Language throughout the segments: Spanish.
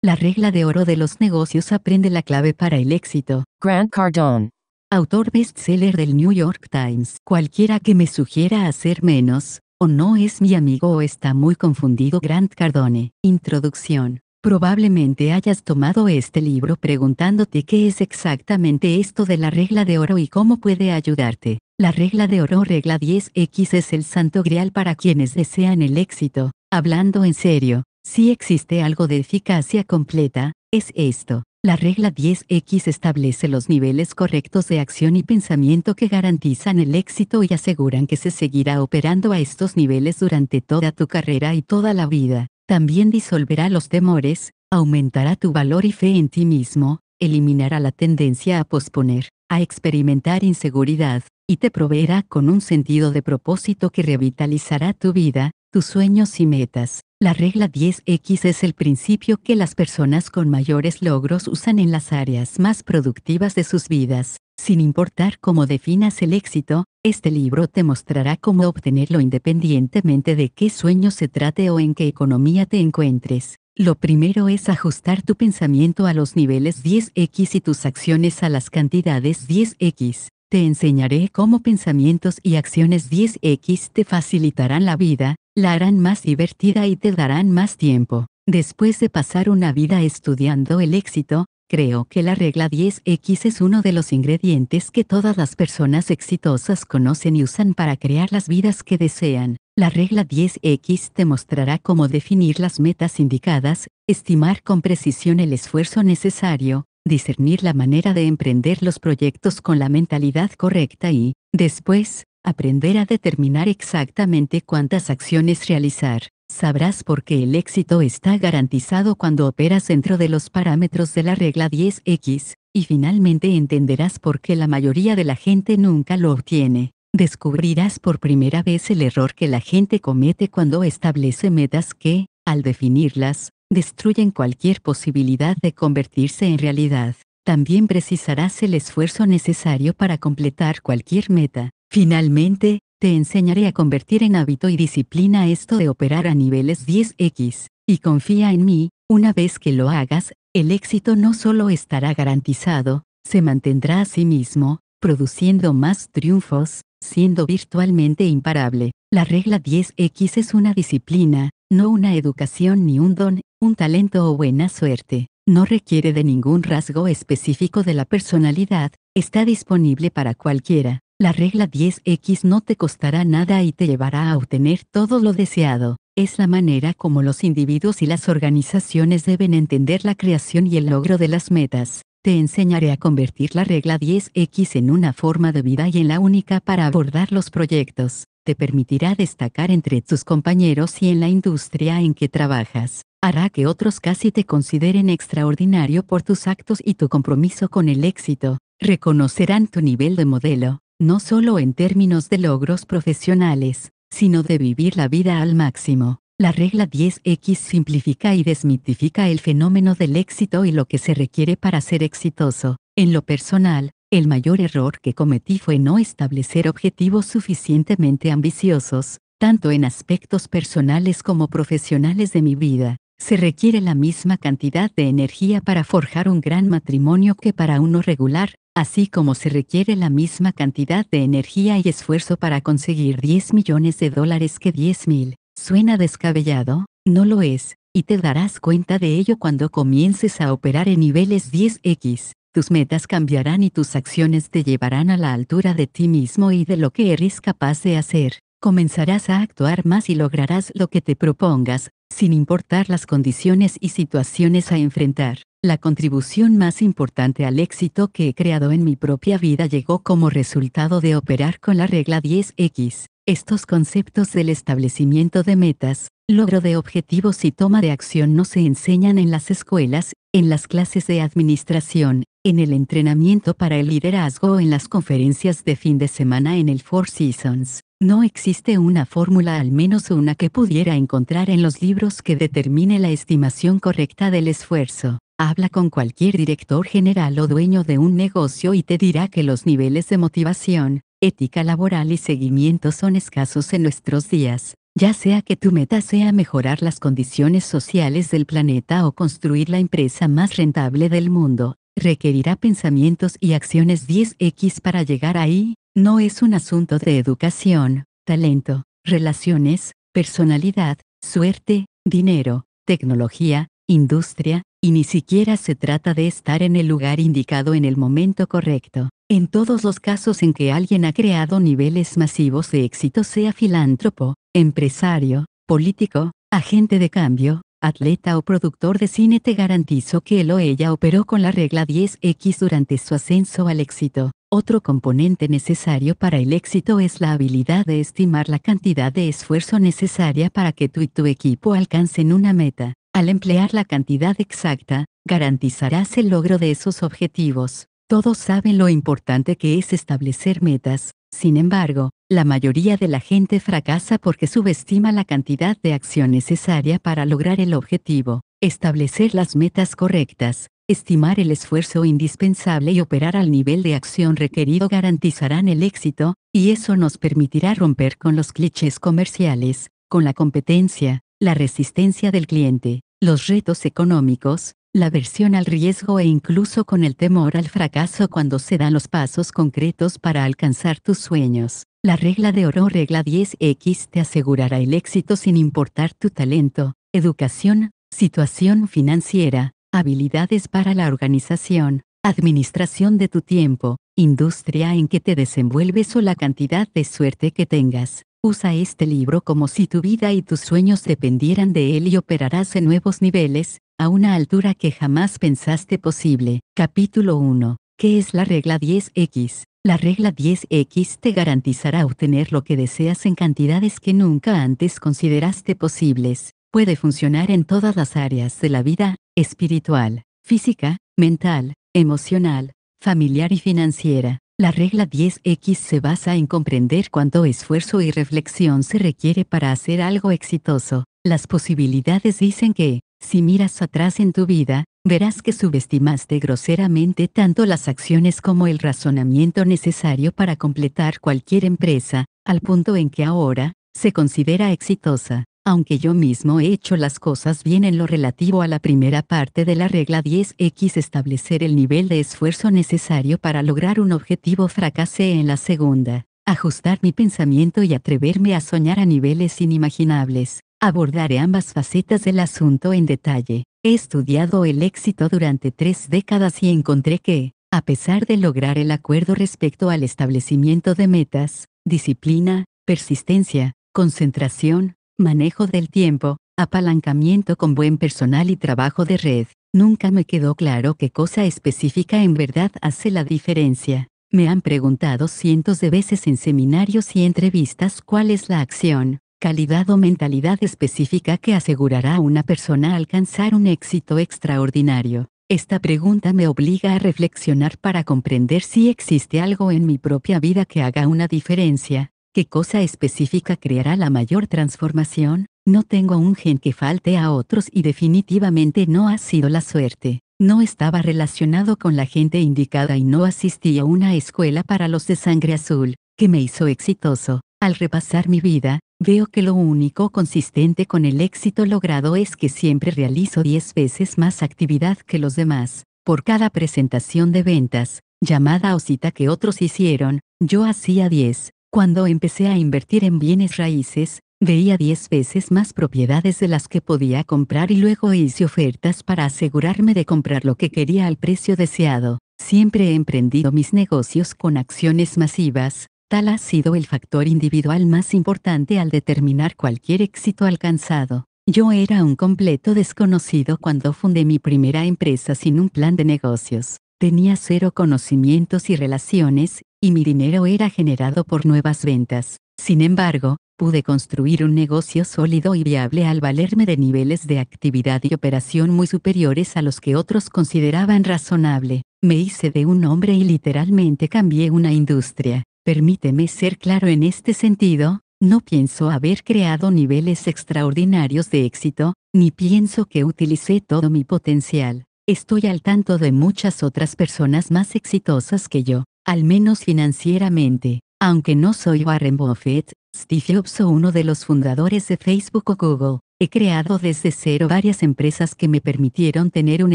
La regla de oro de los negocios aprende la clave para el éxito. Grant Cardone. Autor bestseller del New York Times. Cualquiera que me sugiera hacer menos, o no es mi amigo o está muy confundido. Grant Cardone. Introducción. Probablemente hayas tomado este libro preguntándote qué es exactamente esto de la regla de oro y cómo puede ayudarte. La regla de oro regla 10X es el santo grial para quienes desean el éxito. Hablando en serio, si existe algo de eficacia completa, es esto. La regla 10X establece los niveles correctos de acción y pensamiento que garantizan el éxito y aseguran que se seguirá operando a estos niveles durante toda tu carrera y toda la vida. También disolverá los temores, aumentará tu valor y fe en ti mismo, eliminará la tendencia a posponer, a experimentar inseguridad, y te proveerá con un sentido de propósito que revitalizará tu vida, tus sueños y metas. La regla 10X es el principio que las personas con mayores logros usan en las áreas más productivas de sus vidas. Sin importar cómo definas el éxito, este libro te mostrará cómo obtenerlo independientemente de qué sueño se trate o en qué economía te encuentres. Lo primero es ajustar tu pensamiento a los niveles 10X y tus acciones a las cantidades 10X. Te enseñaré cómo pensamientos y acciones 10X te facilitarán la vida, la harán más divertida y te darán más tiempo. Después de pasar una vida estudiando el éxito, creo que la regla 10X es uno de los ingredientes que todas las personas exitosas conocen y usan para crear las vidas que desean. La regla 10X te mostrará cómo definir las metas indicadas, estimar con precisión el esfuerzo necesario, discernir la manera de emprender los proyectos con la mentalidad correcta y, después, aprender a determinar exactamente cuántas acciones realizar. Sabrás por qué el éxito está garantizado cuando operas dentro de los parámetros de la regla 10X, y finalmente entenderás por qué la mayoría de la gente nunca lo obtiene. Descubrirás por primera vez el error que la gente comete cuando establece metas que, al definirlas, destruyen cualquier posibilidad de convertirse en realidad. También precisarás el esfuerzo necesario para completar cualquier meta, Finalmente, te enseñaré a convertir en hábito y disciplina esto de operar a niveles 10x, y confía en mí, una vez que lo hagas, el éxito no solo estará garantizado, se mantendrá a sí mismo, produciendo más triunfos, siendo virtualmente imparable. La regla 10x es una disciplina, no una educación ni un don, un talento o buena suerte. No requiere de ningún rasgo específico de la personalidad, está disponible para cualquiera. La regla 10X no te costará nada y te llevará a obtener todo lo deseado. Es la manera como los individuos y las organizaciones deben entender la creación y el logro de las metas. Te enseñaré a convertir la regla 10X en una forma de vida y en la única para abordar los proyectos. Te permitirá destacar entre tus compañeros y en la industria en que trabajas. Hará que otros casi te consideren extraordinario por tus actos y tu compromiso con el éxito. Reconocerán tu nivel de modelo, no solo en términos de logros profesionales, sino de vivir la vida al máximo. La regla 10X simplifica y desmitifica el fenómeno del éxito y lo que se requiere para ser exitoso. En lo personal, el mayor error que cometí fue no establecer objetivos suficientemente ambiciosos, tanto en aspectos personales como profesionales de mi vida. Se requiere la misma cantidad de energía para forjar un gran matrimonio que para uno regular, así como se requiere la misma cantidad de energía y esfuerzo para conseguir 10 millones de dólares que 10 mil. Suena descabellado, no lo es, y te darás cuenta de ello cuando comiences a operar en niveles 10x. Tus metas cambiarán y tus acciones te llevarán a la altura de ti mismo y de lo que eres capaz de hacer comenzarás a actuar más y lograrás lo que te propongas, sin importar las condiciones y situaciones a enfrentar. La contribución más importante al éxito que he creado en mi propia vida llegó como resultado de operar con la regla 10X. Estos conceptos del establecimiento de metas, logro de objetivos y toma de acción no se enseñan en las escuelas, en las clases de administración, en el entrenamiento para el liderazgo o en las conferencias de fin de semana en el Four Seasons. No existe una fórmula, al menos una que pudiera encontrar en los libros que determine la estimación correcta del esfuerzo. Habla con cualquier director general o dueño de un negocio y te dirá que los niveles de motivación, ética laboral y seguimiento son escasos en nuestros días, ya sea que tu meta sea mejorar las condiciones sociales del planeta o construir la empresa más rentable del mundo requerirá pensamientos y acciones 10x para llegar ahí, no es un asunto de educación, talento, relaciones, personalidad, suerte, dinero, tecnología, industria, y ni siquiera se trata de estar en el lugar indicado en el momento correcto. En todos los casos en que alguien ha creado niveles masivos de éxito, sea filántropo, empresario, político, agente de cambio, atleta o productor de cine te garantizo que él o ella operó con la regla 10X durante su ascenso al éxito. Otro componente necesario para el éxito es la habilidad de estimar la cantidad de esfuerzo necesaria para que tú y tu equipo alcancen una meta. Al emplear la cantidad exacta, garantizarás el logro de esos objetivos. Todos saben lo importante que es establecer metas, sin embargo, la mayoría de la gente fracasa porque subestima la cantidad de acción necesaria para lograr el objetivo, establecer las metas correctas, estimar el esfuerzo indispensable y operar al nivel de acción requerido garantizarán el éxito, y eso nos permitirá romper con los clichés comerciales, con la competencia, la resistencia del cliente, los retos económicos, la aversión al riesgo e incluso con el temor al fracaso cuando se dan los pasos concretos para alcanzar tus sueños. La regla de oro regla 10X te asegurará el éxito sin importar tu talento, educación, situación financiera, habilidades para la organización, administración de tu tiempo, industria en que te desenvuelves o la cantidad de suerte que tengas. Usa este libro como si tu vida y tus sueños dependieran de él y operarás en nuevos niveles, a una altura que jamás pensaste posible. Capítulo 1. ¿Qué es la regla 10X? La regla 10X te garantizará obtener lo que deseas en cantidades que nunca antes consideraste posibles. Puede funcionar en todas las áreas de la vida, espiritual, física, mental, emocional, familiar y financiera. La regla 10X se basa en comprender cuánto esfuerzo y reflexión se requiere para hacer algo exitoso. Las posibilidades dicen que, si miras atrás en tu vida, verás que subestimaste groseramente tanto las acciones como el razonamiento necesario para completar cualquier empresa, al punto en que ahora, se considera exitosa. Aunque yo mismo he hecho las cosas bien en lo relativo a la primera parte de la regla 10X establecer el nivel de esfuerzo necesario para lograr un objetivo fracasé en la segunda, ajustar mi pensamiento y atreverme a soñar a niveles inimaginables. Abordaré ambas facetas del asunto en detalle. He estudiado el éxito durante tres décadas y encontré que, a pesar de lograr el acuerdo respecto al establecimiento de metas, disciplina, persistencia, concentración, manejo del tiempo, apalancamiento con buen personal y trabajo de red, nunca me quedó claro qué cosa específica en verdad hace la diferencia. Me han preguntado cientos de veces en seminarios y entrevistas cuál es la acción, calidad o mentalidad específica que asegurará a una persona alcanzar un éxito extraordinario. Esta pregunta me obliga a reflexionar para comprender si existe algo en mi propia vida que haga una diferencia, qué cosa específica creará la mayor transformación, no tengo un gen que falte a otros y definitivamente no ha sido la suerte, no estaba relacionado con la gente indicada y no asistí a una escuela para los de sangre azul, que me hizo exitoso. Al repasar mi vida, Veo que lo único consistente con el éxito logrado es que siempre realizo 10 veces más actividad que los demás. Por cada presentación de ventas, llamada o cita que otros hicieron, yo hacía 10. Cuando empecé a invertir en bienes raíces, veía 10 veces más propiedades de las que podía comprar y luego hice ofertas para asegurarme de comprar lo que quería al precio deseado. Siempre he emprendido mis negocios con acciones masivas, Tal ha sido el factor individual más importante al determinar cualquier éxito alcanzado. Yo era un completo desconocido cuando fundé mi primera empresa sin un plan de negocios. Tenía cero conocimientos y relaciones, y mi dinero era generado por nuevas ventas. Sin embargo, pude construir un negocio sólido y viable al valerme de niveles de actividad y operación muy superiores a los que otros consideraban razonable. Me hice de un hombre y literalmente cambié una industria. Permíteme ser claro en este sentido, no pienso haber creado niveles extraordinarios de éxito, ni pienso que utilicé todo mi potencial. Estoy al tanto de muchas otras personas más exitosas que yo, al menos financieramente. Aunque no soy Warren Buffett, Steve Jobs o uno de los fundadores de Facebook o Google, he creado desde cero varias empresas que me permitieron tener un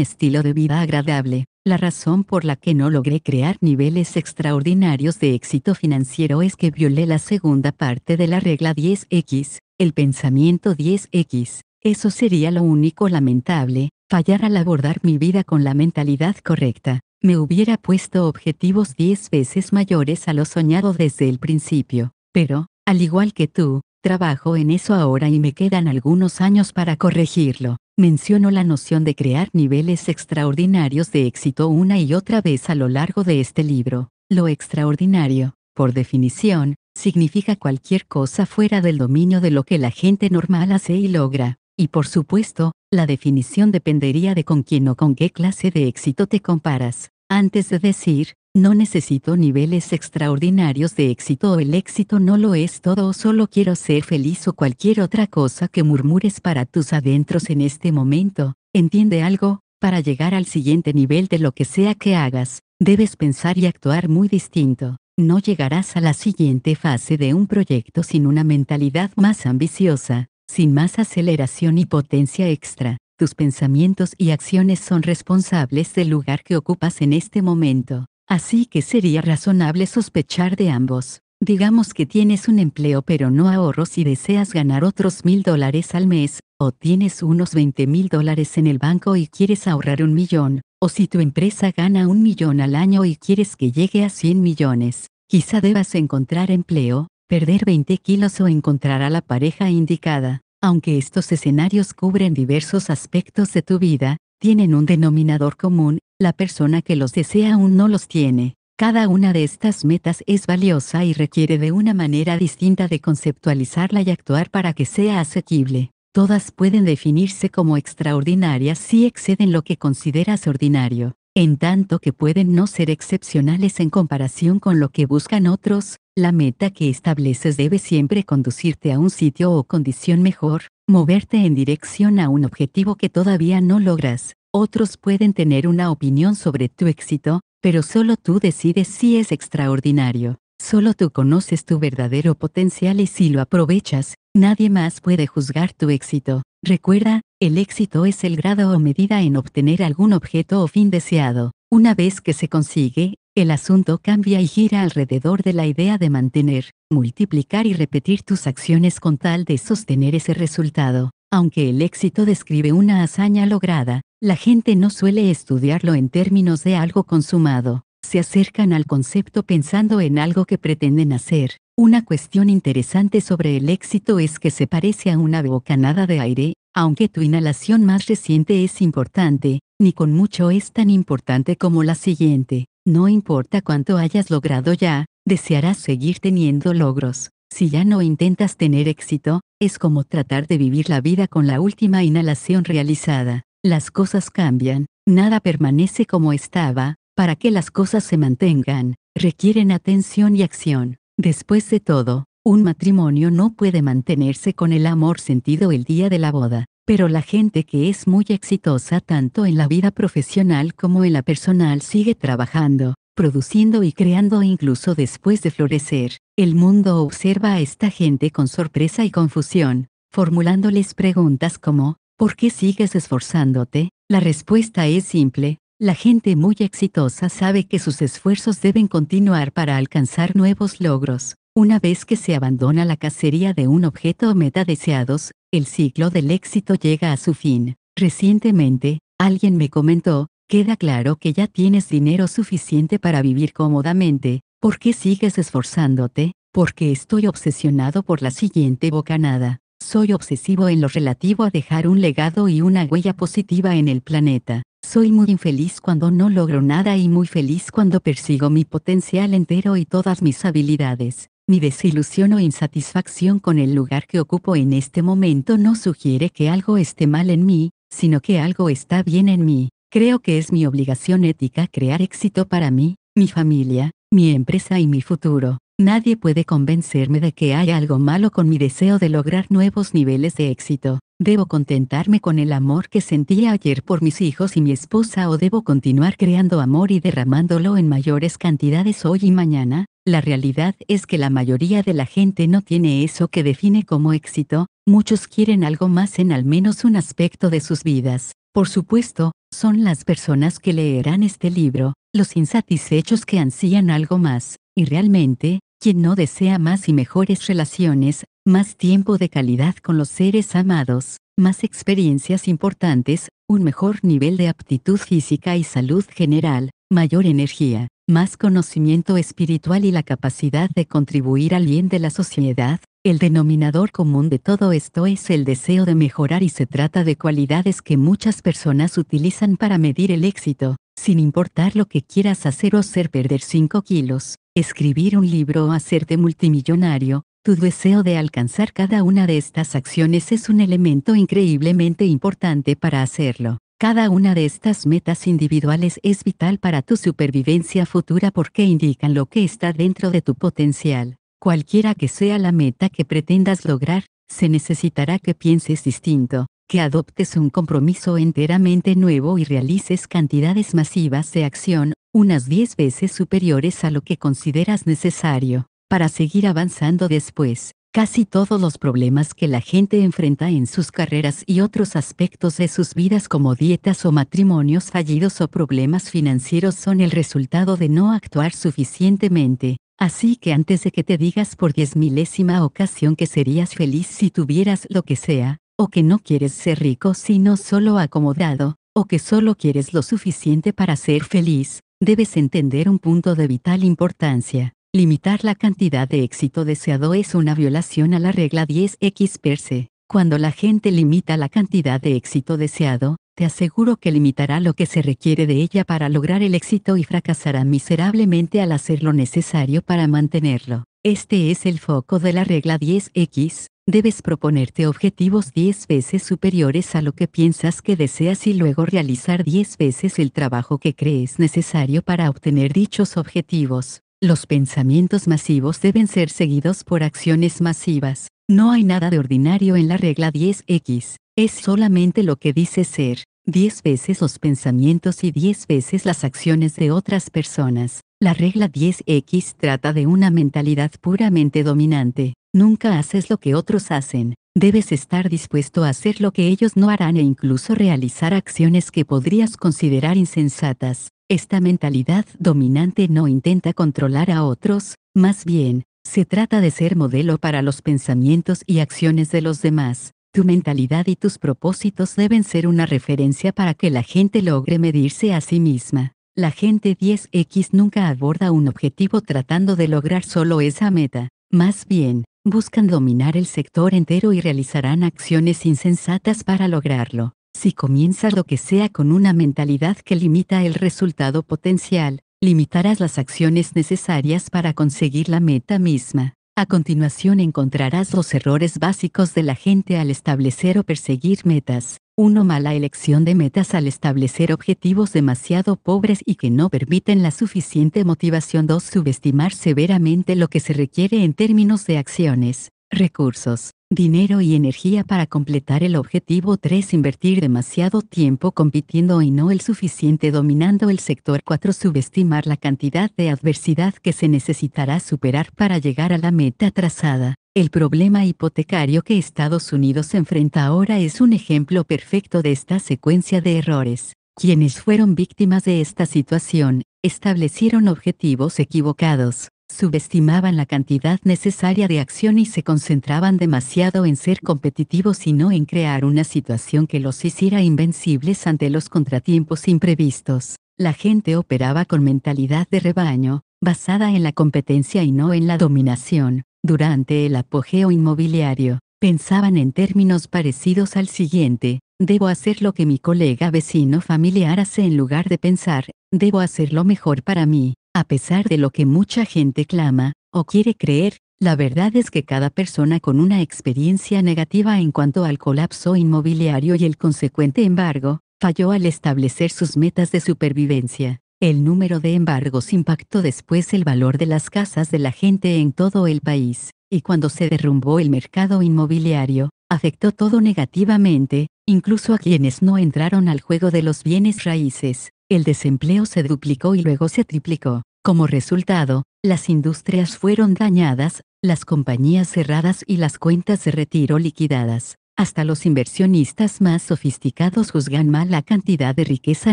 estilo de vida agradable. La razón por la que no logré crear niveles extraordinarios de éxito financiero es que violé la segunda parte de la regla 10X, el pensamiento 10X. Eso sería lo único lamentable, fallar al abordar mi vida con la mentalidad correcta. Me hubiera puesto objetivos 10 veces mayores a lo soñado desde el principio. Pero, al igual que tú, trabajo en eso ahora y me quedan algunos años para corregirlo menciono la noción de crear niveles extraordinarios de éxito una y otra vez a lo largo de este libro. Lo extraordinario, por definición, significa cualquier cosa fuera del dominio de lo que la gente normal hace y logra. Y por supuesto, la definición dependería de con quién o con qué clase de éxito te comparas. Antes de decir, no necesito niveles extraordinarios de éxito o el éxito no lo es todo o solo quiero ser feliz o cualquier otra cosa que murmures para tus adentros en este momento. ¿Entiende algo? Para llegar al siguiente nivel de lo que sea que hagas, debes pensar y actuar muy distinto. No llegarás a la siguiente fase de un proyecto sin una mentalidad más ambiciosa, sin más aceleración y potencia extra. Tus pensamientos y acciones son responsables del lugar que ocupas en este momento. Así que sería razonable sospechar de ambos. Digamos que tienes un empleo pero no ahorros y deseas ganar otros mil dólares al mes, o tienes unos 20 mil dólares en el banco y quieres ahorrar un millón, o si tu empresa gana un millón al año y quieres que llegue a 100 millones. Quizá debas encontrar empleo, perder 20 kilos o encontrar a la pareja indicada. Aunque estos escenarios cubren diversos aspectos de tu vida, tienen un denominador común, la persona que los desea aún no los tiene. Cada una de estas metas es valiosa y requiere de una manera distinta de conceptualizarla y actuar para que sea asequible. Todas pueden definirse como extraordinarias si exceden lo que consideras ordinario, en tanto que pueden no ser excepcionales en comparación con lo que buscan otros. La meta que estableces debe siempre conducirte a un sitio o condición mejor, moverte en dirección a un objetivo que todavía no logras, otros pueden tener una opinión sobre tu éxito, pero solo tú decides si es extraordinario. Solo tú conoces tu verdadero potencial y si lo aprovechas, nadie más puede juzgar tu éxito. Recuerda, el éxito es el grado o medida en obtener algún objeto o fin deseado. Una vez que se consigue, el asunto cambia y gira alrededor de la idea de mantener, multiplicar y repetir tus acciones con tal de sostener ese resultado. Aunque el éxito describe una hazaña lograda, la gente no suele estudiarlo en términos de algo consumado, se acercan al concepto pensando en algo que pretenden hacer. Una cuestión interesante sobre el éxito es que se parece a una bocanada de aire, aunque tu inhalación más reciente es importante, ni con mucho es tan importante como la siguiente. No importa cuánto hayas logrado ya, desearás seguir teniendo logros. Si ya no intentas tener éxito, es como tratar de vivir la vida con la última inhalación realizada. Las cosas cambian, nada permanece como estaba, para que las cosas se mantengan, requieren atención y acción. Después de todo, un matrimonio no puede mantenerse con el amor sentido el día de la boda, pero la gente que es muy exitosa tanto en la vida profesional como en la personal sigue trabajando, produciendo y creando incluso después de florecer. El mundo observa a esta gente con sorpresa y confusión, formulándoles preguntas como, ¿Por qué sigues esforzándote? La respuesta es simple. La gente muy exitosa sabe que sus esfuerzos deben continuar para alcanzar nuevos logros. Una vez que se abandona la cacería de un objeto o meta deseados, el ciclo del éxito llega a su fin. Recientemente, alguien me comentó, queda claro que ya tienes dinero suficiente para vivir cómodamente, ¿por qué sigues esforzándote? Porque estoy obsesionado por la siguiente bocanada. Soy obsesivo en lo relativo a dejar un legado y una huella positiva en el planeta. Soy muy infeliz cuando no logro nada y muy feliz cuando persigo mi potencial entero y todas mis habilidades. Mi desilusión o insatisfacción con el lugar que ocupo en este momento no sugiere que algo esté mal en mí, sino que algo está bien en mí. Creo que es mi obligación ética crear éxito para mí, mi familia, mi empresa y mi futuro. Nadie puede convencerme de que hay algo malo con mi deseo de lograr nuevos niveles de éxito. ¿Debo contentarme con el amor que sentía ayer por mis hijos y mi esposa o debo continuar creando amor y derramándolo en mayores cantidades hoy y mañana? La realidad es que la mayoría de la gente no tiene eso que define como éxito, muchos quieren algo más en al menos un aspecto de sus vidas. Por supuesto, son las personas que leerán este libro, los insatisfechos que ansían algo más, y realmente, quien no desea más y mejores relaciones, más tiempo de calidad con los seres amados, más experiencias importantes, un mejor nivel de aptitud física y salud general, mayor energía, más conocimiento espiritual y la capacidad de contribuir al bien de la sociedad, el denominador común de todo esto es el deseo de mejorar y se trata de cualidades que muchas personas utilizan para medir el éxito, sin importar lo que quieras hacer o ser perder 5 kilos, escribir un libro o hacerte multimillonario, tu deseo de alcanzar cada una de estas acciones es un elemento increíblemente importante para hacerlo. Cada una de estas metas individuales es vital para tu supervivencia futura porque indican lo que está dentro de tu potencial. Cualquiera que sea la meta que pretendas lograr, se necesitará que pienses distinto, que adoptes un compromiso enteramente nuevo y realices cantidades masivas de acción, unas 10 veces superiores a lo que consideras necesario, para seguir avanzando después. Casi todos los problemas que la gente enfrenta en sus carreras y otros aspectos de sus vidas como dietas o matrimonios fallidos o problemas financieros son el resultado de no actuar suficientemente. Así que antes de que te digas por diez milésima ocasión que serías feliz si tuvieras lo que sea, o que no quieres ser rico sino solo acomodado, o que solo quieres lo suficiente para ser feliz, debes entender un punto de vital importancia. Limitar la cantidad de éxito deseado es una violación a la regla 10x per se. Cuando la gente limita la cantidad de éxito deseado, te aseguro que limitará lo que se requiere de ella para lograr el éxito y fracasará miserablemente al hacer lo necesario para mantenerlo. Este es el foco de la regla 10X. Debes proponerte objetivos 10 veces superiores a lo que piensas que deseas y luego realizar 10 veces el trabajo que crees necesario para obtener dichos objetivos. Los pensamientos masivos deben ser seguidos por acciones masivas. No hay nada de ordinario en la regla 10X. Es solamente lo que dice ser. 10 veces los pensamientos y 10 veces las acciones de otras personas. La regla 10X trata de una mentalidad puramente dominante. Nunca haces lo que otros hacen. Debes estar dispuesto a hacer lo que ellos no harán e incluso realizar acciones que podrías considerar insensatas. Esta mentalidad dominante no intenta controlar a otros, más bien, se trata de ser modelo para los pensamientos y acciones de los demás. Tu mentalidad y tus propósitos deben ser una referencia para que la gente logre medirse a sí misma. La gente 10X nunca aborda un objetivo tratando de lograr solo esa meta, más bien, buscan dominar el sector entero y realizarán acciones insensatas para lograrlo. Si comienzas lo que sea con una mentalidad que limita el resultado potencial, limitarás las acciones necesarias para conseguir la meta misma. A continuación encontrarás los errores básicos de la gente al establecer o perseguir metas. 1. Mala elección de metas al establecer objetivos demasiado pobres y que no permiten la suficiente motivación. 2. Subestimar severamente lo que se requiere en términos de acciones recursos, dinero y energía para completar el objetivo 3. Invertir demasiado tiempo compitiendo y no el suficiente dominando el sector 4. Subestimar la cantidad de adversidad que se necesitará superar para llegar a la meta trazada. El problema hipotecario que Estados Unidos enfrenta ahora es un ejemplo perfecto de esta secuencia de errores. Quienes fueron víctimas de esta situación, establecieron objetivos equivocados, subestimaban la cantidad necesaria de acción y se concentraban demasiado en ser competitivos y no en crear una situación que los hiciera invencibles ante los contratiempos imprevistos. La gente operaba con mentalidad de rebaño, basada en la competencia y no en la dominación. Durante el apogeo inmobiliario, pensaban en términos parecidos al siguiente, debo hacer lo que mi colega vecino familiar hace en lugar de pensar, debo hacer lo mejor para mí. A pesar de lo que mucha gente clama, o quiere creer, la verdad es que cada persona con una experiencia negativa en cuanto al colapso inmobiliario y el consecuente embargo, falló al establecer sus metas de supervivencia. El número de embargos impactó después el valor de las casas de la gente en todo el país, y cuando se derrumbó el mercado inmobiliario, afectó todo negativamente, incluso a quienes no entraron al juego de los bienes raíces el desempleo se duplicó y luego se triplicó. Como resultado, las industrias fueron dañadas, las compañías cerradas y las cuentas de retiro liquidadas. Hasta los inversionistas más sofisticados juzgan mal la cantidad de riqueza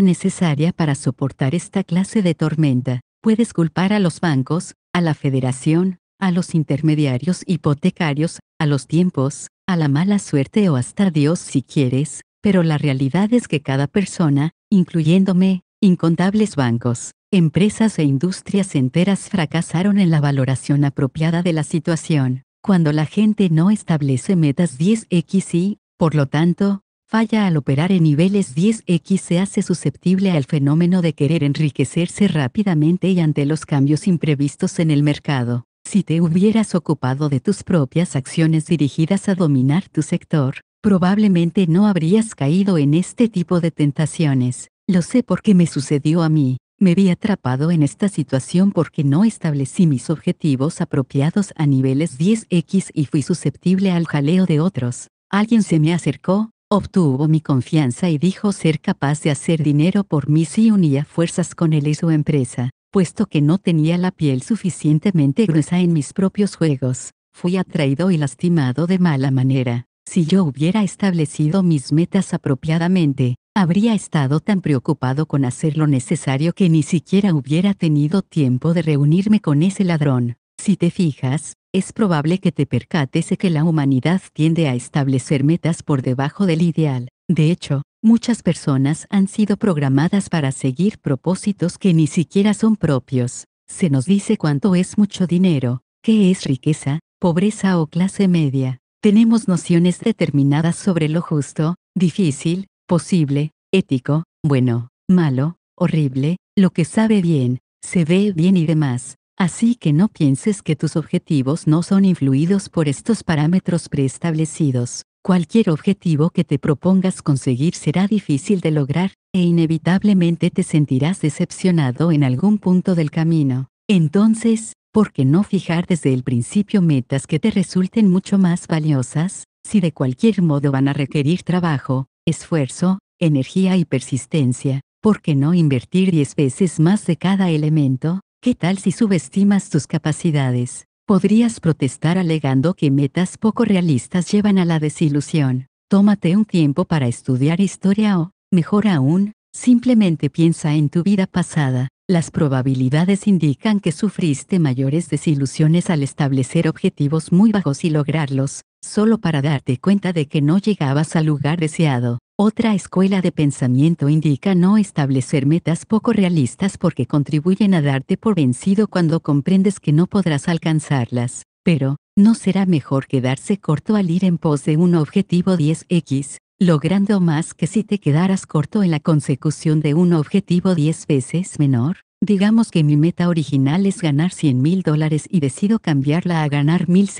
necesaria para soportar esta clase de tormenta. Puedes culpar a los bancos, a la federación, a los intermediarios hipotecarios, a los tiempos, a la mala suerte o hasta a Dios si quieres, pero la realidad es que cada persona, incluyéndome, Incontables bancos, empresas e industrias enteras fracasaron en la valoración apropiada de la situación, cuando la gente no establece metas 10x y, por lo tanto, falla al operar en niveles 10x se hace susceptible al fenómeno de querer enriquecerse rápidamente y ante los cambios imprevistos en el mercado. Si te hubieras ocupado de tus propias acciones dirigidas a dominar tu sector, probablemente no habrías caído en este tipo de tentaciones. Lo sé porque me sucedió a mí. Me vi atrapado en esta situación porque no establecí mis objetivos apropiados a niveles 10x y fui susceptible al jaleo de otros. Alguien se me acercó, obtuvo mi confianza y dijo ser capaz de hacer dinero por mí si unía fuerzas con él y su empresa, puesto que no tenía la piel suficientemente gruesa en mis propios juegos. Fui atraído y lastimado de mala manera. Si yo hubiera establecido mis metas apropiadamente, Habría estado tan preocupado con hacer lo necesario que ni siquiera hubiera tenido tiempo de reunirme con ese ladrón. Si te fijas, es probable que te percates que la humanidad tiende a establecer metas por debajo del ideal. De hecho, muchas personas han sido programadas para seguir propósitos que ni siquiera son propios. Se nos dice cuánto es mucho dinero, qué es riqueza, pobreza o clase media. Tenemos nociones determinadas sobre lo justo, difícil, posible, ético, bueno, malo, horrible, lo que sabe bien, se ve bien y demás. Así que no pienses que tus objetivos no son influidos por estos parámetros preestablecidos. Cualquier objetivo que te propongas conseguir será difícil de lograr, e inevitablemente te sentirás decepcionado en algún punto del camino. Entonces, ¿por qué no fijar desde el principio metas que te resulten mucho más valiosas, si de cualquier modo van a requerir trabajo, esfuerzo, energía y persistencia, ¿por qué no invertir 10 veces más de cada elemento? ¿Qué tal si subestimas tus capacidades? Podrías protestar alegando que metas poco realistas llevan a la desilusión. Tómate un tiempo para estudiar historia o, mejor aún, simplemente piensa en tu vida pasada, las probabilidades indican que sufriste mayores desilusiones al establecer objetivos muy bajos y lograrlos, solo para darte cuenta de que no llegabas al lugar deseado. Otra escuela de pensamiento indica no establecer metas poco realistas porque contribuyen a darte por vencido cuando comprendes que no podrás alcanzarlas. Pero, ¿no será mejor quedarse corto al ir en pos de un objetivo 10x, logrando más que si te quedaras corto en la consecución de un objetivo 10 veces menor. Digamos que mi meta original es ganar 100 mil dólares y decido cambiarla a ganar 1000.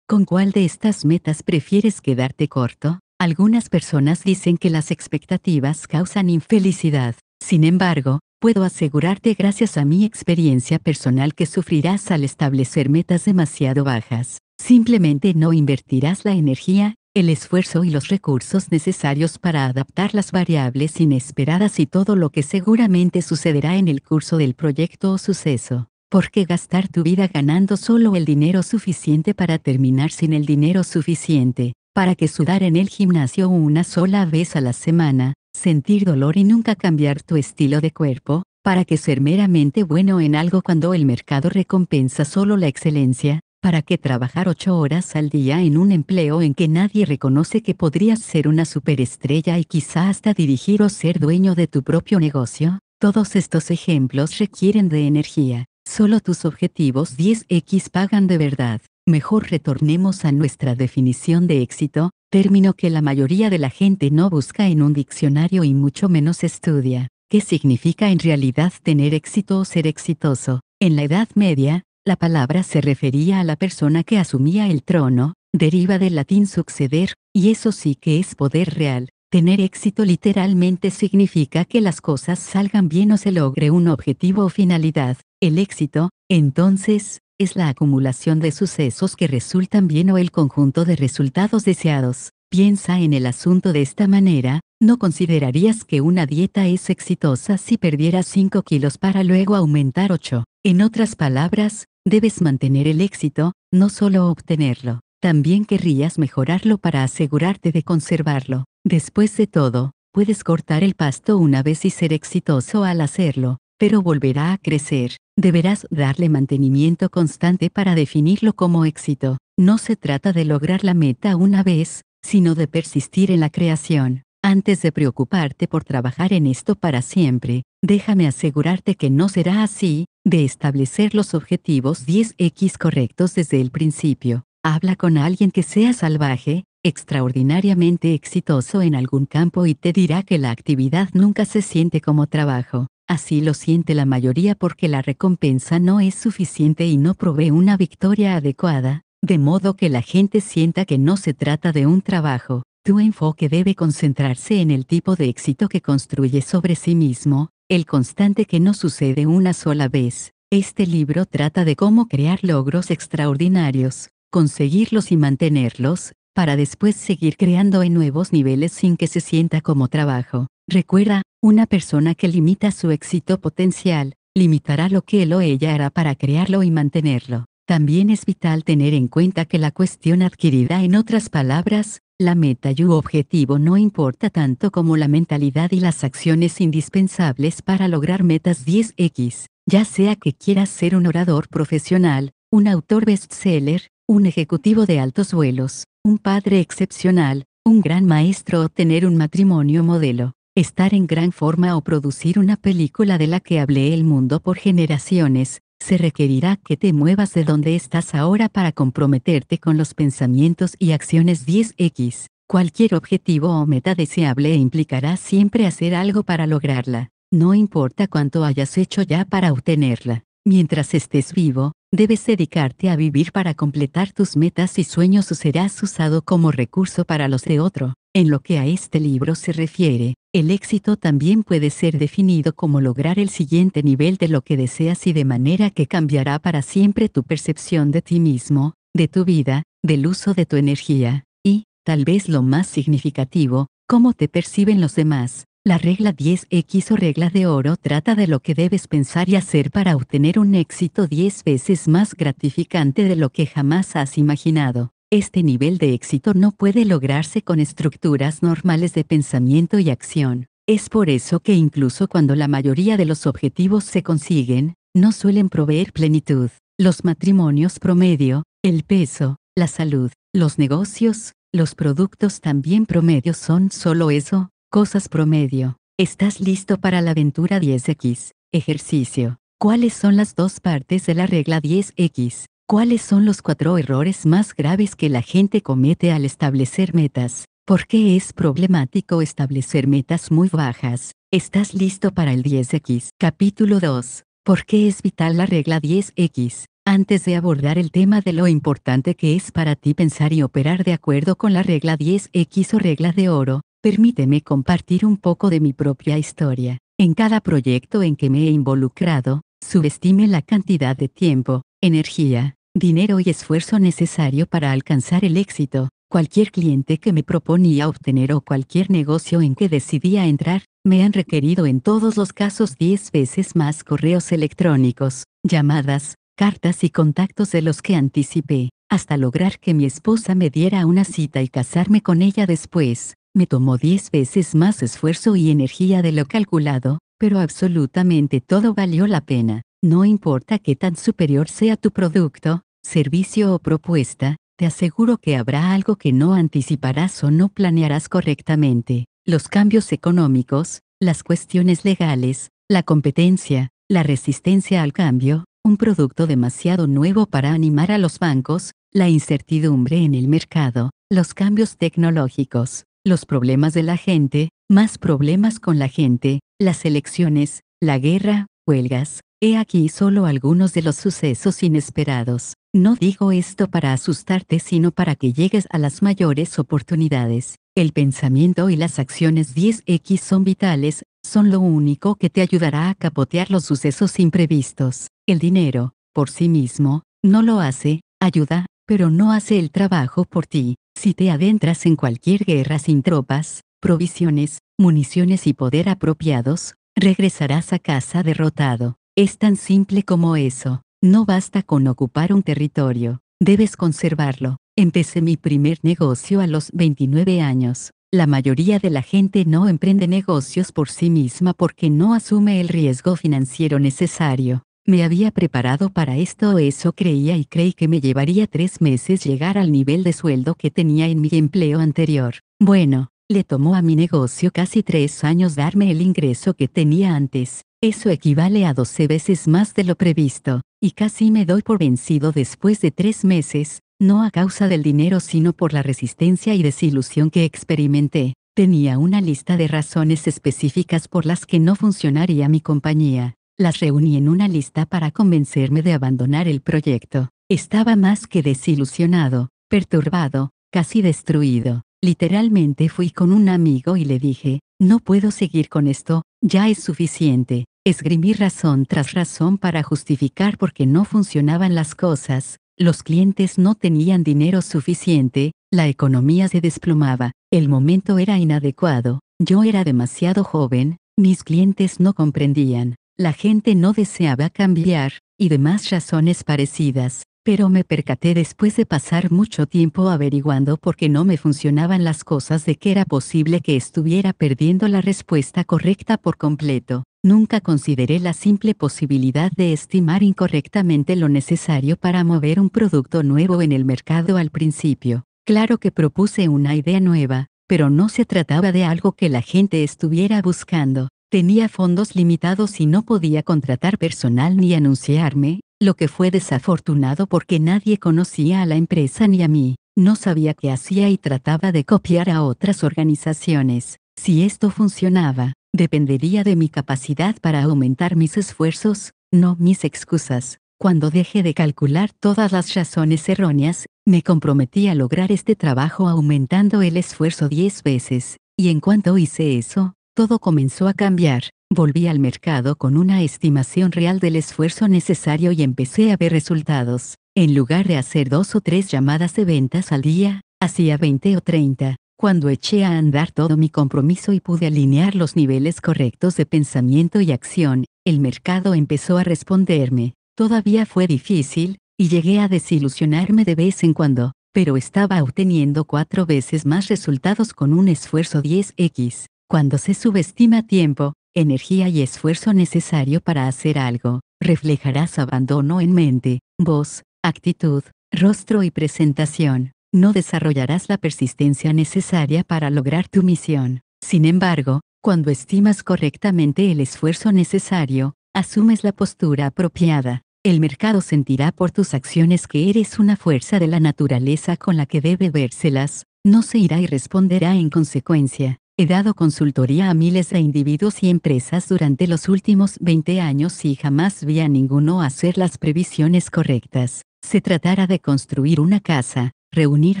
¿Con cuál de estas metas prefieres quedarte corto? Algunas personas dicen que las expectativas causan infelicidad. Sin embargo, puedo asegurarte gracias a mi experiencia personal que sufrirás al establecer metas demasiado bajas. Simplemente no invertirás la energía, el esfuerzo y los recursos necesarios para adaptar las variables inesperadas y todo lo que seguramente sucederá en el curso del proyecto o suceso. ¿Por qué gastar tu vida ganando solo el dinero suficiente para terminar sin el dinero suficiente? Para que sudar en el gimnasio una sola vez a la semana, sentir dolor y nunca cambiar tu estilo de cuerpo, para que ser meramente bueno en algo cuando el mercado recompensa solo la excelencia, ¿para qué trabajar ocho horas al día en un empleo en que nadie reconoce que podrías ser una superestrella y quizá hasta dirigir o ser dueño de tu propio negocio? Todos estos ejemplos requieren de energía. Solo tus objetivos 10X pagan de verdad. Mejor retornemos a nuestra definición de éxito, término que la mayoría de la gente no busca en un diccionario y mucho menos estudia. ¿Qué significa en realidad tener éxito o ser exitoso? En la Edad Media, la palabra se refería a la persona que asumía el trono, deriva del latín suceder, y eso sí que es poder real. Tener éxito literalmente significa que las cosas salgan bien o se logre un objetivo o finalidad. El éxito, entonces, es la acumulación de sucesos que resultan bien o el conjunto de resultados deseados. Piensa en el asunto de esta manera, no considerarías que una dieta es exitosa si perdieras 5 kilos para luego aumentar 8. En otras palabras, Debes mantener el éxito, no solo obtenerlo. También querrías mejorarlo para asegurarte de conservarlo. Después de todo, puedes cortar el pasto una vez y ser exitoso al hacerlo, pero volverá a crecer. Deberás darle mantenimiento constante para definirlo como éxito. No se trata de lograr la meta una vez, sino de persistir en la creación. Antes de preocuparte por trabajar en esto para siempre, déjame asegurarte que no será así, de establecer los objetivos 10X correctos desde el principio. Habla con alguien que sea salvaje, extraordinariamente exitoso en algún campo y te dirá que la actividad nunca se siente como trabajo. Así lo siente la mayoría porque la recompensa no es suficiente y no provee una victoria adecuada, de modo que la gente sienta que no se trata de un trabajo. Tu enfoque debe concentrarse en el tipo de éxito que construye sobre sí mismo, el constante que no sucede una sola vez. Este libro trata de cómo crear logros extraordinarios, conseguirlos y mantenerlos, para después seguir creando en nuevos niveles sin que se sienta como trabajo. Recuerda, una persona que limita su éxito potencial, limitará lo que él o ella hará para crearlo y mantenerlo. También es vital tener en cuenta que la cuestión adquirida en otras palabras, la meta y objetivo no importa tanto como la mentalidad y las acciones indispensables para lograr metas 10X, ya sea que quieras ser un orador profesional, un autor bestseller, un ejecutivo de altos vuelos, un padre excepcional, un gran maestro o tener un matrimonio modelo, estar en gran forma o producir una película de la que hablé el mundo por generaciones, se requerirá que te muevas de donde estás ahora para comprometerte con los pensamientos y acciones 10X. Cualquier objetivo o meta deseable implicará siempre hacer algo para lograrla, no importa cuánto hayas hecho ya para obtenerla. Mientras estés vivo, Debes dedicarte a vivir para completar tus metas y sueños o serás usado como recurso para los de otro. En lo que a este libro se refiere, el éxito también puede ser definido como lograr el siguiente nivel de lo que deseas y de manera que cambiará para siempre tu percepción de ti mismo, de tu vida, del uso de tu energía, y, tal vez lo más significativo, cómo te perciben los demás. La regla 10X o regla de oro trata de lo que debes pensar y hacer para obtener un éxito 10 veces más gratificante de lo que jamás has imaginado. Este nivel de éxito no puede lograrse con estructuras normales de pensamiento y acción. Es por eso que incluso cuando la mayoría de los objetivos se consiguen, no suelen proveer plenitud. Los matrimonios promedio, el peso, la salud, los negocios, los productos también promedio son solo eso, Cosas promedio. ¿Estás listo para la aventura 10X? Ejercicio. ¿Cuáles son las dos partes de la regla 10X? ¿Cuáles son los cuatro errores más graves que la gente comete al establecer metas? ¿Por qué es problemático establecer metas muy bajas? ¿Estás listo para el 10X? Capítulo 2. ¿Por qué es vital la regla 10X? Antes de abordar el tema de lo importante que es para ti pensar y operar de acuerdo con la regla 10X o regla de oro, permíteme compartir un poco de mi propia historia. En cada proyecto en que me he involucrado, subestime la cantidad de tiempo, energía, dinero y esfuerzo necesario para alcanzar el éxito. Cualquier cliente que me proponía obtener o cualquier negocio en que decidía entrar, me han requerido en todos los casos 10 veces más correos electrónicos, llamadas, cartas y contactos de los que anticipé, hasta lograr que mi esposa me diera una cita y casarme con ella después. Me tomó diez veces más esfuerzo y energía de lo calculado, pero absolutamente todo valió la pena. No importa qué tan superior sea tu producto, servicio o propuesta, te aseguro que habrá algo que no anticiparás o no planearás correctamente. Los cambios económicos, las cuestiones legales, la competencia, la resistencia al cambio, un producto demasiado nuevo para animar a los bancos, la incertidumbre en el mercado, los cambios tecnológicos, los problemas de la gente, más problemas con la gente, las elecciones, la guerra, huelgas, he aquí solo algunos de los sucesos inesperados. No digo esto para asustarte sino para que llegues a las mayores oportunidades. El pensamiento y las acciones 10X son vitales, son lo único que te ayudará a capotear los sucesos imprevistos. El dinero, por sí mismo, no lo hace, ayuda, pero no hace el trabajo por ti. Si te adentras en cualquier guerra sin tropas, provisiones, municiones y poder apropiados, regresarás a casa derrotado. Es tan simple como eso. No basta con ocupar un territorio, debes conservarlo. Empecé mi primer negocio a los 29 años. La mayoría de la gente no emprende negocios por sí misma porque no asume el riesgo financiero necesario. Me había preparado para esto o eso creía y creí que me llevaría tres meses llegar al nivel de sueldo que tenía en mi empleo anterior. Bueno, le tomó a mi negocio casi tres años darme el ingreso que tenía antes. Eso equivale a 12 veces más de lo previsto, y casi me doy por vencido después de tres meses, no a causa del dinero sino por la resistencia y desilusión que experimenté. Tenía una lista de razones específicas por las que no funcionaría mi compañía, las reuní en una lista para convencerme de abandonar el proyecto. Estaba más que desilusionado, perturbado, casi destruido. Literalmente fui con un amigo y le dije, no puedo seguir con esto, ya es suficiente. Esgrimí razón tras razón para justificar por qué no funcionaban las cosas, los clientes no tenían dinero suficiente, la economía se desplomaba, el momento era inadecuado, yo era demasiado joven, mis clientes no comprendían, la gente no deseaba cambiar, y demás razones parecidas, pero me percaté después de pasar mucho tiempo averiguando por qué no me funcionaban las cosas de que era posible que estuviera perdiendo la respuesta correcta por completo. Nunca consideré la simple posibilidad de estimar incorrectamente lo necesario para mover un producto nuevo en el mercado al principio. Claro que propuse una idea nueva, pero no se trataba de algo que la gente estuviera buscando. Tenía fondos limitados y no podía contratar personal ni anunciarme, lo que fue desafortunado porque nadie conocía a la empresa ni a mí, no sabía qué hacía y trataba de copiar a otras organizaciones. Si esto funcionaba, dependería de mi capacidad para aumentar mis esfuerzos, no mis excusas. Cuando dejé de calcular todas las razones erróneas, me comprometí a lograr este trabajo aumentando el esfuerzo 10 veces, y en cuanto hice eso, todo comenzó a cambiar. Volví al mercado con una estimación real del esfuerzo necesario y empecé a ver resultados. En lugar de hacer dos o tres llamadas de ventas al día, hacía 20 o 30. Cuando eché a andar todo mi compromiso y pude alinear los niveles correctos de pensamiento y acción, el mercado empezó a responderme. Todavía fue difícil, y llegué a desilusionarme de vez en cuando, pero estaba obteniendo cuatro veces más resultados con un esfuerzo 10x. Cuando se subestima tiempo, energía y esfuerzo necesario para hacer algo, reflejarás abandono en mente, voz, actitud, rostro y presentación. No desarrollarás la persistencia necesaria para lograr tu misión. Sin embargo, cuando estimas correctamente el esfuerzo necesario, asumes la postura apropiada. El mercado sentirá por tus acciones que eres una fuerza de la naturaleza con la que debe vérselas, no se irá y responderá en consecuencia. He dado consultoría a miles de individuos y empresas durante los últimos 20 años y jamás vi a ninguno hacer las previsiones correctas. Se tratara de construir una casa, reunir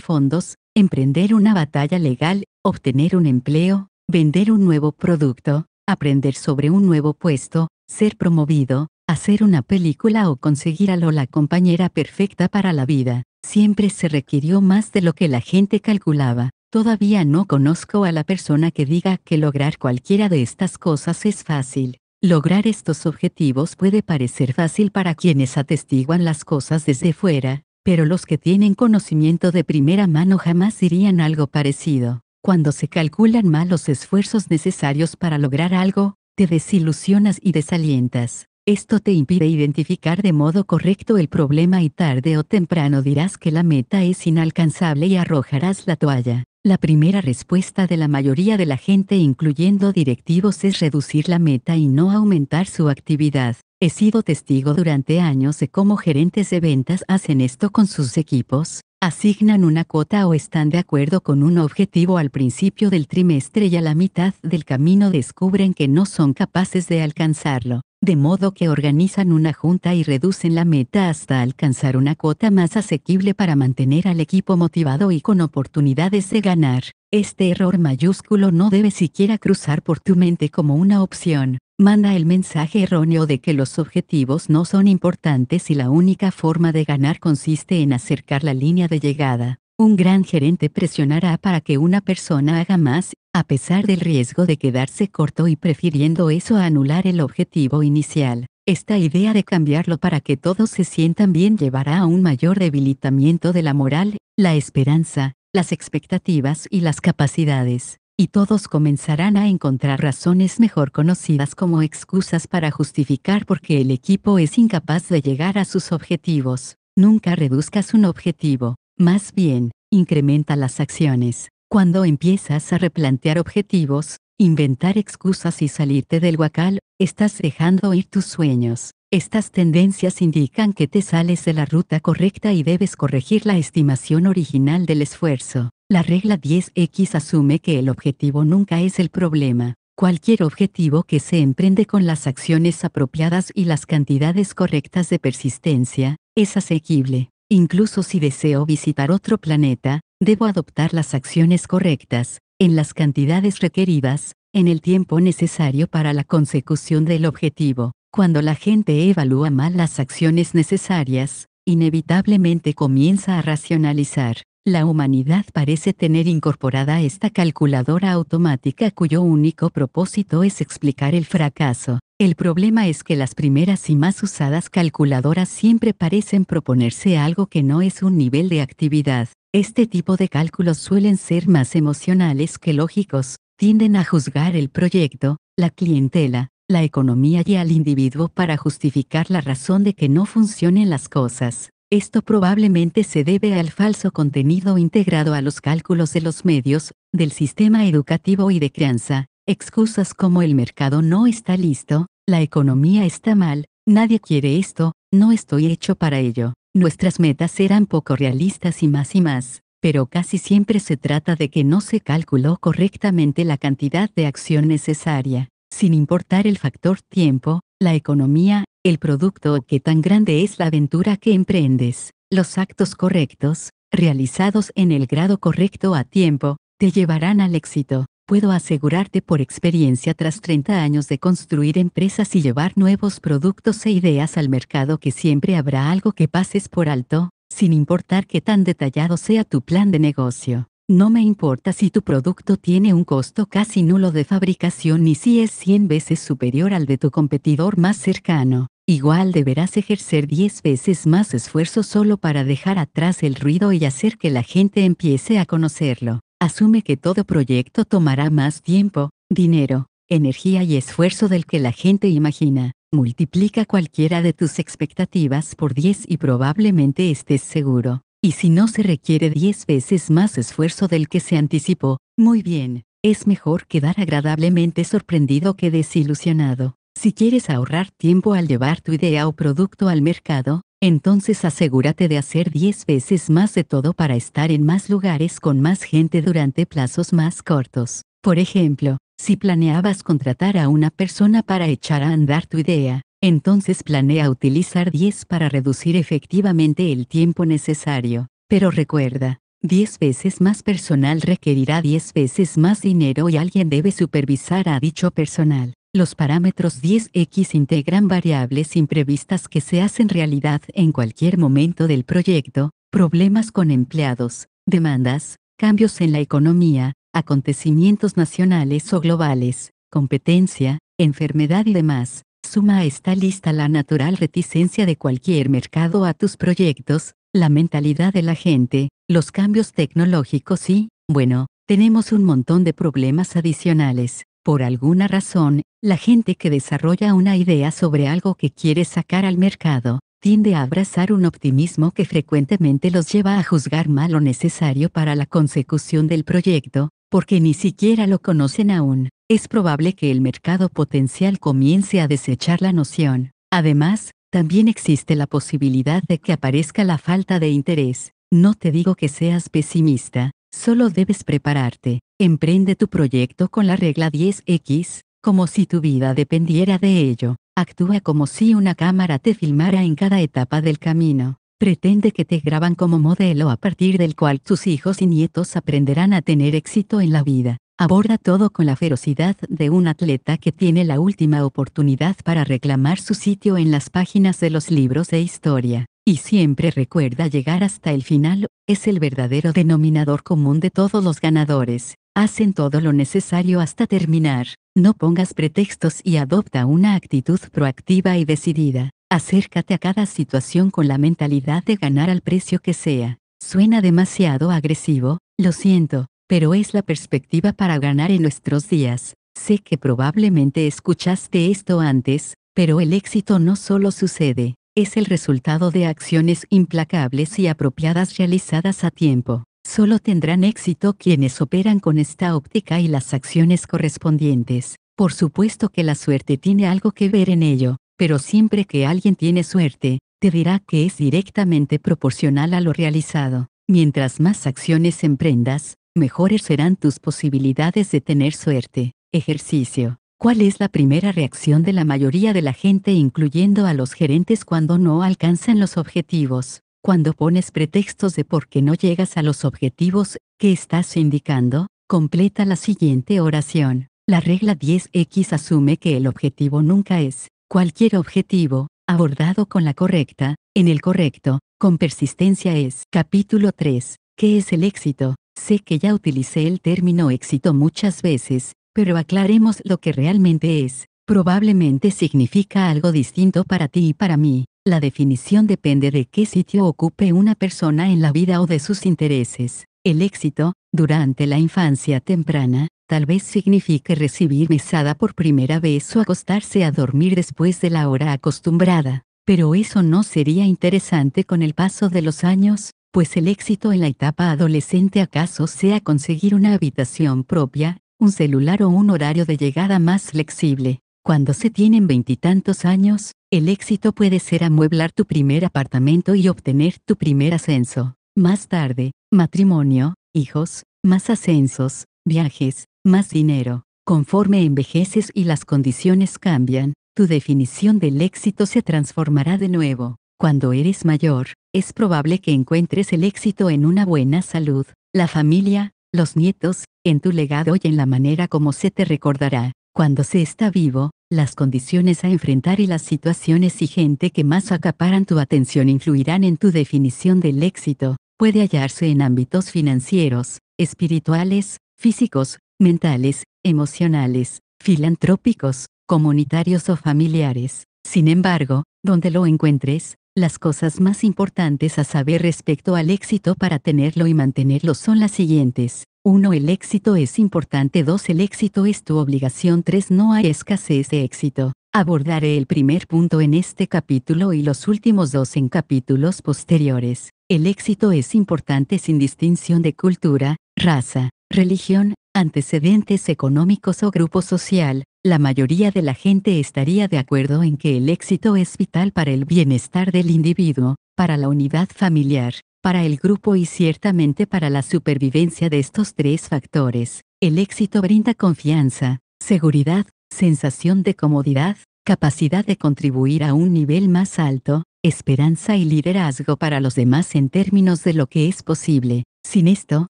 fondos, emprender una batalla legal, obtener un empleo, vender un nuevo producto, aprender sobre un nuevo puesto, ser promovido, hacer una película o conseguir a la compañera perfecta para la vida. Siempre se requirió más de lo que la gente calculaba. Todavía no conozco a la persona que diga que lograr cualquiera de estas cosas es fácil. Lograr estos objetivos puede parecer fácil para quienes atestiguan las cosas desde fuera, pero los que tienen conocimiento de primera mano jamás dirían algo parecido. Cuando se calculan mal los esfuerzos necesarios para lograr algo, te desilusionas y desalientas. Esto te impide identificar de modo correcto el problema y tarde o temprano dirás que la meta es inalcanzable y arrojarás la toalla. La primera respuesta de la mayoría de la gente incluyendo directivos es reducir la meta y no aumentar su actividad. He sido testigo durante años de cómo gerentes de ventas hacen esto con sus equipos, asignan una cuota o están de acuerdo con un objetivo al principio del trimestre y a la mitad del camino descubren que no son capaces de alcanzarlo, de modo que organizan una junta y reducen la meta hasta alcanzar una cuota más asequible para mantener al equipo motivado y con oportunidades de ganar. Este error mayúsculo no debe siquiera cruzar por tu mente como una opción manda el mensaje erróneo de que los objetivos no son importantes y la única forma de ganar consiste en acercar la línea de llegada. Un gran gerente presionará para que una persona haga más, a pesar del riesgo de quedarse corto y prefiriendo eso a anular el objetivo inicial. Esta idea de cambiarlo para que todos se sientan bien llevará a un mayor debilitamiento de la moral, la esperanza, las expectativas y las capacidades y todos comenzarán a encontrar razones mejor conocidas como excusas para justificar por qué el equipo es incapaz de llegar a sus objetivos. Nunca reduzcas un objetivo, más bien, incrementa las acciones. Cuando empiezas a replantear objetivos, inventar excusas y salirte del guacal, estás dejando ir tus sueños. Estas tendencias indican que te sales de la ruta correcta y debes corregir la estimación original del esfuerzo. La regla 10X asume que el objetivo nunca es el problema. Cualquier objetivo que se emprende con las acciones apropiadas y las cantidades correctas de persistencia, es asequible. Incluso si deseo visitar otro planeta, debo adoptar las acciones correctas, en las cantidades requeridas, en el tiempo necesario para la consecución del objetivo. Cuando la gente evalúa mal las acciones necesarias, inevitablemente comienza a racionalizar la humanidad parece tener incorporada esta calculadora automática cuyo único propósito es explicar el fracaso. El problema es que las primeras y más usadas calculadoras siempre parecen proponerse algo que no es un nivel de actividad. Este tipo de cálculos suelen ser más emocionales que lógicos, tienden a juzgar el proyecto, la clientela, la economía y al individuo para justificar la razón de que no funcionen las cosas. Esto probablemente se debe al falso contenido integrado a los cálculos de los medios, del sistema educativo y de crianza, excusas como el mercado no está listo, la economía está mal, nadie quiere esto, no estoy hecho para ello. Nuestras metas eran poco realistas y más y más, pero casi siempre se trata de que no se calculó correctamente la cantidad de acción necesaria, sin importar el factor tiempo, la economía, el producto o qué tan grande es la aventura que emprendes. Los actos correctos, realizados en el grado correcto a tiempo, te llevarán al éxito. Puedo asegurarte por experiencia tras 30 años de construir empresas y llevar nuevos productos e ideas al mercado que siempre habrá algo que pases por alto, sin importar qué tan detallado sea tu plan de negocio. No me importa si tu producto tiene un costo casi nulo de fabricación ni si es 100 veces superior al de tu competidor más cercano. Igual deberás ejercer 10 veces más esfuerzo solo para dejar atrás el ruido y hacer que la gente empiece a conocerlo. Asume que todo proyecto tomará más tiempo, dinero, energía y esfuerzo del que la gente imagina. Multiplica cualquiera de tus expectativas por 10 y probablemente estés seguro. Y si no se requiere 10 veces más esfuerzo del que se anticipó, muy bien, es mejor quedar agradablemente sorprendido que desilusionado. Si quieres ahorrar tiempo al llevar tu idea o producto al mercado, entonces asegúrate de hacer 10 veces más de todo para estar en más lugares con más gente durante plazos más cortos. Por ejemplo, si planeabas contratar a una persona para echar a andar tu idea, entonces planea utilizar 10 para reducir efectivamente el tiempo necesario. Pero recuerda, 10 veces más personal requerirá 10 veces más dinero y alguien debe supervisar a dicho personal. Los parámetros 10x integran variables imprevistas que se hacen realidad en cualquier momento del proyecto, problemas con empleados, demandas, cambios en la economía, acontecimientos nacionales o globales, competencia, enfermedad y demás. Suma a esta lista la natural reticencia de cualquier mercado a tus proyectos, la mentalidad de la gente, los cambios tecnológicos y, bueno, tenemos un montón de problemas adicionales. Por alguna razón, la gente que desarrolla una idea sobre algo que quiere sacar al mercado, tiende a abrazar un optimismo que frecuentemente los lleva a juzgar mal lo necesario para la consecución del proyecto, porque ni siquiera lo conocen aún. Es probable que el mercado potencial comience a desechar la noción. Además, también existe la posibilidad de que aparezca la falta de interés. No te digo que seas pesimista, Solo debes prepararte, emprende tu proyecto con la regla 10X, como si tu vida dependiera de ello. Actúa como si una cámara te filmara en cada etapa del camino. Pretende que te graban como modelo a partir del cual tus hijos y nietos aprenderán a tener éxito en la vida. Aborda todo con la ferocidad de un atleta que tiene la última oportunidad para reclamar su sitio en las páginas de los libros de historia. Y siempre recuerda llegar hasta el final, es el verdadero denominador común de todos los ganadores. Hacen todo lo necesario hasta terminar. No pongas pretextos y adopta una actitud proactiva y decidida. Acércate a cada situación con la mentalidad de ganar al precio que sea. Suena demasiado agresivo, lo siento, pero es la perspectiva para ganar en nuestros días. Sé que probablemente escuchaste esto antes, pero el éxito no solo sucede, es el resultado de acciones implacables y apropiadas realizadas a tiempo. Solo tendrán éxito quienes operan con esta óptica y las acciones correspondientes. Por supuesto que la suerte tiene algo que ver en ello, pero siempre que alguien tiene suerte, te dirá que es directamente proporcional a lo realizado. Mientras más acciones emprendas, mejores serán tus posibilidades de tener suerte. Ejercicio. ¿Cuál es la primera reacción de la mayoría de la gente, incluyendo a los gerentes, cuando no alcanzan los objetivos? Cuando pones pretextos de por qué no llegas a los objetivos que estás indicando, completa la siguiente oración. La regla 10X asume que el objetivo nunca es cualquier objetivo, abordado con la correcta, en el correcto, con persistencia es. Capítulo 3. ¿Qué es el éxito? Sé que ya utilicé el término éxito muchas veces, pero aclaremos lo que realmente es. Probablemente significa algo distinto para ti y para mí. La definición depende de qué sitio ocupe una persona en la vida o de sus intereses. El éxito, durante la infancia temprana, tal vez signifique recibir mesada por primera vez o acostarse a dormir después de la hora acostumbrada. Pero eso no sería interesante con el paso de los años, pues el éxito en la etapa adolescente acaso sea conseguir una habitación propia, un celular o un horario de llegada más flexible. Cuando se tienen veintitantos años, el éxito puede ser amueblar tu primer apartamento y obtener tu primer ascenso. Más tarde, matrimonio, hijos, más ascensos, viajes, más dinero. Conforme envejeces y las condiciones cambian, tu definición del éxito se transformará de nuevo. Cuando eres mayor, es probable que encuentres el éxito en una buena salud, la familia, los nietos, en tu legado y en la manera como se te recordará, cuando se está vivo, las condiciones a enfrentar y las situaciones y gente que más acaparan tu atención influirán en tu definición del éxito, puede hallarse en ámbitos financieros, espirituales, físicos, mentales, emocionales, filantrópicos, comunitarios o familiares. Sin embargo, donde lo encuentres, las cosas más importantes a saber respecto al éxito para tenerlo y mantenerlo son las siguientes. 1. El éxito es importante. 2. El éxito es tu obligación. 3. No hay escasez de éxito. Abordaré el primer punto en este capítulo y los últimos dos en capítulos posteriores. El éxito es importante sin distinción de cultura, raza, religión, antecedentes económicos o grupo social, la mayoría de la gente estaría de acuerdo en que el éxito es vital para el bienestar del individuo, para la unidad familiar, para el grupo y ciertamente para la supervivencia de estos tres factores, el éxito brinda confianza, seguridad, sensación de comodidad, capacidad de contribuir a un nivel más alto, esperanza y liderazgo para los demás en términos de lo que es posible. Sin esto,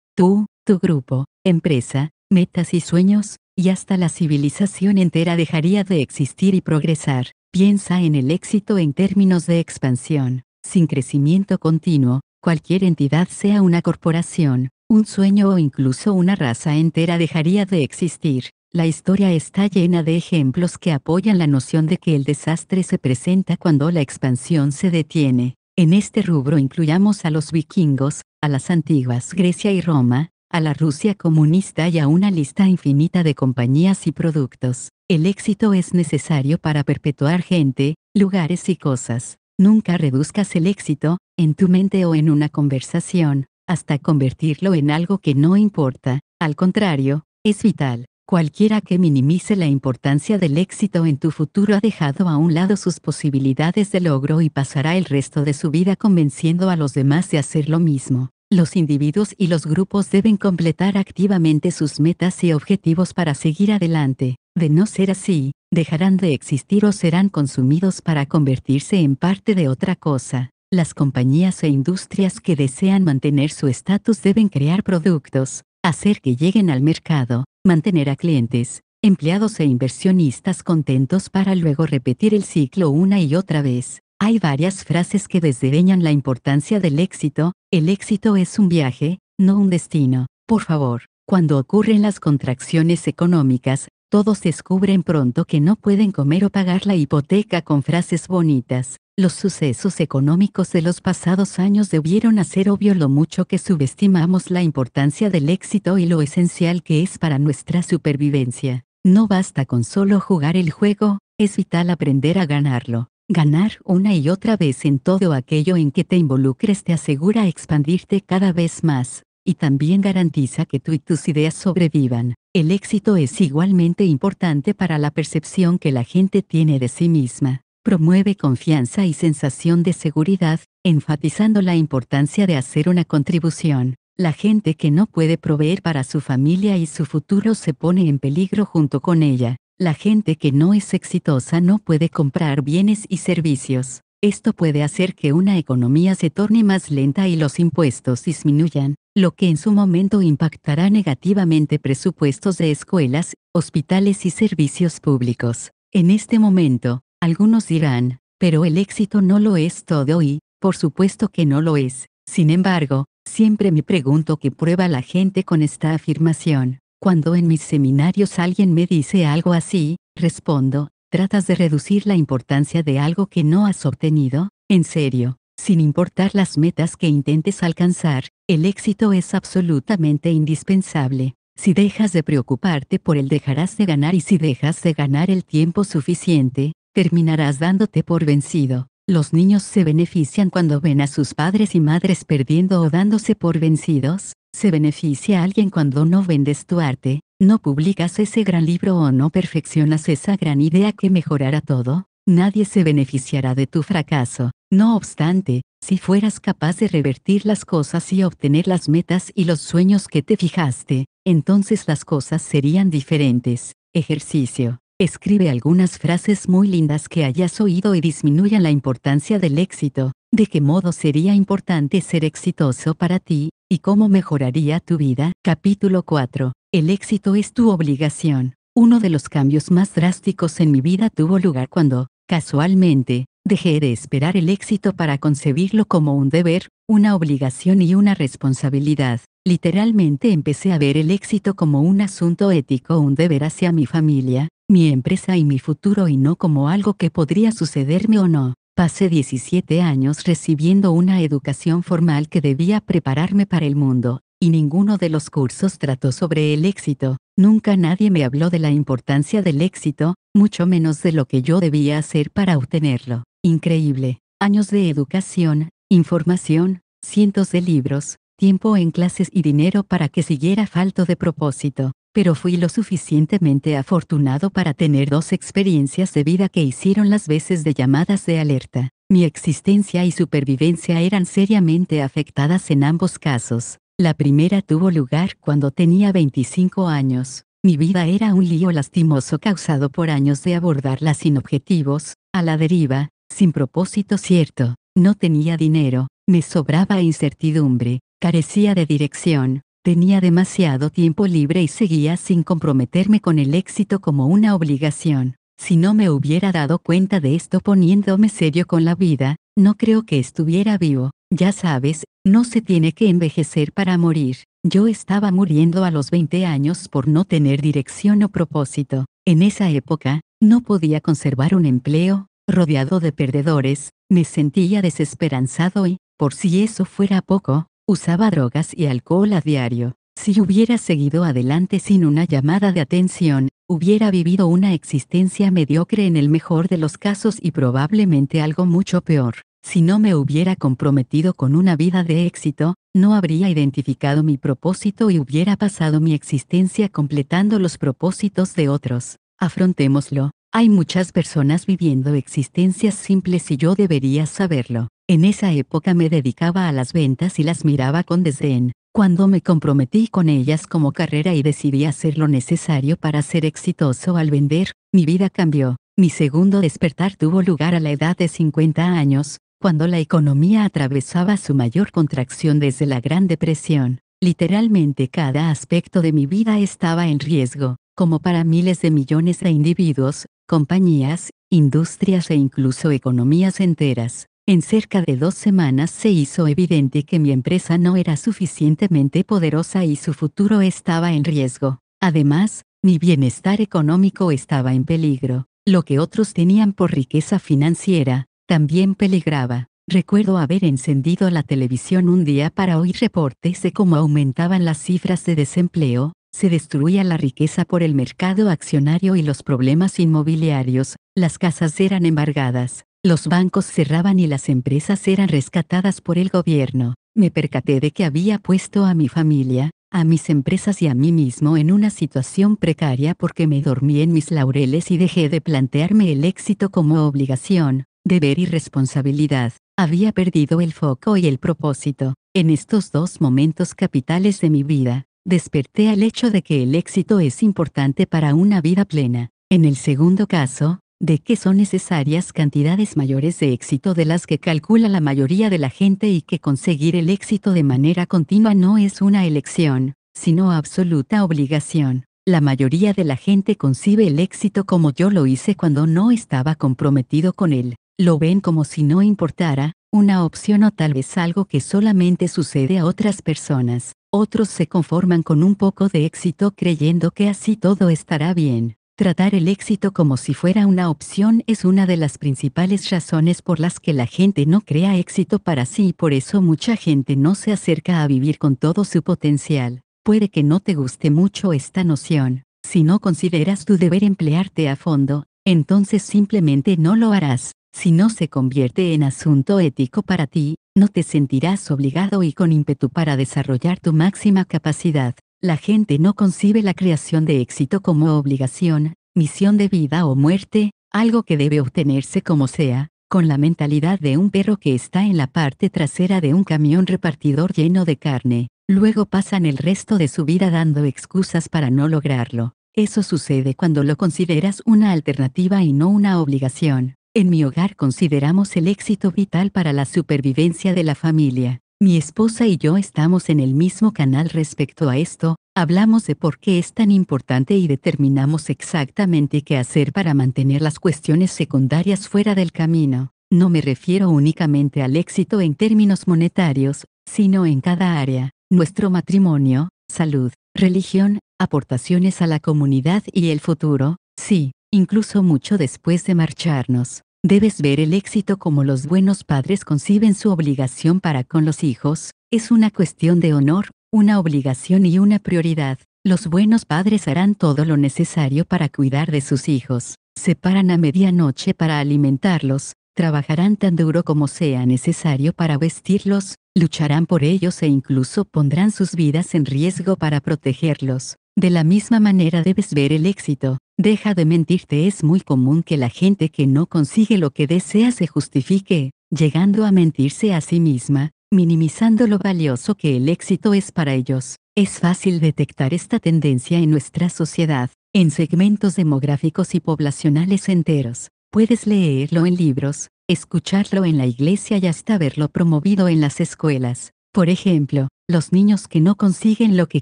tú, tu grupo, empresa, metas y sueños, y hasta la civilización entera dejaría de existir y progresar. Piensa en el éxito en términos de expansión. Sin crecimiento continuo, cualquier entidad sea una corporación, un sueño o incluso una raza entera dejaría de existir. La historia está llena de ejemplos que apoyan la noción de que el desastre se presenta cuando la expansión se detiene. En este rubro incluyamos a los vikingos, a las antiguas Grecia y Roma, a la Rusia comunista y a una lista infinita de compañías y productos. El éxito es necesario para perpetuar gente, lugares y cosas. Nunca reduzcas el éxito, en tu mente o en una conversación, hasta convertirlo en algo que no importa, al contrario, es vital. Cualquiera que minimice la importancia del éxito en tu futuro ha dejado a un lado sus posibilidades de logro y pasará el resto de su vida convenciendo a los demás de hacer lo mismo. Los individuos y los grupos deben completar activamente sus metas y objetivos para seguir adelante. De no ser así, dejarán de existir o serán consumidos para convertirse en parte de otra cosa. Las compañías e industrias que desean mantener su estatus deben crear productos, hacer que lleguen al mercado, mantener a clientes, empleados e inversionistas contentos para luego repetir el ciclo una y otra vez. Hay varias frases que desdeñan la importancia del éxito, el éxito es un viaje, no un destino. Por favor, cuando ocurren las contracciones económicas, todos descubren pronto que no pueden comer o pagar la hipoteca con frases bonitas. Los sucesos económicos de los pasados años debieron hacer obvio lo mucho que subestimamos la importancia del éxito y lo esencial que es para nuestra supervivencia. No basta con solo jugar el juego, es vital aprender a ganarlo. Ganar una y otra vez en todo aquello en que te involucres te asegura expandirte cada vez más, y también garantiza que tú y tus ideas sobrevivan. El éxito es igualmente importante para la percepción que la gente tiene de sí misma promueve confianza y sensación de seguridad, enfatizando la importancia de hacer una contribución. La gente que no puede proveer para su familia y su futuro se pone en peligro junto con ella. La gente que no es exitosa no puede comprar bienes y servicios. Esto puede hacer que una economía se torne más lenta y los impuestos disminuyan, lo que en su momento impactará negativamente presupuestos de escuelas, hospitales y servicios públicos. En este momento, algunos dirán, pero el éxito no lo es todo y, por supuesto que no lo es. Sin embargo, siempre me pregunto qué prueba la gente con esta afirmación. Cuando en mis seminarios alguien me dice algo así, respondo, ¿tratas de reducir la importancia de algo que no has obtenido? En serio, sin importar las metas que intentes alcanzar, el éxito es absolutamente indispensable. Si dejas de preocuparte por él dejarás de ganar y si dejas de ganar el tiempo suficiente, terminarás dándote por vencido. Los niños se benefician cuando ven a sus padres y madres perdiendo o dándose por vencidos, se beneficia alguien cuando no vendes tu arte, no publicas ese gran libro o no perfeccionas esa gran idea que mejorará todo, nadie se beneficiará de tu fracaso. No obstante, si fueras capaz de revertir las cosas y obtener las metas y los sueños que te fijaste, entonces las cosas serían diferentes. Ejercicio escribe algunas frases muy lindas que hayas oído y disminuyan la importancia del éxito, de qué modo sería importante ser exitoso para ti, y cómo mejoraría tu vida. Capítulo 4. El éxito es tu obligación. Uno de los cambios más drásticos en mi vida tuvo lugar cuando, casualmente, dejé de esperar el éxito para concebirlo como un deber, una obligación y una responsabilidad. Literalmente empecé a ver el éxito como un asunto ético, un deber hacia mi familia, mi empresa y mi futuro y no como algo que podría sucederme o no. Pasé 17 años recibiendo una educación formal que debía prepararme para el mundo, y ninguno de los cursos trató sobre el éxito. Nunca nadie me habló de la importancia del éxito, mucho menos de lo que yo debía hacer para obtenerlo. Increíble. Años de educación, información, cientos de libros, tiempo en clases y dinero para que siguiera falto de propósito pero fui lo suficientemente afortunado para tener dos experiencias de vida que hicieron las veces de llamadas de alerta. Mi existencia y supervivencia eran seriamente afectadas en ambos casos. La primera tuvo lugar cuando tenía 25 años. Mi vida era un lío lastimoso causado por años de abordarla sin objetivos, a la deriva, sin propósito cierto. No tenía dinero, me sobraba incertidumbre, carecía de dirección, Tenía demasiado tiempo libre y seguía sin comprometerme con el éxito como una obligación. Si no me hubiera dado cuenta de esto poniéndome serio con la vida, no creo que estuviera vivo. Ya sabes, no se tiene que envejecer para morir. Yo estaba muriendo a los 20 años por no tener dirección o propósito. En esa época, no podía conservar un empleo, rodeado de perdedores, me sentía desesperanzado y, por si eso fuera poco, Usaba drogas y alcohol a diario. Si hubiera seguido adelante sin una llamada de atención, hubiera vivido una existencia mediocre en el mejor de los casos y probablemente algo mucho peor. Si no me hubiera comprometido con una vida de éxito, no habría identificado mi propósito y hubiera pasado mi existencia completando los propósitos de otros. Afrontémoslo, hay muchas personas viviendo existencias simples y yo debería saberlo. En esa época me dedicaba a las ventas y las miraba con desdén. Cuando me comprometí con ellas como carrera y decidí hacer lo necesario para ser exitoso al vender, mi vida cambió. Mi segundo despertar tuvo lugar a la edad de 50 años, cuando la economía atravesaba su mayor contracción desde la Gran Depresión. Literalmente cada aspecto de mi vida estaba en riesgo, como para miles de millones de individuos, compañías, industrias e incluso economías enteras. En cerca de dos semanas se hizo evidente que mi empresa no era suficientemente poderosa y su futuro estaba en riesgo. Además, mi bienestar económico estaba en peligro. Lo que otros tenían por riqueza financiera, también peligraba. Recuerdo haber encendido la televisión un día para oír reportes de cómo aumentaban las cifras de desempleo, se destruía la riqueza por el mercado accionario y los problemas inmobiliarios, las casas eran embargadas, los bancos cerraban y las empresas eran rescatadas por el gobierno. Me percaté de que había puesto a mi familia, a mis empresas y a mí mismo en una situación precaria porque me dormí en mis laureles y dejé de plantearme el éxito como obligación, deber y responsabilidad. Había perdido el foco y el propósito, en estos dos momentos capitales de mi vida, desperté al hecho de que el éxito es importante para una vida plena. En el segundo caso, de que son necesarias cantidades mayores de éxito de las que calcula la mayoría de la gente y que conseguir el éxito de manera continua no es una elección, sino absoluta obligación. La mayoría de la gente concibe el éxito como yo lo hice cuando no estaba comprometido con él. Lo ven como si no importara, una opción o tal vez algo que solamente sucede a otras personas. Otros se conforman con un poco de éxito creyendo que así todo estará bien. Tratar el éxito como si fuera una opción es una de las principales razones por las que la gente no crea éxito para sí y por eso mucha gente no se acerca a vivir con todo su potencial. Puede que no te guste mucho esta noción. Si no consideras tu deber emplearte a fondo, entonces simplemente no lo harás. Si no se convierte en asunto ético para ti, no te sentirás obligado y con ímpetu para desarrollar tu máxima capacidad. La gente no concibe la creación de éxito como obligación, misión de vida o muerte, algo que debe obtenerse como sea, con la mentalidad de un perro que está en la parte trasera de un camión repartidor lleno de carne. Luego pasan el resto de su vida dando excusas para no lograrlo. Eso sucede cuando lo consideras una alternativa y no una obligación. En mi hogar consideramos el éxito vital para la supervivencia de la familia. Mi esposa y yo estamos en el mismo canal respecto a esto, hablamos de por qué es tan importante y determinamos exactamente qué hacer para mantener las cuestiones secundarias fuera del camino. No me refiero únicamente al éxito en términos monetarios, sino en cada área, nuestro matrimonio, salud, religión, aportaciones a la comunidad y el futuro. Sí, incluso mucho después de marcharnos. Debes ver el éxito como los buenos padres conciben su obligación para con los hijos, es una cuestión de honor, una obligación y una prioridad. Los buenos padres harán todo lo necesario para cuidar de sus hijos, se paran a medianoche para alimentarlos, trabajarán tan duro como sea necesario para vestirlos, lucharán por ellos e incluso pondrán sus vidas en riesgo para protegerlos. De la misma manera debes ver el éxito, Deja de mentirte. Es muy común que la gente que no consigue lo que desea se justifique, llegando a mentirse a sí misma, minimizando lo valioso que el éxito es para ellos. Es fácil detectar esta tendencia en nuestra sociedad, en segmentos demográficos y poblacionales enteros. Puedes leerlo en libros, escucharlo en la iglesia y hasta verlo promovido en las escuelas. Por ejemplo, los niños que no consiguen lo que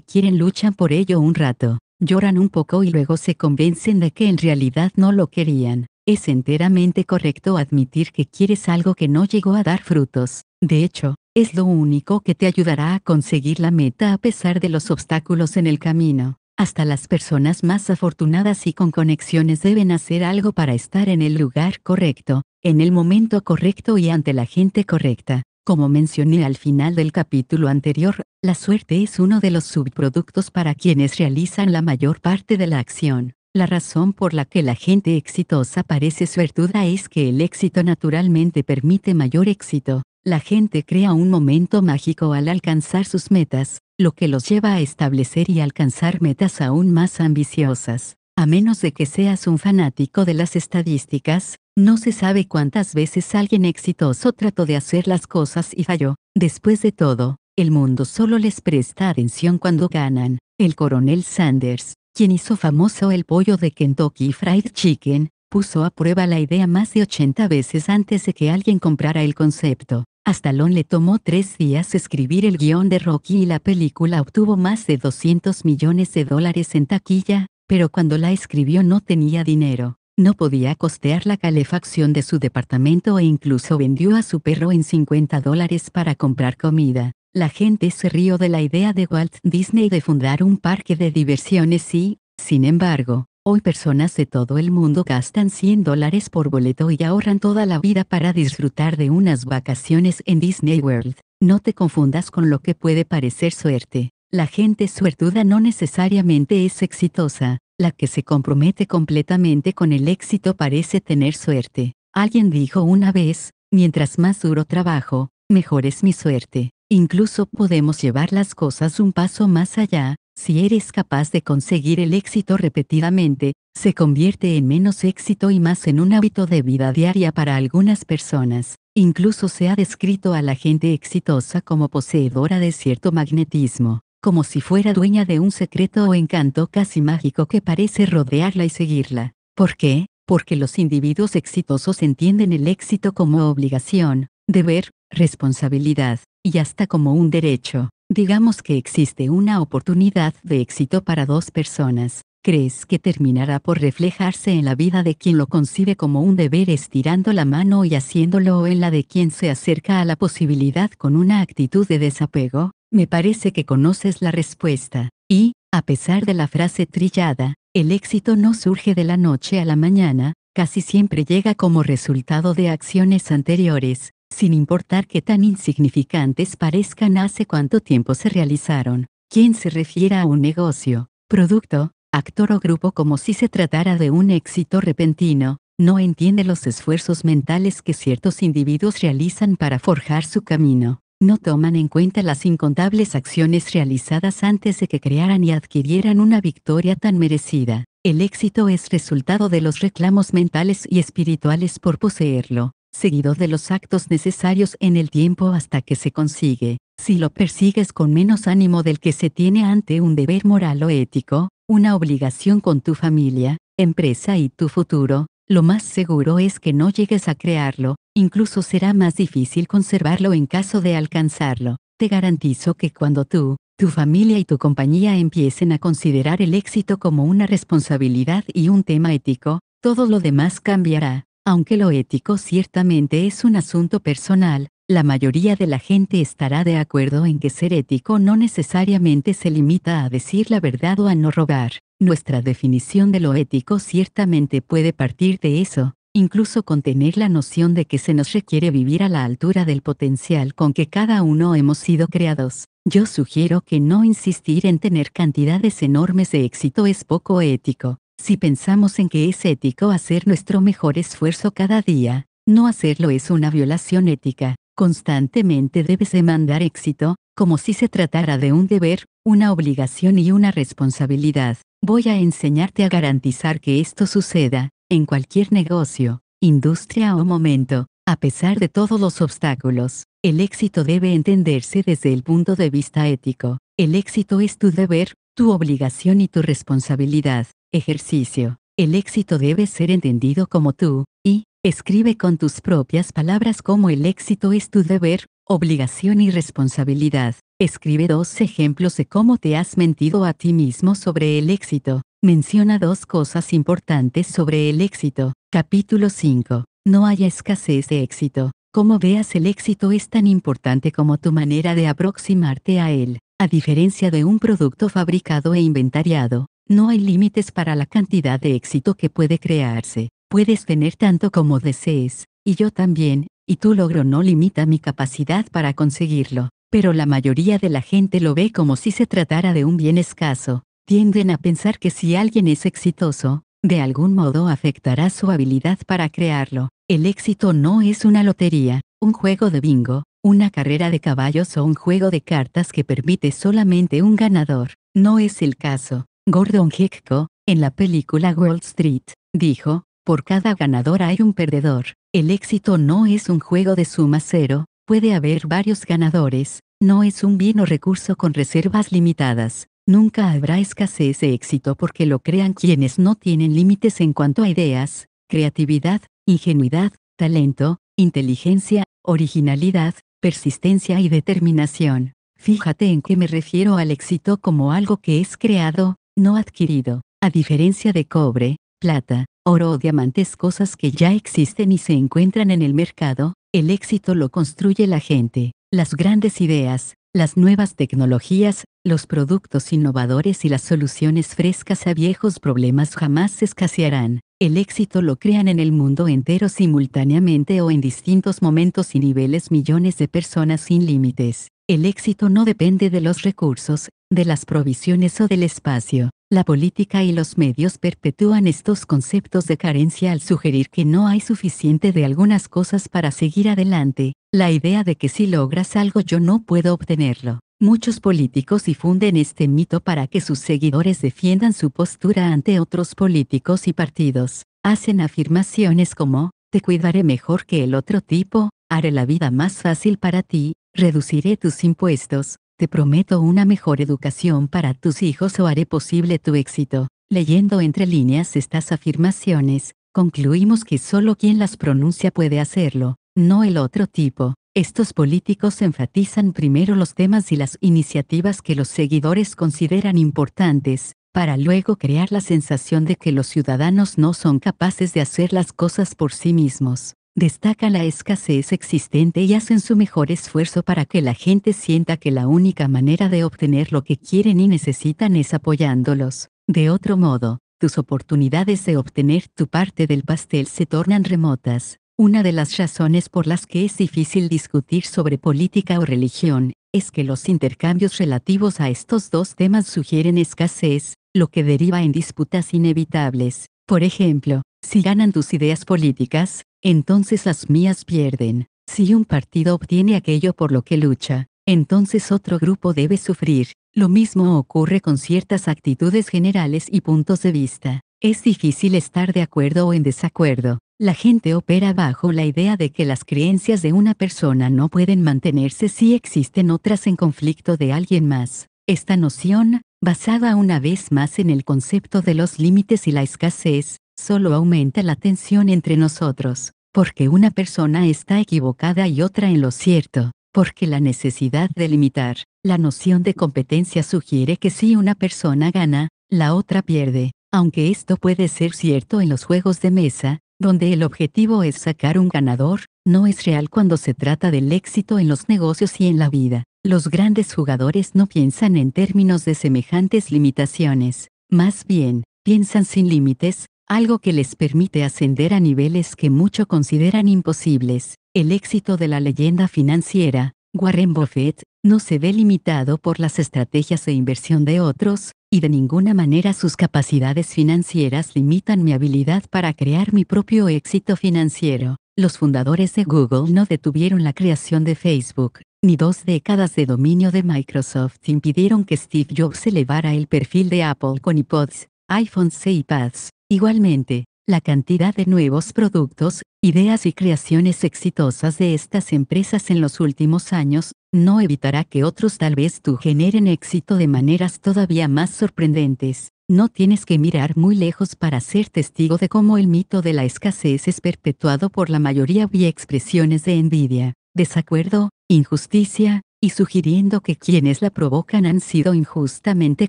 quieren luchan por ello un rato, lloran un poco y luego se convencen de que en realidad no lo querían. Es enteramente correcto admitir que quieres algo que no llegó a dar frutos. De hecho, es lo único que te ayudará a conseguir la meta a pesar de los obstáculos en el camino. Hasta las personas más afortunadas y con conexiones deben hacer algo para estar en el lugar correcto, en el momento correcto y ante la gente correcta. Como mencioné al final del capítulo anterior, la suerte es uno de los subproductos para quienes realizan la mayor parte de la acción. La razón por la que la gente exitosa parece suertuda es que el éxito naturalmente permite mayor éxito. La gente crea un momento mágico al alcanzar sus metas, lo que los lleva a establecer y alcanzar metas aún más ambiciosas. A menos de que seas un fanático de las estadísticas, no se sabe cuántas veces alguien exitoso trató de hacer las cosas y falló. Después de todo, el mundo solo les presta atención cuando ganan. El coronel Sanders, quien hizo famoso el pollo de Kentucky Fried Chicken, puso a prueba la idea más de 80 veces antes de que alguien comprara el concepto. Hasta Lon le tomó tres días escribir el guión de Rocky y la película obtuvo más de 200 millones de dólares en taquilla, pero cuando la escribió no tenía dinero no podía costear la calefacción de su departamento e incluso vendió a su perro en 50 dólares para comprar comida. La gente se rió de la idea de Walt Disney de fundar un parque de diversiones y, sin embargo, Hoy personas de todo el mundo gastan 100 dólares por boleto y ahorran toda la vida para disfrutar de unas vacaciones en Disney World. No te confundas con lo que puede parecer suerte. La gente suertuda no necesariamente es exitosa la que se compromete completamente con el éxito parece tener suerte. Alguien dijo una vez, mientras más duro trabajo, mejor es mi suerte. Incluso podemos llevar las cosas un paso más allá, si eres capaz de conseguir el éxito repetidamente, se convierte en menos éxito y más en un hábito de vida diaria para algunas personas. Incluso se ha descrito a la gente exitosa como poseedora de cierto magnetismo como si fuera dueña de un secreto o encanto casi mágico que parece rodearla y seguirla. ¿Por qué? Porque los individuos exitosos entienden el éxito como obligación, deber, responsabilidad, y hasta como un derecho. Digamos que existe una oportunidad de éxito para dos personas. ¿Crees que terminará por reflejarse en la vida de quien lo concibe como un deber estirando la mano y haciéndolo o en la de quien se acerca a la posibilidad con una actitud de desapego? Me parece que conoces la respuesta, y, a pesar de la frase trillada, el éxito no surge de la noche a la mañana, casi siempre llega como resultado de acciones anteriores, sin importar qué tan insignificantes parezcan hace cuánto tiempo se realizaron. Quien se refiere a un negocio, producto, actor o grupo como si se tratara de un éxito repentino, no entiende los esfuerzos mentales que ciertos individuos realizan para forjar su camino no toman en cuenta las incontables acciones realizadas antes de que crearan y adquirieran una victoria tan merecida. El éxito es resultado de los reclamos mentales y espirituales por poseerlo, seguido de los actos necesarios en el tiempo hasta que se consigue. Si lo persigues con menos ánimo del que se tiene ante un deber moral o ético, una obligación con tu familia, empresa y tu futuro, lo más seguro es que no llegues a crearlo, incluso será más difícil conservarlo en caso de alcanzarlo. Te garantizo que cuando tú, tu familia y tu compañía empiecen a considerar el éxito como una responsabilidad y un tema ético, todo lo demás cambiará. Aunque lo ético ciertamente es un asunto personal, la mayoría de la gente estará de acuerdo en que ser ético no necesariamente se limita a decir la verdad o a no robar. Nuestra definición de lo ético ciertamente puede partir de eso, incluso contener la noción de que se nos requiere vivir a la altura del potencial con que cada uno hemos sido creados. Yo sugiero que no insistir en tener cantidades enormes de éxito es poco ético. Si pensamos en que es ético hacer nuestro mejor esfuerzo cada día, no hacerlo es una violación ética. Constantemente debes demandar éxito, como si se tratara de un deber, una obligación y una responsabilidad. Voy a enseñarte a garantizar que esto suceda, en cualquier negocio, industria o momento, a pesar de todos los obstáculos. El éxito debe entenderse desde el punto de vista ético. El éxito es tu deber, tu obligación y tu responsabilidad. Ejercicio. El éxito debe ser entendido como tú, y, Escribe con tus propias palabras cómo el éxito es tu deber, obligación y responsabilidad. Escribe dos ejemplos de cómo te has mentido a ti mismo sobre el éxito. Menciona dos cosas importantes sobre el éxito. Capítulo 5. No haya escasez de éxito. Como veas el éxito es tan importante como tu manera de aproximarte a él. A diferencia de un producto fabricado e inventariado, no hay límites para la cantidad de éxito que puede crearse. Puedes tener tanto como desees, y yo también, y tu logro no limita mi capacidad para conseguirlo. Pero la mayoría de la gente lo ve como si se tratara de un bien escaso. Tienden a pensar que si alguien es exitoso, de algún modo afectará su habilidad para crearlo. El éxito no es una lotería, un juego de bingo, una carrera de caballos o un juego de cartas que permite solamente un ganador. No es el caso. Gordon Gekko, en la película Wall Street, dijo, por cada ganador hay un perdedor, el éxito no es un juego de suma cero, puede haber varios ganadores, no es un bien o recurso con reservas limitadas, nunca habrá escasez de éxito porque lo crean quienes no tienen límites en cuanto a ideas, creatividad, ingenuidad, talento, inteligencia, originalidad, persistencia y determinación. Fíjate en que me refiero al éxito como algo que es creado, no adquirido. A diferencia de cobre, plata, oro o diamantes, cosas que ya existen y se encuentran en el mercado, el éxito lo construye la gente, las grandes ideas, las nuevas tecnologías, los productos innovadores y las soluciones frescas a viejos problemas jamás se escasearán. El éxito lo crean en el mundo entero simultáneamente o en distintos momentos y niveles millones de personas sin límites. El éxito no depende de los recursos, de las provisiones o del espacio. La política y los medios perpetúan estos conceptos de carencia al sugerir que no hay suficiente de algunas cosas para seguir adelante, la idea de que si logras algo yo no puedo obtenerlo. Muchos políticos difunden este mito para que sus seguidores defiendan su postura ante otros políticos y partidos. Hacen afirmaciones como, te cuidaré mejor que el otro tipo, haré la vida más fácil para ti, Reduciré tus impuestos, te prometo una mejor educación para tus hijos o haré posible tu éxito. Leyendo entre líneas estas afirmaciones, concluimos que solo quien las pronuncia puede hacerlo, no el otro tipo. Estos políticos enfatizan primero los temas y las iniciativas que los seguidores consideran importantes, para luego crear la sensación de que los ciudadanos no son capaces de hacer las cosas por sí mismos destacan la escasez existente y hacen su mejor esfuerzo para que la gente sienta que la única manera de obtener lo que quieren y necesitan es apoyándolos. De otro modo, tus oportunidades de obtener tu parte del pastel se tornan remotas. Una de las razones por las que es difícil discutir sobre política o religión, es que los intercambios relativos a estos dos temas sugieren escasez, lo que deriva en disputas inevitables. Por ejemplo, si ganan tus ideas políticas, entonces las mías pierden. Si un partido obtiene aquello por lo que lucha, entonces otro grupo debe sufrir. Lo mismo ocurre con ciertas actitudes generales y puntos de vista. Es difícil estar de acuerdo o en desacuerdo. La gente opera bajo la idea de que las creencias de una persona no pueden mantenerse si existen otras en conflicto de alguien más. Esta noción, basada una vez más en el concepto de los límites y la escasez, solo aumenta la tensión entre nosotros, porque una persona está equivocada y otra en lo cierto, porque la necesidad de limitar, la noción de competencia sugiere que si una persona gana, la otra pierde, aunque esto puede ser cierto en los juegos de mesa, donde el objetivo es sacar un ganador, no es real cuando se trata del éxito en los negocios y en la vida. Los grandes jugadores no piensan en términos de semejantes limitaciones, más bien, piensan sin límites, algo que les permite ascender a niveles que muchos consideran imposibles. El éxito de la leyenda financiera, Warren Buffett, no se ve limitado por las estrategias de inversión de otros, y de ninguna manera sus capacidades financieras limitan mi habilidad para crear mi propio éxito financiero. Los fundadores de Google no detuvieron la creación de Facebook, ni dos décadas de dominio de Microsoft impidieron que Steve Jobs elevara el perfil de Apple con iPods, iPhones e iPads. Igualmente, la cantidad de nuevos productos, ideas y creaciones exitosas de estas empresas en los últimos años, no evitará que otros tal vez tú generen éxito de maneras todavía más sorprendentes. No tienes que mirar muy lejos para ser testigo de cómo el mito de la escasez es perpetuado por la mayoría vía expresiones de envidia, desacuerdo, injusticia, y sugiriendo que quienes la provocan han sido injustamente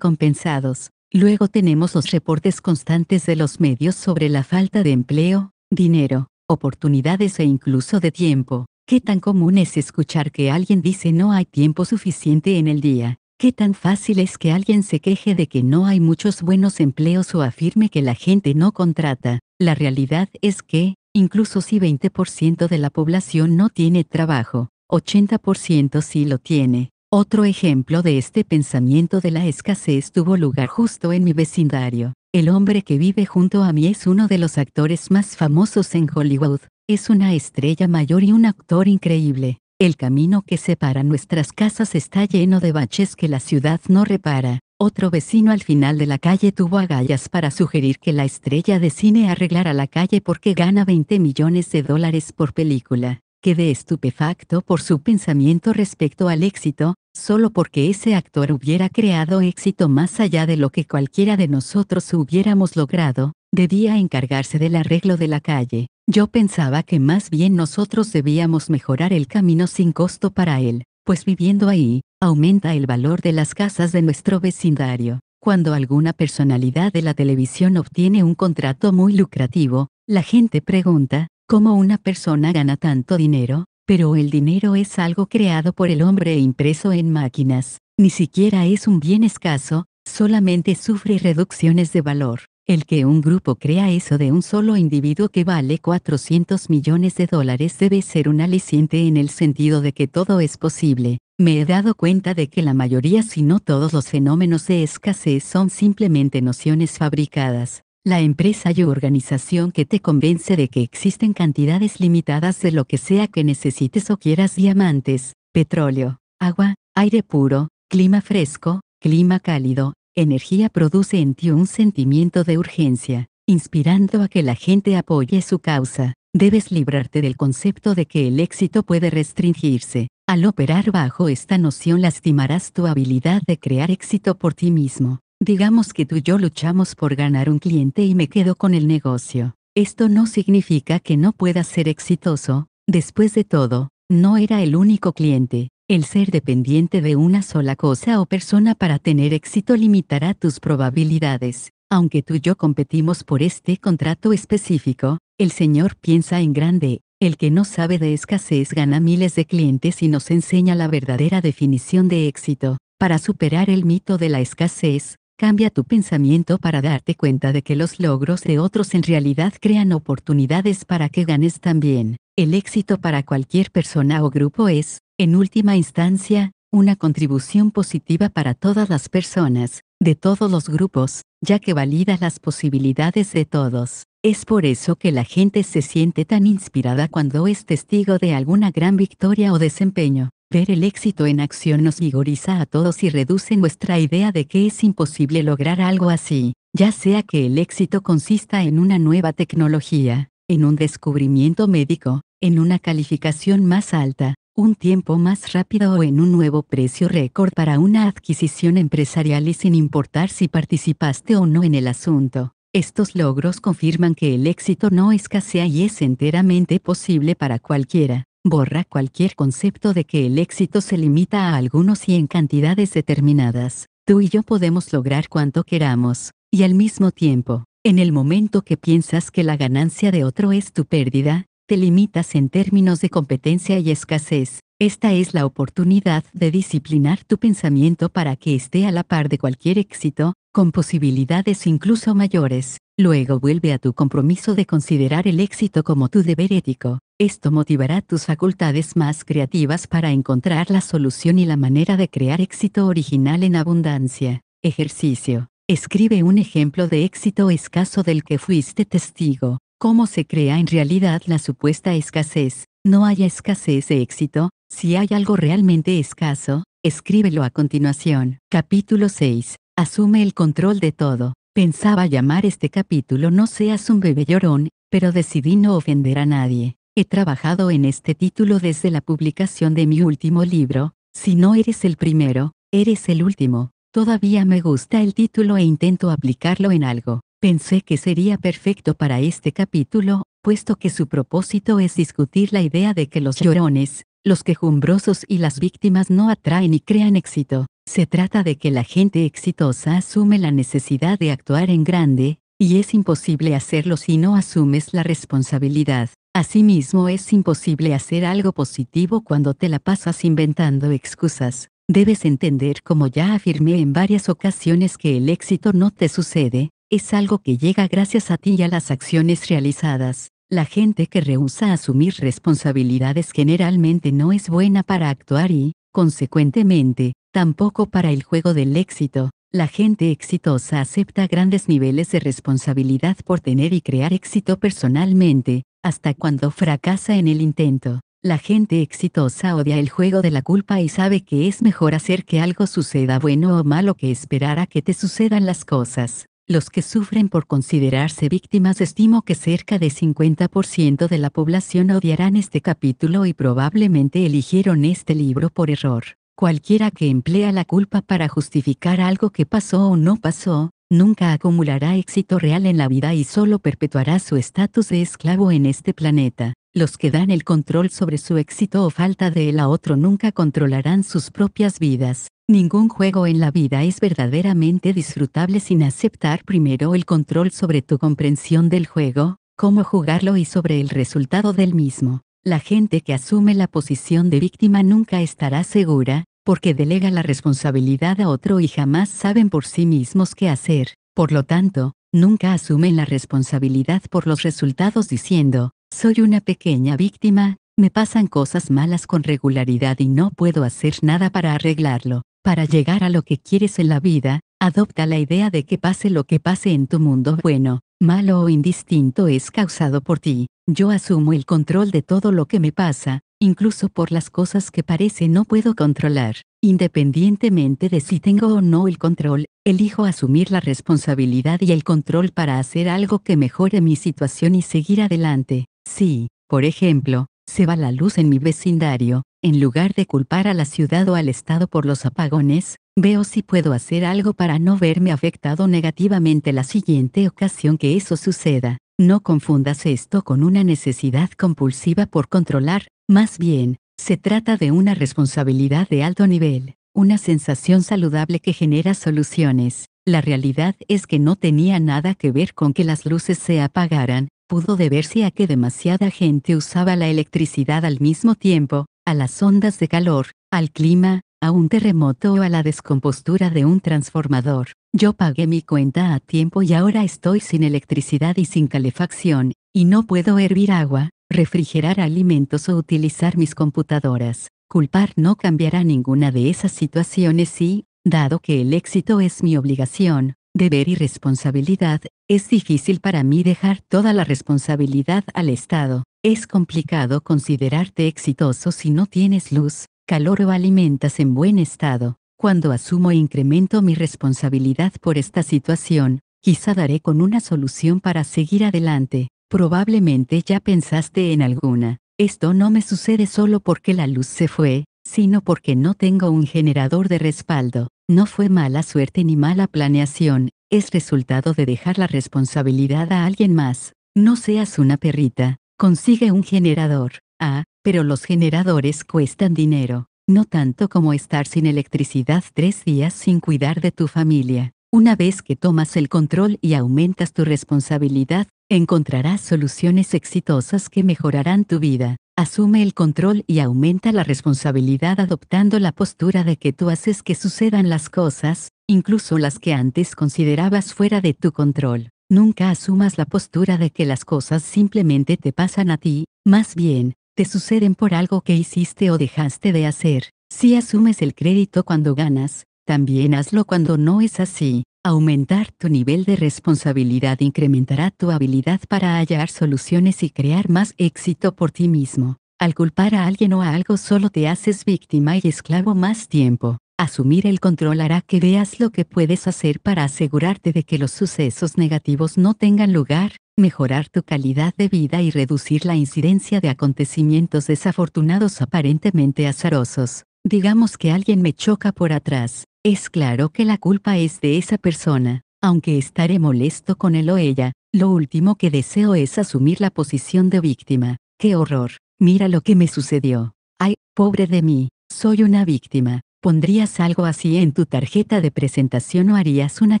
compensados. Luego tenemos los reportes constantes de los medios sobre la falta de empleo, dinero, oportunidades e incluso de tiempo. ¿Qué tan común es escuchar que alguien dice no hay tiempo suficiente en el día? ¿Qué tan fácil es que alguien se queje de que no hay muchos buenos empleos o afirme que la gente no contrata? La realidad es que, incluso si 20% de la población no tiene trabajo, 80% sí lo tiene. Otro ejemplo de este pensamiento de la escasez tuvo lugar justo en mi vecindario. El hombre que vive junto a mí es uno de los actores más famosos en Hollywood. Es una estrella mayor y un actor increíble. El camino que separa nuestras casas está lleno de baches que la ciudad no repara. Otro vecino al final de la calle tuvo agallas para sugerir que la estrella de cine arreglara la calle porque gana 20 millones de dólares por película. Quedé estupefacto por su pensamiento respecto al éxito, solo porque ese actor hubiera creado éxito más allá de lo que cualquiera de nosotros hubiéramos logrado, debía encargarse del arreglo de la calle. Yo pensaba que más bien nosotros debíamos mejorar el camino sin costo para él, pues viviendo ahí, aumenta el valor de las casas de nuestro vecindario. Cuando alguna personalidad de la televisión obtiene un contrato muy lucrativo, la gente pregunta, ¿cómo una persona gana tanto dinero? Pero el dinero es algo creado por el hombre e impreso en máquinas, ni siquiera es un bien escaso, solamente sufre reducciones de valor. El que un grupo crea eso de un solo individuo que vale 400 millones de dólares debe ser un aliciente en el sentido de que todo es posible. Me he dado cuenta de que la mayoría si no todos los fenómenos de escasez son simplemente nociones fabricadas, la empresa y organización que te convence de que existen cantidades limitadas de lo que sea que necesites o quieras diamantes, petróleo, agua, aire puro, clima fresco, clima cálido, energía produce en ti un sentimiento de urgencia, inspirando a que la gente apoye su causa. Debes librarte del concepto de que el éxito puede restringirse. Al operar bajo esta noción lastimarás tu habilidad de crear éxito por ti mismo. Digamos que tú y yo luchamos por ganar un cliente y me quedo con el negocio. Esto no significa que no pueda ser exitoso, después de todo, no era el único cliente. El ser dependiente de una sola cosa o persona para tener éxito limitará tus probabilidades. Aunque tú y yo competimos por este contrato específico, el Señor piensa en grande, el que no sabe de escasez gana miles de clientes y nos enseña la verdadera definición de éxito. Para superar el mito de la escasez, Cambia tu pensamiento para darte cuenta de que los logros de otros en realidad crean oportunidades para que ganes también. El éxito para cualquier persona o grupo es, en última instancia, una contribución positiva para todas las personas, de todos los grupos, ya que valida las posibilidades de todos. Es por eso que la gente se siente tan inspirada cuando es testigo de alguna gran victoria o desempeño. Ver el éxito en acción nos vigoriza a todos y reduce nuestra idea de que es imposible lograr algo así, ya sea que el éxito consista en una nueva tecnología, en un descubrimiento médico, en una calificación más alta, un tiempo más rápido o en un nuevo precio récord para una adquisición empresarial y sin importar si participaste o no en el asunto. Estos logros confirman que el éxito no escasea y es enteramente posible para cualquiera borra cualquier concepto de que el éxito se limita a algunos y en cantidades determinadas. Tú y yo podemos lograr cuanto queramos, y al mismo tiempo, en el momento que piensas que la ganancia de otro es tu pérdida, te limitas en términos de competencia y escasez. Esta es la oportunidad de disciplinar tu pensamiento para que esté a la par de cualquier éxito, con posibilidades incluso mayores. Luego vuelve a tu compromiso de considerar el éxito como tu deber ético. Esto motivará tus facultades más creativas para encontrar la solución y la manera de crear éxito original en abundancia. Ejercicio. Escribe un ejemplo de éxito escaso del que fuiste testigo. ¿Cómo se crea en realidad la supuesta escasez? No haya escasez de éxito, si hay algo realmente escaso, escríbelo a continuación. Capítulo 6. Asume el control de todo. Pensaba llamar este capítulo No seas un bebé llorón, pero decidí no ofender a nadie. He trabajado en este título desde la publicación de mi último libro, Si no eres el primero, eres el último. Todavía me gusta el título e intento aplicarlo en algo. Pensé que sería perfecto para este capítulo, puesto que su propósito es discutir la idea de que los llorones, los quejumbrosos y las víctimas no atraen y crean éxito. Se trata de que la gente exitosa asume la necesidad de actuar en grande, y es imposible hacerlo si no asumes la responsabilidad. Asimismo, es imposible hacer algo positivo cuando te la pasas inventando excusas. Debes entender, como ya afirmé en varias ocasiones, que el éxito no te sucede, es algo que llega gracias a ti y a las acciones realizadas. La gente que rehúsa asumir responsabilidades generalmente no es buena para actuar y, consecuentemente, tampoco para el juego del éxito. La gente exitosa acepta grandes niveles de responsabilidad por tener y crear éxito personalmente, hasta cuando fracasa en el intento. La gente exitosa odia el juego de la culpa y sabe que es mejor hacer que algo suceda bueno o malo que esperar a que te sucedan las cosas. Los que sufren por considerarse víctimas estimo que cerca de 50% de la población odiarán este capítulo y probablemente eligieron este libro por error. Cualquiera que emplea la culpa para justificar algo que pasó o no pasó, nunca acumulará éxito real en la vida y solo perpetuará su estatus de esclavo en este planeta. Los que dan el control sobre su éxito o falta de él a otro nunca controlarán sus propias vidas. Ningún juego en la vida es verdaderamente disfrutable sin aceptar primero el control sobre tu comprensión del juego, cómo jugarlo y sobre el resultado del mismo. La gente que asume la posición de víctima nunca estará segura, porque delega la responsabilidad a otro y jamás saben por sí mismos qué hacer. Por lo tanto, nunca asumen la responsabilidad por los resultados diciendo, soy una pequeña víctima, me pasan cosas malas con regularidad y no puedo hacer nada para arreglarlo. Para llegar a lo que quieres en la vida, adopta la idea de que pase lo que pase en tu mundo bueno, malo o indistinto es causado por ti. Yo asumo el control de todo lo que me pasa, incluso por las cosas que parece no puedo controlar. Independientemente de si tengo o no el control, elijo asumir la responsabilidad y el control para hacer algo que mejore mi situación y seguir adelante. Si, por ejemplo, se va la luz en mi vecindario, en lugar de culpar a la ciudad o al Estado por los apagones, veo si puedo hacer algo para no verme afectado negativamente la siguiente ocasión que eso suceda. No confundas esto con una necesidad compulsiva por controlar, más bien, se trata de una responsabilidad de alto nivel, una sensación saludable que genera soluciones. La realidad es que no tenía nada que ver con que las luces se apagaran, pudo deberse a que demasiada gente usaba la electricidad al mismo tiempo, a las ondas de calor, al clima, a un terremoto o a la descompostura de un transformador. Yo pagué mi cuenta a tiempo y ahora estoy sin electricidad y sin calefacción, y no puedo hervir agua, refrigerar alimentos o utilizar mis computadoras. Culpar no cambiará ninguna de esas situaciones y, dado que el éxito es mi obligación, deber y responsabilidad, es difícil para mí dejar toda la responsabilidad al Estado. Es complicado considerarte exitoso si no tienes luz, calor o alimentas en buen estado. Cuando asumo e incremento mi responsabilidad por esta situación, quizá daré con una solución para seguir adelante. Probablemente ya pensaste en alguna. Esto no me sucede solo porque la luz se fue, sino porque no tengo un generador de respaldo. No fue mala suerte ni mala planeación, es resultado de dejar la responsabilidad a alguien más. No seas una perrita, consigue un generador. Ah, pero los generadores cuestan dinero, no tanto como estar sin electricidad tres días sin cuidar de tu familia. Una vez que tomas el control y aumentas tu responsabilidad, encontrarás soluciones exitosas que mejorarán tu vida. Asume el control y aumenta la responsabilidad adoptando la postura de que tú haces que sucedan las cosas, incluso las que antes considerabas fuera de tu control. Nunca asumas la postura de que las cosas simplemente te pasan a ti, más bien, te suceden por algo que hiciste o dejaste de hacer. Si asumes el crédito cuando ganas, también hazlo cuando no es así. Aumentar tu nivel de responsabilidad incrementará tu habilidad para hallar soluciones y crear más éxito por ti mismo. Al culpar a alguien o a algo solo te haces víctima y esclavo más tiempo. Asumir el control hará que veas lo que puedes hacer para asegurarte de que los sucesos negativos no tengan lugar, mejorar tu calidad de vida y reducir la incidencia de acontecimientos desafortunados aparentemente azarosos. Digamos que alguien me choca por atrás. Es claro que la culpa es de esa persona, aunque estaré molesto con él o ella, lo último que deseo es asumir la posición de víctima. ¡Qué horror! Mira lo que me sucedió. ¡Ay, pobre de mí! Soy una víctima. ¿Pondrías algo así en tu tarjeta de presentación o harías una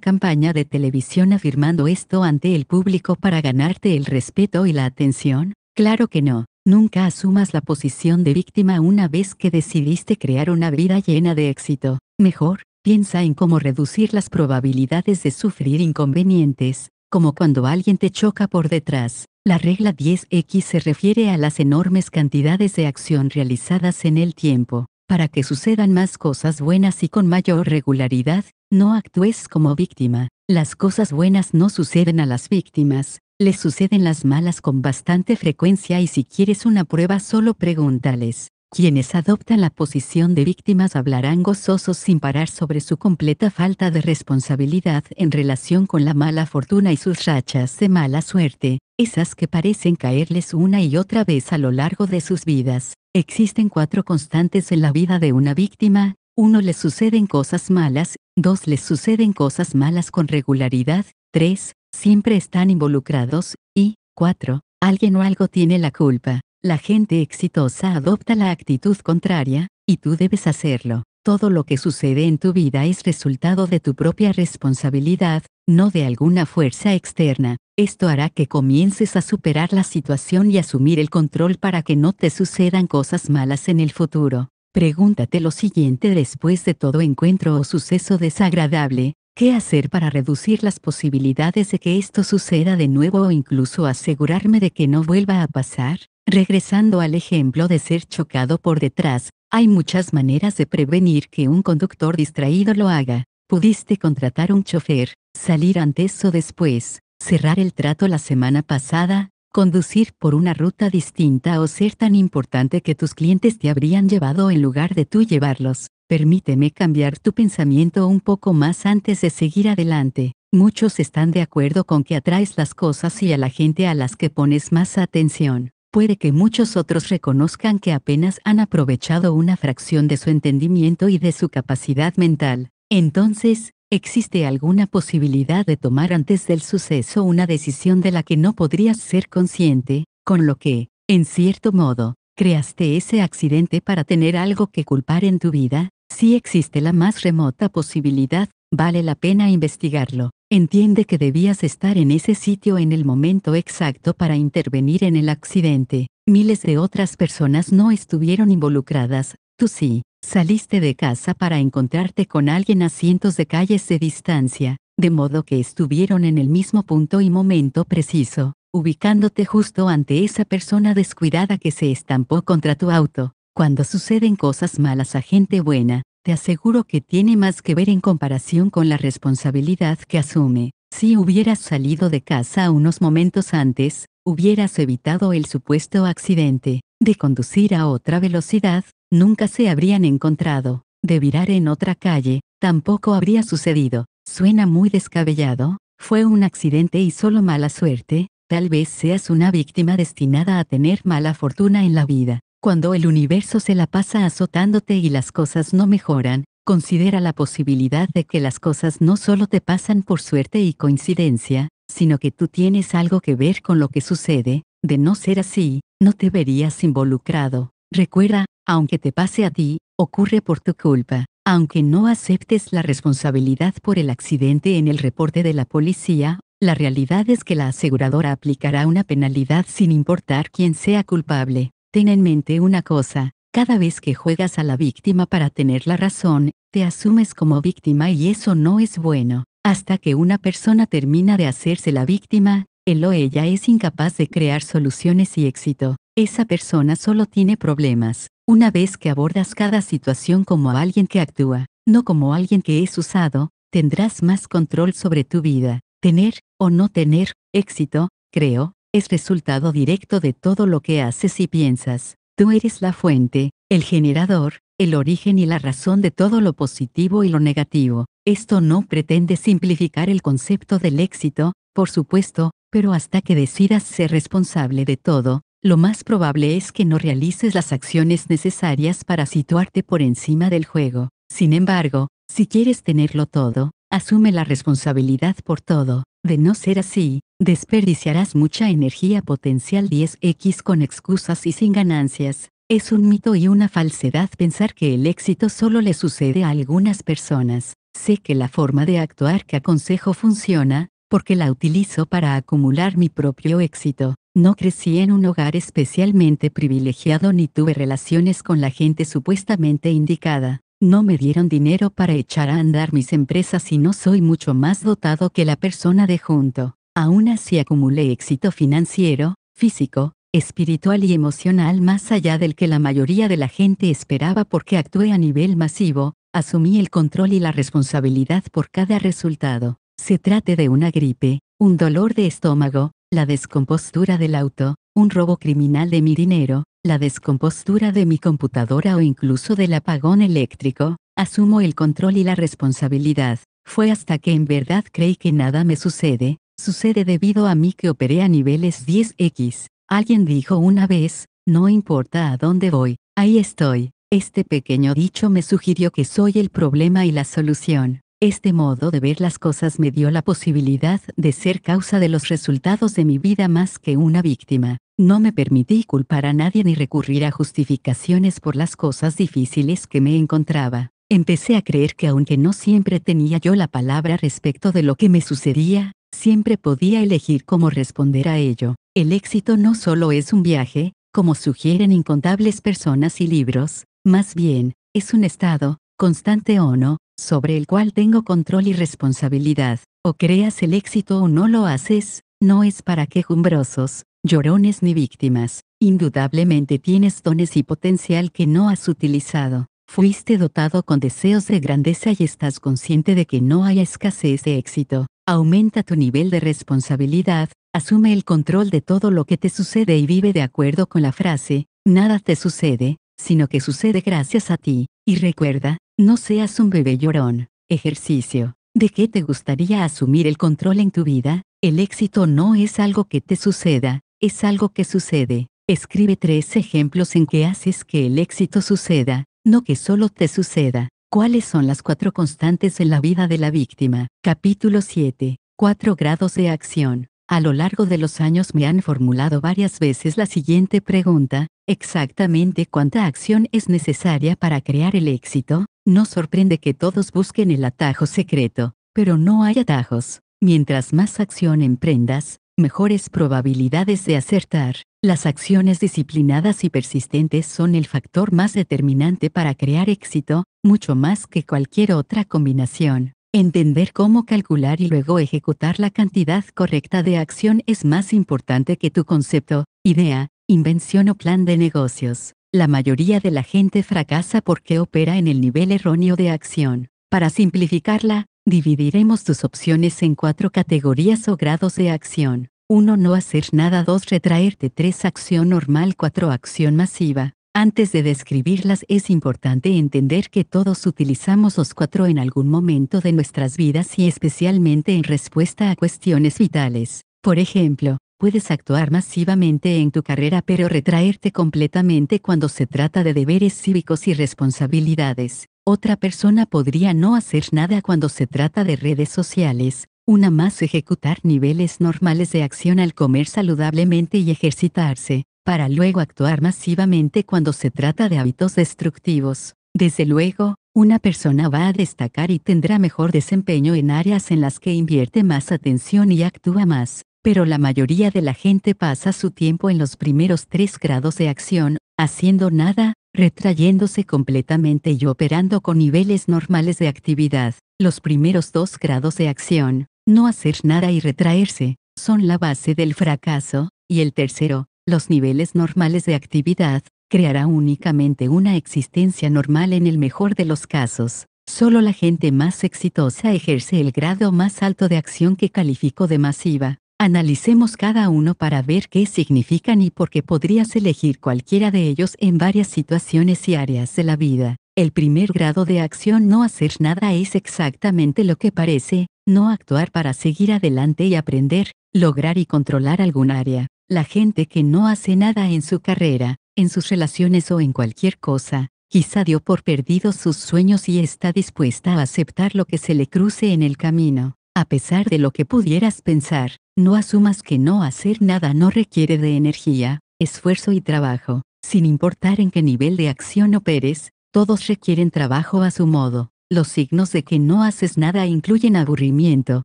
campaña de televisión afirmando esto ante el público para ganarte el respeto y la atención? Claro que no. Nunca asumas la posición de víctima una vez que decidiste crear una vida llena de éxito. Mejor, piensa en cómo reducir las probabilidades de sufrir inconvenientes, como cuando alguien te choca por detrás. La regla 10X se refiere a las enormes cantidades de acción realizadas en el tiempo. Para que sucedan más cosas buenas y con mayor regularidad, no actúes como víctima. Las cosas buenas no suceden a las víctimas, les suceden las malas con bastante frecuencia y si quieres una prueba solo pregúntales. Quienes adoptan la posición de víctimas hablarán gozosos sin parar sobre su completa falta de responsabilidad en relación con la mala fortuna y sus rachas de mala suerte, esas que parecen caerles una y otra vez a lo largo de sus vidas. Existen cuatro constantes en la vida de una víctima, uno le suceden cosas malas, dos les suceden cosas malas con regularidad, tres, siempre están involucrados, y, cuatro, alguien o algo tiene la culpa. La gente exitosa adopta la actitud contraria, y tú debes hacerlo. Todo lo que sucede en tu vida es resultado de tu propia responsabilidad, no de alguna fuerza externa. Esto hará que comiences a superar la situación y asumir el control para que no te sucedan cosas malas en el futuro. Pregúntate lo siguiente después de todo encuentro o suceso desagradable, ¿qué hacer para reducir las posibilidades de que esto suceda de nuevo o incluso asegurarme de que no vuelva a pasar? Regresando al ejemplo de ser chocado por detrás, hay muchas maneras de prevenir que un conductor distraído lo haga. Pudiste contratar un chofer, salir antes o después, cerrar el trato la semana pasada, conducir por una ruta distinta o ser tan importante que tus clientes te habrían llevado en lugar de tú llevarlos. Permíteme cambiar tu pensamiento un poco más antes de seguir adelante. Muchos están de acuerdo con que atraes las cosas y a la gente a las que pones más atención puede que muchos otros reconozcan que apenas han aprovechado una fracción de su entendimiento y de su capacidad mental. Entonces, existe alguna posibilidad de tomar antes del suceso una decisión de la que no podrías ser consciente, con lo que, en cierto modo, creaste ese accidente para tener algo que culpar en tu vida, si existe la más remota posibilidad, vale la pena investigarlo entiende que debías estar en ese sitio en el momento exacto para intervenir en el accidente. Miles de otras personas no estuvieron involucradas, tú sí. Saliste de casa para encontrarte con alguien a cientos de calles de distancia, de modo que estuvieron en el mismo punto y momento preciso, ubicándote justo ante esa persona descuidada que se estampó contra tu auto. Cuando suceden cosas malas a gente buena, te aseguro que tiene más que ver en comparación con la responsabilidad que asume. Si hubieras salido de casa unos momentos antes, hubieras evitado el supuesto accidente, de conducir a otra velocidad, nunca se habrían encontrado, de virar en otra calle, tampoco habría sucedido. Suena muy descabellado, fue un accidente y solo mala suerte, tal vez seas una víctima destinada a tener mala fortuna en la vida. Cuando el universo se la pasa azotándote y las cosas no mejoran, considera la posibilidad de que las cosas no solo te pasan por suerte y coincidencia, sino que tú tienes algo que ver con lo que sucede, de no ser así, no te verías involucrado. Recuerda, aunque te pase a ti, ocurre por tu culpa. Aunque no aceptes la responsabilidad por el accidente en el reporte de la policía, la realidad es que la aseguradora aplicará una penalidad sin importar quién sea culpable. Ten en mente una cosa, cada vez que juegas a la víctima para tener la razón, te asumes como víctima y eso no es bueno. Hasta que una persona termina de hacerse la víctima, él o ella es incapaz de crear soluciones y éxito. Esa persona solo tiene problemas. Una vez que abordas cada situación como alguien que actúa, no como alguien que es usado, tendrás más control sobre tu vida. Tener o no tener éxito, creo, es resultado directo de todo lo que haces y piensas. Tú eres la fuente, el generador, el origen y la razón de todo lo positivo y lo negativo. Esto no pretende simplificar el concepto del éxito, por supuesto, pero hasta que decidas ser responsable de todo, lo más probable es que no realices las acciones necesarias para situarte por encima del juego. Sin embargo, si quieres tenerlo todo, asume la responsabilidad por todo. De no ser así, desperdiciarás mucha energía potencial 10x con excusas y sin ganancias. Es un mito y una falsedad pensar que el éxito solo le sucede a algunas personas. Sé que la forma de actuar que aconsejo funciona, porque la utilizo para acumular mi propio éxito. No crecí en un hogar especialmente privilegiado ni tuve relaciones con la gente supuestamente indicada. No me dieron dinero para echar a andar mis empresas y no soy mucho más dotado que la persona de junto. Aún así acumulé éxito financiero, físico, espiritual y emocional más allá del que la mayoría de la gente esperaba porque actué a nivel masivo, asumí el control y la responsabilidad por cada resultado. Se trate de una gripe, un dolor de estómago, la descompostura del auto, un robo criminal de mi dinero, la descompostura de mi computadora o incluso del apagón eléctrico, asumo el control y la responsabilidad. Fue hasta que en verdad creí que nada me sucede, sucede debido a mí que operé a niveles 10x. Alguien dijo una vez, no importa a dónde voy, ahí estoy. Este pequeño dicho me sugirió que soy el problema y la solución. Este modo de ver las cosas me dio la posibilidad de ser causa de los resultados de mi vida más que una víctima. No me permití culpar a nadie ni recurrir a justificaciones por las cosas difíciles que me encontraba. Empecé a creer que aunque no siempre tenía yo la palabra respecto de lo que me sucedía, siempre podía elegir cómo responder a ello. El éxito no solo es un viaje, como sugieren incontables personas y libros, más bien, es un estado, constante o no, sobre el cual tengo control y responsabilidad, o creas el éxito o no lo haces, no es para quejumbrosos, llorones ni víctimas. Indudablemente tienes dones y potencial que no has utilizado. Fuiste dotado con deseos de grandeza y estás consciente de que no hay escasez de éxito. Aumenta tu nivel de responsabilidad, asume el control de todo lo que te sucede y vive de acuerdo con la frase, nada te sucede, sino que sucede gracias a ti. Y recuerda, no seas un bebé llorón. Ejercicio. ¿De qué te gustaría asumir el control en tu vida? El éxito no es algo que te suceda, es algo que sucede. Escribe tres ejemplos en que haces que el éxito suceda, no que solo te suceda. ¿Cuáles son las cuatro constantes en la vida de la víctima? Capítulo 7. Cuatro grados de acción. A lo largo de los años me han formulado varias veces la siguiente pregunta, ¿exactamente cuánta acción es necesaria para crear el éxito? No sorprende que todos busquen el atajo secreto, pero no hay atajos. Mientras más acción emprendas, mejores probabilidades de acertar. Las acciones disciplinadas y persistentes son el factor más determinante para crear éxito, mucho más que cualquier otra combinación. Entender cómo calcular y luego ejecutar la cantidad correcta de acción es más importante que tu concepto, idea, invención o plan de negocios. La mayoría de la gente fracasa porque opera en el nivel erróneo de acción. Para simplificarla, dividiremos tus opciones en cuatro categorías o grados de acción. 1. No hacer nada. 2. Retraerte. 3. Acción normal. 4. Acción masiva. Antes de describirlas es importante entender que todos utilizamos los cuatro en algún momento de nuestras vidas y especialmente en respuesta a cuestiones vitales. Por ejemplo, puedes actuar masivamente en tu carrera pero retraerte completamente cuando se trata de deberes cívicos y responsabilidades. Otra persona podría no hacer nada cuando se trata de redes sociales, una más ejecutar niveles normales de acción al comer saludablemente y ejercitarse, para luego actuar masivamente cuando se trata de hábitos destructivos. Desde luego, una persona va a destacar y tendrá mejor desempeño en áreas en las que invierte más atención y actúa más, pero la mayoría de la gente pasa su tiempo en los primeros tres grados de acción, haciendo nada, retrayéndose completamente y operando con niveles normales de actividad. Los primeros dos grados de acción, no hacer nada y retraerse, son la base del fracaso, y el tercero, los niveles normales de actividad, creará únicamente una existencia normal en el mejor de los casos. Solo la gente más exitosa ejerce el grado más alto de acción que calificó de masiva. Analicemos cada uno para ver qué significan y por qué podrías elegir cualquiera de ellos en varias situaciones y áreas de la vida. El primer grado de acción no hacer nada es exactamente lo que parece, no actuar para seguir adelante y aprender, lograr y controlar algún área. La gente que no hace nada en su carrera, en sus relaciones o en cualquier cosa, quizá dio por perdidos sus sueños y está dispuesta a aceptar lo que se le cruce en el camino. A pesar de lo que pudieras pensar, no asumas que no hacer nada no requiere de energía, esfuerzo y trabajo, sin importar en qué nivel de acción operes, todos requieren trabajo a su modo. Los signos de que no haces nada incluyen aburrimiento,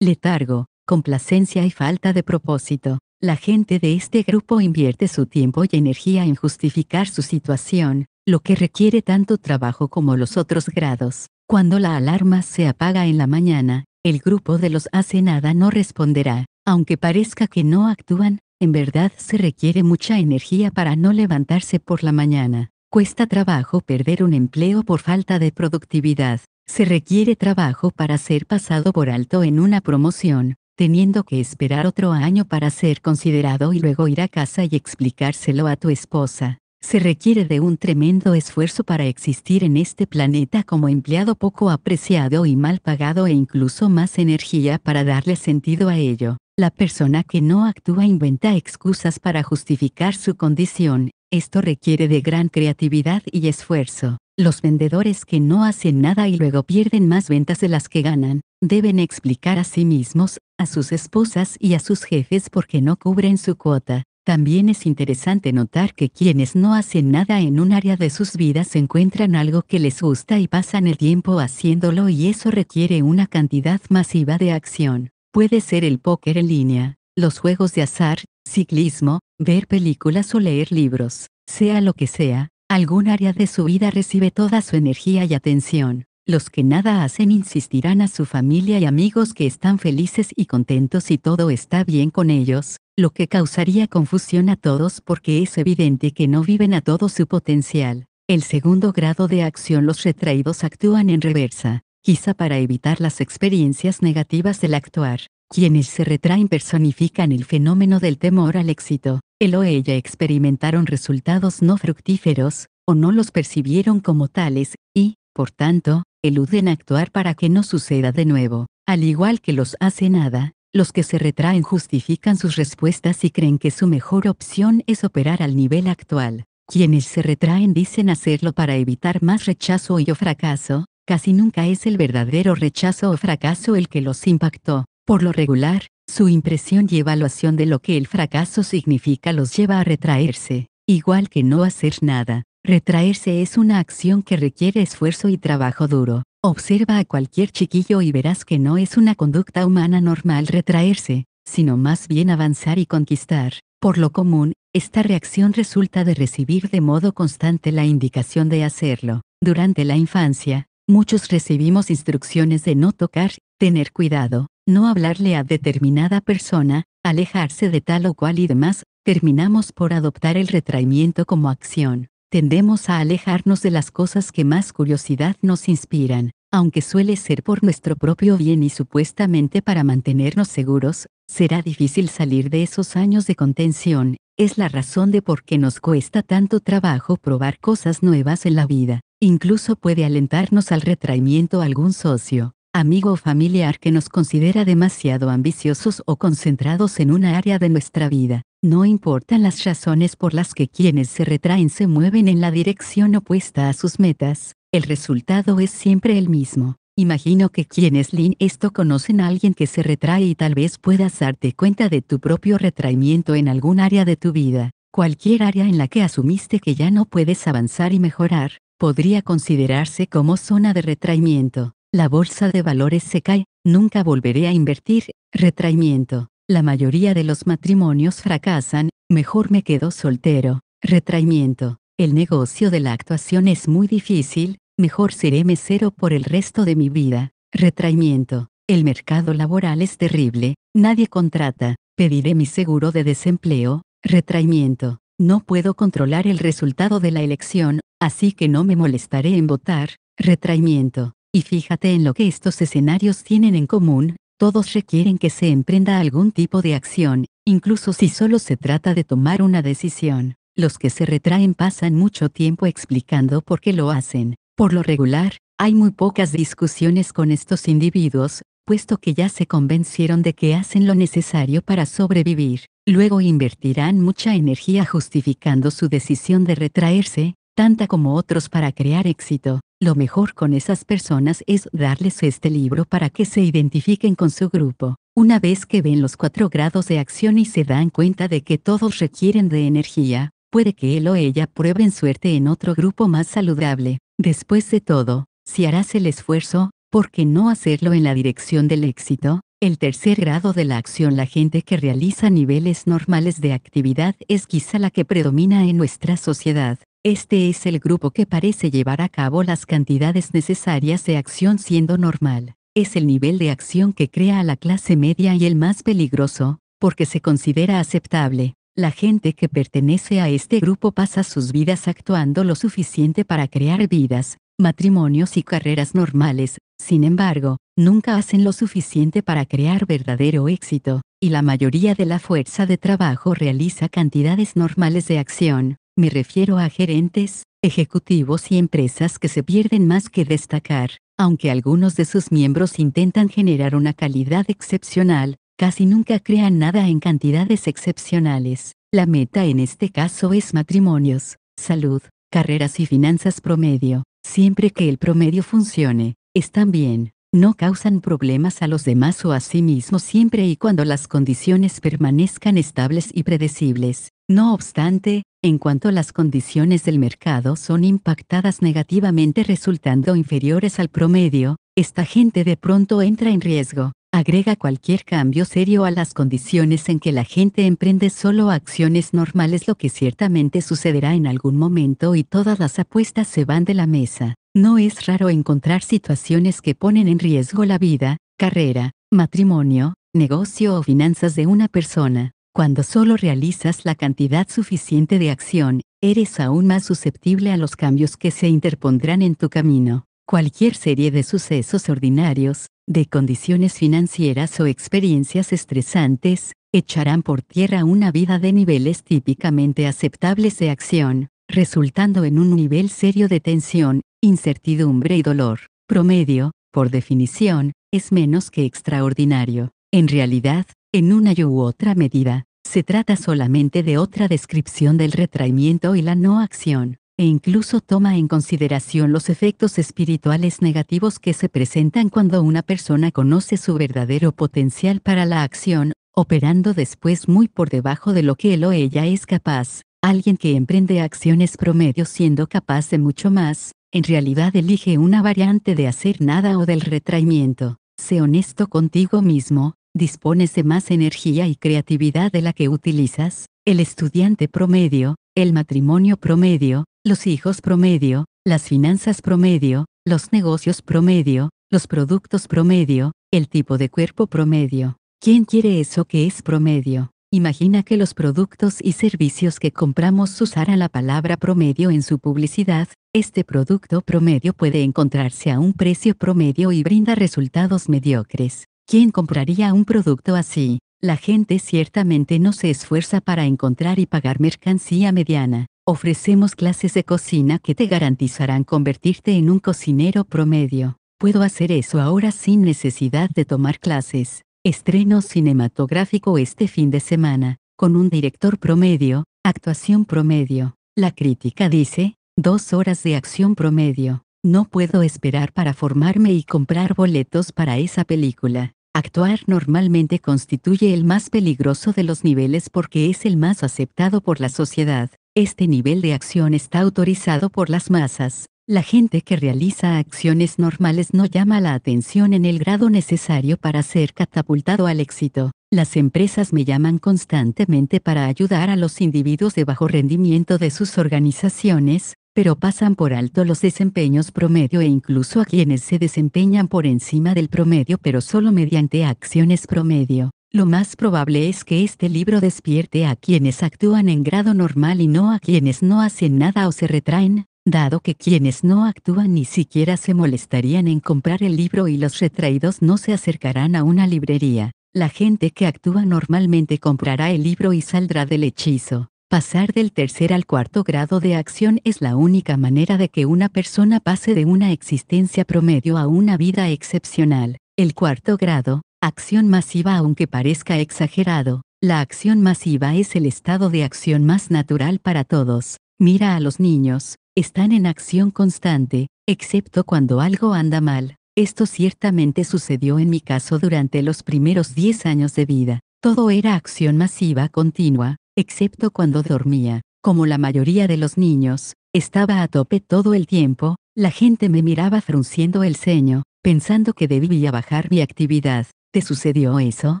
letargo, complacencia y falta de propósito. La gente de este grupo invierte su tiempo y energía en justificar su situación, lo que requiere tanto trabajo como los otros grados. Cuando la alarma se apaga en la mañana, el grupo de los hace nada no responderá, aunque parezca que no actúan, en verdad se requiere mucha energía para no levantarse por la mañana. Cuesta trabajo perder un empleo por falta de productividad. Se requiere trabajo para ser pasado por alto en una promoción, teniendo que esperar otro año para ser considerado y luego ir a casa y explicárselo a tu esposa. Se requiere de un tremendo esfuerzo para existir en este planeta como empleado poco apreciado y mal pagado e incluso más energía para darle sentido a ello. La persona que no actúa inventa excusas para justificar su condición, esto requiere de gran creatividad y esfuerzo. Los vendedores que no hacen nada y luego pierden más ventas de las que ganan, deben explicar a sí mismos, a sus esposas y a sus jefes por qué no cubren su cuota. También es interesante notar que quienes no hacen nada en un área de sus vidas encuentran algo que les gusta y pasan el tiempo haciéndolo y eso requiere una cantidad masiva de acción. Puede ser el póker en línea, los juegos de azar, ciclismo, ver películas o leer libros. Sea lo que sea, algún área de su vida recibe toda su energía y atención los que nada hacen insistirán a su familia y amigos que están felices y contentos y todo está bien con ellos, lo que causaría confusión a todos porque es evidente que no viven a todo su potencial. El segundo grado de acción los retraídos actúan en reversa, quizá para evitar las experiencias negativas del actuar. Quienes se retraen personifican el fenómeno del temor al éxito. Él o ella experimentaron resultados no fructíferos, o no los percibieron como tales, y, por tanto, eluden actuar para que no suceda de nuevo. Al igual que los hace nada, los que se retraen justifican sus respuestas y creen que su mejor opción es operar al nivel actual. Quienes se retraen dicen hacerlo para evitar más rechazo y o fracaso, casi nunca es el verdadero rechazo o fracaso el que los impactó. Por lo regular, su impresión y evaluación de lo que el fracaso significa los lleva a retraerse, igual que no hacer nada. Retraerse es una acción que requiere esfuerzo y trabajo duro. Observa a cualquier chiquillo y verás que no es una conducta humana normal retraerse, sino más bien avanzar y conquistar. Por lo común, esta reacción resulta de recibir de modo constante la indicación de hacerlo. Durante la infancia, muchos recibimos instrucciones de no tocar, tener cuidado, no hablarle a determinada persona, alejarse de tal o cual y demás, terminamos por adoptar el retraimiento como acción tendemos a alejarnos de las cosas que más curiosidad nos inspiran, aunque suele ser por nuestro propio bien y supuestamente para mantenernos seguros, será difícil salir de esos años de contención, es la razón de por qué nos cuesta tanto trabajo probar cosas nuevas en la vida. Incluso puede alentarnos al retraimiento algún socio, amigo o familiar que nos considera demasiado ambiciosos o concentrados en una área de nuestra vida. No importan las razones por las que quienes se retraen se mueven en la dirección opuesta a sus metas, el resultado es siempre el mismo. Imagino que quienes lean esto conocen a alguien que se retrae y tal vez puedas darte cuenta de tu propio retraimiento en algún área de tu vida. Cualquier área en la que asumiste que ya no puedes avanzar y mejorar, podría considerarse como zona de retraimiento. La bolsa de valores se cae, nunca volveré a invertir, retraimiento la mayoría de los matrimonios fracasan, mejor me quedo soltero. Retraimiento. El negocio de la actuación es muy difícil, mejor seré mesero por el resto de mi vida. Retraimiento. El mercado laboral es terrible, nadie contrata, pediré mi seguro de desempleo. Retraimiento. No puedo controlar el resultado de la elección, así que no me molestaré en votar. Retraimiento. Y fíjate en lo que estos escenarios tienen en común, todos requieren que se emprenda algún tipo de acción, incluso si solo se trata de tomar una decisión. Los que se retraen pasan mucho tiempo explicando por qué lo hacen. Por lo regular, hay muy pocas discusiones con estos individuos, puesto que ya se convencieron de que hacen lo necesario para sobrevivir. Luego invertirán mucha energía justificando su decisión de retraerse, tanta como otros para crear éxito. Lo mejor con esas personas es darles este libro para que se identifiquen con su grupo. Una vez que ven los cuatro grados de acción y se dan cuenta de que todos requieren de energía, puede que él o ella prueben suerte en otro grupo más saludable. Después de todo, si harás el esfuerzo, ¿por qué no hacerlo en la dirección del éxito? El tercer grado de la acción La gente que realiza niveles normales de actividad es quizá la que predomina en nuestra sociedad. Este es el grupo que parece llevar a cabo las cantidades necesarias de acción siendo normal. Es el nivel de acción que crea a la clase media y el más peligroso, porque se considera aceptable. La gente que pertenece a este grupo pasa sus vidas actuando lo suficiente para crear vidas, matrimonios y carreras normales, sin embargo, nunca hacen lo suficiente para crear verdadero éxito, y la mayoría de la fuerza de trabajo realiza cantidades normales de acción, me refiero a gerentes, ejecutivos y empresas que se pierden más que destacar, aunque algunos de sus miembros intentan generar una calidad excepcional, casi nunca crean nada en cantidades excepcionales. La meta en este caso es matrimonios, salud, carreras y finanzas promedio. Siempre que el promedio funcione, están bien, no causan problemas a los demás o a sí mismos siempre y cuando las condiciones permanezcan estables y predecibles. No obstante, en cuanto las condiciones del mercado son impactadas negativamente resultando inferiores al promedio, esta gente de pronto entra en riesgo. Agrega cualquier cambio serio a las condiciones en que la gente emprende solo acciones normales, lo que ciertamente sucederá en algún momento y todas las apuestas se van de la mesa. No es raro encontrar situaciones que ponen en riesgo la vida, carrera, matrimonio, negocio o finanzas de una persona. Cuando solo realizas la cantidad suficiente de acción, eres aún más susceptible a los cambios que se interpondrán en tu camino. Cualquier serie de sucesos ordinarios, de condiciones financieras o experiencias estresantes, echarán por tierra una vida de niveles típicamente aceptables de acción, resultando en un nivel serio de tensión, incertidumbre y dolor. Promedio, por definición, es menos que extraordinario. En realidad, en una u otra medida, se trata solamente de otra descripción del retraimiento y la no acción, e incluso toma en consideración los efectos espirituales negativos que se presentan cuando una persona conoce su verdadero potencial para la acción, operando después muy por debajo de lo que él o ella es capaz. Alguien que emprende acciones promedio siendo capaz de mucho más, en realidad elige una variante de hacer nada o del retraimiento. Sé honesto contigo mismo, dispones de más energía y creatividad de la que utilizas, el estudiante promedio, el matrimonio promedio, los hijos promedio, las finanzas promedio, los negocios promedio, los productos promedio, el tipo de cuerpo promedio. ¿Quién quiere eso que es promedio? Imagina que los productos y servicios que compramos usaran la palabra promedio en su publicidad, este producto promedio puede encontrarse a un precio promedio y brinda resultados mediocres. ¿Quién compraría un producto así? La gente ciertamente no se esfuerza para encontrar y pagar mercancía mediana. Ofrecemos clases de cocina que te garantizarán convertirte en un cocinero promedio. Puedo hacer eso ahora sin necesidad de tomar clases. Estreno cinematográfico este fin de semana, con un director promedio, actuación promedio. La crítica dice, dos horas de acción promedio. No puedo esperar para formarme y comprar boletos para esa película. Actuar normalmente constituye el más peligroso de los niveles porque es el más aceptado por la sociedad. Este nivel de acción está autorizado por las masas. La gente que realiza acciones normales no llama la atención en el grado necesario para ser catapultado al éxito. Las empresas me llaman constantemente para ayudar a los individuos de bajo rendimiento de sus organizaciones, pero pasan por alto los desempeños promedio e incluso a quienes se desempeñan por encima del promedio pero solo mediante acciones promedio. Lo más probable es que este libro despierte a quienes actúan en grado normal y no a quienes no hacen nada o se retraen, dado que quienes no actúan ni siquiera se molestarían en comprar el libro y los retraídos no se acercarán a una librería. La gente que actúa normalmente comprará el libro y saldrá del hechizo. Pasar del tercer al cuarto grado de acción es la única manera de que una persona pase de una existencia promedio a una vida excepcional. El cuarto grado, acción masiva aunque parezca exagerado, la acción masiva es el estado de acción más natural para todos. Mira a los niños, están en acción constante, excepto cuando algo anda mal. Esto ciertamente sucedió en mi caso durante los primeros 10 años de vida. Todo era acción masiva continua, excepto cuando dormía. Como la mayoría de los niños, estaba a tope todo el tiempo, la gente me miraba frunciendo el ceño, pensando que debía bajar mi actividad. ¿Te sucedió eso?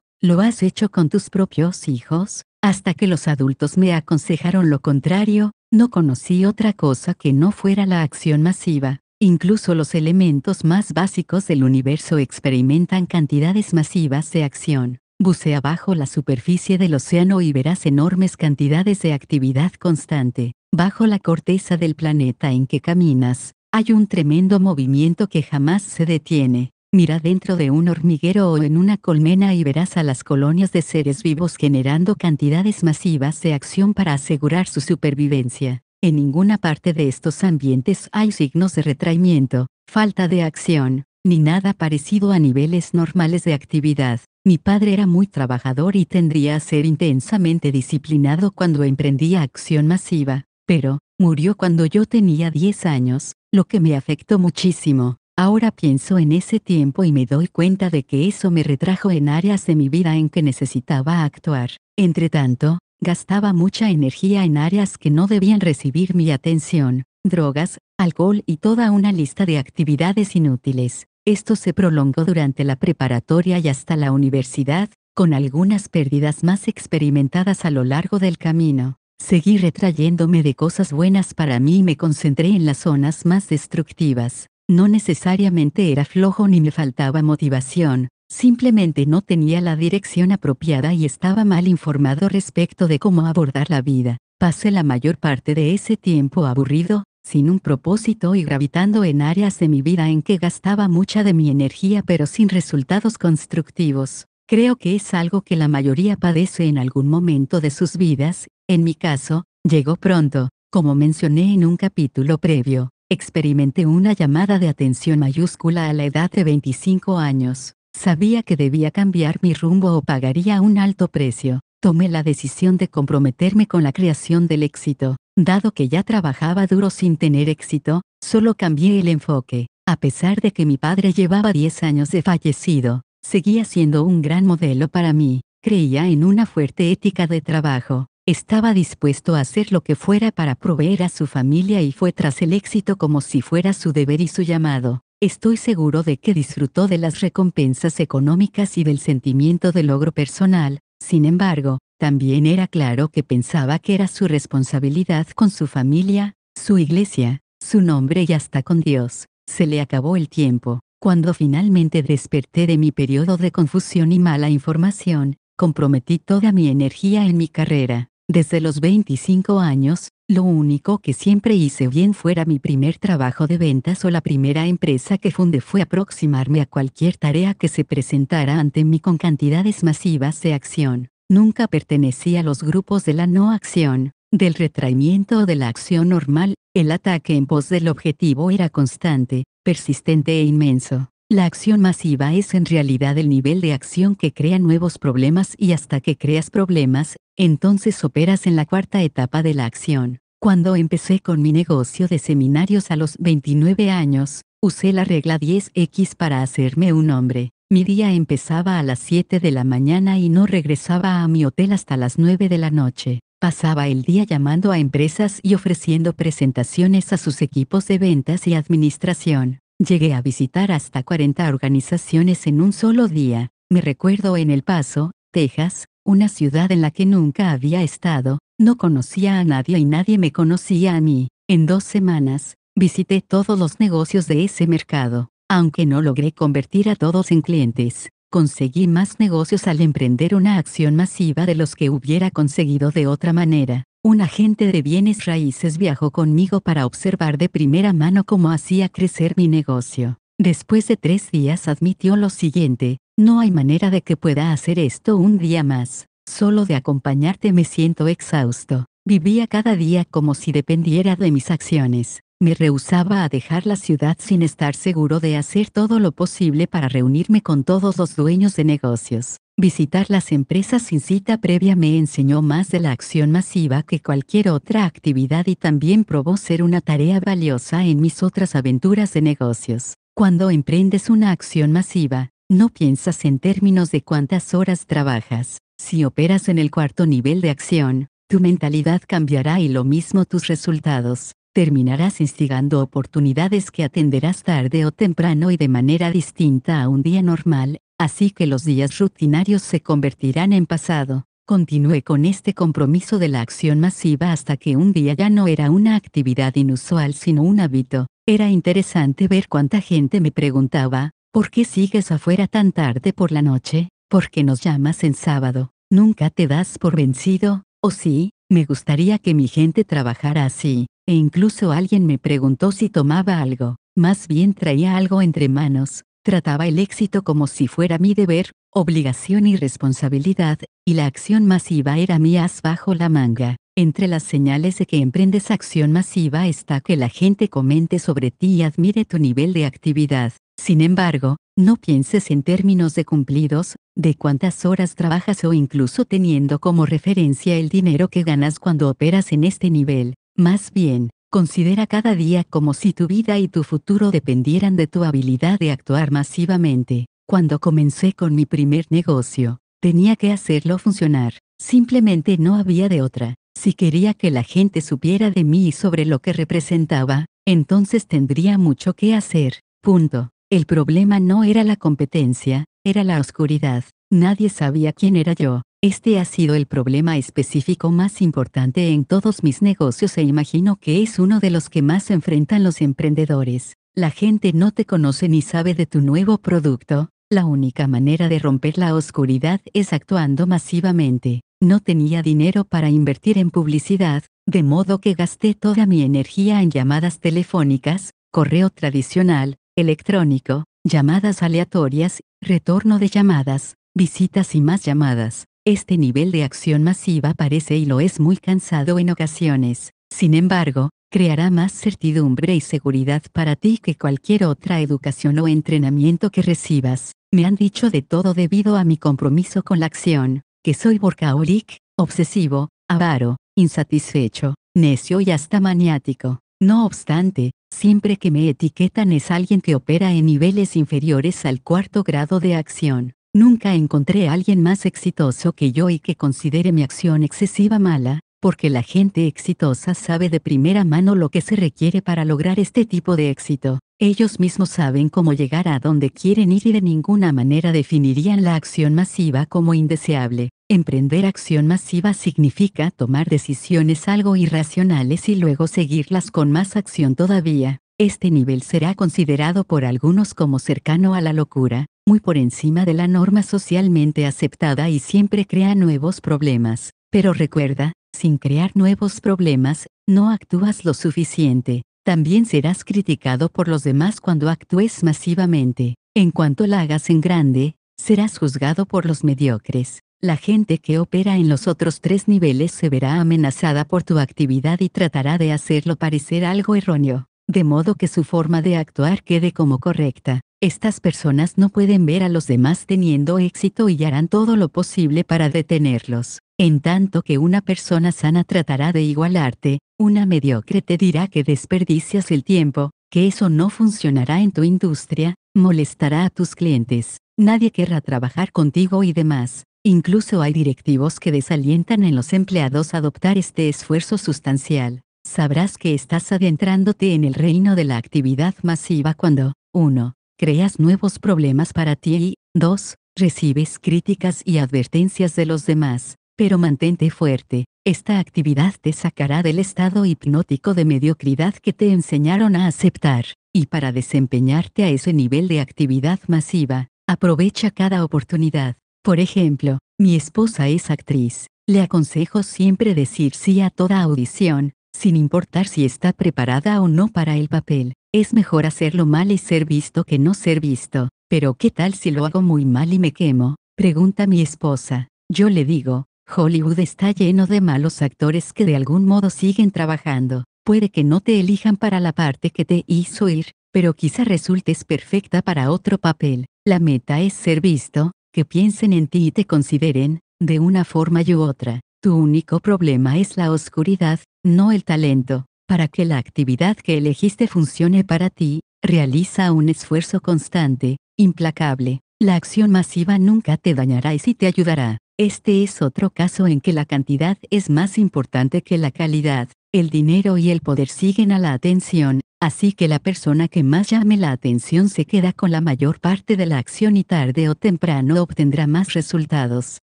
¿Lo has hecho con tus propios hijos? Hasta que los adultos me aconsejaron lo contrario, no conocí otra cosa que no fuera la acción masiva. Incluso los elementos más básicos del universo experimentan cantidades masivas de acción. Bucea bajo la superficie del océano y verás enormes cantidades de actividad constante. Bajo la corteza del planeta en que caminas, hay un tremendo movimiento que jamás se detiene. Mira dentro de un hormiguero o en una colmena y verás a las colonias de seres vivos generando cantidades masivas de acción para asegurar su supervivencia. En ninguna parte de estos ambientes hay signos de retraimiento, falta de acción, ni nada parecido a niveles normales de actividad. Mi padre era muy trabajador y tendría a ser intensamente disciplinado cuando emprendía acción masiva, pero, murió cuando yo tenía 10 años, lo que me afectó muchísimo. Ahora pienso en ese tiempo y me doy cuenta de que eso me retrajo en áreas de mi vida en que necesitaba actuar. Entre tanto, gastaba mucha energía en áreas que no debían recibir mi atención, drogas, alcohol y toda una lista de actividades inútiles. Esto se prolongó durante la preparatoria y hasta la universidad, con algunas pérdidas más experimentadas a lo largo del camino. Seguí retrayéndome de cosas buenas para mí y me concentré en las zonas más destructivas. No necesariamente era flojo ni me faltaba motivación, simplemente no tenía la dirección apropiada y estaba mal informado respecto de cómo abordar la vida. Pasé la mayor parte de ese tiempo aburrido, sin un propósito y gravitando en áreas de mi vida en que gastaba mucha de mi energía pero sin resultados constructivos. Creo que es algo que la mayoría padece en algún momento de sus vidas, en mi caso, llegó pronto, como mencioné en un capítulo previo, experimenté una llamada de atención mayúscula a la edad de 25 años. Sabía que debía cambiar mi rumbo o pagaría un alto precio. Tomé la decisión de comprometerme con la creación del éxito. Dado que ya trabajaba duro sin tener éxito, solo cambié el enfoque. A pesar de que mi padre llevaba 10 años de fallecido, seguía siendo un gran modelo para mí. Creía en una fuerte ética de trabajo. Estaba dispuesto a hacer lo que fuera para proveer a su familia y fue tras el éxito como si fuera su deber y su llamado. Estoy seguro de que disfrutó de las recompensas económicas y del sentimiento de logro personal, sin embargo, también era claro que pensaba que era su responsabilidad con su familia, su iglesia, su nombre y hasta con Dios. Se le acabó el tiempo. Cuando finalmente desperté de mi periodo de confusión y mala información, comprometí toda mi energía en mi carrera. Desde los 25 años, lo único que siempre hice bien fuera mi primer trabajo de ventas o la primera empresa que fundé fue aproximarme a cualquier tarea que se presentara ante mí con cantidades masivas de acción nunca pertenecía a los grupos de la no acción, del retraimiento o de la acción normal, el ataque en pos del objetivo era constante, persistente e inmenso. La acción masiva es en realidad el nivel de acción que crea nuevos problemas y hasta que creas problemas, entonces operas en la cuarta etapa de la acción. Cuando empecé con mi negocio de seminarios a los 29 años, usé la regla 10X para hacerme un hombre. Mi día empezaba a las 7 de la mañana y no regresaba a mi hotel hasta las 9 de la noche. Pasaba el día llamando a empresas y ofreciendo presentaciones a sus equipos de ventas y administración. Llegué a visitar hasta 40 organizaciones en un solo día. Me recuerdo en El Paso, Texas, una ciudad en la que nunca había estado, no conocía a nadie y nadie me conocía a mí. En dos semanas, visité todos los negocios de ese mercado. Aunque no logré convertir a todos en clientes, conseguí más negocios al emprender una acción masiva de los que hubiera conseguido de otra manera. Un agente de bienes raíces viajó conmigo para observar de primera mano cómo hacía crecer mi negocio. Después de tres días admitió lo siguiente, no hay manera de que pueda hacer esto un día más, solo de acompañarte me siento exhausto. Vivía cada día como si dependiera de mis acciones me rehusaba a dejar la ciudad sin estar seguro de hacer todo lo posible para reunirme con todos los dueños de negocios. Visitar las empresas sin cita previa me enseñó más de la acción masiva que cualquier otra actividad y también probó ser una tarea valiosa en mis otras aventuras de negocios. Cuando emprendes una acción masiva, no piensas en términos de cuántas horas trabajas. Si operas en el cuarto nivel de acción, tu mentalidad cambiará y lo mismo tus resultados terminarás instigando oportunidades que atenderás tarde o temprano y de manera distinta a un día normal, así que los días rutinarios se convertirán en pasado. Continué con este compromiso de la acción masiva hasta que un día ya no era una actividad inusual sino un hábito. Era interesante ver cuánta gente me preguntaba, ¿por qué sigues afuera tan tarde por la noche? ¿Por qué nos llamas en sábado? ¿Nunca te das por vencido? ¿O sí? Me gustaría que mi gente trabajara así, e incluso alguien me preguntó si tomaba algo, más bien traía algo entre manos, trataba el éxito como si fuera mi deber, obligación y responsabilidad, y la acción masiva era mi bajo la manga. Entre las señales de que emprendes acción masiva está que la gente comente sobre ti y admire tu nivel de actividad. Sin embargo, no pienses en términos de cumplidos, de cuántas horas trabajas o incluso teniendo como referencia el dinero que ganas cuando operas en este nivel. Más bien, considera cada día como si tu vida y tu futuro dependieran de tu habilidad de actuar masivamente. Cuando comencé con mi primer negocio, tenía que hacerlo funcionar, simplemente no había de otra. Si quería que la gente supiera de mí y sobre lo que representaba, entonces tendría mucho que hacer. Punto. El problema no era la competencia, era la oscuridad. Nadie sabía quién era yo. Este ha sido el problema específico más importante en todos mis negocios e imagino que es uno de los que más enfrentan los emprendedores. La gente no te conoce ni sabe de tu nuevo producto. La única manera de romper la oscuridad es actuando masivamente. No tenía dinero para invertir en publicidad, de modo que gasté toda mi energía en llamadas telefónicas, correo tradicional, electrónico, llamadas aleatorias, retorno de llamadas, visitas y más llamadas. Este nivel de acción masiva parece y lo es muy cansado en ocasiones. Sin embargo, creará más certidumbre y seguridad para ti que cualquier otra educación o entrenamiento que recibas. Me han dicho de todo debido a mi compromiso con la acción, que soy workaholic, obsesivo, avaro, insatisfecho, necio y hasta maniático. No obstante, siempre que me etiquetan es alguien que opera en niveles inferiores al cuarto grado de acción. Nunca encontré a alguien más exitoso que yo y que considere mi acción excesiva mala, porque la gente exitosa sabe de primera mano lo que se requiere para lograr este tipo de éxito. Ellos mismos saben cómo llegar a donde quieren ir y de ninguna manera definirían la acción masiva como indeseable. Emprender acción masiva significa tomar decisiones algo irracionales y luego seguirlas con más acción todavía. Este nivel será considerado por algunos como cercano a la locura, muy por encima de la norma socialmente aceptada y siempre crea nuevos problemas. Pero recuerda, sin crear nuevos problemas, no actúas lo suficiente. También serás criticado por los demás cuando actúes masivamente. En cuanto la hagas en grande, serás juzgado por los mediocres. La gente que opera en los otros tres niveles se verá amenazada por tu actividad y tratará de hacerlo parecer algo erróneo, de modo que su forma de actuar quede como correcta. Estas personas no pueden ver a los demás teniendo éxito y harán todo lo posible para detenerlos. En tanto que una persona sana tratará de igualarte, una mediocre te dirá que desperdicias el tiempo, que eso no funcionará en tu industria, molestará a tus clientes, nadie querrá trabajar contigo y demás. Incluso hay directivos que desalientan en los empleados adoptar este esfuerzo sustancial. Sabrás que estás adentrándote en el reino de la actividad masiva cuando, 1 creas nuevos problemas para ti y, 2. Recibes críticas y advertencias de los demás, pero mantente fuerte. Esta actividad te sacará del estado hipnótico de mediocridad que te enseñaron a aceptar, y para desempeñarte a ese nivel de actividad masiva, aprovecha cada oportunidad. Por ejemplo, mi esposa es actriz, le aconsejo siempre decir sí a toda audición, sin importar si está preparada o no para el papel. Es mejor hacerlo mal y ser visto que no ser visto. Pero ¿qué tal si lo hago muy mal y me quemo? Pregunta mi esposa. Yo le digo, Hollywood está lleno de malos actores que de algún modo siguen trabajando. Puede que no te elijan para la parte que te hizo ir, pero quizá resultes perfecta para otro papel. La meta es ser visto, que piensen en ti y te consideren, de una forma u otra. Tu único problema es la oscuridad, no el talento. Para que la actividad que elegiste funcione para ti, realiza un esfuerzo constante, implacable. La acción masiva nunca te dañará y sí te ayudará. Este es otro caso en que la cantidad es más importante que la calidad. El dinero y el poder siguen a la atención, así que la persona que más llame la atención se queda con la mayor parte de la acción y tarde o temprano obtendrá más resultados.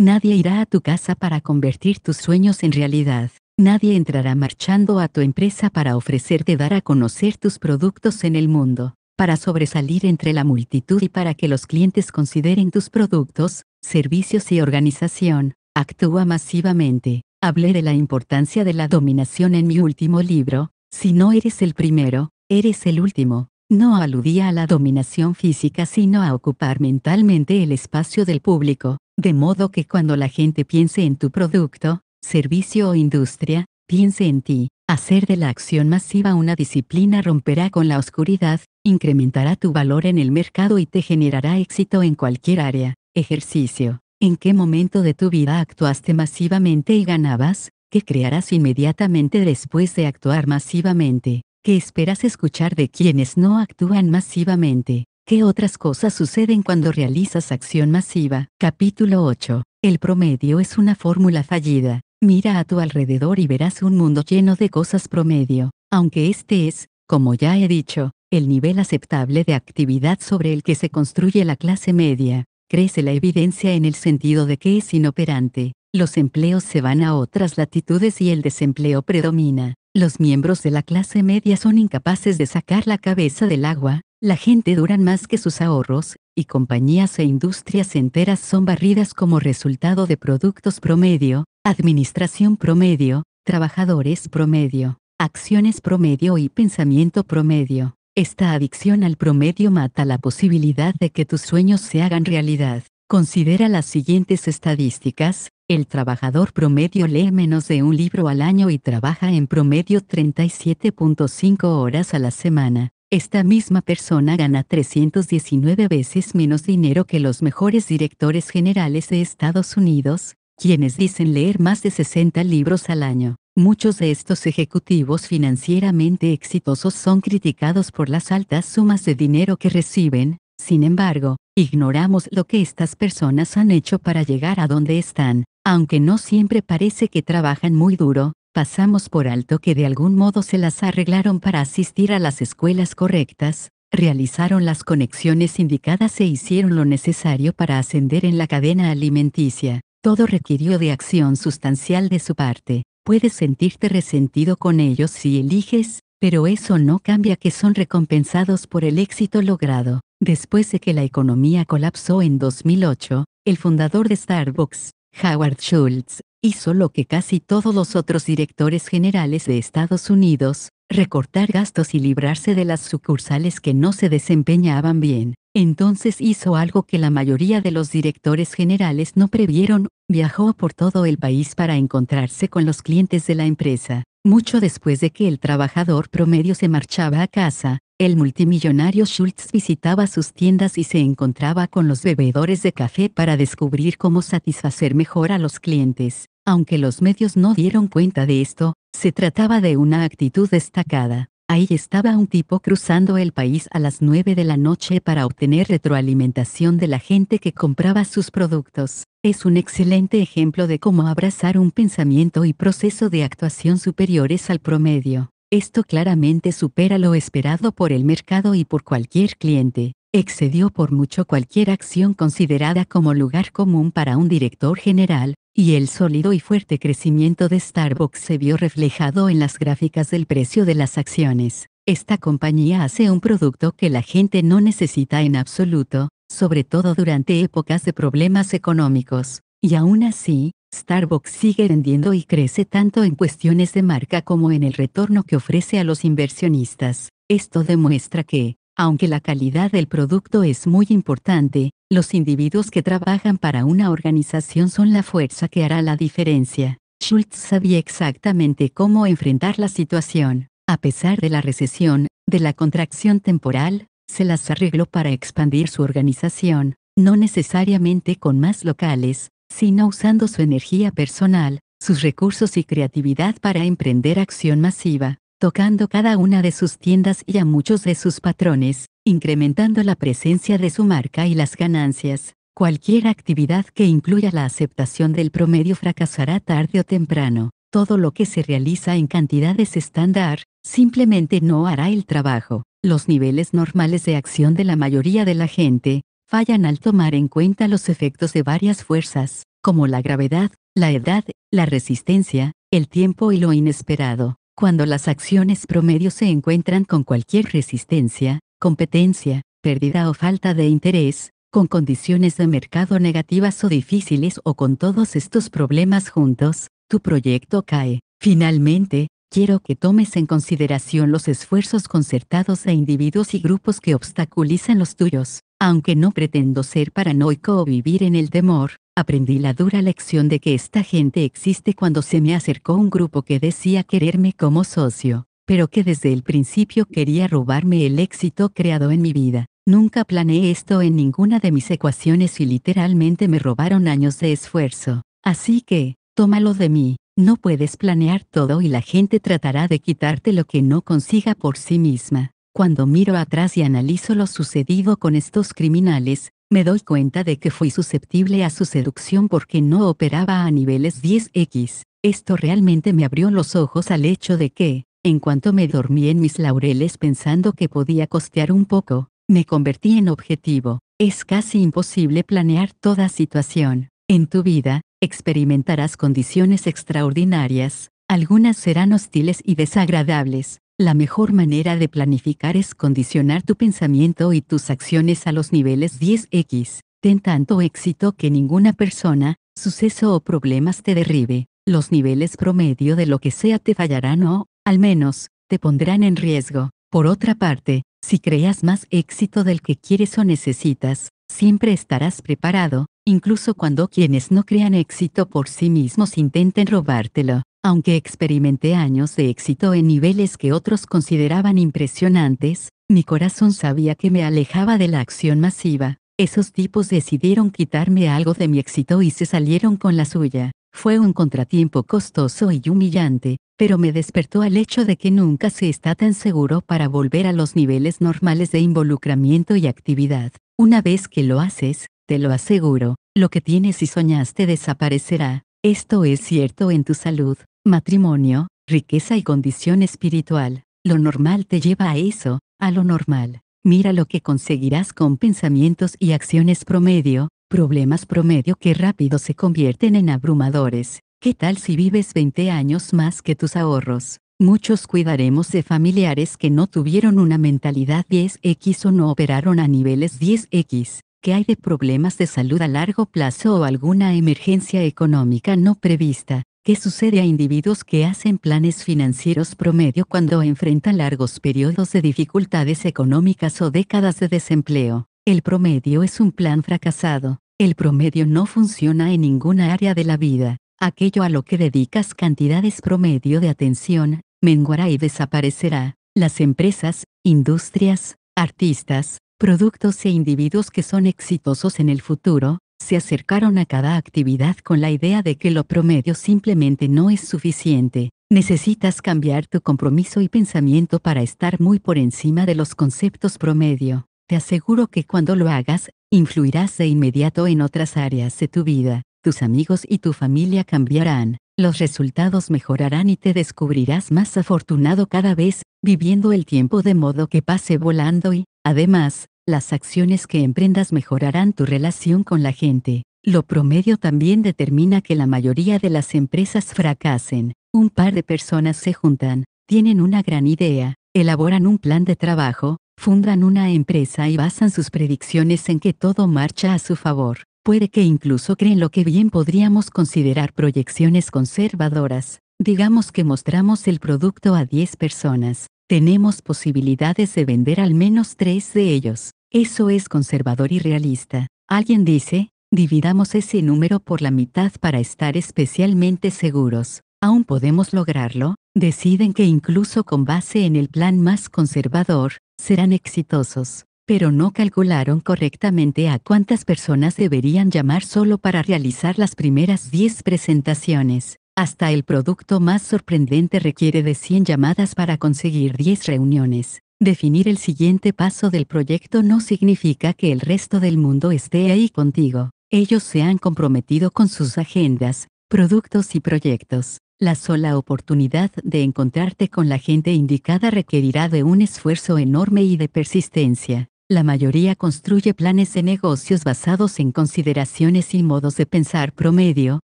Nadie irá a tu casa para convertir tus sueños en realidad. Nadie entrará marchando a tu empresa para ofrecerte dar a conocer tus productos en el mundo, para sobresalir entre la multitud y para que los clientes consideren tus productos, servicios y organización. Actúa masivamente. Hablé de la importancia de la dominación en mi último libro. Si no eres el primero, eres el último. No aludía a la dominación física sino a ocupar mentalmente el espacio del público, de modo que cuando la gente piense en tu producto, servicio o industria, piense en ti. Hacer de la acción masiva una disciplina romperá con la oscuridad, incrementará tu valor en el mercado y te generará éxito en cualquier área. Ejercicio. ¿En qué momento de tu vida actuaste masivamente y ganabas? ¿Qué crearás inmediatamente después de actuar masivamente? ¿Qué esperas escuchar de quienes no actúan masivamente? ¿Qué otras cosas suceden cuando realizas acción masiva? Capítulo 8. El promedio es una fórmula fallida. Mira a tu alrededor y verás un mundo lleno de cosas promedio, aunque este es, como ya he dicho, el nivel aceptable de actividad sobre el que se construye la clase media. Crece la evidencia en el sentido de que es inoperante. Los empleos se van a otras latitudes y el desempleo predomina. Los miembros de la clase media son incapaces de sacar la cabeza del agua, la gente dura más que sus ahorros, y compañías e industrias enteras son barridas como resultado de productos promedio, administración promedio, trabajadores promedio, acciones promedio y pensamiento promedio. Esta adicción al promedio mata la posibilidad de que tus sueños se hagan realidad. Considera las siguientes estadísticas. El trabajador promedio lee menos de un libro al año y trabaja en promedio 37.5 horas a la semana. Esta misma persona gana 319 veces menos dinero que los mejores directores generales de Estados Unidos, quienes dicen leer más de 60 libros al año. Muchos de estos ejecutivos financieramente exitosos son criticados por las altas sumas de dinero que reciben, sin embargo, ignoramos lo que estas personas han hecho para llegar a donde están, aunque no siempre parece que trabajan muy duro, pasamos por alto que de algún modo se las arreglaron para asistir a las escuelas correctas, realizaron las conexiones indicadas e hicieron lo necesario para ascender en la cadena alimenticia. Todo requirió de acción sustancial de su parte. Puedes sentirte resentido con ellos si eliges, pero eso no cambia que son recompensados por el éxito logrado. Después de que la economía colapsó en 2008, el fundador de Starbucks, Howard Schultz, hizo lo que casi todos los otros directores generales de Estados Unidos, recortar gastos y librarse de las sucursales que no se desempeñaban bien. Entonces hizo algo que la mayoría de los directores generales no previeron, viajó por todo el país para encontrarse con los clientes de la empresa. Mucho después de que el trabajador promedio se marchaba a casa, el multimillonario Schultz visitaba sus tiendas y se encontraba con los bebedores de café para descubrir cómo satisfacer mejor a los clientes. Aunque los medios no dieron cuenta de esto, se trataba de una actitud destacada. Ahí estaba un tipo cruzando el país a las 9 de la noche para obtener retroalimentación de la gente que compraba sus productos. Es un excelente ejemplo de cómo abrazar un pensamiento y proceso de actuación superiores al promedio. Esto claramente supera lo esperado por el mercado y por cualquier cliente. Excedió por mucho cualquier acción considerada como lugar común para un director general, y el sólido y fuerte crecimiento de Starbucks se vio reflejado en las gráficas del precio de las acciones. Esta compañía hace un producto que la gente no necesita en absoluto, sobre todo durante épocas de problemas económicos, y aún así, Starbucks sigue vendiendo y crece tanto en cuestiones de marca como en el retorno que ofrece a los inversionistas. Esto demuestra que, aunque la calidad del producto es muy importante, los individuos que trabajan para una organización son la fuerza que hará la diferencia. Schultz sabía exactamente cómo enfrentar la situación. A pesar de la recesión, de la contracción temporal, se las arregló para expandir su organización, no necesariamente con más locales, sino usando su energía personal, sus recursos y creatividad para emprender acción masiva tocando cada una de sus tiendas y a muchos de sus patrones, incrementando la presencia de su marca y las ganancias. Cualquier actividad que incluya la aceptación del promedio fracasará tarde o temprano. Todo lo que se realiza en cantidades estándar, simplemente no hará el trabajo. Los niveles normales de acción de la mayoría de la gente, fallan al tomar en cuenta los efectos de varias fuerzas, como la gravedad, la edad, la resistencia, el tiempo y lo inesperado cuando las acciones promedio se encuentran con cualquier resistencia, competencia, pérdida o falta de interés, con condiciones de mercado negativas o difíciles o con todos estos problemas juntos, tu proyecto cae. Finalmente, quiero que tomes en consideración los esfuerzos concertados de individuos y grupos que obstaculizan los tuyos. Aunque no pretendo ser paranoico o vivir en el temor, aprendí la dura lección de que esta gente existe cuando se me acercó un grupo que decía quererme como socio, pero que desde el principio quería robarme el éxito creado en mi vida. Nunca planeé esto en ninguna de mis ecuaciones y literalmente me robaron años de esfuerzo. Así que, tómalo de mí, no puedes planear todo y la gente tratará de quitarte lo que no consiga por sí misma. Cuando miro atrás y analizo lo sucedido con estos criminales, me doy cuenta de que fui susceptible a su seducción porque no operaba a niveles 10x. Esto realmente me abrió los ojos al hecho de que, en cuanto me dormí en mis laureles pensando que podía costear un poco, me convertí en objetivo. Es casi imposible planear toda situación. En tu vida, experimentarás condiciones extraordinarias, algunas serán hostiles y desagradables, la mejor manera de planificar es condicionar tu pensamiento y tus acciones a los niveles 10x. Ten tanto éxito que ninguna persona, suceso o problemas te derribe. Los niveles promedio de lo que sea te fallarán o, al menos, te pondrán en riesgo. Por otra parte, si creas más éxito del que quieres o necesitas, siempre estarás preparado, incluso cuando quienes no crean éxito por sí mismos intenten robártelo. Aunque experimenté años de éxito en niveles que otros consideraban impresionantes, mi corazón sabía que me alejaba de la acción masiva. Esos tipos decidieron quitarme algo de mi éxito y se salieron con la suya. Fue un contratiempo costoso y humillante, pero me despertó al hecho de que nunca se está tan seguro para volver a los niveles normales de involucramiento y actividad. Una vez que lo haces, te lo aseguro, lo que tienes y soñaste desaparecerá. Esto es cierto en tu salud, matrimonio, riqueza y condición espiritual. Lo normal te lleva a eso, a lo normal. Mira lo que conseguirás con pensamientos y acciones promedio, problemas promedio que rápido se convierten en abrumadores. ¿Qué tal si vives 20 años más que tus ahorros? Muchos cuidaremos de familiares que no tuvieron una mentalidad 10X o no operaron a niveles 10X. ¿Qué hay de problemas de salud a largo plazo o alguna emergencia económica no prevista? ¿Qué sucede a individuos que hacen planes financieros promedio cuando enfrentan largos periodos de dificultades económicas o décadas de desempleo? El promedio es un plan fracasado. El promedio no funciona en ninguna área de la vida. Aquello a lo que dedicas cantidades promedio de atención, menguará y desaparecerá. Las empresas, industrias, artistas, productos e individuos que son exitosos en el futuro, se acercaron a cada actividad con la idea de que lo promedio simplemente no es suficiente. Necesitas cambiar tu compromiso y pensamiento para estar muy por encima de los conceptos promedio. Te aseguro que cuando lo hagas, influirás de inmediato en otras áreas de tu vida. Tus amigos y tu familia cambiarán, los resultados mejorarán y te descubrirás más afortunado cada vez, viviendo el tiempo de modo que pase volando y, además, las acciones que emprendas mejorarán tu relación con la gente. Lo promedio también determina que la mayoría de las empresas fracasen. Un par de personas se juntan, tienen una gran idea, elaboran un plan de trabajo, fundan una empresa y basan sus predicciones en que todo marcha a su favor. Puede que incluso creen lo que bien podríamos considerar proyecciones conservadoras. Digamos que mostramos el producto a 10 personas. Tenemos posibilidades de vender al menos 3 de ellos. Eso es conservador y realista. Alguien dice, dividamos ese número por la mitad para estar especialmente seguros. Aún podemos lograrlo, deciden que incluso con base en el plan más conservador, serán exitosos, pero no calcularon correctamente a cuántas personas deberían llamar solo para realizar las primeras 10 presentaciones. Hasta el producto más sorprendente requiere de 100 llamadas para conseguir 10 reuniones. Definir el siguiente paso del proyecto no significa que el resto del mundo esté ahí contigo. Ellos se han comprometido con sus agendas, productos y proyectos. La sola oportunidad de encontrarte con la gente indicada requerirá de un esfuerzo enorme y de persistencia. La mayoría construye planes de negocios basados en consideraciones y modos de pensar promedio,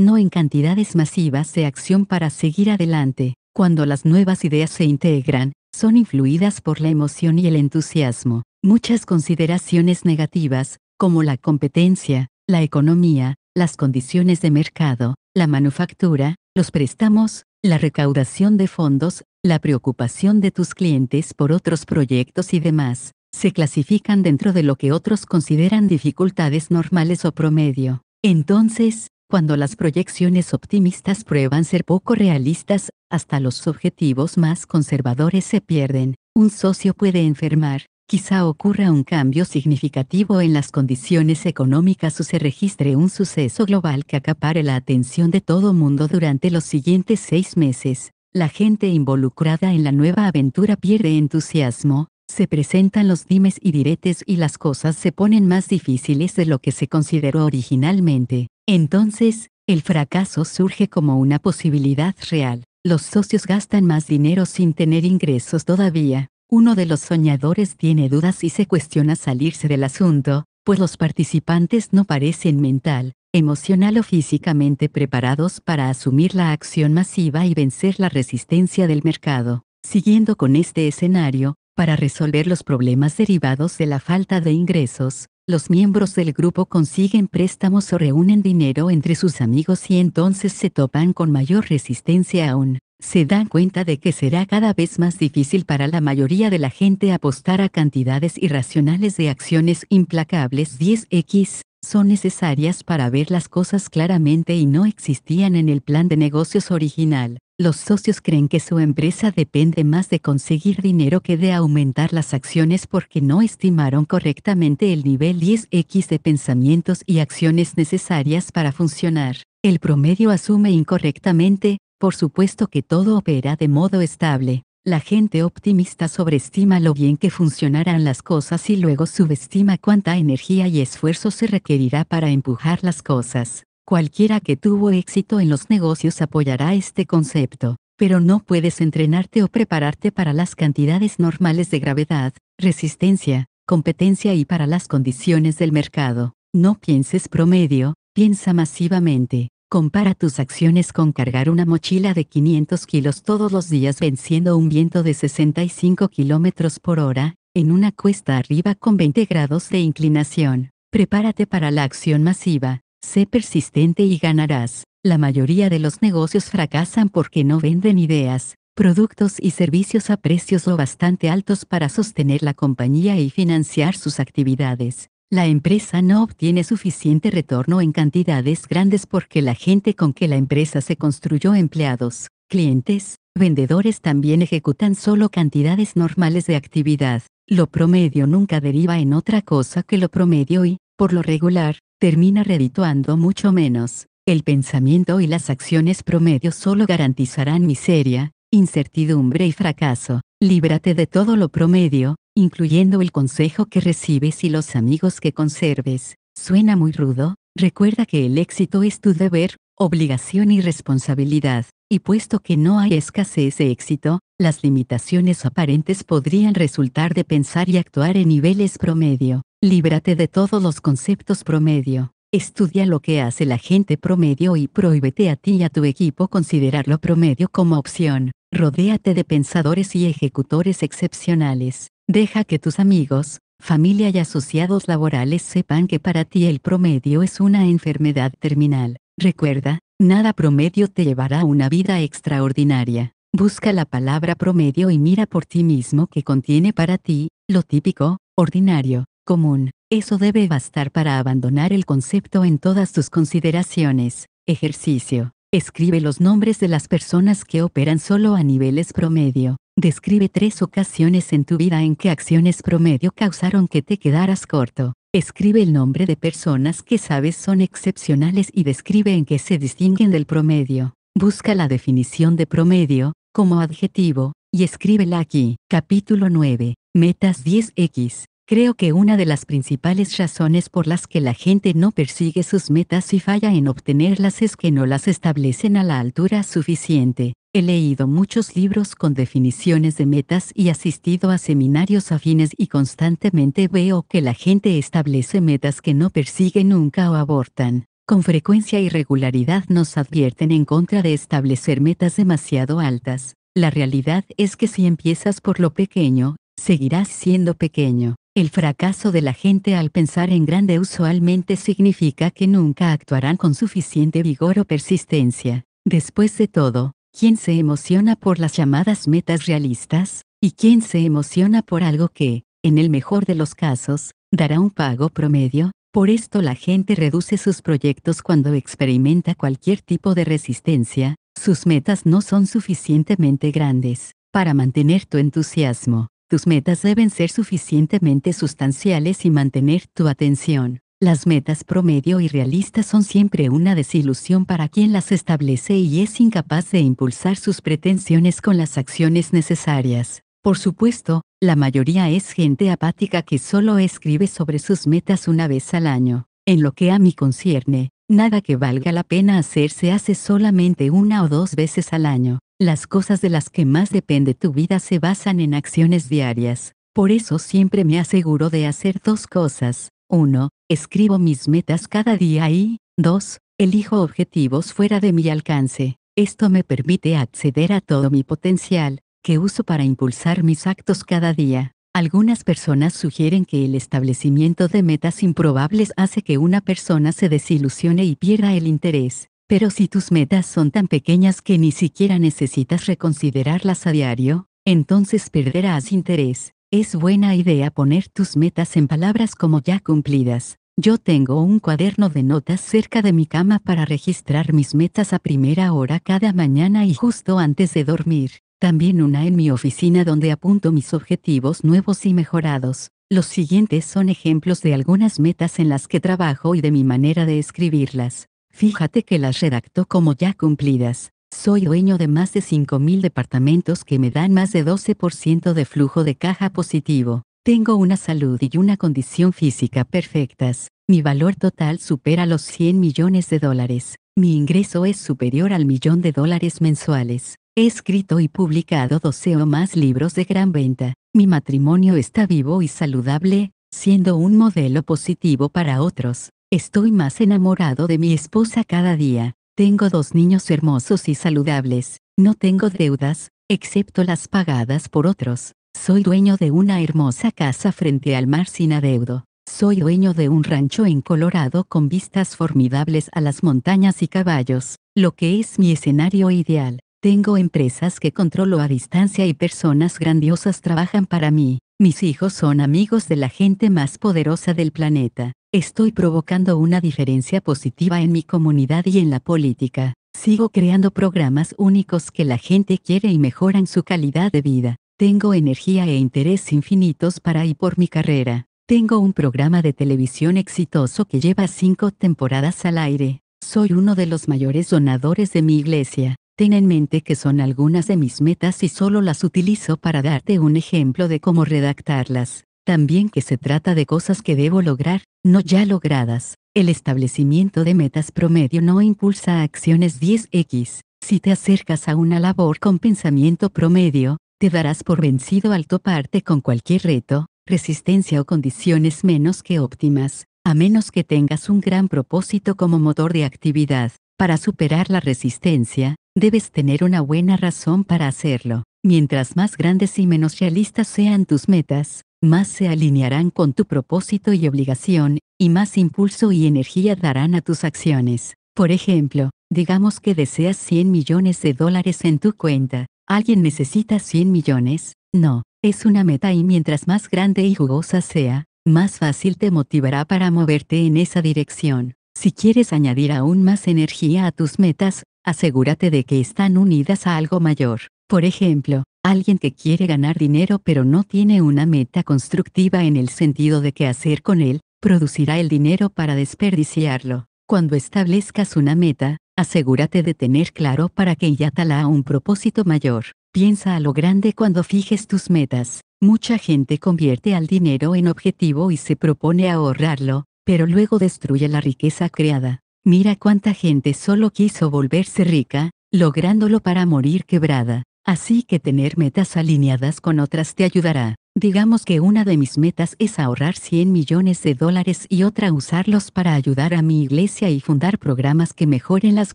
no en cantidades masivas de acción para seguir adelante. Cuando las nuevas ideas se integran, son influidas por la emoción y el entusiasmo. Muchas consideraciones negativas, como la competencia, la economía, las condiciones de mercado, la manufactura, los préstamos, la recaudación de fondos, la preocupación de tus clientes por otros proyectos y demás, se clasifican dentro de lo que otros consideran dificultades normales o promedio. Entonces, cuando las proyecciones optimistas prueban ser poco realistas, hasta los objetivos más conservadores se pierden, un socio puede enfermar, quizá ocurra un cambio significativo en las condiciones económicas o se registre un suceso global que acapare la atención de todo mundo durante los siguientes seis meses. La gente involucrada en la nueva aventura pierde entusiasmo, se presentan los dimes y diretes y las cosas se ponen más difíciles de lo que se consideró originalmente. Entonces, el fracaso surge como una posibilidad real. Los socios gastan más dinero sin tener ingresos todavía. Uno de los soñadores tiene dudas y se cuestiona salirse del asunto, pues los participantes no parecen mental, emocional o físicamente preparados para asumir la acción masiva y vencer la resistencia del mercado. Siguiendo con este escenario, para resolver los problemas derivados de la falta de ingresos, los miembros del grupo consiguen préstamos o reúnen dinero entre sus amigos y entonces se topan con mayor resistencia aún. Se dan cuenta de que será cada vez más difícil para la mayoría de la gente apostar a cantidades irracionales de acciones implacables 10x, son necesarias para ver las cosas claramente y no existían en el plan de negocios original los socios creen que su empresa depende más de conseguir dinero que de aumentar las acciones porque no estimaron correctamente el nivel 10x de pensamientos y acciones necesarias para funcionar. El promedio asume incorrectamente, por supuesto que todo opera de modo estable. La gente optimista sobreestima lo bien que funcionarán las cosas y luego subestima cuánta energía y esfuerzo se requerirá para empujar las cosas. Cualquiera que tuvo éxito en los negocios apoyará este concepto, pero no puedes entrenarte o prepararte para las cantidades normales de gravedad, resistencia, competencia y para las condiciones del mercado. No pienses promedio, piensa masivamente. Compara tus acciones con cargar una mochila de 500 kilos todos los días venciendo un viento de 65 kilómetros por hora, en una cuesta arriba con 20 grados de inclinación. Prepárate para la acción masiva. Sé persistente y ganarás. La mayoría de los negocios fracasan porque no venden ideas, productos y servicios a precios o bastante altos para sostener la compañía y financiar sus actividades. La empresa no obtiene suficiente retorno en cantidades grandes porque la gente con que la empresa se construyó empleados, clientes, vendedores también ejecutan solo cantidades normales de actividad. Lo promedio nunca deriva en otra cosa que lo promedio y, por lo regular, termina redituando mucho menos. El pensamiento y las acciones promedio solo garantizarán miseria, incertidumbre y fracaso. Líbrate de todo lo promedio, incluyendo el consejo que recibes y los amigos que conserves. Suena muy rudo, recuerda que el éxito es tu deber, obligación y responsabilidad, y puesto que no hay escasez de éxito, las limitaciones aparentes podrían resultar de pensar y actuar en niveles promedio. Líbrate de todos los conceptos promedio. Estudia lo que hace la gente promedio y prohíbete a ti y a tu equipo considerarlo promedio como opción. Rodéate de pensadores y ejecutores excepcionales. Deja que tus amigos, familia y asociados laborales sepan que para ti el promedio es una enfermedad terminal. Recuerda, nada promedio te llevará a una vida extraordinaria. Busca la palabra promedio y mira por ti mismo que contiene para ti, lo típico, ordinario, común. Eso debe bastar para abandonar el concepto en todas tus consideraciones. Ejercicio. Escribe los nombres de las personas que operan solo a niveles promedio. Describe tres ocasiones en tu vida en que acciones promedio causaron que te quedaras corto. Escribe el nombre de personas que sabes son excepcionales y describe en qué se distinguen del promedio. Busca la definición de promedio, como adjetivo, y escríbela aquí. Capítulo 9. Metas 10X. Creo que una de las principales razones por las que la gente no persigue sus metas y falla en obtenerlas es que no las establecen a la altura suficiente. He leído muchos libros con definiciones de metas y asistido a seminarios afines y constantemente veo que la gente establece metas que no persigue nunca o abortan. Con frecuencia y regularidad nos advierten en contra de establecer metas demasiado altas. La realidad es que si empiezas por lo pequeño, seguirás siendo pequeño. El fracaso de la gente al pensar en grande usualmente significa que nunca actuarán con suficiente vigor o persistencia. Después de todo, ¿quién se emociona por las llamadas metas realistas? ¿Y quién se emociona por algo que, en el mejor de los casos, dará un pago promedio? Por esto la gente reduce sus proyectos cuando experimenta cualquier tipo de resistencia, sus metas no son suficientemente grandes para mantener tu entusiasmo. Tus metas deben ser suficientemente sustanciales y mantener tu atención. Las metas promedio y realistas son siempre una desilusión para quien las establece y es incapaz de impulsar sus pretensiones con las acciones necesarias. Por supuesto, la mayoría es gente apática que solo escribe sobre sus metas una vez al año. En lo que a mí concierne, nada que valga la pena hacer se hace solamente una o dos veces al año. Las cosas de las que más depende tu vida se basan en acciones diarias. Por eso siempre me aseguro de hacer dos cosas. Uno, Escribo mis metas cada día y dos, Elijo objetivos fuera de mi alcance. Esto me permite acceder a todo mi potencial, que uso para impulsar mis actos cada día. Algunas personas sugieren que el establecimiento de metas improbables hace que una persona se desilusione y pierda el interés. Pero si tus metas son tan pequeñas que ni siquiera necesitas reconsiderarlas a diario, entonces perderás interés. Es buena idea poner tus metas en palabras como ya cumplidas. Yo tengo un cuaderno de notas cerca de mi cama para registrar mis metas a primera hora cada mañana y justo antes de dormir. También una en mi oficina donde apunto mis objetivos nuevos y mejorados. Los siguientes son ejemplos de algunas metas en las que trabajo y de mi manera de escribirlas. Fíjate que las redactó como ya cumplidas. Soy dueño de más de 5.000 departamentos que me dan más de 12% de flujo de caja positivo. Tengo una salud y una condición física perfectas. Mi valor total supera los 100 millones de dólares. Mi ingreso es superior al millón de dólares mensuales. He escrito y publicado 12 o más libros de gran venta. Mi matrimonio está vivo y saludable, siendo un modelo positivo para otros. Estoy más enamorado de mi esposa cada día. Tengo dos niños hermosos y saludables. No tengo deudas, excepto las pagadas por otros. Soy dueño de una hermosa casa frente al mar sin adeudo. Soy dueño de un rancho en Colorado con vistas formidables a las montañas y caballos, lo que es mi escenario ideal. Tengo empresas que controlo a distancia y personas grandiosas trabajan para mí. Mis hijos son amigos de la gente más poderosa del planeta. Estoy provocando una diferencia positiva en mi comunidad y en la política. Sigo creando programas únicos que la gente quiere y mejoran su calidad de vida. Tengo energía e interés infinitos para y por mi carrera. Tengo un programa de televisión exitoso que lleva cinco temporadas al aire. Soy uno de los mayores donadores de mi iglesia. Ten en mente que son algunas de mis metas y solo las utilizo para darte un ejemplo de cómo redactarlas también que se trata de cosas que debo lograr, no ya logradas. El establecimiento de metas promedio no impulsa acciones 10X. Si te acercas a una labor con pensamiento promedio, te darás por vencido al toparte con cualquier reto, resistencia o condiciones menos que óptimas, a menos que tengas un gran propósito como motor de actividad. Para superar la resistencia, debes tener una buena razón para hacerlo. Mientras más grandes y menos realistas sean tus metas, más se alinearán con tu propósito y obligación, y más impulso y energía darán a tus acciones. Por ejemplo, digamos que deseas 100 millones de dólares en tu cuenta. ¿Alguien necesita 100 millones? No, es una meta y mientras más grande y jugosa sea, más fácil te motivará para moverte en esa dirección. Si quieres añadir aún más energía a tus metas, asegúrate de que están unidas a algo mayor. Por ejemplo, alguien que quiere ganar dinero pero no tiene una meta constructiva en el sentido de qué hacer con él, producirá el dinero para desperdiciarlo. Cuando establezcas una meta, asegúrate de tener claro para que Yatala un propósito mayor. Piensa a lo grande cuando fijes tus metas. Mucha gente convierte al dinero en objetivo y se propone ahorrarlo, pero luego destruye la riqueza creada. Mira cuánta gente solo quiso volverse rica, lográndolo para morir quebrada. Así que tener metas alineadas con otras te ayudará. Digamos que una de mis metas es ahorrar 100 millones de dólares y otra usarlos para ayudar a mi iglesia y fundar programas que mejoren las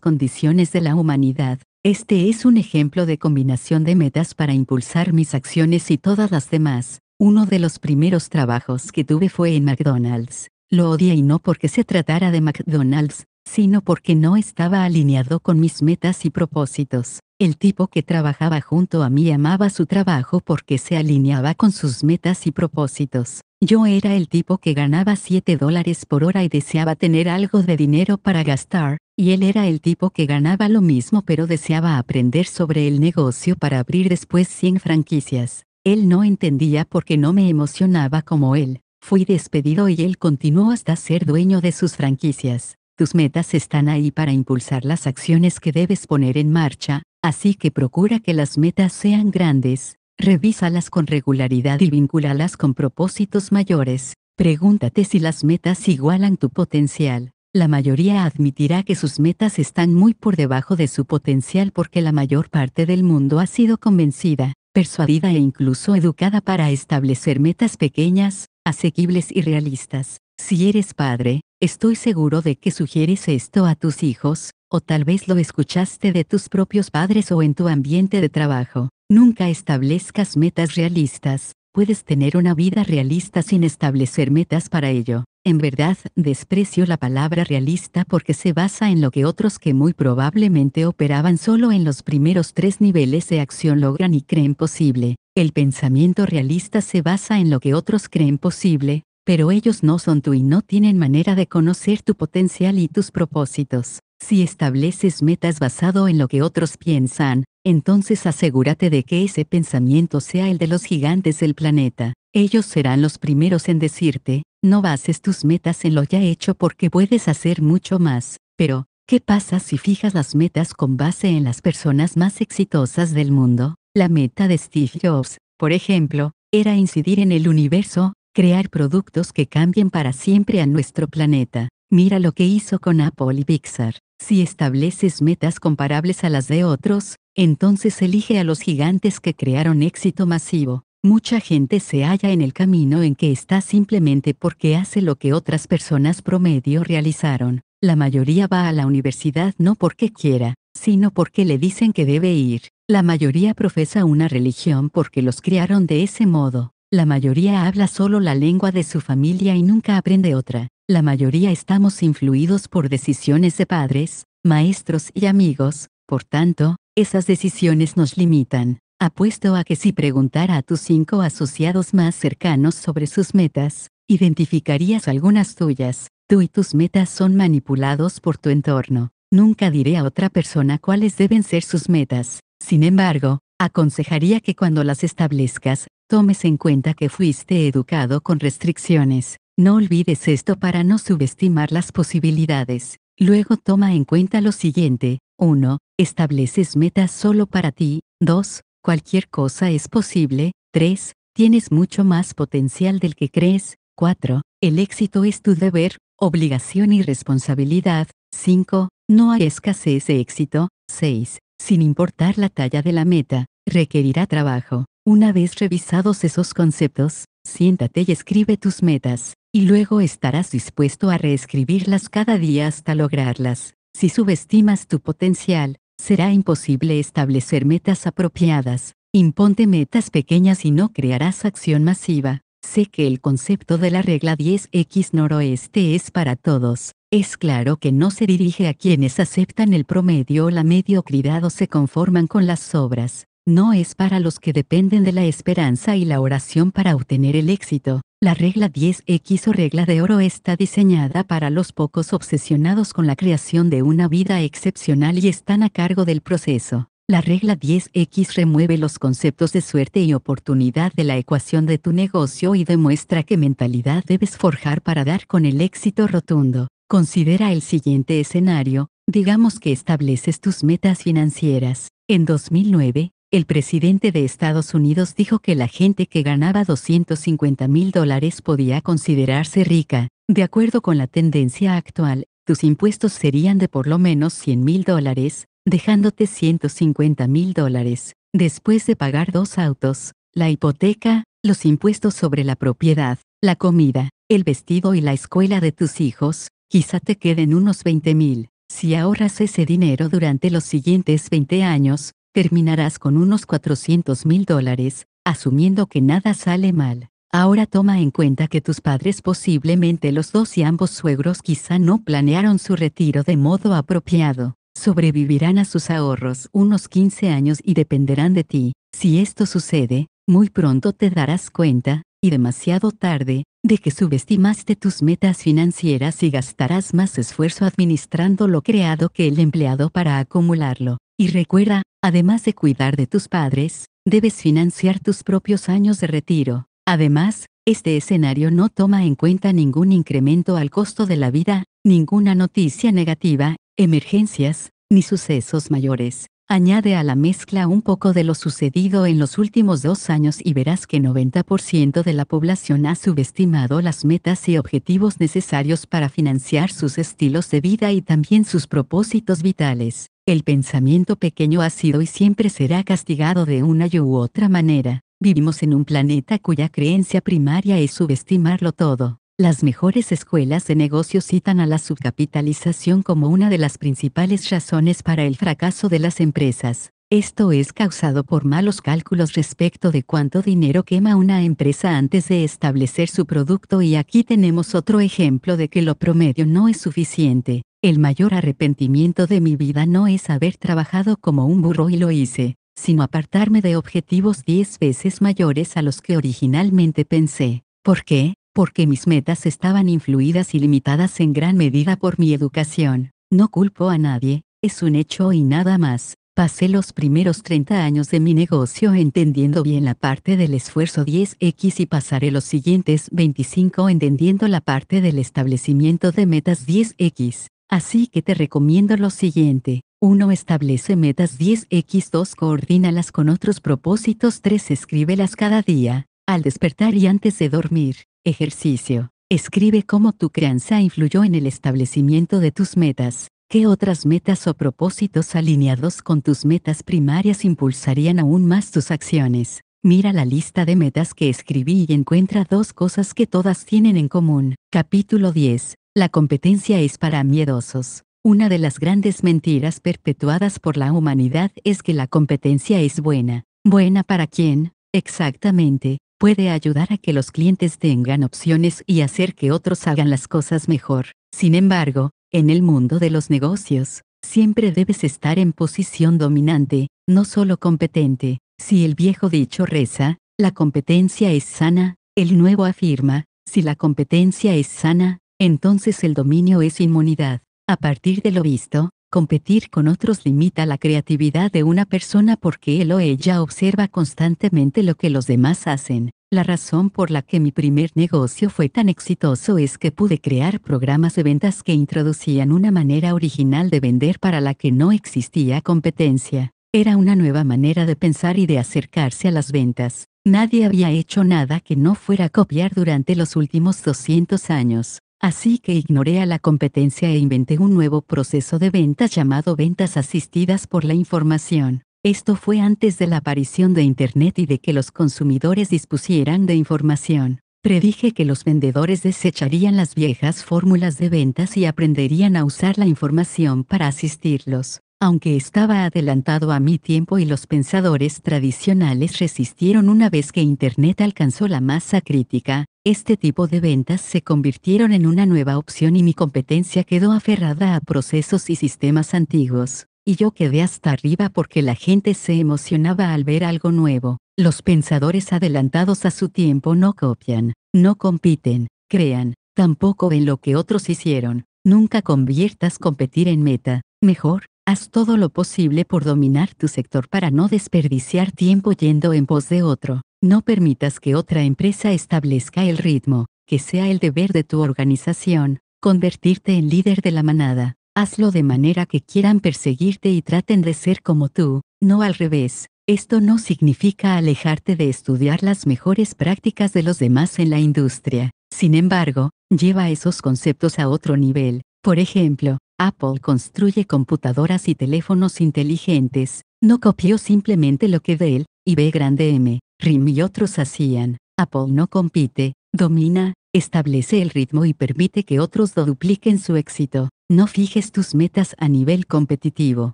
condiciones de la humanidad. Este es un ejemplo de combinación de metas para impulsar mis acciones y todas las demás. Uno de los primeros trabajos que tuve fue en McDonald's. Lo odié y no porque se tratara de McDonald's, sino porque no estaba alineado con mis metas y propósitos. El tipo que trabajaba junto a mí amaba su trabajo porque se alineaba con sus metas y propósitos. Yo era el tipo que ganaba 7 dólares por hora y deseaba tener algo de dinero para gastar, y él era el tipo que ganaba lo mismo pero deseaba aprender sobre el negocio para abrir después 100 franquicias. Él no entendía por qué no me emocionaba como él. Fui despedido y él continuó hasta ser dueño de sus franquicias. Tus metas están ahí para impulsar las acciones que debes poner en marcha, Así que procura que las metas sean grandes, revísalas con regularidad y vincúlalas con propósitos mayores. Pregúntate si las metas igualan tu potencial. La mayoría admitirá que sus metas están muy por debajo de su potencial porque la mayor parte del mundo ha sido convencida, persuadida e incluso educada para establecer metas pequeñas, asequibles y realistas. Si eres padre, estoy seguro de que sugieres esto a tus hijos, o tal vez lo escuchaste de tus propios padres o en tu ambiente de trabajo. Nunca establezcas metas realistas, puedes tener una vida realista sin establecer metas para ello. En verdad, desprecio la palabra realista porque se basa en lo que otros que muy probablemente operaban solo en los primeros tres niveles de acción logran y creen posible. El pensamiento realista se basa en lo que otros creen posible, pero ellos no son tú y no tienen manera de conocer tu potencial y tus propósitos. Si estableces metas basado en lo que otros piensan, entonces asegúrate de que ese pensamiento sea el de los gigantes del planeta. Ellos serán los primeros en decirte, no bases tus metas en lo ya hecho porque puedes hacer mucho más. Pero, ¿qué pasa si fijas las metas con base en las personas más exitosas del mundo? La meta de Steve Jobs, por ejemplo, era incidir en el universo, crear productos que cambien para siempre a nuestro planeta. Mira lo que hizo con Apple y Pixar. Si estableces metas comparables a las de otros, entonces elige a los gigantes que crearon éxito masivo. Mucha gente se halla en el camino en que está simplemente porque hace lo que otras personas promedio realizaron. La mayoría va a la universidad no porque quiera, sino porque le dicen que debe ir. La mayoría profesa una religión porque los criaron de ese modo. La mayoría habla solo la lengua de su familia y nunca aprende otra. La mayoría estamos influidos por decisiones de padres, maestros y amigos, por tanto, esas decisiones nos limitan. Apuesto a que si preguntara a tus cinco asociados más cercanos sobre sus metas, identificarías algunas tuyas. Tú y tus metas son manipulados por tu entorno. Nunca diré a otra persona cuáles deben ser sus metas. Sin embargo, aconsejaría que cuando las establezcas, tomes en cuenta que fuiste educado con restricciones. No olvides esto para no subestimar las posibilidades. Luego toma en cuenta lo siguiente. 1. Estableces metas solo para ti. 2. Cualquier cosa es posible. 3. Tienes mucho más potencial del que crees. 4. El éxito es tu deber, obligación y responsabilidad. 5. No hay escasez de éxito. 6. Sin importar la talla de la meta, requerirá trabajo. Una vez revisados esos conceptos, siéntate y escribe tus metas, y luego estarás dispuesto a reescribirlas cada día hasta lograrlas. Si subestimas tu potencial, será imposible establecer metas apropiadas. Imponte metas pequeñas y no crearás acción masiva. Sé que el concepto de la regla 10X noroeste es para todos. Es claro que no se dirige a quienes aceptan el promedio o la mediocridad o se conforman con las obras no es para los que dependen de la esperanza y la oración para obtener el éxito. La regla 10X o regla de oro está diseñada para los pocos obsesionados con la creación de una vida excepcional y están a cargo del proceso. La regla 10X remueve los conceptos de suerte y oportunidad de la ecuación de tu negocio y demuestra qué mentalidad debes forjar para dar con el éxito rotundo. Considera el siguiente escenario, digamos que estableces tus metas financieras. En 2009, el presidente de Estados Unidos dijo que la gente que ganaba 250 mil dólares podía considerarse rica. De acuerdo con la tendencia actual, tus impuestos serían de por lo menos 100 mil dólares, dejándote 150 mil dólares. Después de pagar dos autos, la hipoteca, los impuestos sobre la propiedad, la comida, el vestido y la escuela de tus hijos, quizá te queden unos 20 mil. Si ahorras ese dinero durante los siguientes 20 años, terminarás con unos 400 mil dólares, asumiendo que nada sale mal. Ahora toma en cuenta que tus padres posiblemente los dos y ambos suegros quizá no planearon su retiro de modo apropiado. Sobrevivirán a sus ahorros unos 15 años y dependerán de ti. Si esto sucede, muy pronto te darás cuenta, y demasiado tarde, de que subestimaste tus metas financieras y gastarás más esfuerzo administrando lo creado que el empleado para acumularlo. Y recuerda, Además de cuidar de tus padres, debes financiar tus propios años de retiro. Además, este escenario no toma en cuenta ningún incremento al costo de la vida, ninguna noticia negativa, emergencias, ni sucesos mayores. Añade a la mezcla un poco de lo sucedido en los últimos dos años y verás que 90% de la población ha subestimado las metas y objetivos necesarios para financiar sus estilos de vida y también sus propósitos vitales. El pensamiento pequeño ha sido y siempre será castigado de una u otra manera. Vivimos en un planeta cuya creencia primaria es subestimarlo todo. Las mejores escuelas de negocios citan a la subcapitalización como una de las principales razones para el fracaso de las empresas. Esto es causado por malos cálculos respecto de cuánto dinero quema una empresa antes de establecer su producto y aquí tenemos otro ejemplo de que lo promedio no es suficiente. El mayor arrepentimiento de mi vida no es haber trabajado como un burro y lo hice, sino apartarme de objetivos 10 veces mayores a los que originalmente pensé. ¿Por qué? porque mis metas estaban influidas y limitadas en gran medida por mi educación. No culpo a nadie, es un hecho y nada más. Pasé los primeros 30 años de mi negocio entendiendo bien la parte del esfuerzo 10X y pasaré los siguientes 25 entendiendo la parte del establecimiento de metas 10X. Así que te recomiendo lo siguiente. 1. Establece metas 10X. 2. Coordínalas con otros propósitos. 3. Escríbelas cada día, al despertar y antes de dormir. Ejercicio. Escribe cómo tu crianza influyó en el establecimiento de tus metas. ¿Qué otras metas o propósitos alineados con tus metas primarias impulsarían aún más tus acciones? Mira la lista de metas que escribí y encuentra dos cosas que todas tienen en común. Capítulo 10. La competencia es para miedosos. Una de las grandes mentiras perpetuadas por la humanidad es que la competencia es buena. ¿Buena para quién? Exactamente, puede ayudar a que los clientes tengan opciones y hacer que otros hagan las cosas mejor. Sin embargo, en el mundo de los negocios, siempre debes estar en posición dominante, no solo competente. Si el viejo dicho reza, la competencia es sana, el nuevo afirma, si la competencia es sana, entonces el dominio es inmunidad. A partir de lo visto, competir con otros limita la creatividad de una persona porque él o ella observa constantemente lo que los demás hacen. La razón por la que mi primer negocio fue tan exitoso es que pude crear programas de ventas que introducían una manera original de vender para la que no existía competencia. Era una nueva manera de pensar y de acercarse a las ventas. Nadie había hecho nada que no fuera copiar durante los últimos 200 años. Así que ignoré a la competencia e inventé un nuevo proceso de ventas llamado ventas asistidas por la información. Esto fue antes de la aparición de Internet y de que los consumidores dispusieran de información. Predije que los vendedores desecharían las viejas fórmulas de ventas y aprenderían a usar la información para asistirlos. Aunque estaba adelantado a mi tiempo y los pensadores tradicionales resistieron una vez que Internet alcanzó la masa crítica, este tipo de ventas se convirtieron en una nueva opción y mi competencia quedó aferrada a procesos y sistemas antiguos y yo quedé hasta arriba porque la gente se emocionaba al ver algo nuevo. Los pensadores adelantados a su tiempo no copian, no compiten, crean, tampoco en lo que otros hicieron. Nunca conviertas competir en meta. Mejor, haz todo lo posible por dominar tu sector para no desperdiciar tiempo yendo en pos de otro. No permitas que otra empresa establezca el ritmo, que sea el deber de tu organización, convertirte en líder de la manada hazlo de manera que quieran perseguirte y traten de ser como tú, no al revés. Esto no significa alejarte de estudiar las mejores prácticas de los demás en la industria. Sin embargo, lleva esos conceptos a otro nivel. Por ejemplo, Apple construye computadoras y teléfonos inteligentes, no copió simplemente lo que Dell, y grande M, RIM y otros hacían. Apple no compite, domina, Establece el ritmo y permite que otros lo dupliquen su éxito. No fijes tus metas a nivel competitivo.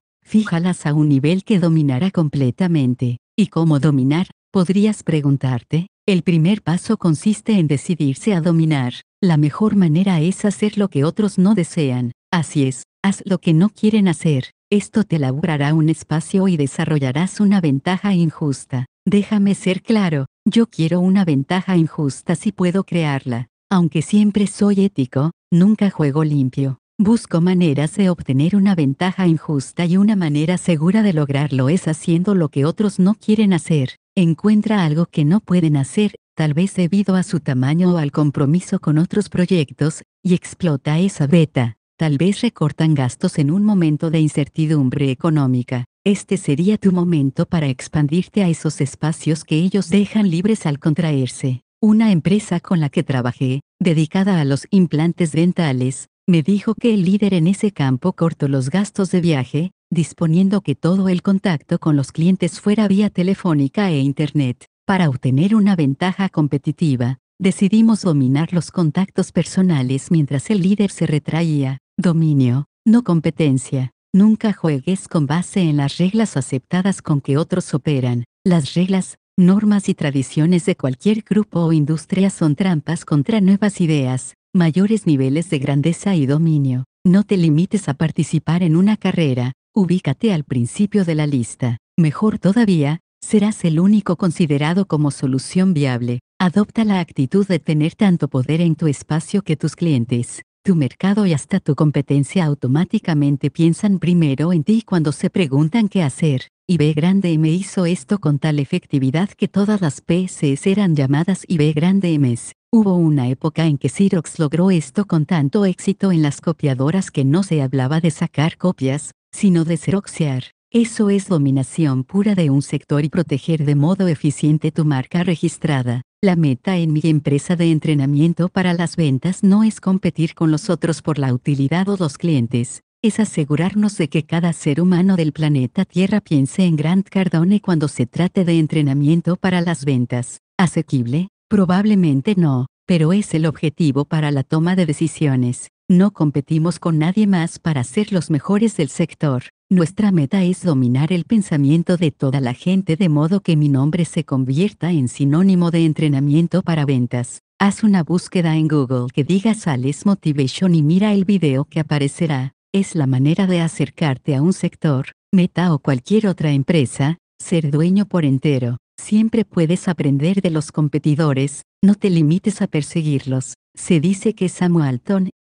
Fíjalas a un nivel que dominará completamente. ¿Y cómo dominar? Podrías preguntarte. El primer paso consiste en decidirse a dominar. La mejor manera es hacer lo que otros no desean. Así es, haz lo que no quieren hacer. Esto te laburará un espacio y desarrollarás una ventaja injusta. Déjame ser claro, yo quiero una ventaja injusta si puedo crearla. Aunque siempre soy ético, nunca juego limpio. Busco maneras de obtener una ventaja injusta y una manera segura de lograrlo es haciendo lo que otros no quieren hacer. Encuentra algo que no pueden hacer, tal vez debido a su tamaño o al compromiso con otros proyectos, y explota esa beta. Tal vez recortan gastos en un momento de incertidumbre económica. Este sería tu momento para expandirte a esos espacios que ellos dejan libres al contraerse. Una empresa con la que trabajé, dedicada a los implantes dentales, me dijo que el líder en ese campo cortó los gastos de viaje, disponiendo que todo el contacto con los clientes fuera vía telefónica e Internet. Para obtener una ventaja competitiva, decidimos dominar los contactos personales mientras el líder se retraía. Dominio, no competencia. Nunca juegues con base en las reglas aceptadas con que otros operan. Las reglas, normas y tradiciones de cualquier grupo o industria son trampas contra nuevas ideas, mayores niveles de grandeza y dominio. No te limites a participar en una carrera, ubícate al principio de la lista. Mejor todavía, serás el único considerado como solución viable. Adopta la actitud de tener tanto poder en tu espacio que tus clientes, tu mercado y hasta tu competencia automáticamente piensan primero en ti cuando se preguntan qué hacer. IB grande M hizo esto con tal efectividad que todas las PCs eran llamadas IB grande Ms. Hubo una época en que Xerox logró esto con tanto éxito en las copiadoras que no se hablaba de sacar copias, sino de xeroxear. Eso es dominación pura de un sector y proteger de modo eficiente tu marca registrada. La meta en mi empresa de entrenamiento para las ventas no es competir con los otros por la utilidad o los clientes, es asegurarnos de que cada ser humano del planeta Tierra piense en Grant Cardone cuando se trate de entrenamiento para las ventas. ¿Asequible? Probablemente no, pero es el objetivo para la toma de decisiones. No competimos con nadie más para ser los mejores del sector. Nuestra meta es dominar el pensamiento de toda la gente de modo que mi nombre se convierta en sinónimo de entrenamiento para ventas. Haz una búsqueda en Google que diga Sales Motivation y mira el video que aparecerá. Es la manera de acercarte a un sector, meta o cualquier otra empresa, ser dueño por entero. Siempre puedes aprender de los competidores, no te limites a perseguirlos. Se dice que Samuel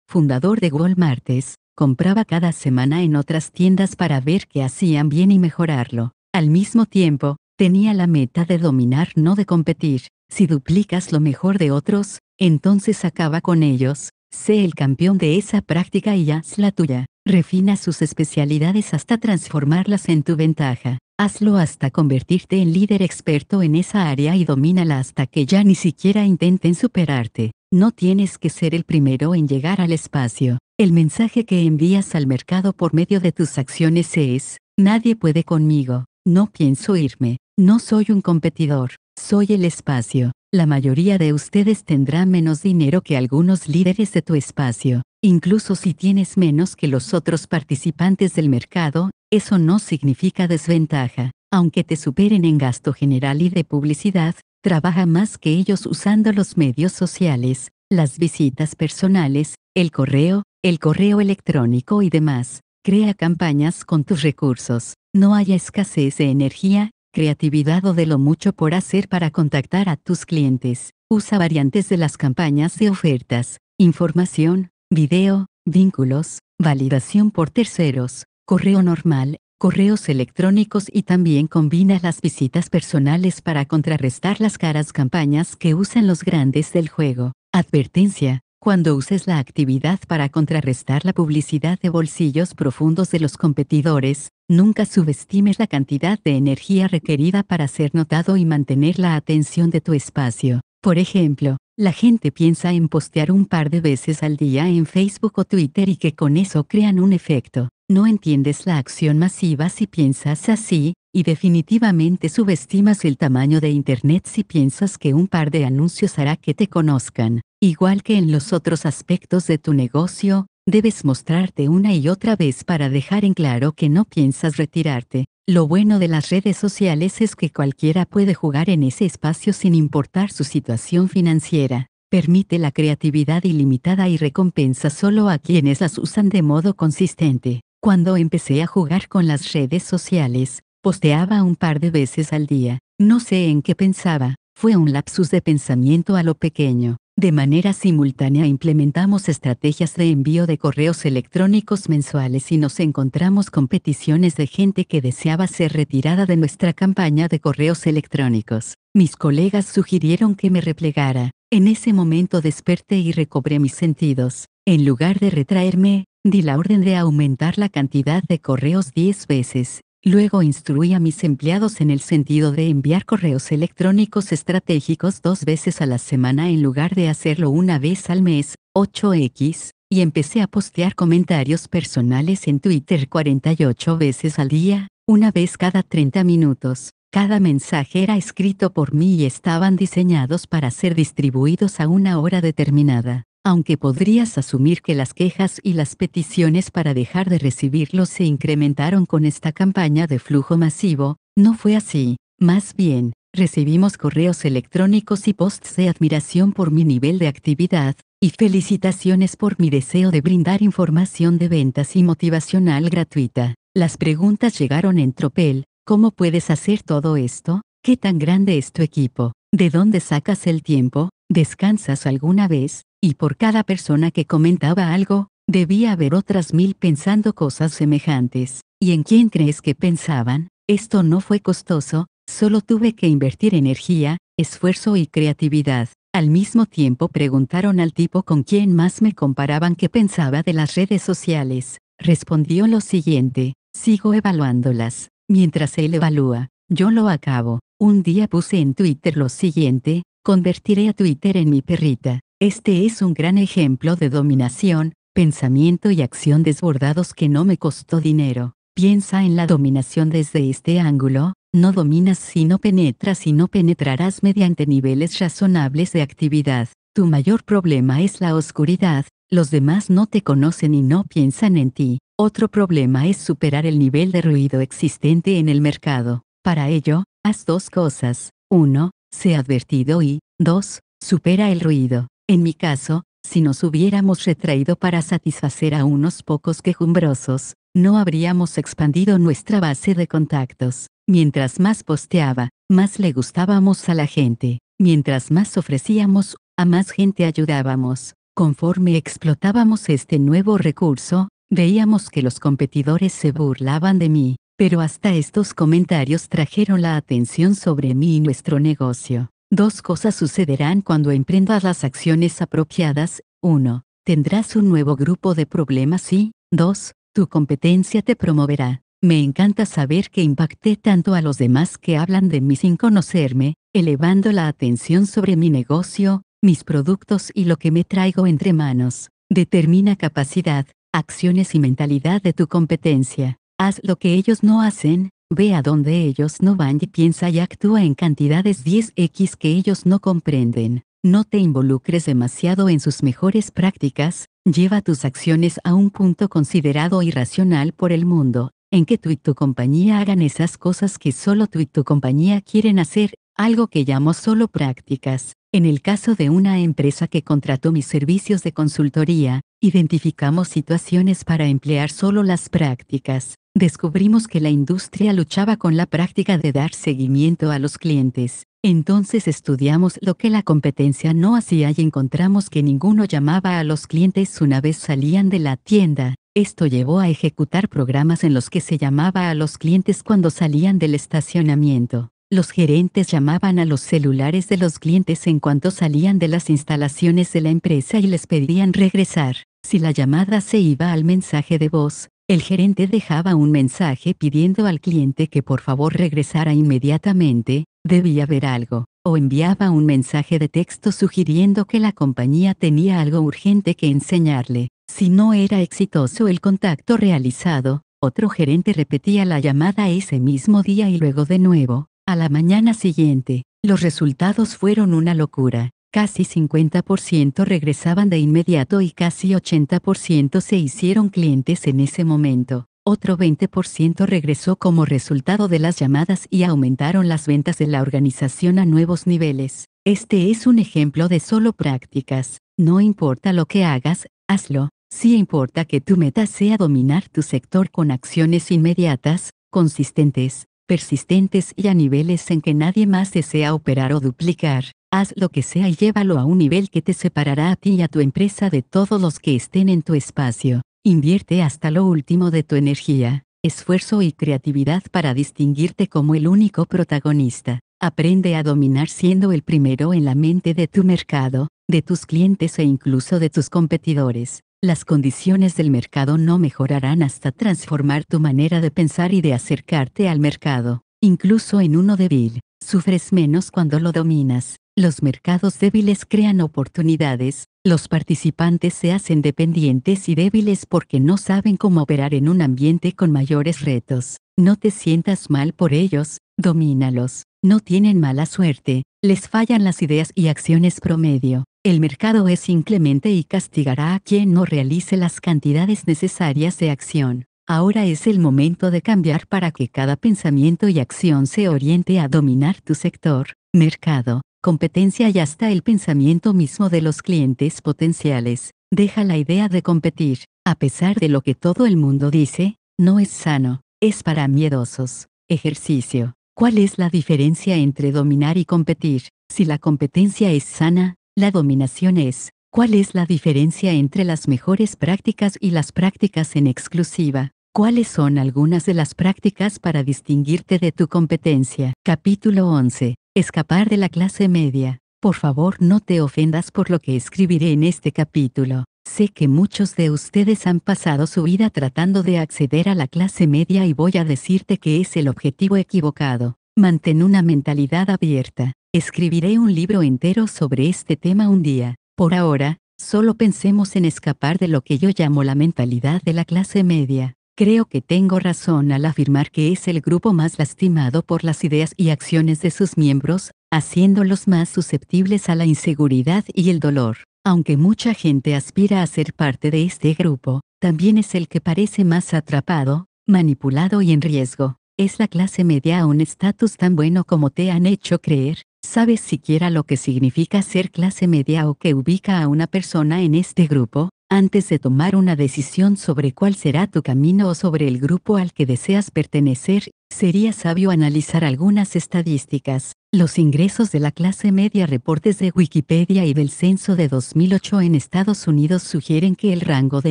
fundador de Walmartes, compraba cada semana en otras tiendas para ver qué hacían bien y mejorarlo. Al mismo tiempo, tenía la meta de dominar, no de competir. Si duplicas lo mejor de otros, entonces acaba con ellos, sé el campeón de esa práctica y haz la tuya. Refina sus especialidades hasta transformarlas en tu ventaja. Hazlo hasta convertirte en líder experto en esa área y domínala hasta que ya ni siquiera intenten superarte. No tienes que ser el primero en llegar al espacio. El mensaje que envías al mercado por medio de tus acciones es, nadie puede conmigo, no pienso irme, no soy un competidor, soy el espacio. La mayoría de ustedes tendrá menos dinero que algunos líderes de tu espacio, Incluso si tienes menos que los otros participantes del mercado, eso no significa desventaja. Aunque te superen en gasto general y de publicidad, trabaja más que ellos usando los medios sociales, las visitas personales, el correo, el correo electrónico y demás. Crea campañas con tus recursos. No haya escasez de energía, creatividad o de lo mucho por hacer para contactar a tus clientes. Usa variantes de las campañas de ofertas, información, video, vínculos, validación por terceros, correo normal, correos electrónicos y también combina las visitas personales para contrarrestar las caras campañas que usan los grandes del juego. Advertencia. Cuando uses la actividad para contrarrestar la publicidad de bolsillos profundos de los competidores, nunca subestimes la cantidad de energía requerida para ser notado y mantener la atención de tu espacio. Por ejemplo, la gente piensa en postear un par de veces al día en Facebook o Twitter y que con eso crean un efecto. No entiendes la acción masiva si piensas así, y definitivamente subestimas el tamaño de Internet si piensas que un par de anuncios hará que te conozcan. Igual que en los otros aspectos de tu negocio, Debes mostrarte una y otra vez para dejar en claro que no piensas retirarte. Lo bueno de las redes sociales es que cualquiera puede jugar en ese espacio sin importar su situación financiera. Permite la creatividad ilimitada y recompensa solo a quienes las usan de modo consistente. Cuando empecé a jugar con las redes sociales, posteaba un par de veces al día. No sé en qué pensaba, fue un lapsus de pensamiento a lo pequeño. De manera simultánea implementamos estrategias de envío de correos electrónicos mensuales y nos encontramos con peticiones de gente que deseaba ser retirada de nuestra campaña de correos electrónicos. Mis colegas sugirieron que me replegara. En ese momento desperté y recobré mis sentidos. En lugar de retraerme, di la orden de aumentar la cantidad de correos 10 veces. Luego instruí a mis empleados en el sentido de enviar correos electrónicos estratégicos dos veces a la semana en lugar de hacerlo una vez al mes, 8x, y empecé a postear comentarios personales en Twitter 48 veces al día, una vez cada 30 minutos. Cada mensaje era escrito por mí y estaban diseñados para ser distribuidos a una hora determinada aunque podrías asumir que las quejas y las peticiones para dejar de recibirlos se incrementaron con esta campaña de flujo masivo, no fue así. Más bien, recibimos correos electrónicos y posts de admiración por mi nivel de actividad, y felicitaciones por mi deseo de brindar información de ventas y motivacional gratuita. Las preguntas llegaron en tropel, ¿cómo puedes hacer todo esto? ¿Qué tan grande es tu equipo? ¿De dónde sacas el tiempo? ¿Descansas alguna vez? y por cada persona que comentaba algo, debía haber otras mil pensando cosas semejantes. ¿Y en quién crees que pensaban? Esto no fue costoso, solo tuve que invertir energía, esfuerzo y creatividad. Al mismo tiempo preguntaron al tipo con quién más me comparaban que pensaba de las redes sociales. Respondió lo siguiente, sigo evaluándolas. Mientras él evalúa, yo lo acabo. Un día puse en Twitter lo siguiente, convertiré a Twitter en mi perrita. Este es un gran ejemplo de dominación, pensamiento y acción desbordados que no me costó dinero. Piensa en la dominación desde este ángulo, no dominas si no penetras y no penetrarás mediante niveles razonables de actividad. Tu mayor problema es la oscuridad, los demás no te conocen y no piensan en ti. Otro problema es superar el nivel de ruido existente en el mercado. Para ello, haz dos cosas. Uno, Sé advertido y dos, Supera el ruido. En mi caso, si nos hubiéramos retraído para satisfacer a unos pocos quejumbrosos, no habríamos expandido nuestra base de contactos. Mientras más posteaba, más le gustábamos a la gente. Mientras más ofrecíamos, a más gente ayudábamos. Conforme explotábamos este nuevo recurso, veíamos que los competidores se burlaban de mí, pero hasta estos comentarios trajeron la atención sobre mí y nuestro negocio. Dos cosas sucederán cuando emprendas las acciones apropiadas. 1. Tendrás un nuevo grupo de problemas y 2. Tu competencia te promoverá. Me encanta saber que impacté tanto a los demás que hablan de mí sin conocerme, elevando la atención sobre mi negocio, mis productos y lo que me traigo entre manos. Determina capacidad, acciones y mentalidad de tu competencia. Haz lo que ellos no hacen, ve a donde ellos no van y piensa y actúa en cantidades 10x que ellos no comprenden. No te involucres demasiado en sus mejores prácticas, lleva tus acciones a un punto considerado irracional por el mundo, en que tú y tu compañía hagan esas cosas que solo tú y tu compañía quieren hacer, algo que llamo solo prácticas. En el caso de una empresa que contrató mis servicios de consultoría, identificamos situaciones para emplear solo las prácticas descubrimos que la industria luchaba con la práctica de dar seguimiento a los clientes. Entonces estudiamos lo que la competencia no hacía y encontramos que ninguno llamaba a los clientes una vez salían de la tienda. Esto llevó a ejecutar programas en los que se llamaba a los clientes cuando salían del estacionamiento. Los gerentes llamaban a los celulares de los clientes en cuanto salían de las instalaciones de la empresa y les pedían regresar. Si la llamada se iba al mensaje de voz, el gerente dejaba un mensaje pidiendo al cliente que por favor regresara inmediatamente, debía ver algo, o enviaba un mensaje de texto sugiriendo que la compañía tenía algo urgente que enseñarle. Si no era exitoso el contacto realizado, otro gerente repetía la llamada ese mismo día y luego de nuevo, a la mañana siguiente. Los resultados fueron una locura casi 50% regresaban de inmediato y casi 80% se hicieron clientes en ese momento. Otro 20% regresó como resultado de las llamadas y aumentaron las ventas de la organización a nuevos niveles. Este es un ejemplo de solo prácticas. No importa lo que hagas, hazlo. Sí importa que tu meta sea dominar tu sector con acciones inmediatas, consistentes, persistentes y a niveles en que nadie más desea operar o duplicar haz lo que sea y llévalo a un nivel que te separará a ti y a tu empresa de todos los que estén en tu espacio. Invierte hasta lo último de tu energía, esfuerzo y creatividad para distinguirte como el único protagonista. Aprende a dominar siendo el primero en la mente de tu mercado, de tus clientes e incluso de tus competidores. Las condiciones del mercado no mejorarán hasta transformar tu manera de pensar y de acercarte al mercado. Incluso en uno débil, sufres menos cuando lo dominas los mercados débiles crean oportunidades, los participantes se hacen dependientes y débiles porque no saben cómo operar en un ambiente con mayores retos. No te sientas mal por ellos, domínalos. No tienen mala suerte, les fallan las ideas y acciones promedio. El mercado es inclemente y castigará a quien no realice las cantidades necesarias de acción. Ahora es el momento de cambiar para que cada pensamiento y acción se oriente a dominar tu sector, mercado, competencia y hasta el pensamiento mismo de los clientes potenciales, deja la idea de competir, a pesar de lo que todo el mundo dice, no es sano, es para miedosos. Ejercicio. ¿Cuál es la diferencia entre dominar y competir? Si la competencia es sana, la dominación es. ¿Cuál es la diferencia entre las mejores prácticas y las prácticas en exclusiva? ¿Cuáles son algunas de las prácticas para distinguirte de tu competencia? Capítulo 11. Escapar de la clase media. Por favor no te ofendas por lo que escribiré en este capítulo. Sé que muchos de ustedes han pasado su vida tratando de acceder a la clase media y voy a decirte que es el objetivo equivocado. Mantén una mentalidad abierta. Escribiré un libro entero sobre este tema un día. Por ahora, solo pensemos en escapar de lo que yo llamo la mentalidad de la clase media. Creo que tengo razón al afirmar que es el grupo más lastimado por las ideas y acciones de sus miembros, haciéndolos más susceptibles a la inseguridad y el dolor. Aunque mucha gente aspira a ser parte de este grupo, también es el que parece más atrapado, manipulado y en riesgo. Es la clase media a un estatus tan bueno como te han hecho creer. ¿Sabes siquiera lo que significa ser clase media o que ubica a una persona en este grupo? antes de tomar una decisión sobre cuál será tu camino o sobre el grupo al que deseas pertenecer, sería sabio analizar algunas estadísticas. Los ingresos de la clase media reportes de Wikipedia y del censo de 2008 en Estados Unidos sugieren que el rango de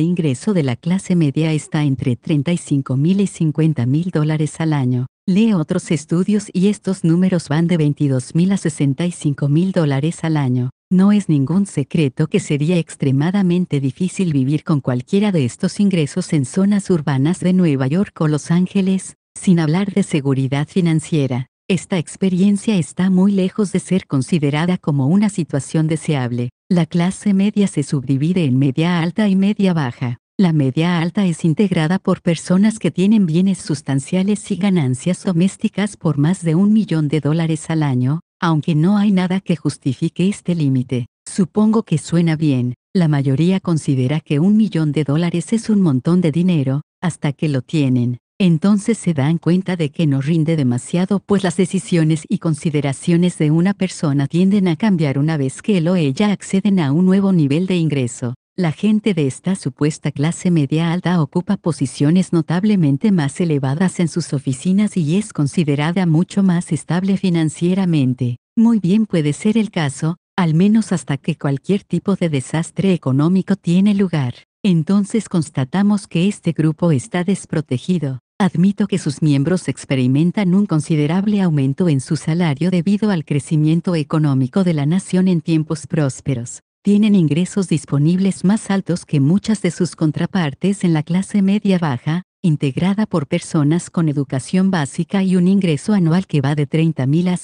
ingreso de la clase media está entre $35,000 mil y 50 mil dólares al año. Lee otros estudios y estos números van de $22,000 a 65 mil dólares al año. No es ningún secreto que sería extremadamente difícil vivir con cualquiera de estos ingresos en zonas urbanas de Nueva York o Los Ángeles, sin hablar de seguridad financiera. Esta experiencia está muy lejos de ser considerada como una situación deseable. La clase media se subdivide en media alta y media baja. La media alta es integrada por personas que tienen bienes sustanciales y ganancias domésticas por más de un millón de dólares al año, aunque no hay nada que justifique este límite. Supongo que suena bien, la mayoría considera que un millón de dólares es un montón de dinero, hasta que lo tienen. Entonces se dan cuenta de que no rinde demasiado pues las decisiones y consideraciones de una persona tienden a cambiar una vez que él o ella acceden a un nuevo nivel de ingreso. La gente de esta supuesta clase media alta ocupa posiciones notablemente más elevadas en sus oficinas y es considerada mucho más estable financieramente. Muy bien puede ser el caso, al menos hasta que cualquier tipo de desastre económico tiene lugar. Entonces constatamos que este grupo está desprotegido. Admito que sus miembros experimentan un considerable aumento en su salario debido al crecimiento económico de la nación en tiempos prósperos, tienen ingresos disponibles más altos que muchas de sus contrapartes en la clase media-baja, integrada por personas con educación básica y un ingreso anual que va de 30.000 a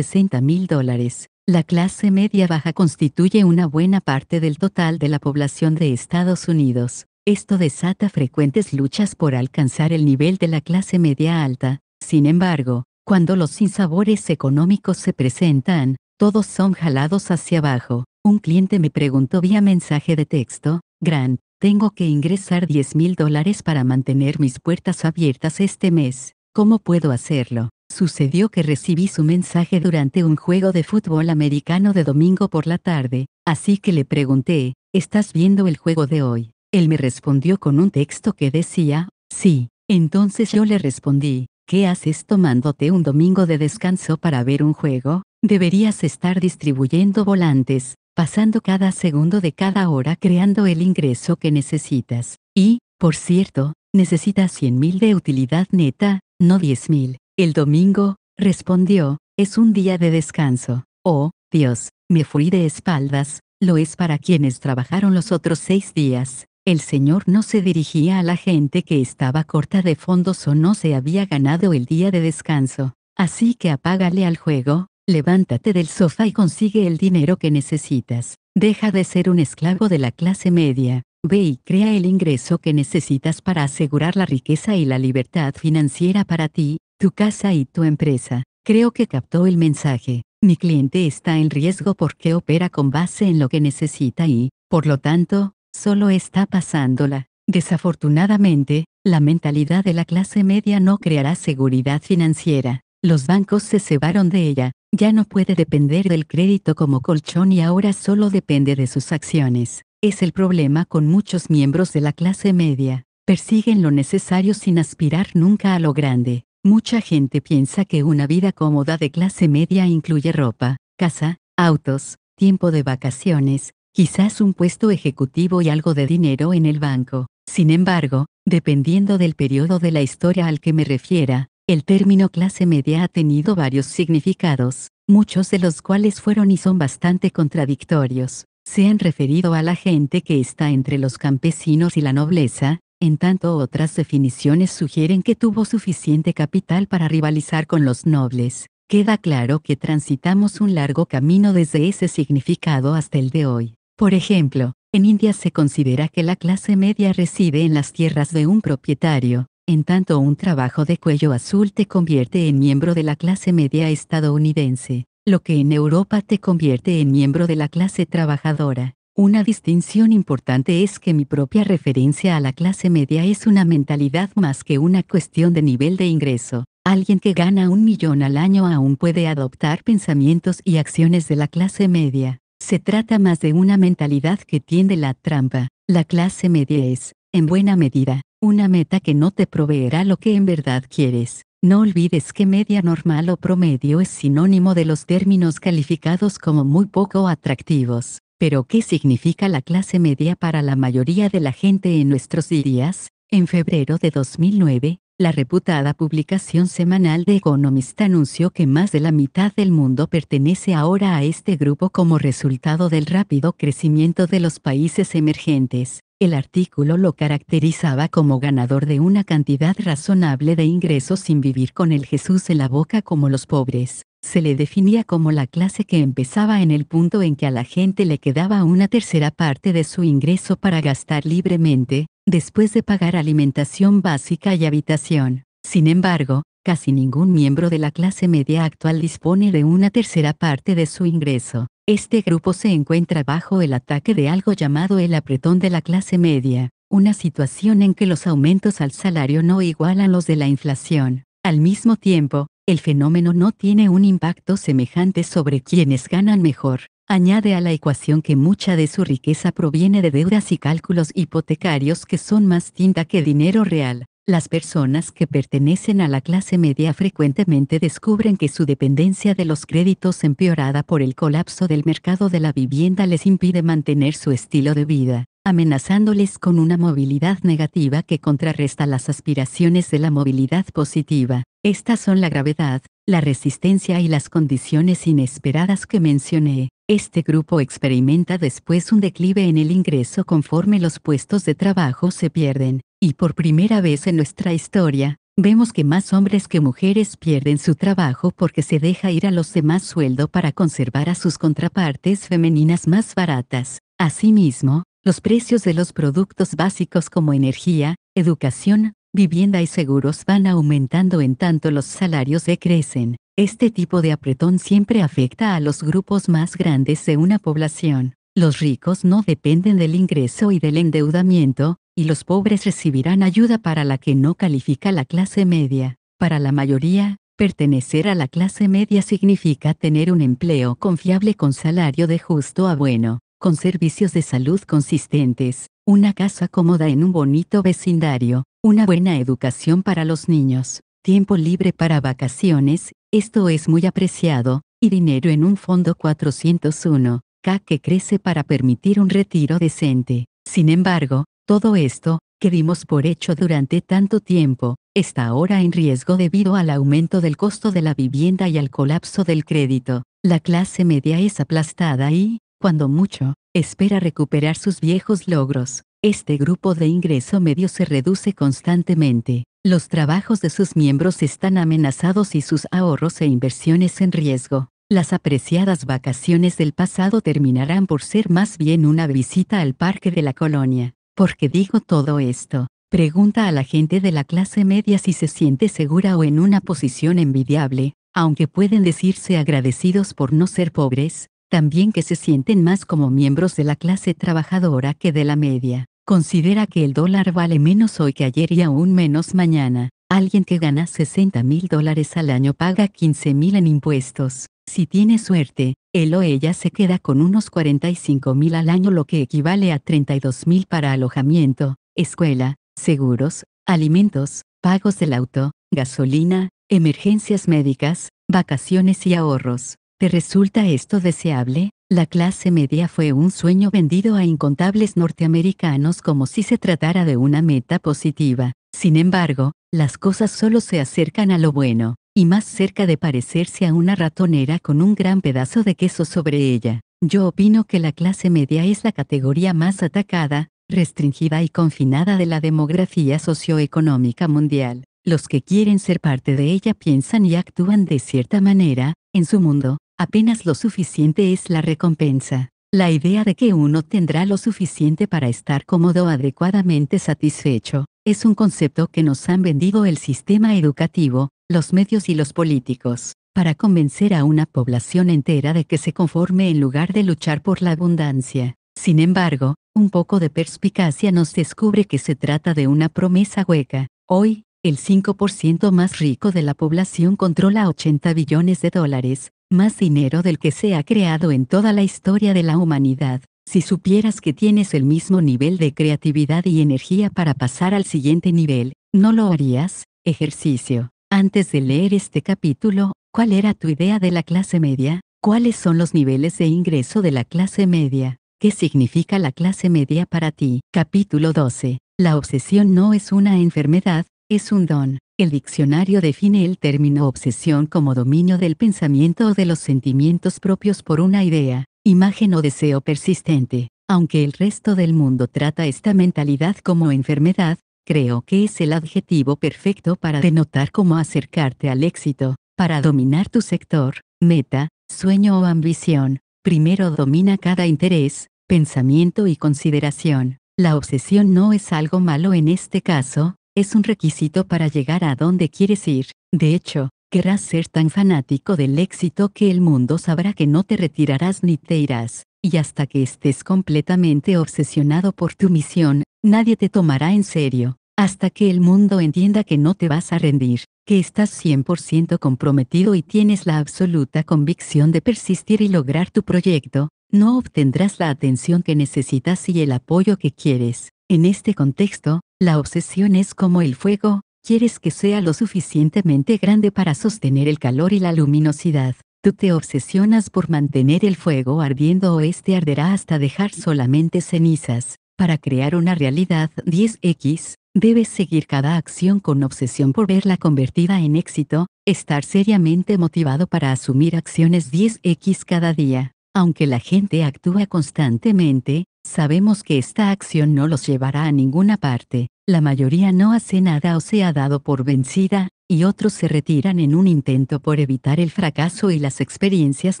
60.000 dólares. La clase media-baja constituye una buena parte del total de la población de Estados Unidos. Esto desata frecuentes luchas por alcanzar el nivel de la clase media alta. Sin embargo, cuando los sinsabores económicos se presentan, todos son jalados hacia abajo. Un cliente me preguntó vía mensaje de texto, Gran, tengo que ingresar 10 mil dólares para mantener mis puertas abiertas este mes. ¿Cómo puedo hacerlo? Sucedió que recibí su mensaje durante un juego de fútbol americano de domingo por la tarde, así que le pregunté, ¿estás viendo el juego de hoy? Él me respondió con un texto que decía, sí. Entonces yo le respondí, ¿qué haces tomándote un domingo de descanso para ver un juego? Deberías estar distribuyendo volantes, pasando cada segundo de cada hora creando el ingreso que necesitas. Y, por cierto, necesitas 100.000 de utilidad neta, no 10.000. El domingo, respondió, es un día de descanso. Oh, Dios, me fui de espaldas, lo es para quienes trabajaron los otros seis días. El Señor no se dirigía a la gente que estaba corta de fondos o no se había ganado el día de descanso. Así que apágale al juego, Levántate del sofá y consigue el dinero que necesitas. Deja de ser un esclavo de la clase media. Ve y crea el ingreso que necesitas para asegurar la riqueza y la libertad financiera para ti, tu casa y tu empresa. Creo que captó el mensaje. Mi cliente está en riesgo porque opera con base en lo que necesita y, por lo tanto, solo está pasándola. Desafortunadamente, la mentalidad de la clase media no creará seguridad financiera. Los bancos se cebaron de ella, ya no puede depender del crédito como colchón y ahora solo depende de sus acciones. Es el problema con muchos miembros de la clase media. Persiguen lo necesario sin aspirar nunca a lo grande. Mucha gente piensa que una vida cómoda de clase media incluye ropa, casa, autos, tiempo de vacaciones, quizás un puesto ejecutivo y algo de dinero en el banco. Sin embargo, dependiendo del periodo de la historia al que me refiera, el término clase media ha tenido varios significados, muchos de los cuales fueron y son bastante contradictorios. Se han referido a la gente que está entre los campesinos y la nobleza, en tanto otras definiciones sugieren que tuvo suficiente capital para rivalizar con los nobles. Queda claro que transitamos un largo camino desde ese significado hasta el de hoy. Por ejemplo, en India se considera que la clase media reside en las tierras de un propietario, en tanto un trabajo de cuello azul te convierte en miembro de la clase media estadounidense, lo que en Europa te convierte en miembro de la clase trabajadora. Una distinción importante es que mi propia referencia a la clase media es una mentalidad más que una cuestión de nivel de ingreso. Alguien que gana un millón al año aún puede adoptar pensamientos y acciones de la clase media. Se trata más de una mentalidad que tiende la trampa. La clase media es, en buena medida, una meta que no te proveerá lo que en verdad quieres. No olvides que media normal o promedio es sinónimo de los términos calificados como muy poco atractivos. Pero ¿qué significa la clase media para la mayoría de la gente en nuestros días? En febrero de 2009, la reputada publicación semanal de Economist anunció que más de la mitad del mundo pertenece ahora a este grupo como resultado del rápido crecimiento de los países emergentes. El artículo lo caracterizaba como ganador de una cantidad razonable de ingresos sin vivir con el Jesús en la boca como los pobres. Se le definía como la clase que empezaba en el punto en que a la gente le quedaba una tercera parte de su ingreso para gastar libremente, después de pagar alimentación básica y habitación. Sin embargo, Casi ningún miembro de la clase media actual dispone de una tercera parte de su ingreso. Este grupo se encuentra bajo el ataque de algo llamado el apretón de la clase media, una situación en que los aumentos al salario no igualan los de la inflación. Al mismo tiempo, el fenómeno no tiene un impacto semejante sobre quienes ganan mejor. Añade a la ecuación que mucha de su riqueza proviene de deudas y cálculos hipotecarios que son más tinta que dinero real. Las personas que pertenecen a la clase media frecuentemente descubren que su dependencia de los créditos empeorada por el colapso del mercado de la vivienda les impide mantener su estilo de vida, amenazándoles con una movilidad negativa que contrarresta las aspiraciones de la movilidad positiva. Estas son la gravedad, la resistencia y las condiciones inesperadas que mencioné. Este grupo experimenta después un declive en el ingreso conforme los puestos de trabajo se pierden, y por primera vez en nuestra historia, vemos que más hombres que mujeres pierden su trabajo porque se deja ir a los demás más sueldo para conservar a sus contrapartes femeninas más baratas. Asimismo, los precios de los productos básicos como energía, educación, vivienda y seguros van aumentando en tanto los salarios decrecen. Este tipo de apretón siempre afecta a los grupos más grandes de una población. Los ricos no dependen del ingreso y del endeudamiento, y los pobres recibirán ayuda para la que no califica la clase media. Para la mayoría, pertenecer a la clase media significa tener un empleo confiable con salario de justo a bueno, con servicios de salud consistentes, una casa cómoda en un bonito vecindario, una buena educación para los niños, tiempo libre para vacaciones, esto es muy apreciado, y dinero en un fondo 401, K que crece para permitir un retiro decente. Sin embargo, todo esto, que dimos por hecho durante tanto tiempo, está ahora en riesgo debido al aumento del costo de la vivienda y al colapso del crédito. La clase media es aplastada y, cuando mucho, espera recuperar sus viejos logros. Este grupo de ingreso medio se reduce constantemente. Los trabajos de sus miembros están amenazados y sus ahorros e inversiones en riesgo. Las apreciadas vacaciones del pasado terminarán por ser más bien una visita al parque de la colonia. ¿Por qué digo todo esto? Pregunta a la gente de la clase media si se siente segura o en una posición envidiable, aunque pueden decirse agradecidos por no ser pobres, también que se sienten más como miembros de la clase trabajadora que de la media. Considera que el dólar vale menos hoy que ayer y aún menos mañana. Alguien que gana 60 mil dólares al año paga 15 mil en impuestos. Si tiene suerte, él o ella se queda con unos 45 mil al año, lo que equivale a 32 mil para alojamiento, escuela, seguros, alimentos, pagos del auto, gasolina, emergencias médicas, vacaciones y ahorros. ¿Te resulta esto deseable? La clase media fue un sueño vendido a incontables norteamericanos como si se tratara de una meta positiva. Sin embargo, las cosas solo se acercan a lo bueno, y más cerca de parecerse a una ratonera con un gran pedazo de queso sobre ella. Yo opino que la clase media es la categoría más atacada, restringida y confinada de la demografía socioeconómica mundial. Los que quieren ser parte de ella piensan y actúan de cierta manera, en su mundo, apenas lo suficiente es la recompensa. La idea de que uno tendrá lo suficiente para estar cómodo adecuadamente satisfecho, es un concepto que nos han vendido el sistema educativo, los medios y los políticos, para convencer a una población entera de que se conforme en lugar de luchar por la abundancia. Sin embargo, un poco de perspicacia nos descubre que se trata de una promesa hueca. Hoy, el 5% más rico de la población controla 80 billones de dólares, más dinero del que se ha creado en toda la historia de la humanidad. Si supieras que tienes el mismo nivel de creatividad y energía para pasar al siguiente nivel, ¿no lo harías? Ejercicio. Antes de leer este capítulo, ¿cuál era tu idea de la clase media? ¿Cuáles son los niveles de ingreso de la clase media? ¿Qué significa la clase media para ti? Capítulo 12. La obsesión no es una enfermedad, es un don. El diccionario define el término obsesión como dominio del pensamiento o de los sentimientos propios por una idea, imagen o deseo persistente. Aunque el resto del mundo trata esta mentalidad como enfermedad, creo que es el adjetivo perfecto para denotar cómo acercarte al éxito, para dominar tu sector, meta, sueño o ambición. Primero domina cada interés, pensamiento y consideración. La obsesión no es algo malo en este caso, es un requisito para llegar a donde quieres ir. De hecho, querrás ser tan fanático del éxito que el mundo sabrá que no te retirarás ni te irás. Y hasta que estés completamente obsesionado por tu misión, nadie te tomará en serio. Hasta que el mundo entienda que no te vas a rendir, que estás 100% comprometido y tienes la absoluta convicción de persistir y lograr tu proyecto, no obtendrás la atención que necesitas y el apoyo que quieres. En este contexto, la obsesión es como el fuego, quieres que sea lo suficientemente grande para sostener el calor y la luminosidad. Tú te obsesionas por mantener el fuego ardiendo o este arderá hasta dejar solamente cenizas. Para crear una realidad 10x, debes seguir cada acción con obsesión por verla convertida en éxito, estar seriamente motivado para asumir acciones 10x cada día. Aunque la gente actúa constantemente, sabemos que esta acción no los llevará a ninguna parte. La mayoría no hace nada o se ha dado por vencida, y otros se retiran en un intento por evitar el fracaso y las experiencias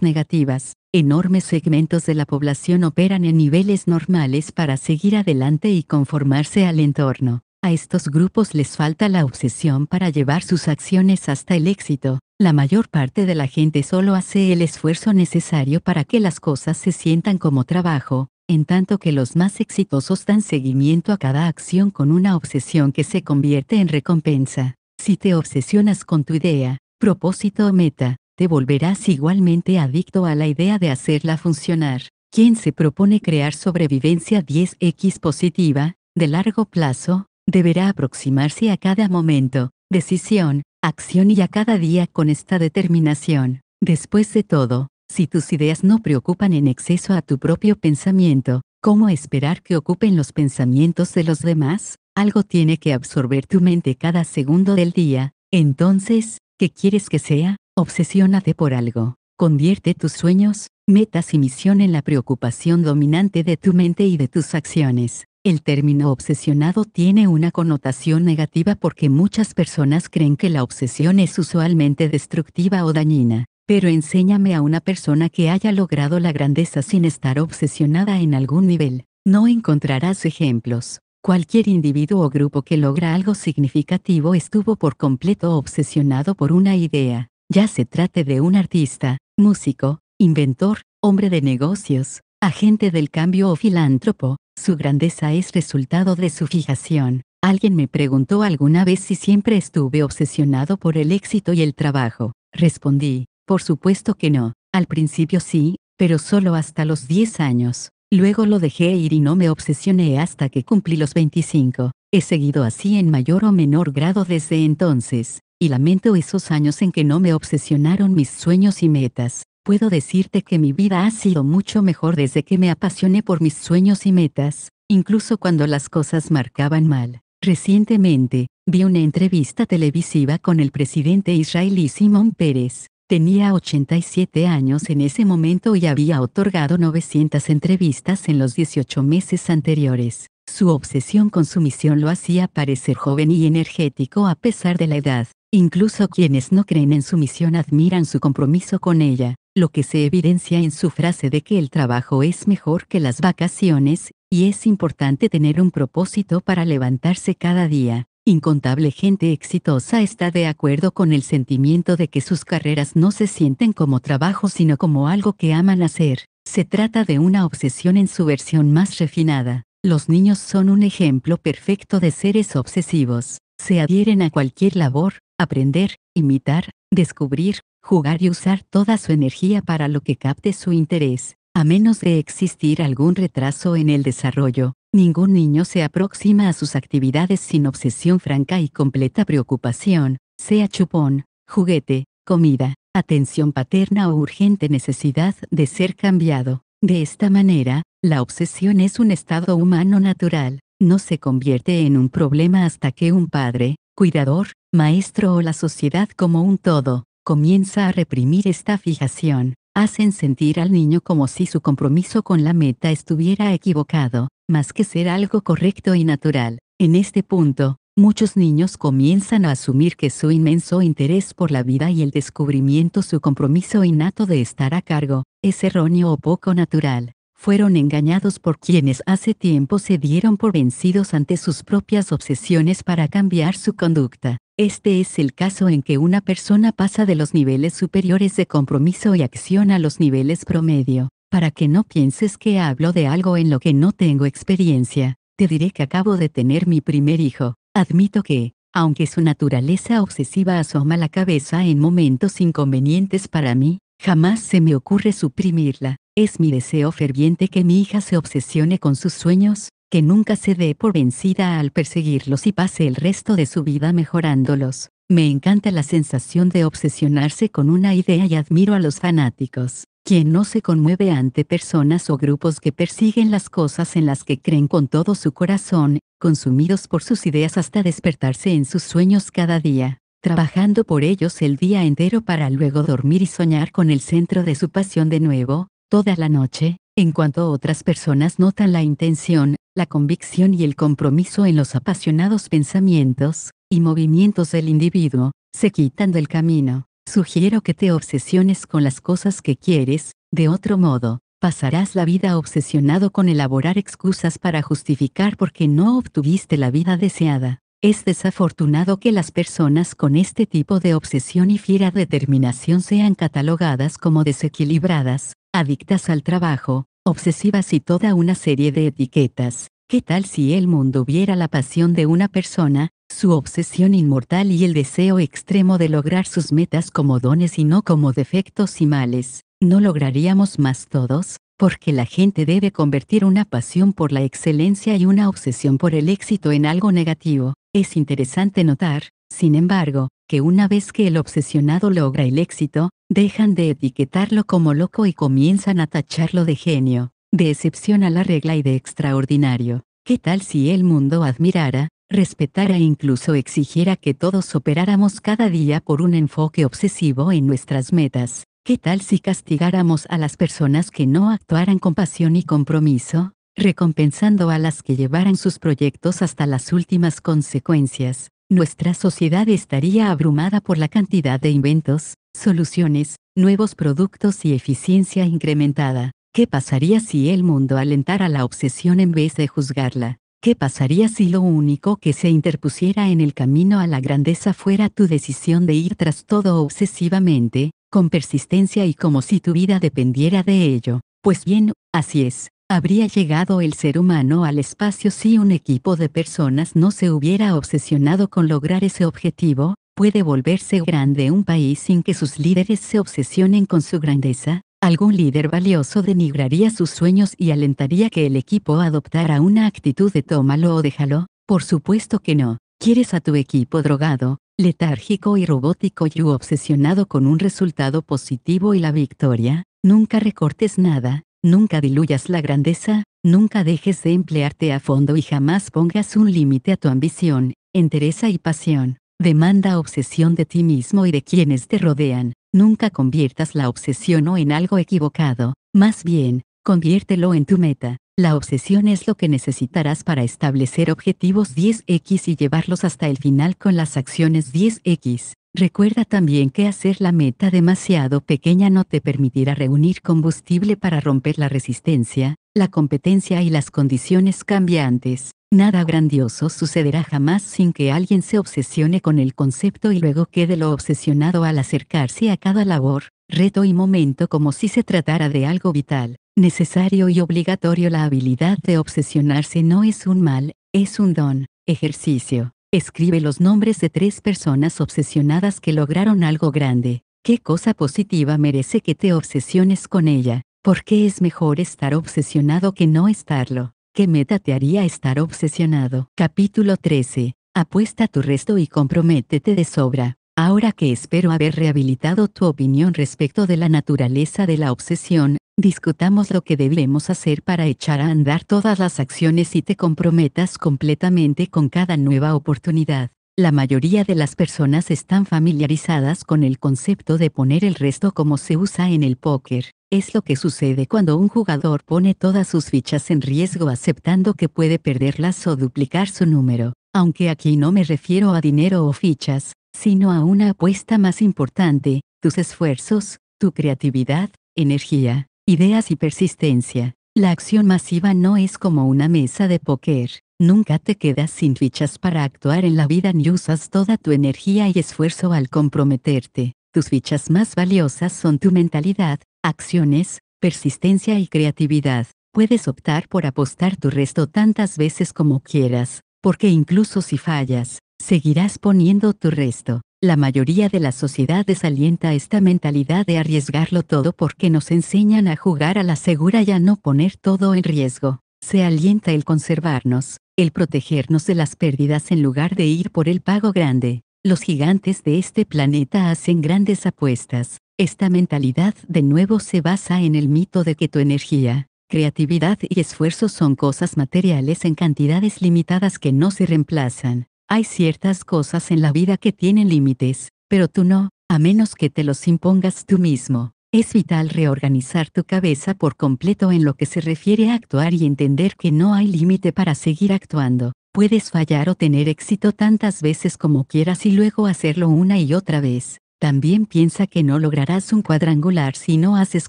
negativas. Enormes segmentos de la población operan en niveles normales para seguir adelante y conformarse al entorno. A estos grupos les falta la obsesión para llevar sus acciones hasta el éxito. La mayor parte de la gente solo hace el esfuerzo necesario para que las cosas se sientan como trabajo, en tanto que los más exitosos dan seguimiento a cada acción con una obsesión que se convierte en recompensa. Si te obsesionas con tu idea, propósito o meta, te volverás igualmente adicto a la idea de hacerla funcionar. Quien se propone crear sobrevivencia 10X positiva, de largo plazo, deberá aproximarse a cada momento, decisión, acción y a cada día con esta determinación. Después de todo, si tus ideas no preocupan en exceso a tu propio pensamiento, ¿cómo esperar que ocupen los pensamientos de los demás? Algo tiene que absorber tu mente cada segundo del día. Entonces, ¿qué quieres que sea? Obsesiónate por algo. Convierte tus sueños, metas y misión en la preocupación dominante de tu mente y de tus acciones. El término obsesionado tiene una connotación negativa porque muchas personas creen que la obsesión es usualmente destructiva o dañina. Pero enséñame a una persona que haya logrado la grandeza sin estar obsesionada en algún nivel. No encontrarás ejemplos. Cualquier individuo o grupo que logra algo significativo estuvo por completo obsesionado por una idea, ya se trate de un artista, músico, inventor, hombre de negocios, agente del cambio o filántropo, su grandeza es resultado de su fijación. Alguien me preguntó alguna vez si siempre estuve obsesionado por el éxito y el trabajo. Respondí, por supuesto que no. Al principio sí, pero solo hasta los 10 años. Luego lo dejé ir y no me obsesioné hasta que cumplí los 25. He seguido así en mayor o menor grado desde entonces, y lamento esos años en que no me obsesionaron mis sueños y metas puedo decirte que mi vida ha sido mucho mejor desde que me apasioné por mis sueños y metas, incluso cuando las cosas marcaban mal. Recientemente, vi una entrevista televisiva con el presidente israelí Simón Pérez. Tenía 87 años en ese momento y había otorgado 900 entrevistas en los 18 meses anteriores. Su obsesión con su misión lo hacía parecer joven y energético a pesar de la edad. Incluso quienes no creen en su misión admiran su compromiso con ella, lo que se evidencia en su frase de que el trabajo es mejor que las vacaciones, y es importante tener un propósito para levantarse cada día. Incontable gente exitosa está de acuerdo con el sentimiento de que sus carreras no se sienten como trabajo sino como algo que aman hacer. Se trata de una obsesión en su versión más refinada. Los niños son un ejemplo perfecto de seres obsesivos. Se adhieren a cualquier labor, aprender, imitar, descubrir, jugar y usar toda su energía para lo que capte su interés. A menos de existir algún retraso en el desarrollo, ningún niño se aproxima a sus actividades sin obsesión franca y completa preocupación, sea chupón, juguete, comida, atención paterna o urgente necesidad de ser cambiado. De esta manera, la obsesión es un estado humano natural, no se convierte en un problema hasta que un padre, cuidador, maestro o la sociedad como un todo, comienza a reprimir esta fijación, hacen sentir al niño como si su compromiso con la meta estuviera equivocado, más que ser algo correcto y natural. En este punto, muchos niños comienzan a asumir que su inmenso interés por la vida y el descubrimiento su compromiso innato de estar a cargo, es erróneo o poco natural fueron engañados por quienes hace tiempo se dieron por vencidos ante sus propias obsesiones para cambiar su conducta. Este es el caso en que una persona pasa de los niveles superiores de compromiso y acción a los niveles promedio. Para que no pienses que hablo de algo en lo que no tengo experiencia, te diré que acabo de tener mi primer hijo. Admito que, aunque su naturaleza obsesiva asoma la cabeza en momentos inconvenientes para mí, jamás se me ocurre suprimirla. Es mi deseo ferviente que mi hija se obsesione con sus sueños, que nunca se dé por vencida al perseguirlos y pase el resto de su vida mejorándolos. Me encanta la sensación de obsesionarse con una idea y admiro a los fanáticos, quien no se conmueve ante personas o grupos que persiguen las cosas en las que creen con todo su corazón, consumidos por sus ideas hasta despertarse en sus sueños cada día, trabajando por ellos el día entero para luego dormir y soñar con el centro de su pasión de nuevo, toda la noche, en cuanto otras personas notan la intención, la convicción y el compromiso en los apasionados pensamientos y movimientos del individuo, se quitan del camino. Sugiero que te obsesiones con las cosas que quieres, de otro modo, pasarás la vida obsesionado con elaborar excusas para justificar por qué no obtuviste la vida deseada. Es desafortunado que las personas con este tipo de obsesión y fiera determinación sean catalogadas como desequilibradas, adictas al trabajo, obsesivas y toda una serie de etiquetas. ¿Qué tal si el mundo viera la pasión de una persona, su obsesión inmortal y el deseo extremo de lograr sus metas como dones y no como defectos y males? ¿No lograríamos más todos? Porque la gente debe convertir una pasión por la excelencia y una obsesión por el éxito en algo negativo. Es interesante notar, sin embargo, que una vez que el obsesionado logra el éxito, dejan de etiquetarlo como loco y comienzan a tacharlo de genio, de excepción a la regla y de extraordinario. ¿Qué tal si el mundo admirara, respetara e incluso exigiera que todos operáramos cada día por un enfoque obsesivo en nuestras metas? ¿Qué tal si castigáramos a las personas que no actuaran con pasión y compromiso, recompensando a las que llevaran sus proyectos hasta las últimas consecuencias? nuestra sociedad estaría abrumada por la cantidad de inventos, soluciones, nuevos productos y eficiencia incrementada. ¿Qué pasaría si el mundo alentara la obsesión en vez de juzgarla? ¿Qué pasaría si lo único que se interpusiera en el camino a la grandeza fuera tu decisión de ir tras todo obsesivamente, con persistencia y como si tu vida dependiera de ello? Pues bien, así es habría llegado el ser humano al espacio si un equipo de personas no se hubiera obsesionado con lograr ese objetivo, puede volverse grande un país sin que sus líderes se obsesionen con su grandeza, algún líder valioso denigraría sus sueños y alentaría que el equipo adoptara una actitud de tómalo o déjalo, por supuesto que no, quieres a tu equipo drogado, letárgico y robótico y obsesionado con un resultado positivo y la victoria, nunca recortes nada, Nunca diluyas la grandeza, nunca dejes de emplearte a fondo y jamás pongas un límite a tu ambición, entereza y pasión. Demanda obsesión de ti mismo y de quienes te rodean. Nunca conviertas la obsesión o en algo equivocado, más bien, conviértelo en tu meta. La obsesión es lo que necesitarás para establecer objetivos 10X y llevarlos hasta el final con las acciones 10X. Recuerda también que hacer la meta demasiado pequeña no te permitirá reunir combustible para romper la resistencia, la competencia y las condiciones cambiantes. Nada grandioso sucederá jamás sin que alguien se obsesione con el concepto y luego quede lo obsesionado al acercarse a cada labor, reto y momento como si se tratara de algo vital, necesario y obligatorio. La habilidad de obsesionarse no es un mal, es un don, ejercicio, Escribe los nombres de tres personas obsesionadas que lograron algo grande. ¿Qué cosa positiva merece que te obsesiones con ella? ¿Por qué es mejor estar obsesionado que no estarlo? ¿Qué meta te haría estar obsesionado? Capítulo 13. Apuesta tu resto y comprométete de sobra. Ahora que espero haber rehabilitado tu opinión respecto de la naturaleza de la obsesión, discutamos lo que debemos hacer para echar a andar todas las acciones y te comprometas completamente con cada nueva oportunidad. La mayoría de las personas están familiarizadas con el concepto de poner el resto como se usa en el póker. Es lo que sucede cuando un jugador pone todas sus fichas en riesgo aceptando que puede perderlas o duplicar su número. Aunque aquí no me refiero a dinero o fichas, sino a una apuesta más importante, tus esfuerzos, tu creatividad, energía, Ideas y persistencia. La acción masiva no es como una mesa de póker. Nunca te quedas sin fichas para actuar en la vida ni usas toda tu energía y esfuerzo al comprometerte. Tus fichas más valiosas son tu mentalidad, acciones, persistencia y creatividad. Puedes optar por apostar tu resto tantas veces como quieras, porque incluso si fallas, seguirás poniendo tu resto. La mayoría de la sociedad desalienta esta mentalidad de arriesgarlo todo porque nos enseñan a jugar a la segura y a no poner todo en riesgo. Se alienta el conservarnos, el protegernos de las pérdidas en lugar de ir por el pago grande. Los gigantes de este planeta hacen grandes apuestas. Esta mentalidad de nuevo se basa en el mito de que tu energía, creatividad y esfuerzo son cosas materiales en cantidades limitadas que no se reemplazan. Hay ciertas cosas en la vida que tienen límites, pero tú no, a menos que te los impongas tú mismo. Es vital reorganizar tu cabeza por completo en lo que se refiere a actuar y entender que no hay límite para seguir actuando. Puedes fallar o tener éxito tantas veces como quieras y luego hacerlo una y otra vez. También piensa que no lograrás un cuadrangular si no haces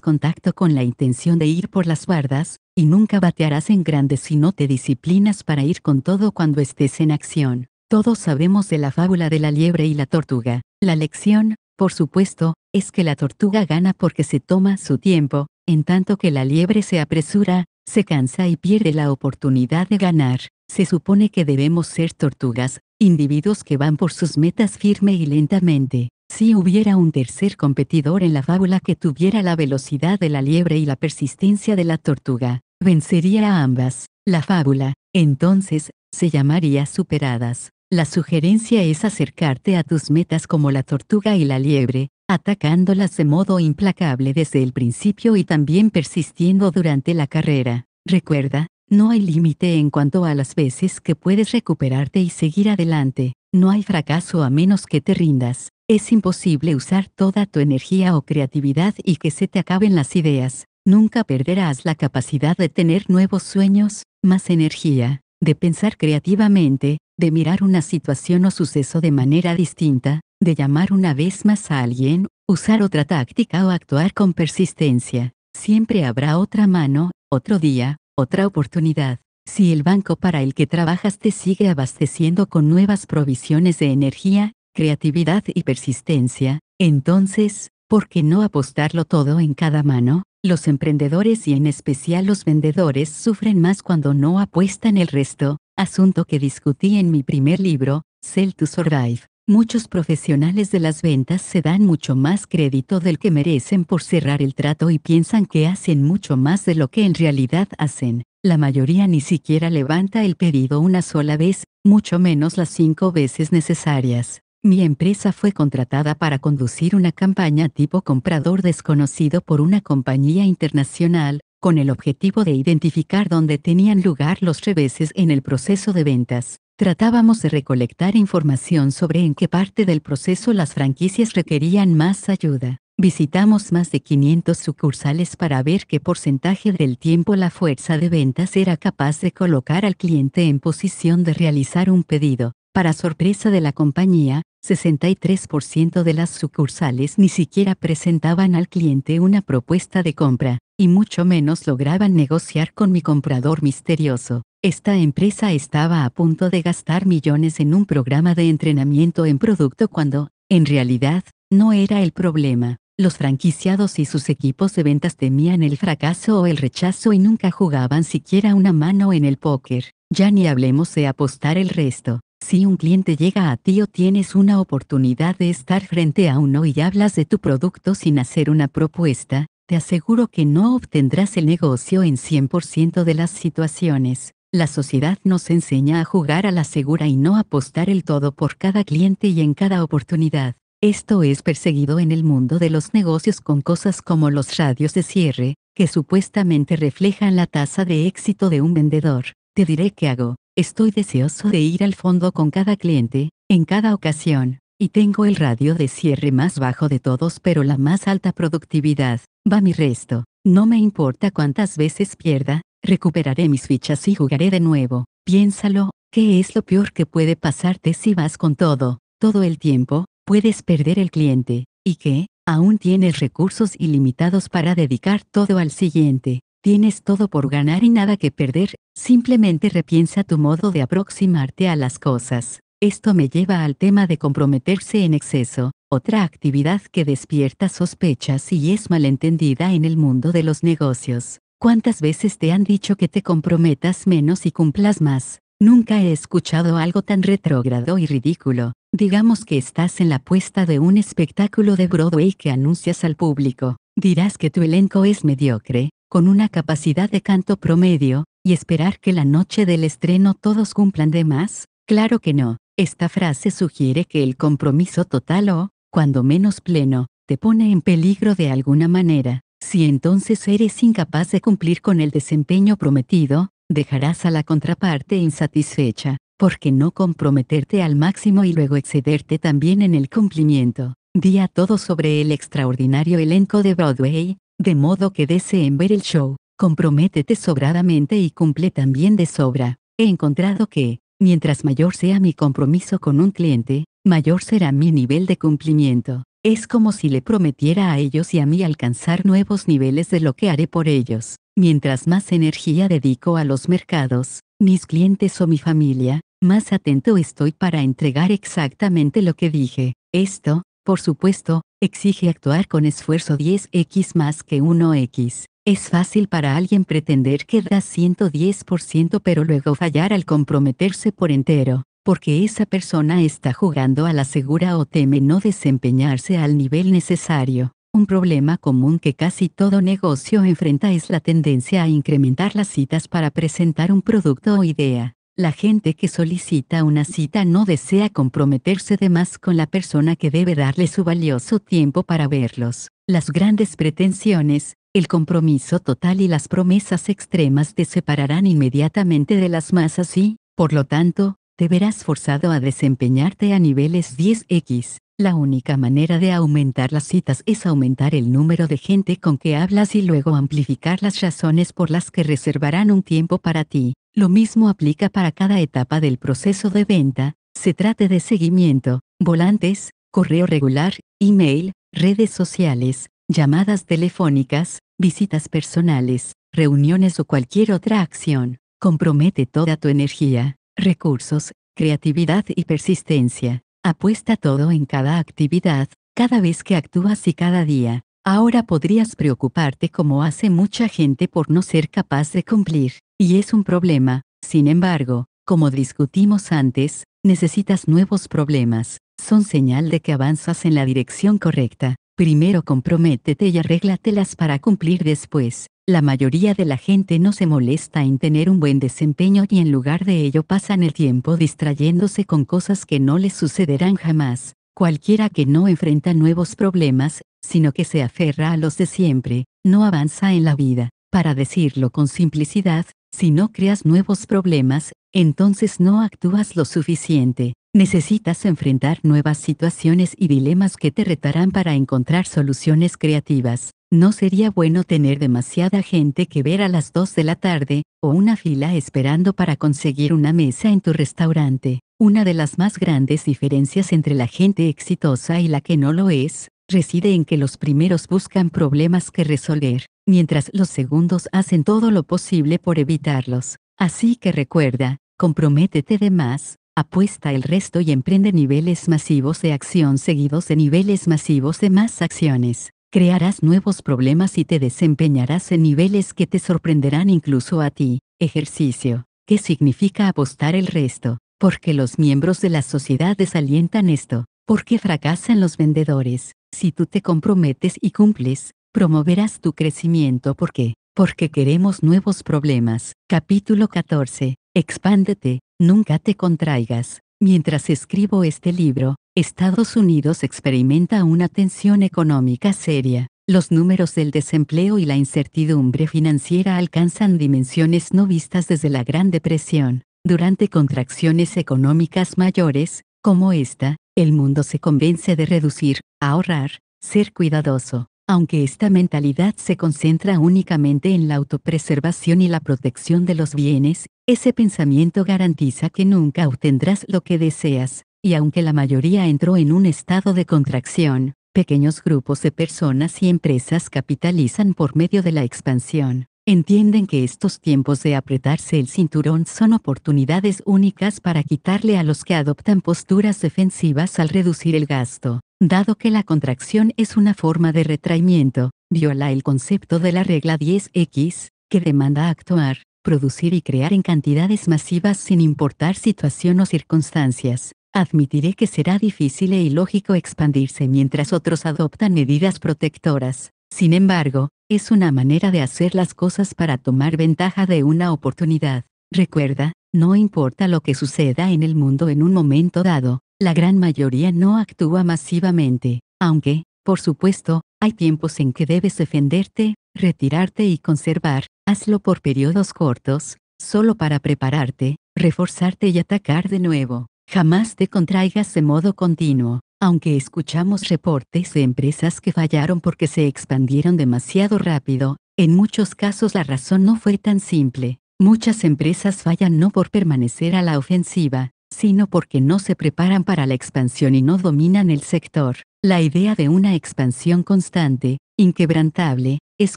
contacto con la intención de ir por las bardas, y nunca batearás en grande si no te disciplinas para ir con todo cuando estés en acción. Todos sabemos de la fábula de la liebre y la tortuga. La lección, por supuesto, es que la tortuga gana porque se toma su tiempo, en tanto que la liebre se apresura, se cansa y pierde la oportunidad de ganar. Se supone que debemos ser tortugas, individuos que van por sus metas firme y lentamente. Si hubiera un tercer competidor en la fábula que tuviera la velocidad de la liebre y la persistencia de la tortuga, vencería a ambas. La fábula, entonces, se llamaría superadas. La sugerencia es acercarte a tus metas como la tortuga y la liebre, atacándolas de modo implacable desde el principio y también persistiendo durante la carrera. Recuerda, no hay límite en cuanto a las veces que puedes recuperarte y seguir adelante, no hay fracaso a menos que te rindas. Es imposible usar toda tu energía o creatividad y que se te acaben las ideas. Nunca perderás la capacidad de tener nuevos sueños, más energía, de pensar creativamente, de mirar una situación o suceso de manera distinta, de llamar una vez más a alguien, usar otra táctica o actuar con persistencia. Siempre habrá otra mano, otro día, otra oportunidad. Si el banco para el que trabajas te sigue abasteciendo con nuevas provisiones de energía, creatividad y persistencia, entonces, ¿por qué no apostarlo todo en cada mano? Los emprendedores y en especial los vendedores sufren más cuando no apuestan el resto, asunto que discutí en mi primer libro, Sell to Survive. Muchos profesionales de las ventas se dan mucho más crédito del que merecen por cerrar el trato y piensan que hacen mucho más de lo que en realidad hacen. La mayoría ni siquiera levanta el pedido una sola vez, mucho menos las cinco veces necesarias. Mi empresa fue contratada para conducir una campaña tipo comprador desconocido por una compañía internacional, con el objetivo de identificar dónde tenían lugar los reveses en el proceso de ventas. Tratábamos de recolectar información sobre en qué parte del proceso las franquicias requerían más ayuda. Visitamos más de 500 sucursales para ver qué porcentaje del tiempo la fuerza de ventas era capaz de colocar al cliente en posición de realizar un pedido. Para sorpresa de la compañía, 63% de las sucursales ni siquiera presentaban al cliente una propuesta de compra, y mucho menos lograban negociar con mi comprador misterioso. Esta empresa estaba a punto de gastar millones en un programa de entrenamiento en producto cuando, en realidad, no era el problema. Los franquiciados y sus equipos de ventas temían el fracaso o el rechazo y nunca jugaban siquiera una mano en el póker. Ya ni hablemos de apostar el resto. Si un cliente llega a ti o tienes una oportunidad de estar frente a uno y hablas de tu producto sin hacer una propuesta, te aseguro que no obtendrás el negocio en 100% de las situaciones. La sociedad nos enseña a jugar a la segura y no apostar el todo por cada cliente y en cada oportunidad. Esto es perseguido en el mundo de los negocios con cosas como los radios de cierre, que supuestamente reflejan la tasa de éxito de un vendedor. Te diré qué hago. Estoy deseoso de ir al fondo con cada cliente, en cada ocasión, y tengo el radio de cierre más bajo de todos pero la más alta productividad. Va mi resto. No me importa cuántas veces pierda, recuperaré mis fichas y jugaré de nuevo. Piénsalo, ¿qué es lo peor que puede pasarte si vas con todo? Todo el tiempo, puedes perder el cliente, y que, aún tienes recursos ilimitados para dedicar todo al siguiente. Tienes todo por ganar y nada que perder, simplemente repiensa tu modo de aproximarte a las cosas. Esto me lleva al tema de comprometerse en exceso, otra actividad que despierta sospechas y es malentendida en el mundo de los negocios. ¿Cuántas veces te han dicho que te comprometas menos y cumplas más? Nunca he escuchado algo tan retrógrado y ridículo. Digamos que estás en la puesta de un espectáculo de Broadway que anuncias al público. Dirás que tu elenco es mediocre, con una capacidad de canto promedio, y esperar que la noche del estreno todos cumplan de más, claro que no. Esta frase sugiere que el compromiso total o, cuando menos pleno, te pone en peligro de alguna manera. Si entonces eres incapaz de cumplir con el desempeño prometido, dejarás a la contraparte insatisfecha, porque no comprometerte al máximo y luego excederte también en el cumplimiento. Día todo sobre el extraordinario elenco de Broadway, de modo que deseen ver el show, comprométete sobradamente y cumple también de sobra. He encontrado que, mientras mayor sea mi compromiso con un cliente, mayor será mi nivel de cumplimiento. Es como si le prometiera a ellos y a mí alcanzar nuevos niveles de lo que haré por ellos. Mientras más energía dedico a los mercados, mis clientes o mi familia, más atento estoy para entregar exactamente lo que dije. Esto, por supuesto, exige actuar con esfuerzo 10x más que 1x. Es fácil para alguien pretender que da 110% pero luego fallar al comprometerse por entero, porque esa persona está jugando a la segura o teme no desempeñarse al nivel necesario. Un problema común que casi todo negocio enfrenta es la tendencia a incrementar las citas para presentar un producto o idea. La gente que solicita una cita no desea comprometerse de más con la persona que debe darle su valioso tiempo para verlos. Las grandes pretensiones, el compromiso total y las promesas extremas te separarán inmediatamente de las masas y, por lo tanto, te verás forzado a desempeñarte a niveles 10x. La única manera de aumentar las citas es aumentar el número de gente con que hablas y luego amplificar las razones por las que reservarán un tiempo para ti. Lo mismo aplica para cada etapa del proceso de venta, se trate de seguimiento, volantes, correo regular, email, redes sociales, llamadas telefónicas, visitas personales, reuniones o cualquier otra acción. Compromete toda tu energía, recursos, creatividad y persistencia. Apuesta todo en cada actividad, cada vez que actúas y cada día. Ahora podrías preocuparte como hace mucha gente por no ser capaz de cumplir. Y es un problema, sin embargo, como discutimos antes, necesitas nuevos problemas, son señal de que avanzas en la dirección correcta. Primero comprométete y arréglatelas para cumplir después. La mayoría de la gente no se molesta en tener un buen desempeño y en lugar de ello pasan el tiempo distrayéndose con cosas que no les sucederán jamás. Cualquiera que no enfrenta nuevos problemas, sino que se aferra a los de siempre, no avanza en la vida. Para decirlo con simplicidad, si no creas nuevos problemas, entonces no actúas lo suficiente. Necesitas enfrentar nuevas situaciones y dilemas que te retarán para encontrar soluciones creativas. No sería bueno tener demasiada gente que ver a las 2 de la tarde, o una fila esperando para conseguir una mesa en tu restaurante. Una de las más grandes diferencias entre la gente exitosa y la que no lo es, reside en que los primeros buscan problemas que resolver, mientras los segundos hacen todo lo posible por evitarlos. Así que recuerda, comprométete de más, apuesta el resto y emprende niveles masivos de acción seguidos de niveles masivos de más acciones. Crearás nuevos problemas y te desempeñarás en niveles que te sorprenderán incluso a ti. Ejercicio. ¿Qué significa apostar el resto? Porque los miembros de la sociedad desalientan esto. Porque fracasan los vendedores. Si tú te comprometes y cumples, promoverás tu crecimiento porque, porque queremos nuevos problemas. Capítulo 14. Expándete, nunca te contraigas. Mientras escribo este libro, Estados Unidos experimenta una tensión económica seria. Los números del desempleo y la incertidumbre financiera alcanzan dimensiones no vistas desde la Gran Depresión. Durante contracciones económicas mayores, como esta, el mundo se convence de reducir, ahorrar, ser cuidadoso, aunque esta mentalidad se concentra únicamente en la autopreservación y la protección de los bienes, ese pensamiento garantiza que nunca obtendrás lo que deseas, y aunque la mayoría entró en un estado de contracción, pequeños grupos de personas y empresas capitalizan por medio de la expansión. Entienden que estos tiempos de apretarse el cinturón son oportunidades únicas para quitarle a los que adoptan posturas defensivas al reducir el gasto. Dado que la contracción es una forma de retraimiento, viola el concepto de la regla 10X, que demanda actuar, producir y crear en cantidades masivas sin importar situación o circunstancias. Admitiré que será difícil e ilógico expandirse mientras otros adoptan medidas protectoras. Sin embargo, es una manera de hacer las cosas para tomar ventaja de una oportunidad. Recuerda, no importa lo que suceda en el mundo en un momento dado, la gran mayoría no actúa masivamente, aunque, por supuesto, hay tiempos en que debes defenderte, retirarte y conservar, hazlo por periodos cortos, solo para prepararte, reforzarte y atacar de nuevo. Jamás te contraigas de modo continuo, aunque escuchamos reportes de empresas que fallaron porque se expandieron demasiado rápido, en muchos casos la razón no fue tan simple, Muchas empresas fallan no por permanecer a la ofensiva, sino porque no se preparan para la expansión y no dominan el sector. La idea de una expansión constante, inquebrantable, es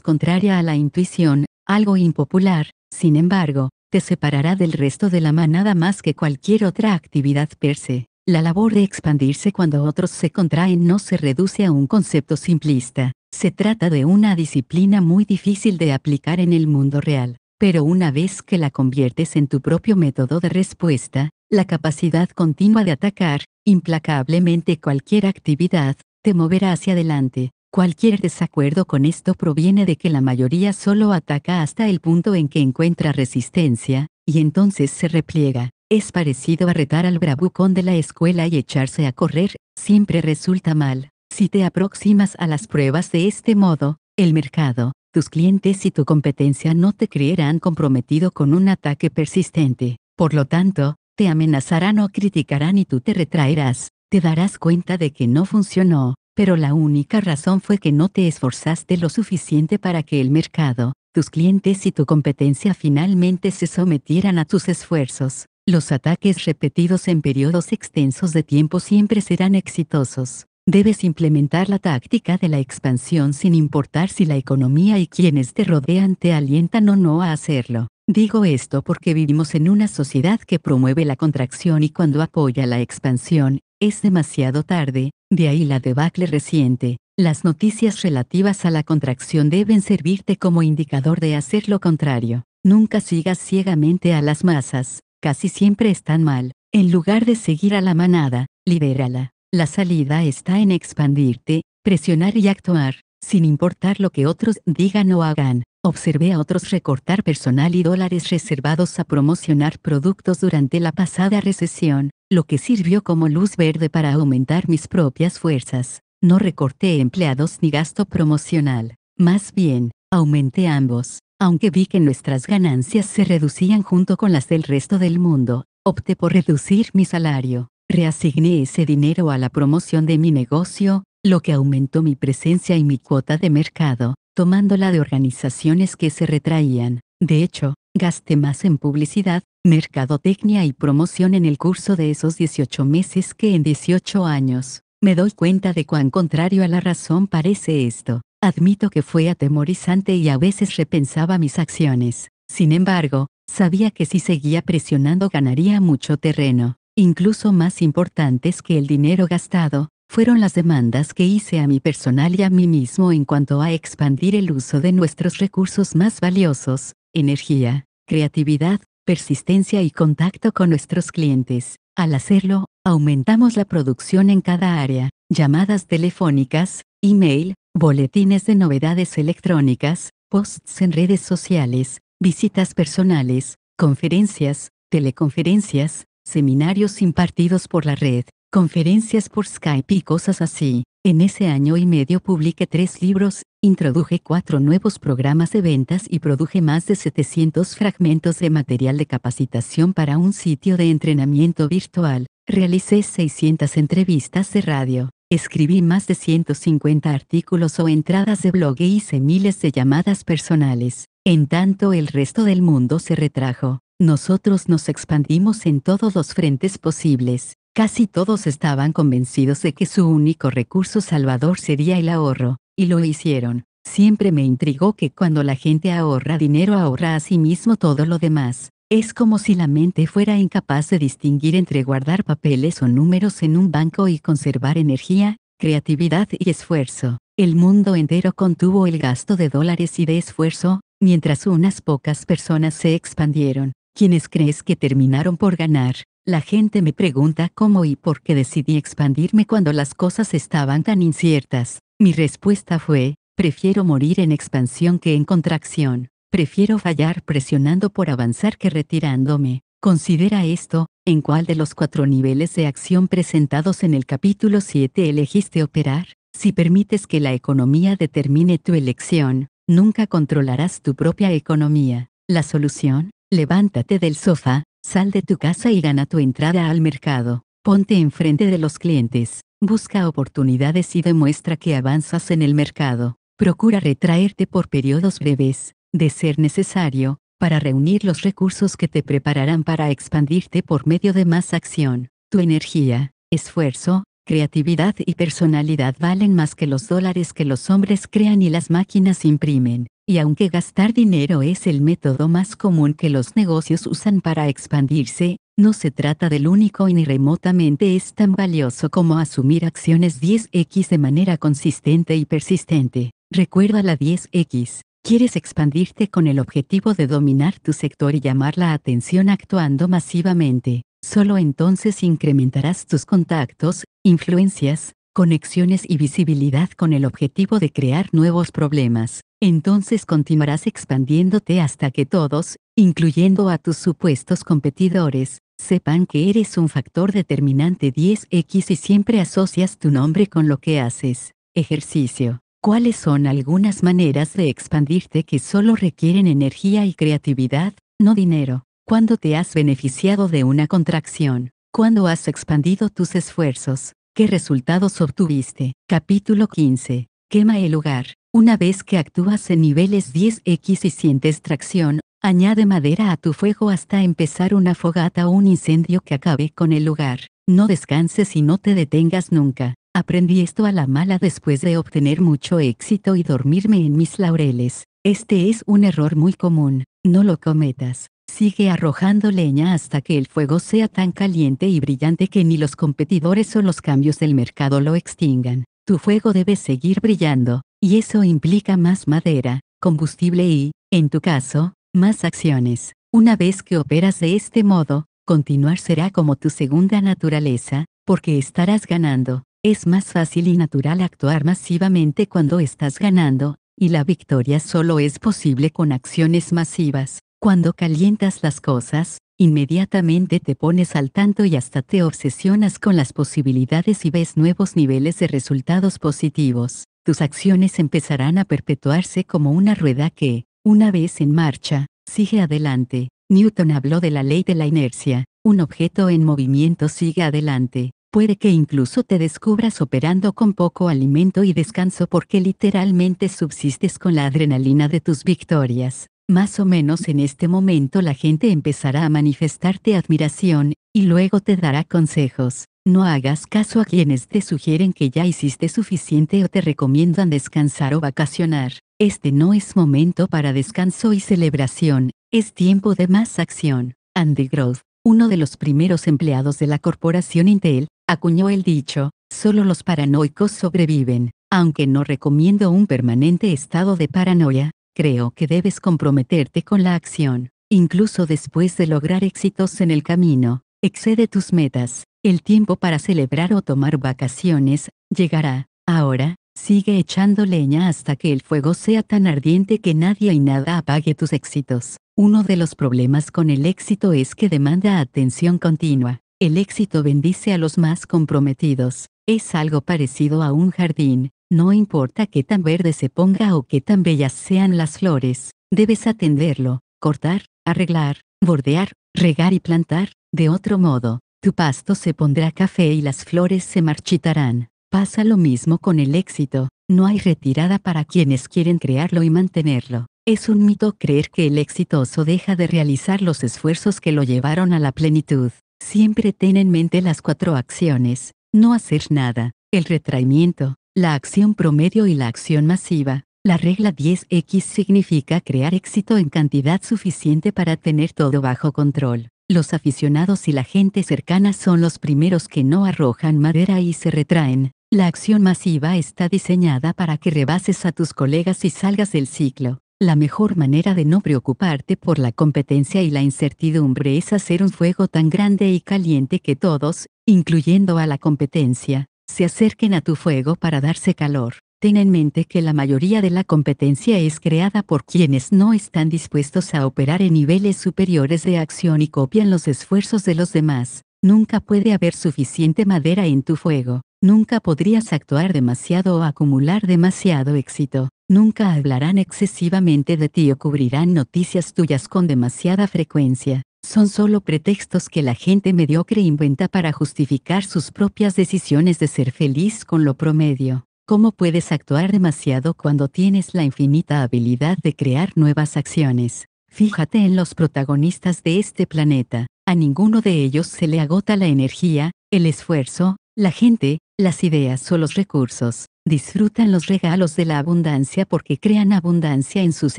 contraria a la intuición, algo impopular, sin embargo, te separará del resto de la manada más que cualquier otra actividad per se. La labor de expandirse cuando otros se contraen no se reduce a un concepto simplista, se trata de una disciplina muy difícil de aplicar en el mundo real pero una vez que la conviertes en tu propio método de respuesta, la capacidad continua de atacar, implacablemente cualquier actividad, te moverá hacia adelante. Cualquier desacuerdo con esto proviene de que la mayoría solo ataca hasta el punto en que encuentra resistencia, y entonces se repliega. Es parecido a retar al bravucón de la escuela y echarse a correr, siempre resulta mal. Si te aproximas a las pruebas de este modo, el mercado, tus clientes y tu competencia no te creerán comprometido con un ataque persistente. Por lo tanto, te amenazarán o criticarán y tú te retraerás. Te darás cuenta de que no funcionó, pero la única razón fue que no te esforzaste lo suficiente para que el mercado, tus clientes y tu competencia finalmente se sometieran a tus esfuerzos. Los ataques repetidos en periodos extensos de tiempo siempre serán exitosos. Debes implementar la táctica de la expansión sin importar si la economía y quienes te rodean te alientan o no a hacerlo. Digo esto porque vivimos en una sociedad que promueve la contracción y cuando apoya la expansión, es demasiado tarde, de ahí la debacle reciente. Las noticias relativas a la contracción deben servirte como indicador de hacer lo contrario. Nunca sigas ciegamente a las masas, casi siempre están mal. En lugar de seguir a la manada, libérala. La salida está en expandirte, presionar y actuar, sin importar lo que otros digan o hagan. Observé a otros recortar personal y dólares reservados a promocionar productos durante la pasada recesión, lo que sirvió como luz verde para aumentar mis propias fuerzas. No recorté empleados ni gasto promocional, más bien, aumenté ambos. Aunque vi que nuestras ganancias se reducían junto con las del resto del mundo, opté por reducir mi salario. Reasigné ese dinero a la promoción de mi negocio, lo que aumentó mi presencia y mi cuota de mercado, tomándola de organizaciones que se retraían. De hecho, gasté más en publicidad, mercadotecnia y promoción en el curso de esos 18 meses que en 18 años. Me doy cuenta de cuán contrario a la razón parece esto. Admito que fue atemorizante y a veces repensaba mis acciones. Sin embargo, sabía que si seguía presionando ganaría mucho terreno incluso más importantes que el dinero gastado, fueron las demandas que hice a mi personal y a mí mismo en cuanto a expandir el uso de nuestros recursos más valiosos, energía, creatividad, persistencia y contacto con nuestros clientes. Al hacerlo, aumentamos la producción en cada área, llamadas telefónicas, email, boletines de novedades electrónicas, posts en redes sociales, visitas personales, conferencias, teleconferencias, seminarios impartidos por la red, conferencias por Skype y cosas así. En ese año y medio publiqué tres libros, introduje cuatro nuevos programas de ventas y produje más de 700 fragmentos de material de capacitación para un sitio de entrenamiento virtual, realicé 600 entrevistas de radio, escribí más de 150 artículos o entradas de blog e hice miles de llamadas personales. En tanto el resto del mundo se retrajo, nosotros nos expandimos en todos los frentes posibles. Casi todos estaban convencidos de que su único recurso salvador sería el ahorro, y lo hicieron. Siempre me intrigó que cuando la gente ahorra dinero ahorra a sí mismo todo lo demás. Es como si la mente fuera incapaz de distinguir entre guardar papeles o números en un banco y conservar energía, creatividad y esfuerzo. El mundo entero contuvo el gasto de dólares y de esfuerzo, mientras unas pocas personas se expandieron. ¿Quiénes crees que terminaron por ganar. La gente me pregunta cómo y por qué decidí expandirme cuando las cosas estaban tan inciertas. Mi respuesta fue, prefiero morir en expansión que en contracción. Prefiero fallar presionando por avanzar que retirándome. Considera esto, en cuál de los cuatro niveles de acción presentados en el capítulo 7 elegiste operar. Si permites que la economía determine tu elección, nunca controlarás tu propia economía. La solución, Levántate del sofá, sal de tu casa y gana tu entrada al mercado. Ponte enfrente de los clientes, busca oportunidades y demuestra que avanzas en el mercado. Procura retraerte por periodos breves, de ser necesario, para reunir los recursos que te prepararán para expandirte por medio de más acción. Tu energía, esfuerzo, creatividad y personalidad valen más que los dólares que los hombres crean y las máquinas imprimen. Y aunque gastar dinero es el método más común que los negocios usan para expandirse, no se trata del único y ni remotamente es tan valioso como asumir acciones 10X de manera consistente y persistente. Recuerda la 10X. Quieres expandirte con el objetivo de dominar tu sector y llamar la atención actuando masivamente. Solo entonces incrementarás tus contactos, influencias, conexiones y visibilidad con el objetivo de crear nuevos problemas entonces continuarás expandiéndote hasta que todos, incluyendo a tus supuestos competidores, sepan que eres un factor determinante 10x y siempre asocias tu nombre con lo que haces. Ejercicio. ¿Cuáles son algunas maneras de expandirte que solo requieren energía y creatividad, no dinero? ¿Cuándo te has beneficiado de una contracción? ¿Cuándo has expandido tus esfuerzos? ¿Qué resultados obtuviste? Capítulo 15. Quema el lugar. Una vez que actúas en niveles 10X y sientes tracción, añade madera a tu fuego hasta empezar una fogata o un incendio que acabe con el lugar. No descanses y no te detengas nunca. Aprendí esto a la mala después de obtener mucho éxito y dormirme en mis laureles. Este es un error muy común, no lo cometas. Sigue arrojando leña hasta que el fuego sea tan caliente y brillante que ni los competidores o los cambios del mercado lo extingan. Tu fuego debe seguir brillando. Y eso implica más madera, combustible y, en tu caso, más acciones. Una vez que operas de este modo, continuar será como tu segunda naturaleza, porque estarás ganando. Es más fácil y natural actuar masivamente cuando estás ganando, y la victoria solo es posible con acciones masivas. Cuando calientas las cosas, inmediatamente te pones al tanto y hasta te obsesionas con las posibilidades y ves nuevos niveles de resultados positivos tus acciones empezarán a perpetuarse como una rueda que, una vez en marcha, sigue adelante. Newton habló de la ley de la inercia, un objeto en movimiento sigue adelante. Puede que incluso te descubras operando con poco alimento y descanso porque literalmente subsistes con la adrenalina de tus victorias. Más o menos en este momento la gente empezará a manifestarte admiración, y luego te dará consejos. No hagas caso a quienes te sugieren que ya hiciste suficiente o te recomiendan descansar o vacacionar. Este no es momento para descanso y celebración, es tiempo de más acción. Andy Grove, uno de los primeros empleados de la corporación Intel, acuñó el dicho, solo los paranoicos sobreviven. Aunque no recomiendo un permanente estado de paranoia, creo que debes comprometerte con la acción. Incluso después de lograr éxitos en el camino, excede tus metas. El tiempo para celebrar o tomar vacaciones, llegará. Ahora, sigue echando leña hasta que el fuego sea tan ardiente que nadie y nada apague tus éxitos. Uno de los problemas con el éxito es que demanda atención continua. El éxito bendice a los más comprometidos. Es algo parecido a un jardín. No importa qué tan verde se ponga o qué tan bellas sean las flores, debes atenderlo, cortar, arreglar, bordear, regar y plantar. De otro modo, tu pasto se pondrá café y las flores se marchitarán. Pasa lo mismo con el éxito, no hay retirada para quienes quieren crearlo y mantenerlo. Es un mito creer que el exitoso deja de realizar los esfuerzos que lo llevaron a la plenitud. Siempre ten en mente las cuatro acciones, no hacer nada, el retraimiento, la acción promedio y la acción masiva. La regla 10X significa crear éxito en cantidad suficiente para tener todo bajo control. Los aficionados y la gente cercana son los primeros que no arrojan madera y se retraen. La acción masiva está diseñada para que rebases a tus colegas y salgas del ciclo. La mejor manera de no preocuparte por la competencia y la incertidumbre es hacer un fuego tan grande y caliente que todos, incluyendo a la competencia, se acerquen a tu fuego para darse calor. Ten en mente que la mayoría de la competencia es creada por quienes no están dispuestos a operar en niveles superiores de acción y copian los esfuerzos de los demás. Nunca puede haber suficiente madera en tu fuego. Nunca podrías actuar demasiado o acumular demasiado éxito. Nunca hablarán excesivamente de ti o cubrirán noticias tuyas con demasiada frecuencia. Son solo pretextos que la gente mediocre inventa para justificar sus propias decisiones de ser feliz con lo promedio. ¿Cómo puedes actuar demasiado cuando tienes la infinita habilidad de crear nuevas acciones? Fíjate en los protagonistas de este planeta. A ninguno de ellos se le agota la energía, el esfuerzo, la gente, las ideas o los recursos. Disfrutan los regalos de la abundancia porque crean abundancia en sus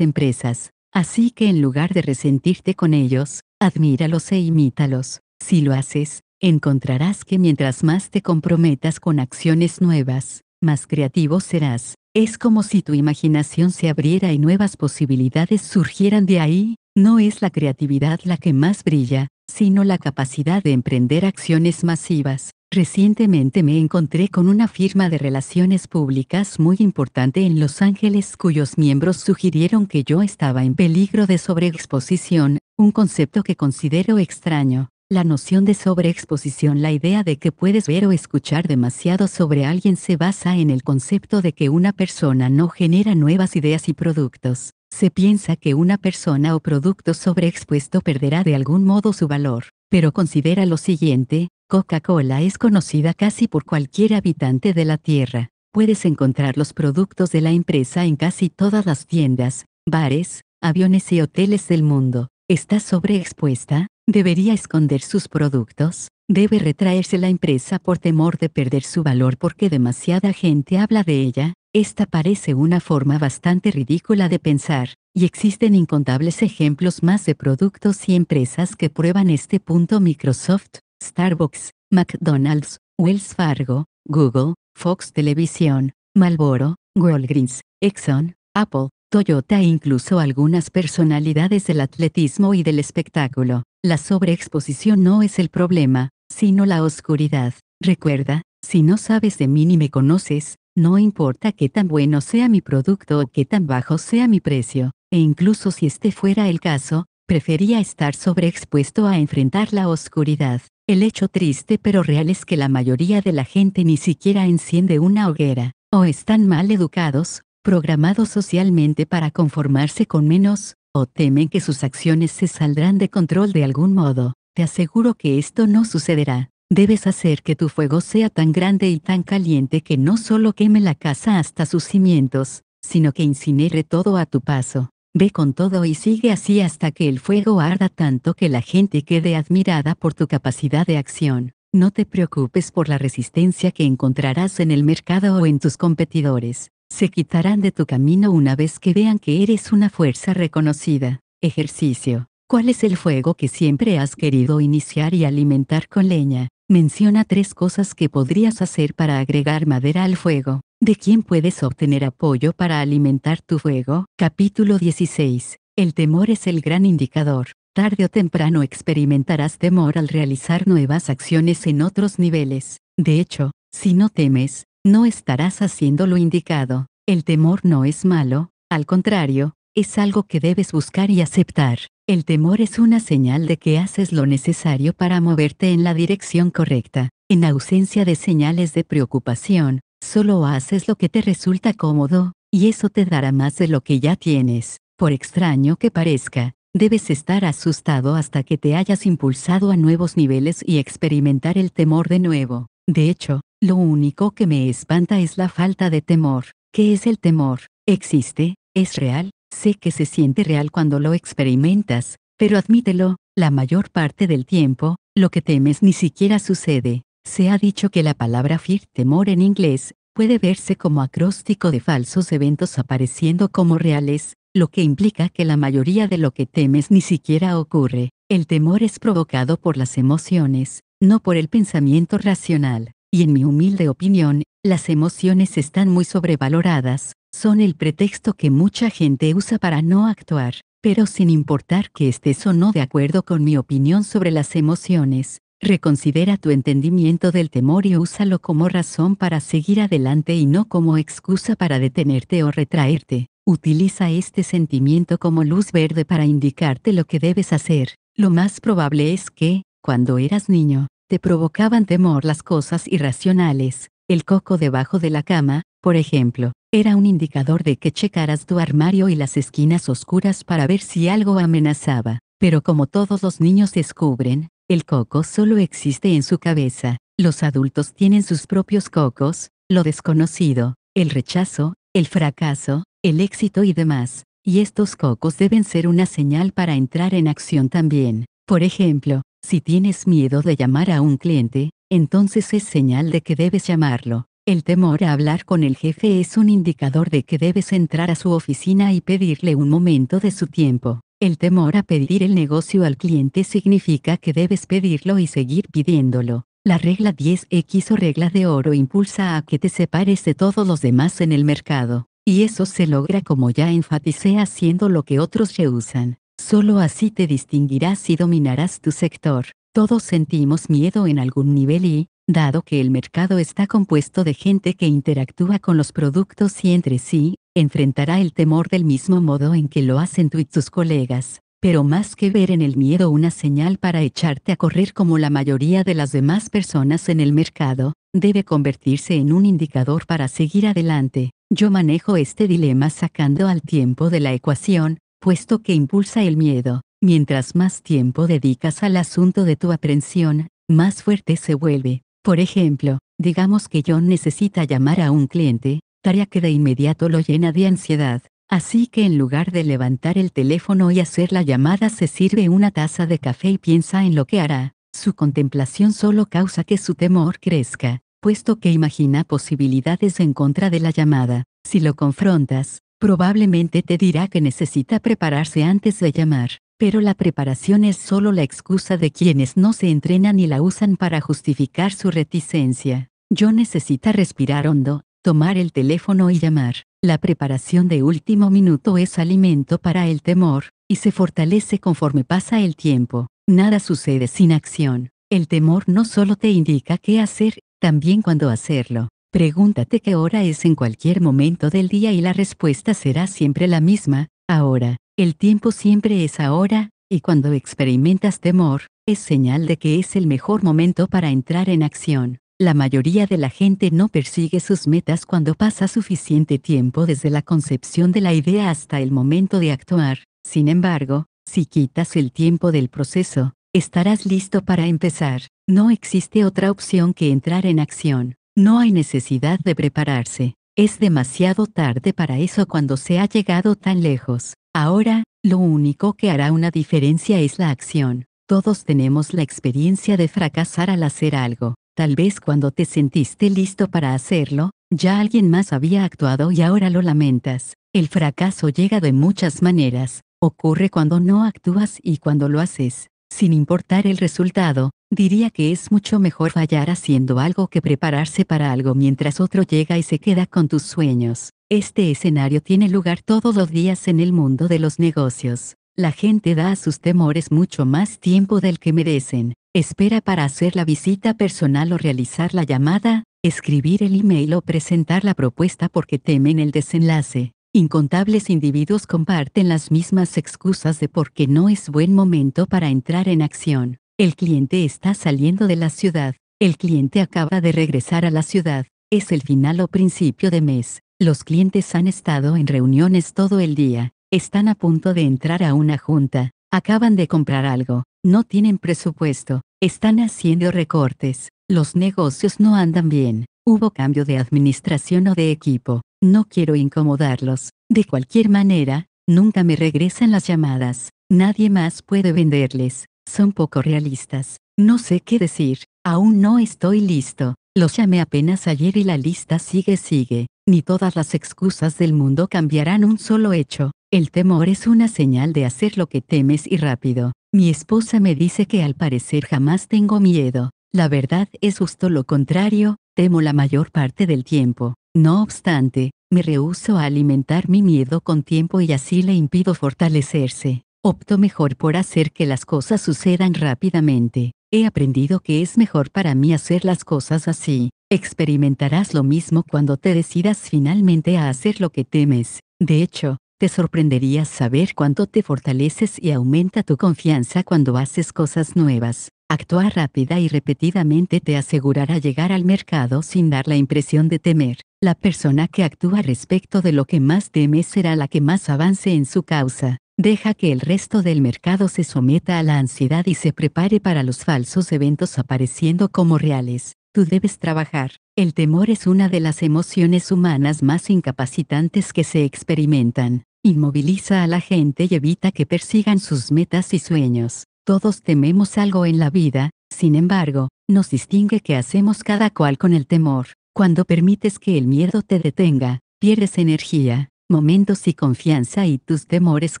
empresas. Así que en lugar de resentirte con ellos, admíralos e imítalos. Si lo haces, encontrarás que mientras más te comprometas con acciones nuevas, más creativo serás. Es como si tu imaginación se abriera y nuevas posibilidades surgieran de ahí. No es la creatividad la que más brilla, sino la capacidad de emprender acciones masivas. Recientemente me encontré con una firma de relaciones públicas muy importante en Los Ángeles cuyos miembros sugirieron que yo estaba en peligro de sobreexposición, un concepto que considero extraño. La noción de sobreexposición La idea de que puedes ver o escuchar demasiado sobre alguien se basa en el concepto de que una persona no genera nuevas ideas y productos. Se piensa que una persona o producto sobreexpuesto perderá de algún modo su valor, pero considera lo siguiente, Coca-Cola es conocida casi por cualquier habitante de la Tierra. Puedes encontrar los productos de la empresa en casi todas las tiendas, bares, aviones y hoteles del mundo. ¿Estás sobreexpuesta? ¿Debería esconder sus productos? ¿Debe retraerse la empresa por temor de perder su valor porque demasiada gente habla de ella? Esta parece una forma bastante ridícula de pensar, y existen incontables ejemplos más de productos y empresas que prueban este punto Microsoft, Starbucks, McDonald's, Wells Fargo, Google, Fox Televisión, Marlboro, Walgreens, Exxon, Apple, Toyota e incluso algunas personalidades del atletismo y del espectáculo. La sobreexposición no es el problema, sino la oscuridad. Recuerda, si no sabes de mí ni me conoces, no importa qué tan bueno sea mi producto o qué tan bajo sea mi precio, e incluso si este fuera el caso, prefería estar sobreexpuesto a enfrentar la oscuridad. El hecho triste pero real es que la mayoría de la gente ni siquiera enciende una hoguera, o están mal educados, programado socialmente para conformarse con menos, o temen que sus acciones se saldrán de control de algún modo. Te aseguro que esto no sucederá. Debes hacer que tu fuego sea tan grande y tan caliente que no solo queme la casa hasta sus cimientos, sino que incinere todo a tu paso. Ve con todo y sigue así hasta que el fuego arda tanto que la gente quede admirada por tu capacidad de acción. No te preocupes por la resistencia que encontrarás en el mercado o en tus competidores se quitarán de tu camino una vez que vean que eres una fuerza reconocida. Ejercicio. ¿Cuál es el fuego que siempre has querido iniciar y alimentar con leña? Menciona tres cosas que podrías hacer para agregar madera al fuego. ¿De quién puedes obtener apoyo para alimentar tu fuego? Capítulo 16. El temor es el gran indicador. Tarde o temprano experimentarás temor al realizar nuevas acciones en otros niveles. De hecho, si no temes, no estarás haciendo lo indicado. El temor no es malo, al contrario, es algo que debes buscar y aceptar. El temor es una señal de que haces lo necesario para moverte en la dirección correcta. En ausencia de señales de preocupación, solo haces lo que te resulta cómodo, y eso te dará más de lo que ya tienes. Por extraño que parezca, debes estar asustado hasta que te hayas impulsado a nuevos niveles y experimentar el temor de nuevo. De hecho, lo único que me espanta es la falta de temor. ¿Qué es el temor? ¿Existe? ¿Es real? Sé que se siente real cuando lo experimentas, pero admítelo, la mayor parte del tiempo, lo que temes ni siquiera sucede. Se ha dicho que la palabra fear temor en inglés puede verse como acróstico de falsos eventos apareciendo como reales, lo que implica que la mayoría de lo que temes ni siquiera ocurre. El temor es provocado por las emociones, no por el pensamiento racional y en mi humilde opinión, las emociones están muy sobrevaloradas, son el pretexto que mucha gente usa para no actuar, pero sin importar que estés o no de acuerdo con mi opinión sobre las emociones, reconsidera tu entendimiento del temor y úsalo como razón para seguir adelante y no como excusa para detenerte o retraerte. Utiliza este sentimiento como luz verde para indicarte lo que debes hacer. Lo más probable es que, cuando eras niño, te provocaban temor las cosas irracionales. El coco debajo de la cama, por ejemplo, era un indicador de que checaras tu armario y las esquinas oscuras para ver si algo amenazaba. Pero como todos los niños descubren, el coco solo existe en su cabeza. Los adultos tienen sus propios cocos, lo desconocido, el rechazo, el fracaso, el éxito y demás. Y estos cocos deben ser una señal para entrar en acción también. Por ejemplo, si tienes miedo de llamar a un cliente, entonces es señal de que debes llamarlo. El temor a hablar con el jefe es un indicador de que debes entrar a su oficina y pedirle un momento de su tiempo. El temor a pedir el negocio al cliente significa que debes pedirlo y seguir pidiéndolo. La regla 10X o regla de oro impulsa a que te separes de todos los demás en el mercado, y eso se logra como ya enfaticé haciendo lo que otros usan. Solo así te distinguirás y dominarás tu sector. Todos sentimos miedo en algún nivel y, dado que el mercado está compuesto de gente que interactúa con los productos y entre sí, enfrentará el temor del mismo modo en que lo hacen tú y tus colegas. Pero más que ver en el miedo una señal para echarte a correr como la mayoría de las demás personas en el mercado, debe convertirse en un indicador para seguir adelante. Yo manejo este dilema sacando al tiempo de la ecuación, puesto que impulsa el miedo. Mientras más tiempo dedicas al asunto de tu aprensión, más fuerte se vuelve. Por ejemplo, digamos que John necesita llamar a un cliente, tarea que de inmediato lo llena de ansiedad. Así que en lugar de levantar el teléfono y hacer la llamada se sirve una taza de café y piensa en lo que hará. Su contemplación solo causa que su temor crezca, puesto que imagina posibilidades en contra de la llamada. Si lo confrontas, probablemente te dirá que necesita prepararse antes de llamar, pero la preparación es solo la excusa de quienes no se entrenan y la usan para justificar su reticencia. Yo necesita respirar hondo, tomar el teléfono y llamar. La preparación de último minuto es alimento para el temor, y se fortalece conforme pasa el tiempo. Nada sucede sin acción. El temor no solo te indica qué hacer, también cuándo hacerlo. Pregúntate qué hora es en cualquier momento del día y la respuesta será siempre la misma, ahora. El tiempo siempre es ahora, y cuando experimentas temor, es señal de que es el mejor momento para entrar en acción. La mayoría de la gente no persigue sus metas cuando pasa suficiente tiempo desde la concepción de la idea hasta el momento de actuar. Sin embargo, si quitas el tiempo del proceso, estarás listo para empezar. No existe otra opción que entrar en acción no hay necesidad de prepararse. Es demasiado tarde para eso cuando se ha llegado tan lejos. Ahora, lo único que hará una diferencia es la acción. Todos tenemos la experiencia de fracasar al hacer algo. Tal vez cuando te sentiste listo para hacerlo, ya alguien más había actuado y ahora lo lamentas. El fracaso llega de muchas maneras. Ocurre cuando no actúas y cuando lo haces. Sin importar el resultado, diría que es mucho mejor fallar haciendo algo que prepararse para algo mientras otro llega y se queda con tus sueños. Este escenario tiene lugar todos los días en el mundo de los negocios. La gente da a sus temores mucho más tiempo del que merecen. Espera para hacer la visita personal o realizar la llamada, escribir el email o presentar la propuesta porque temen el desenlace. Incontables individuos comparten las mismas excusas de por qué no es buen momento para entrar en acción. El cliente está saliendo de la ciudad. El cliente acaba de regresar a la ciudad. Es el final o principio de mes. Los clientes han estado en reuniones todo el día. Están a punto de entrar a una junta. Acaban de comprar algo. No tienen presupuesto. Están haciendo recortes. Los negocios no andan bien. Hubo cambio de administración o de equipo. No quiero incomodarlos. De cualquier manera, nunca me regresan las llamadas. Nadie más puede venderles. Son poco realistas. No sé qué decir. Aún no estoy listo. Los llamé apenas ayer y la lista sigue sigue. Ni todas las excusas del mundo cambiarán un solo hecho. El temor es una señal de hacer lo que temes y rápido. Mi esposa me dice que al parecer jamás tengo miedo. La verdad es justo lo contrario, temo la mayor parte del tiempo. No obstante, me rehúso a alimentar mi miedo con tiempo y así le impido fortalecerse. Opto mejor por hacer que las cosas sucedan rápidamente. He aprendido que es mejor para mí hacer las cosas así. Experimentarás lo mismo cuando te decidas finalmente a hacer lo que temes. De hecho, te sorprenderías saber cuánto te fortaleces y aumenta tu confianza cuando haces cosas nuevas. Actúa rápida y repetidamente te asegurará llegar al mercado sin dar la impresión de temer. La persona que actúa respecto de lo que más teme será la que más avance en su causa. Deja que el resto del mercado se someta a la ansiedad y se prepare para los falsos eventos apareciendo como reales. Tú debes trabajar. El temor es una de las emociones humanas más incapacitantes que se experimentan. Inmoviliza a la gente y evita que persigan sus metas y sueños. Todos tememos algo en la vida, sin embargo, nos distingue que hacemos cada cual con el temor. Cuando permites que el miedo te detenga, pierdes energía, momentos y confianza y tus temores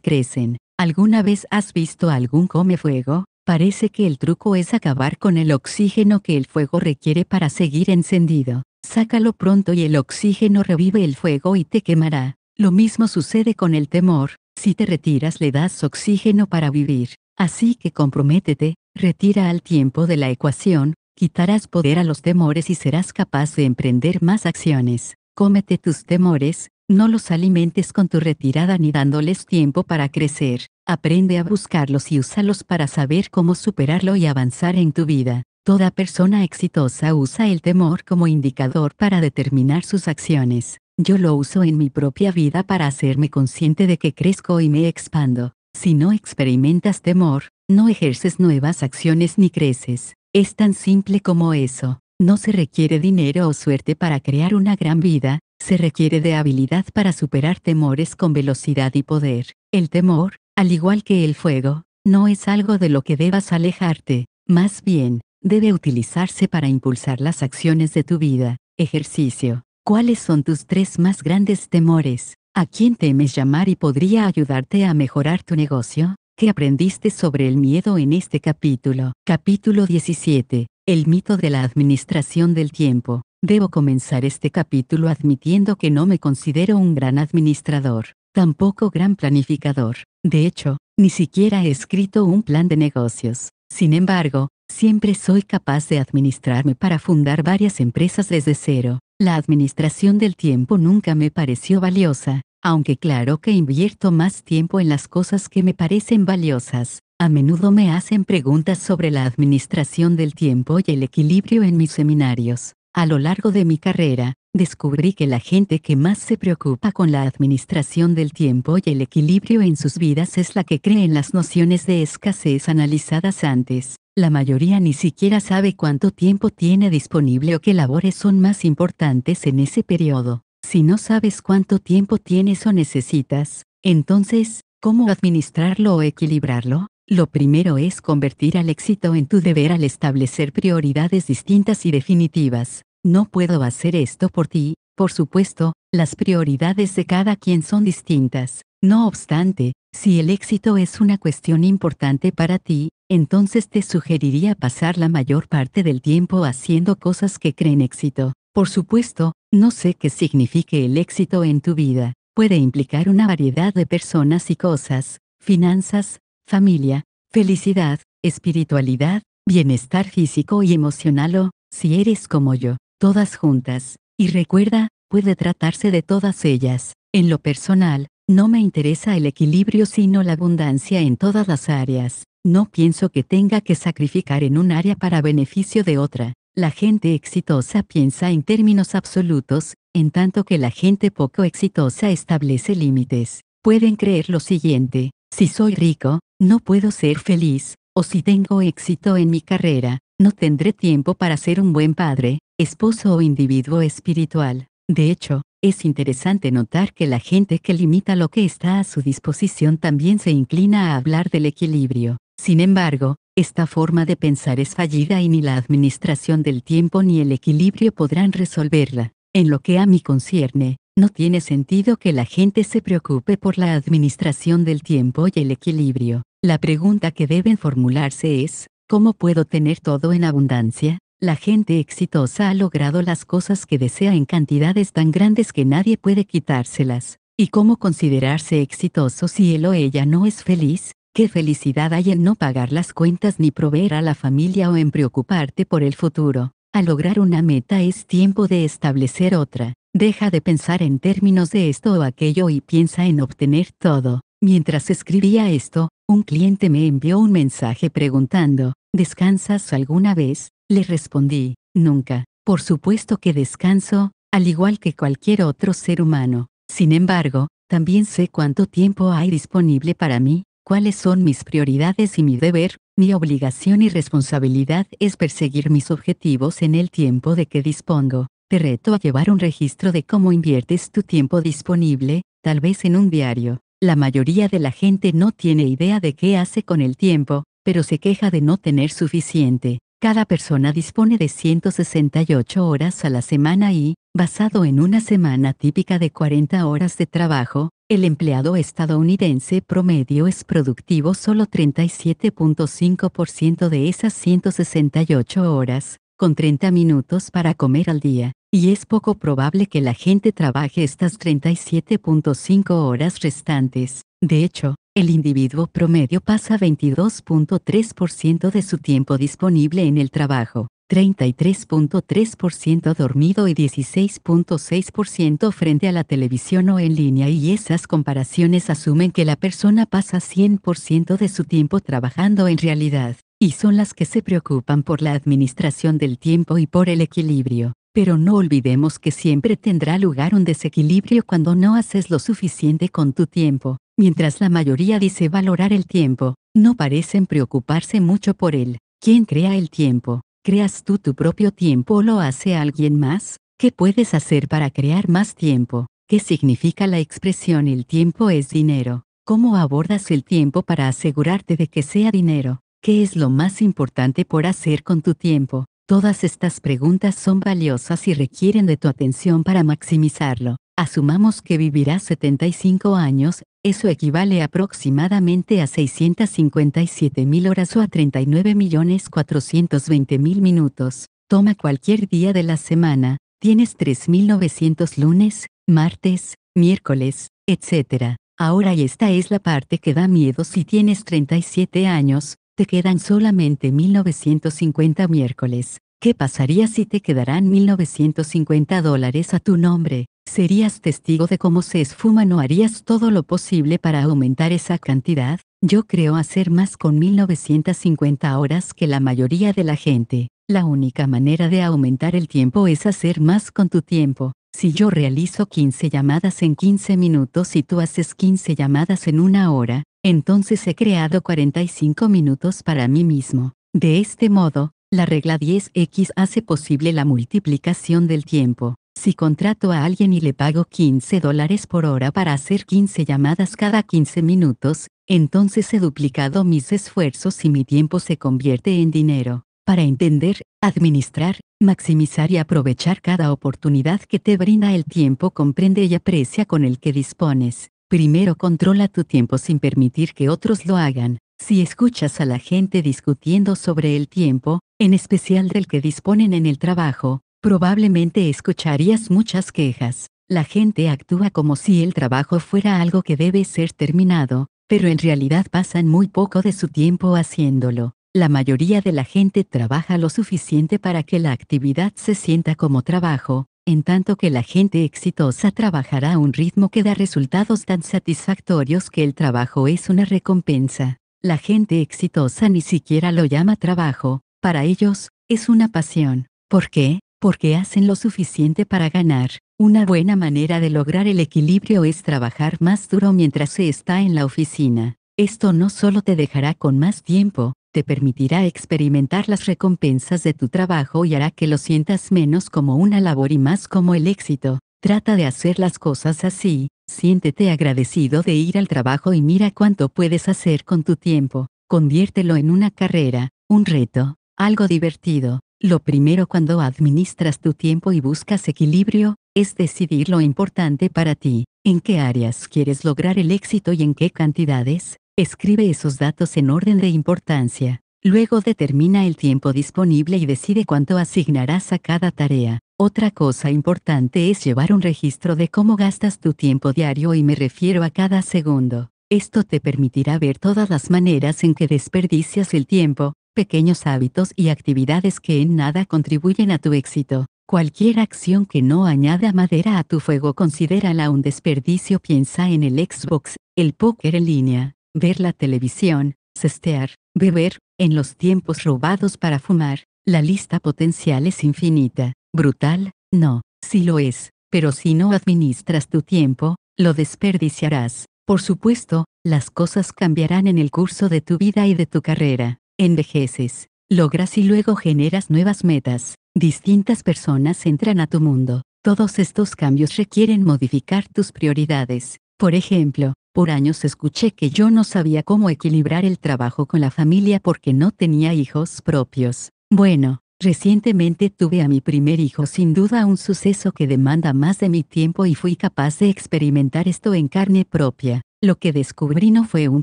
crecen. ¿Alguna vez has visto algún come fuego? Parece que el truco es acabar con el oxígeno que el fuego requiere para seguir encendido. Sácalo pronto y el oxígeno revive el fuego y te quemará. Lo mismo sucede con el temor, si te retiras le das oxígeno para vivir. Así que comprométete, retira al tiempo de la ecuación, quitarás poder a los temores y serás capaz de emprender más acciones. Cómete tus temores, no los alimentes con tu retirada ni dándoles tiempo para crecer. Aprende a buscarlos y úsalos para saber cómo superarlo y avanzar en tu vida. Toda persona exitosa usa el temor como indicador para determinar sus acciones. Yo lo uso en mi propia vida para hacerme consciente de que crezco y me expando. Si no experimentas temor, no ejerces nuevas acciones ni creces. Es tan simple como eso. No se requiere dinero o suerte para crear una gran vida, se requiere de habilidad para superar temores con velocidad y poder. El temor, al igual que el fuego, no es algo de lo que debas alejarte, más bien, debe utilizarse para impulsar las acciones de tu vida. Ejercicio. ¿Cuáles son tus tres más grandes temores? ¿A quién temes llamar y podría ayudarte a mejorar tu negocio? ¿Qué aprendiste sobre el miedo en este capítulo? Capítulo 17. El mito de la administración del tiempo. Debo comenzar este capítulo admitiendo que no me considero un gran administrador, tampoco gran planificador. De hecho, ni siquiera he escrito un plan de negocios. Sin embargo, siempre soy capaz de administrarme para fundar varias empresas desde cero, la administración del tiempo nunca me pareció valiosa, aunque claro que invierto más tiempo en las cosas que me parecen valiosas. A menudo me hacen preguntas sobre la administración del tiempo y el equilibrio en mis seminarios. A lo largo de mi carrera, descubrí que la gente que más se preocupa con la administración del tiempo y el equilibrio en sus vidas es la que cree en las nociones de escasez analizadas antes. La mayoría ni siquiera sabe cuánto tiempo tiene disponible o qué labores son más importantes en ese periodo. Si no sabes cuánto tiempo tienes o necesitas, entonces, ¿cómo administrarlo o equilibrarlo? Lo primero es convertir al éxito en tu deber al establecer prioridades distintas y definitivas. No puedo hacer esto por ti, por supuesto, las prioridades de cada quien son distintas. No obstante, si el éxito es una cuestión importante para ti, entonces te sugeriría pasar la mayor parte del tiempo haciendo cosas que creen éxito. Por supuesto, no sé qué signifique el éxito en tu vida. Puede implicar una variedad de personas y cosas, finanzas, familia, felicidad, espiritualidad, bienestar físico y emocional o, si eres como yo, todas juntas. Y recuerda, puede tratarse de todas ellas. En lo personal, no me interesa el equilibrio sino la abundancia en todas las áreas. No pienso que tenga que sacrificar en un área para beneficio de otra. La gente exitosa piensa en términos absolutos, en tanto que la gente poco exitosa establece límites. Pueden creer lo siguiente, si soy rico, no puedo ser feliz, o si tengo éxito en mi carrera, no tendré tiempo para ser un buen padre, esposo o individuo espiritual. De hecho, es interesante notar que la gente que limita lo que está a su disposición también se inclina a hablar del equilibrio. Sin embargo, esta forma de pensar es fallida y ni la administración del tiempo ni el equilibrio podrán resolverla. En lo que a mí concierne, no tiene sentido que la gente se preocupe por la administración del tiempo y el equilibrio. La pregunta que deben formularse es, ¿cómo puedo tener todo en abundancia? La gente exitosa ha logrado las cosas que desea en cantidades tan grandes que nadie puede quitárselas. ¿Y cómo considerarse exitoso si él o ella no es feliz? ¿Qué felicidad hay en no pagar las cuentas ni proveer a la familia o en preocuparte por el futuro? Al lograr una meta es tiempo de establecer otra. Deja de pensar en términos de esto o aquello y piensa en obtener todo. Mientras escribía esto, un cliente me envió un mensaje preguntando, ¿descansas alguna vez? Le respondí, nunca. Por supuesto que descanso, al igual que cualquier otro ser humano. Sin embargo, también sé cuánto tiempo hay disponible para mí, cuáles son mis prioridades y mi deber, mi obligación y responsabilidad es perseguir mis objetivos en el tiempo de que dispongo. Te reto a llevar un registro de cómo inviertes tu tiempo disponible, tal vez en un diario. La mayoría de la gente no tiene idea de qué hace con el tiempo, pero se queja de no tener suficiente. Cada persona dispone de 168 horas a la semana y, basado en una semana típica de 40 horas de trabajo, el empleado estadounidense promedio es productivo solo 37.5% de esas 168 horas, con 30 minutos para comer al día, y es poco probable que la gente trabaje estas 37.5 horas restantes. De hecho, el individuo promedio pasa 22.3% de su tiempo disponible en el trabajo. 33.3% dormido y 16.6% frente a la televisión o en línea y esas comparaciones asumen que la persona pasa 100% de su tiempo trabajando en realidad, y son las que se preocupan por la administración del tiempo y por el equilibrio. Pero no olvidemos que siempre tendrá lugar un desequilibrio cuando no haces lo suficiente con tu tiempo. Mientras la mayoría dice valorar el tiempo, no parecen preocuparse mucho por él. ¿Quién crea el tiempo? ¿Creas tú tu propio tiempo o lo hace alguien más? ¿Qué puedes hacer para crear más tiempo? ¿Qué significa la expresión el tiempo es dinero? ¿Cómo abordas el tiempo para asegurarte de que sea dinero? ¿Qué es lo más importante por hacer con tu tiempo? Todas estas preguntas son valiosas y requieren de tu atención para maximizarlo. Asumamos que vivirás 75 años eso equivale aproximadamente a 657.000 horas o a 39.420.000 minutos. Toma cualquier día de la semana, tienes 3.900 lunes, martes, miércoles, etc. Ahora y esta es la parte que da miedo si tienes 37 años, te quedan solamente 1950 miércoles. ¿Qué pasaría si te quedarán 1950 dólares a tu nombre? ¿Serías testigo de cómo se esfuma? ¿No harías todo lo posible para aumentar esa cantidad? Yo creo hacer más con 1950 horas que la mayoría de la gente. La única manera de aumentar el tiempo es hacer más con tu tiempo. Si yo realizo 15 llamadas en 15 minutos y tú haces 15 llamadas en una hora, entonces he creado 45 minutos para mí mismo. De este modo, la regla 10x hace posible la multiplicación del tiempo. Si contrato a alguien y le pago 15 dólares por hora para hacer 15 llamadas cada 15 minutos, entonces he duplicado mis esfuerzos y mi tiempo se convierte en dinero. Para entender, administrar, maximizar y aprovechar cada oportunidad que te brinda el tiempo, comprende y aprecia con el que dispones. Primero controla tu tiempo sin permitir que otros lo hagan. Si escuchas a la gente discutiendo sobre el tiempo, en especial del que disponen en el trabajo, probablemente escucharías muchas quejas. La gente actúa como si el trabajo fuera algo que debe ser terminado, pero en realidad pasan muy poco de su tiempo haciéndolo. La mayoría de la gente trabaja lo suficiente para que la actividad se sienta como trabajo, en tanto que la gente exitosa trabajará a un ritmo que da resultados tan satisfactorios que el trabajo es una recompensa. La gente exitosa ni siquiera lo llama trabajo, para ellos, es una pasión. ¿Por qué? porque hacen lo suficiente para ganar. Una buena manera de lograr el equilibrio es trabajar más duro mientras se está en la oficina. Esto no solo te dejará con más tiempo, te permitirá experimentar las recompensas de tu trabajo y hará que lo sientas menos como una labor y más como el éxito. Trata de hacer las cosas así, siéntete agradecido de ir al trabajo y mira cuánto puedes hacer con tu tiempo. Conviértelo en una carrera, un reto, algo divertido, lo primero cuando administras tu tiempo y buscas equilibrio, es decidir lo importante para ti, en qué áreas quieres lograr el éxito y en qué cantidades. Escribe esos datos en orden de importancia. Luego determina el tiempo disponible y decide cuánto asignarás a cada tarea. Otra cosa importante es llevar un registro de cómo gastas tu tiempo diario y me refiero a cada segundo. Esto te permitirá ver todas las maneras en que desperdicias el tiempo, pequeños hábitos y actividades que en nada contribuyen a tu éxito. Cualquier acción que no añada madera a tu fuego considérala un desperdicio. Piensa en el Xbox, el póker en línea, ver la televisión, cestear, beber, en los tiempos robados para fumar. La lista potencial es infinita. Brutal, no, si lo es, pero si no administras tu tiempo, lo desperdiciarás. Por supuesto, las cosas cambiarán en el curso de tu vida y de tu carrera envejeces, logras y luego generas nuevas metas, distintas personas entran a tu mundo. Todos estos cambios requieren modificar tus prioridades. Por ejemplo, por años escuché que yo no sabía cómo equilibrar el trabajo con la familia porque no tenía hijos propios. Bueno, Recientemente tuve a mi primer hijo, sin duda un suceso que demanda más de mi tiempo y fui capaz de experimentar esto en carne propia. Lo que descubrí no fue un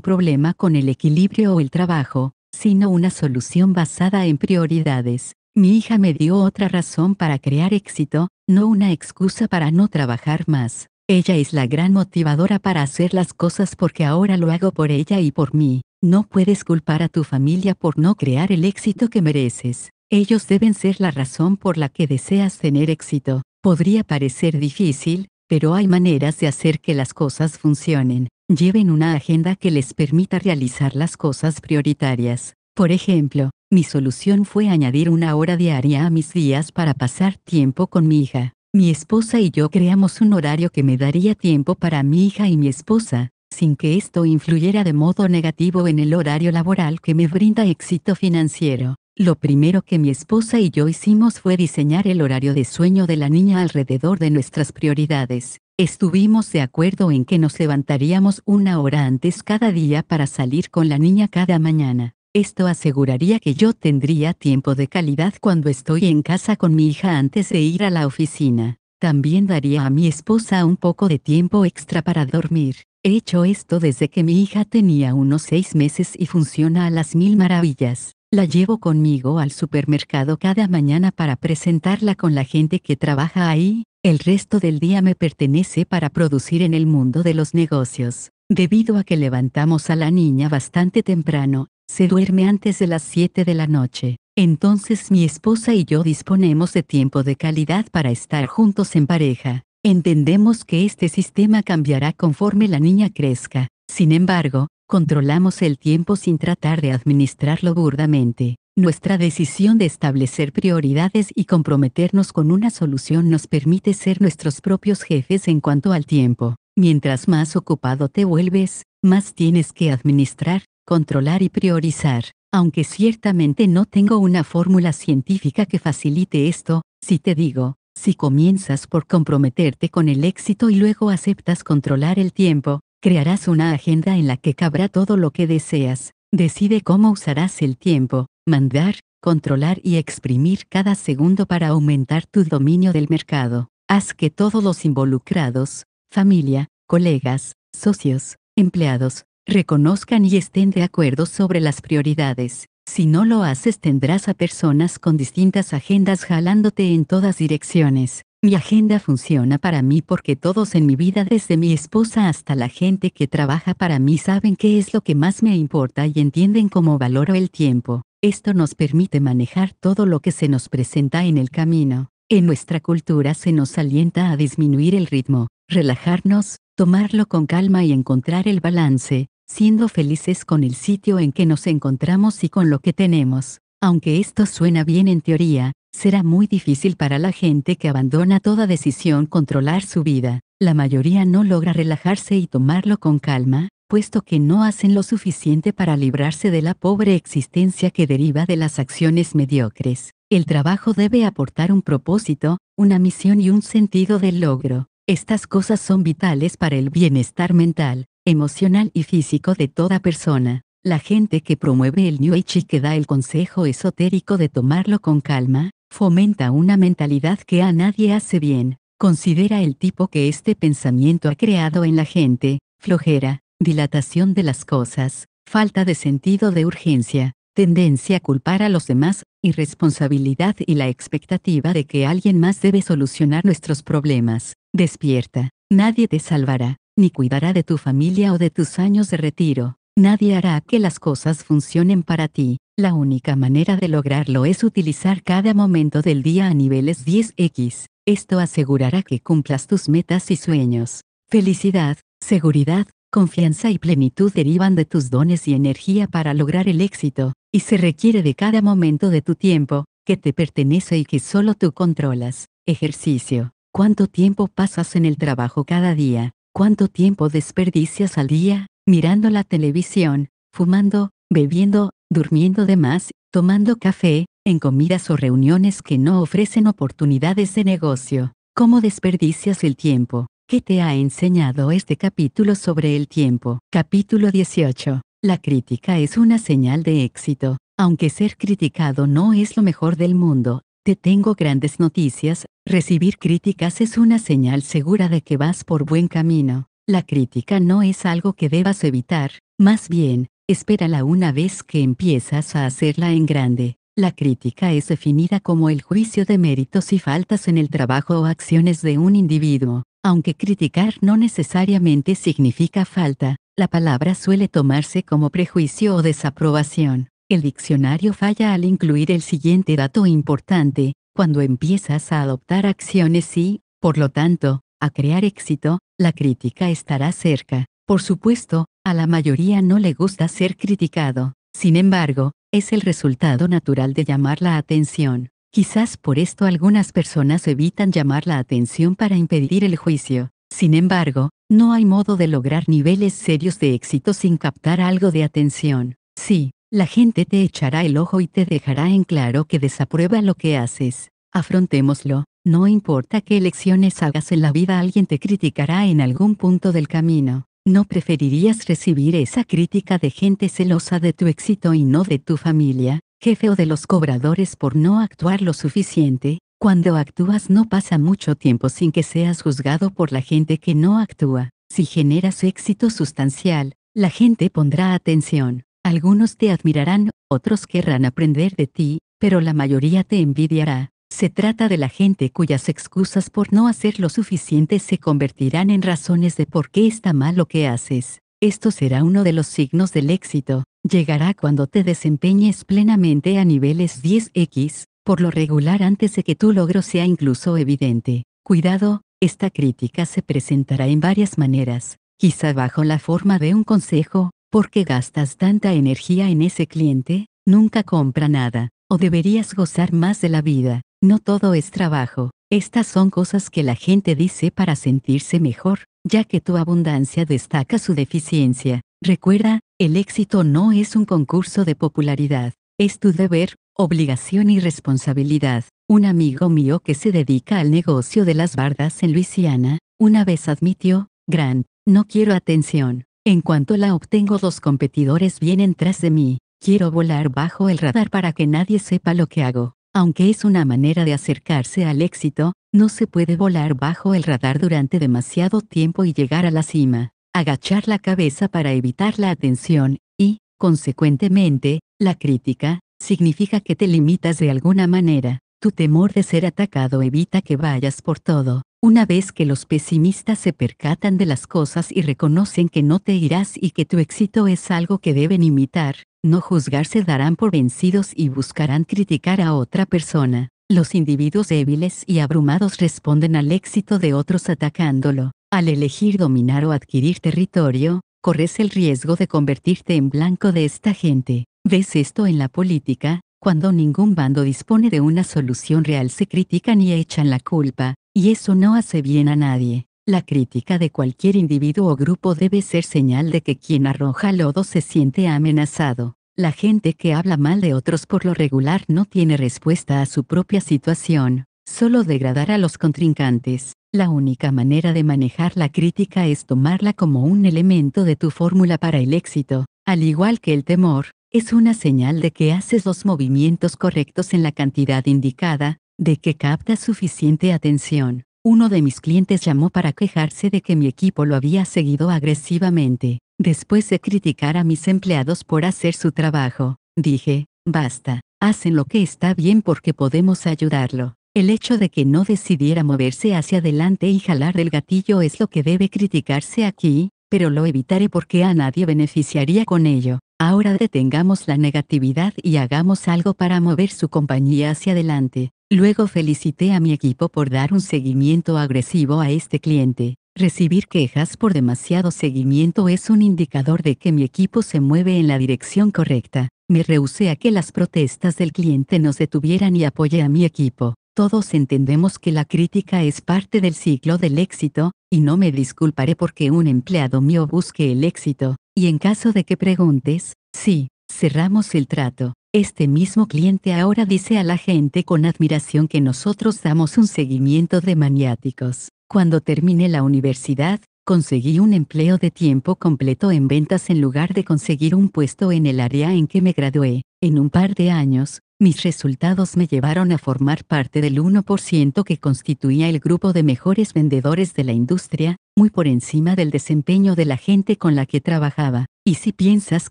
problema con el equilibrio o el trabajo, sino una solución basada en prioridades. Mi hija me dio otra razón para crear éxito, no una excusa para no trabajar más. Ella es la gran motivadora para hacer las cosas porque ahora lo hago por ella y por mí. No puedes culpar a tu familia por no crear el éxito que mereces. Ellos deben ser la razón por la que deseas tener éxito. Podría parecer difícil, pero hay maneras de hacer que las cosas funcionen. Lleven una agenda que les permita realizar las cosas prioritarias. Por ejemplo, mi solución fue añadir una hora diaria a mis días para pasar tiempo con mi hija. Mi esposa y yo creamos un horario que me daría tiempo para mi hija y mi esposa, sin que esto influyera de modo negativo en el horario laboral que me brinda éxito financiero. Lo primero que mi esposa y yo hicimos fue diseñar el horario de sueño de la niña alrededor de nuestras prioridades. Estuvimos de acuerdo en que nos levantaríamos una hora antes cada día para salir con la niña cada mañana. Esto aseguraría que yo tendría tiempo de calidad cuando estoy en casa con mi hija antes de ir a la oficina. También daría a mi esposa un poco de tiempo extra para dormir. He hecho esto desde que mi hija tenía unos seis meses y funciona a las mil maravillas. La llevo conmigo al supermercado cada mañana para presentarla con la gente que trabaja ahí, el resto del día me pertenece para producir en el mundo de los negocios. Debido a que levantamos a la niña bastante temprano, se duerme antes de las 7 de la noche. Entonces mi esposa y yo disponemos de tiempo de calidad para estar juntos en pareja. Entendemos que este sistema cambiará conforme la niña crezca. Sin embargo, Controlamos el tiempo sin tratar de administrarlo burdamente. Nuestra decisión de establecer prioridades y comprometernos con una solución nos permite ser nuestros propios jefes en cuanto al tiempo. Mientras más ocupado te vuelves, más tienes que administrar, controlar y priorizar. Aunque ciertamente no tengo una fórmula científica que facilite esto, si te digo, si comienzas por comprometerte con el éxito y luego aceptas controlar el tiempo, Crearás una agenda en la que cabrá todo lo que deseas. Decide cómo usarás el tiempo, mandar, controlar y exprimir cada segundo para aumentar tu dominio del mercado. Haz que todos los involucrados, familia, colegas, socios, empleados, reconozcan y estén de acuerdo sobre las prioridades. Si no lo haces tendrás a personas con distintas agendas jalándote en todas direcciones. Mi agenda funciona para mí porque todos en mi vida, desde mi esposa hasta la gente que trabaja para mí, saben qué es lo que más me importa y entienden cómo valoro el tiempo. Esto nos permite manejar todo lo que se nos presenta en el camino. En nuestra cultura se nos alienta a disminuir el ritmo, relajarnos, tomarlo con calma y encontrar el balance, siendo felices con el sitio en que nos encontramos y con lo que tenemos. Aunque esto suena bien en teoría, será muy difícil para la gente que abandona toda decisión controlar su vida. La mayoría no logra relajarse y tomarlo con calma, puesto que no hacen lo suficiente para librarse de la pobre existencia que deriva de las acciones mediocres. El trabajo debe aportar un propósito, una misión y un sentido del logro. Estas cosas son vitales para el bienestar mental, emocional y físico de toda persona. La gente que promueve el New Age y que da el consejo esotérico de tomarlo con calma, fomenta una mentalidad que a nadie hace bien, considera el tipo que este pensamiento ha creado en la gente, flojera, dilatación de las cosas, falta de sentido de urgencia, tendencia a culpar a los demás, irresponsabilidad y la expectativa de que alguien más debe solucionar nuestros problemas. Despierta, nadie te salvará, ni cuidará de tu familia o de tus años de retiro. Nadie hará que las cosas funcionen para ti. La única manera de lograrlo es utilizar cada momento del día a niveles 10x. Esto asegurará que cumplas tus metas y sueños. Felicidad, seguridad, confianza y plenitud derivan de tus dones y energía para lograr el éxito, y se requiere de cada momento de tu tiempo, que te pertenece y que solo tú controlas. Ejercicio. ¿Cuánto tiempo pasas en el trabajo cada día? ¿Cuánto tiempo desperdicias al día? mirando la televisión, fumando, bebiendo, durmiendo de más, tomando café, en comidas o reuniones que no ofrecen oportunidades de negocio. ¿Cómo desperdicias el tiempo? ¿Qué te ha enseñado este capítulo sobre el tiempo? Capítulo 18. La crítica es una señal de éxito. Aunque ser criticado no es lo mejor del mundo, te tengo grandes noticias, recibir críticas es una señal segura de que vas por buen camino. La crítica no es algo que debas evitar, más bien, espérala una vez que empiezas a hacerla en grande. La crítica es definida como el juicio de méritos y faltas en el trabajo o acciones de un individuo. Aunque criticar no necesariamente significa falta, la palabra suele tomarse como prejuicio o desaprobación. El diccionario falla al incluir el siguiente dato importante, cuando empiezas a adoptar acciones y, por lo tanto, a crear éxito, la crítica estará cerca. Por supuesto, a la mayoría no le gusta ser criticado. Sin embargo, es el resultado natural de llamar la atención. Quizás por esto algunas personas evitan llamar la atención para impedir el juicio. Sin embargo, no hay modo de lograr niveles serios de éxito sin captar algo de atención. Sí, la gente te echará el ojo y te dejará en claro que desaprueba lo que haces. Afrontémoslo, no importa qué elecciones hagas en la vida alguien te criticará en algún punto del camino. ¿No preferirías recibir esa crítica de gente celosa de tu éxito y no de tu familia, jefe o de los cobradores por no actuar lo suficiente? Cuando actúas no pasa mucho tiempo sin que seas juzgado por la gente que no actúa. Si generas éxito sustancial, la gente pondrá atención. Algunos te admirarán, otros querrán aprender de ti, pero la mayoría te envidiará. Se trata de la gente cuyas excusas por no hacer lo suficiente se convertirán en razones de por qué está mal lo que haces. Esto será uno de los signos del éxito. Llegará cuando te desempeñes plenamente a niveles 10x, por lo regular antes de que tu logro sea incluso evidente. Cuidado, esta crítica se presentará en varias maneras, quizá bajo la forma de un consejo, porque gastas tanta energía en ese cliente? Nunca compra nada, o deberías gozar más de la vida. No todo es trabajo. Estas son cosas que la gente dice para sentirse mejor, ya que tu abundancia destaca su deficiencia. Recuerda, el éxito no es un concurso de popularidad. Es tu deber, obligación y responsabilidad. Un amigo mío que se dedica al negocio de las bardas en Luisiana, una vez admitió, Gran, no quiero atención. En cuanto la obtengo los competidores vienen tras de mí. Quiero volar bajo el radar para que nadie sepa lo que hago aunque es una manera de acercarse al éxito, no se puede volar bajo el radar durante demasiado tiempo y llegar a la cima, agachar la cabeza para evitar la atención, y, consecuentemente, la crítica, significa que te limitas de alguna manera. Tu temor de ser atacado evita que vayas por todo. Una vez que los pesimistas se percatan de las cosas y reconocen que no te irás y que tu éxito es algo que deben imitar, no juzgarse darán por vencidos y buscarán criticar a otra persona. Los individuos débiles y abrumados responden al éxito de otros atacándolo. Al elegir dominar o adquirir territorio, corres el riesgo de convertirte en blanco de esta gente. Ves esto en la política, cuando ningún bando dispone de una solución real se critican y echan la culpa, y eso no hace bien a nadie. La crítica de cualquier individuo o grupo debe ser señal de que quien arroja lodo se siente amenazado. La gente que habla mal de otros por lo regular no tiene respuesta a su propia situación, solo degradar a los contrincantes. La única manera de manejar la crítica es tomarla como un elemento de tu fórmula para el éxito, al igual que el temor, es una señal de que haces los movimientos correctos en la cantidad indicada, de que captas suficiente atención. Uno de mis clientes llamó para quejarse de que mi equipo lo había seguido agresivamente, después de criticar a mis empleados por hacer su trabajo. Dije, basta, hacen lo que está bien porque podemos ayudarlo. El hecho de que no decidiera moverse hacia adelante y jalar del gatillo es lo que debe criticarse aquí, pero lo evitaré porque a nadie beneficiaría con ello. Ahora detengamos la negatividad y hagamos algo para mover su compañía hacia adelante. Luego felicité a mi equipo por dar un seguimiento agresivo a este cliente. Recibir quejas por demasiado seguimiento es un indicador de que mi equipo se mueve en la dirección correcta. Me rehusé a que las protestas del cliente nos detuvieran y apoyé a mi equipo. Todos entendemos que la crítica es parte del ciclo del éxito, y no me disculparé porque un empleado mío busque el éxito, y en caso de que preguntes, sí, cerramos el trato. Este mismo cliente ahora dice a la gente con admiración que nosotros damos un seguimiento de maniáticos. Cuando terminé la universidad, conseguí un empleo de tiempo completo en ventas en lugar de conseguir un puesto en el área en que me gradué. En un par de años, mis resultados me llevaron a formar parte del 1% que constituía el grupo de mejores vendedores de la industria, muy por encima del desempeño de la gente con la que trabajaba. Y si piensas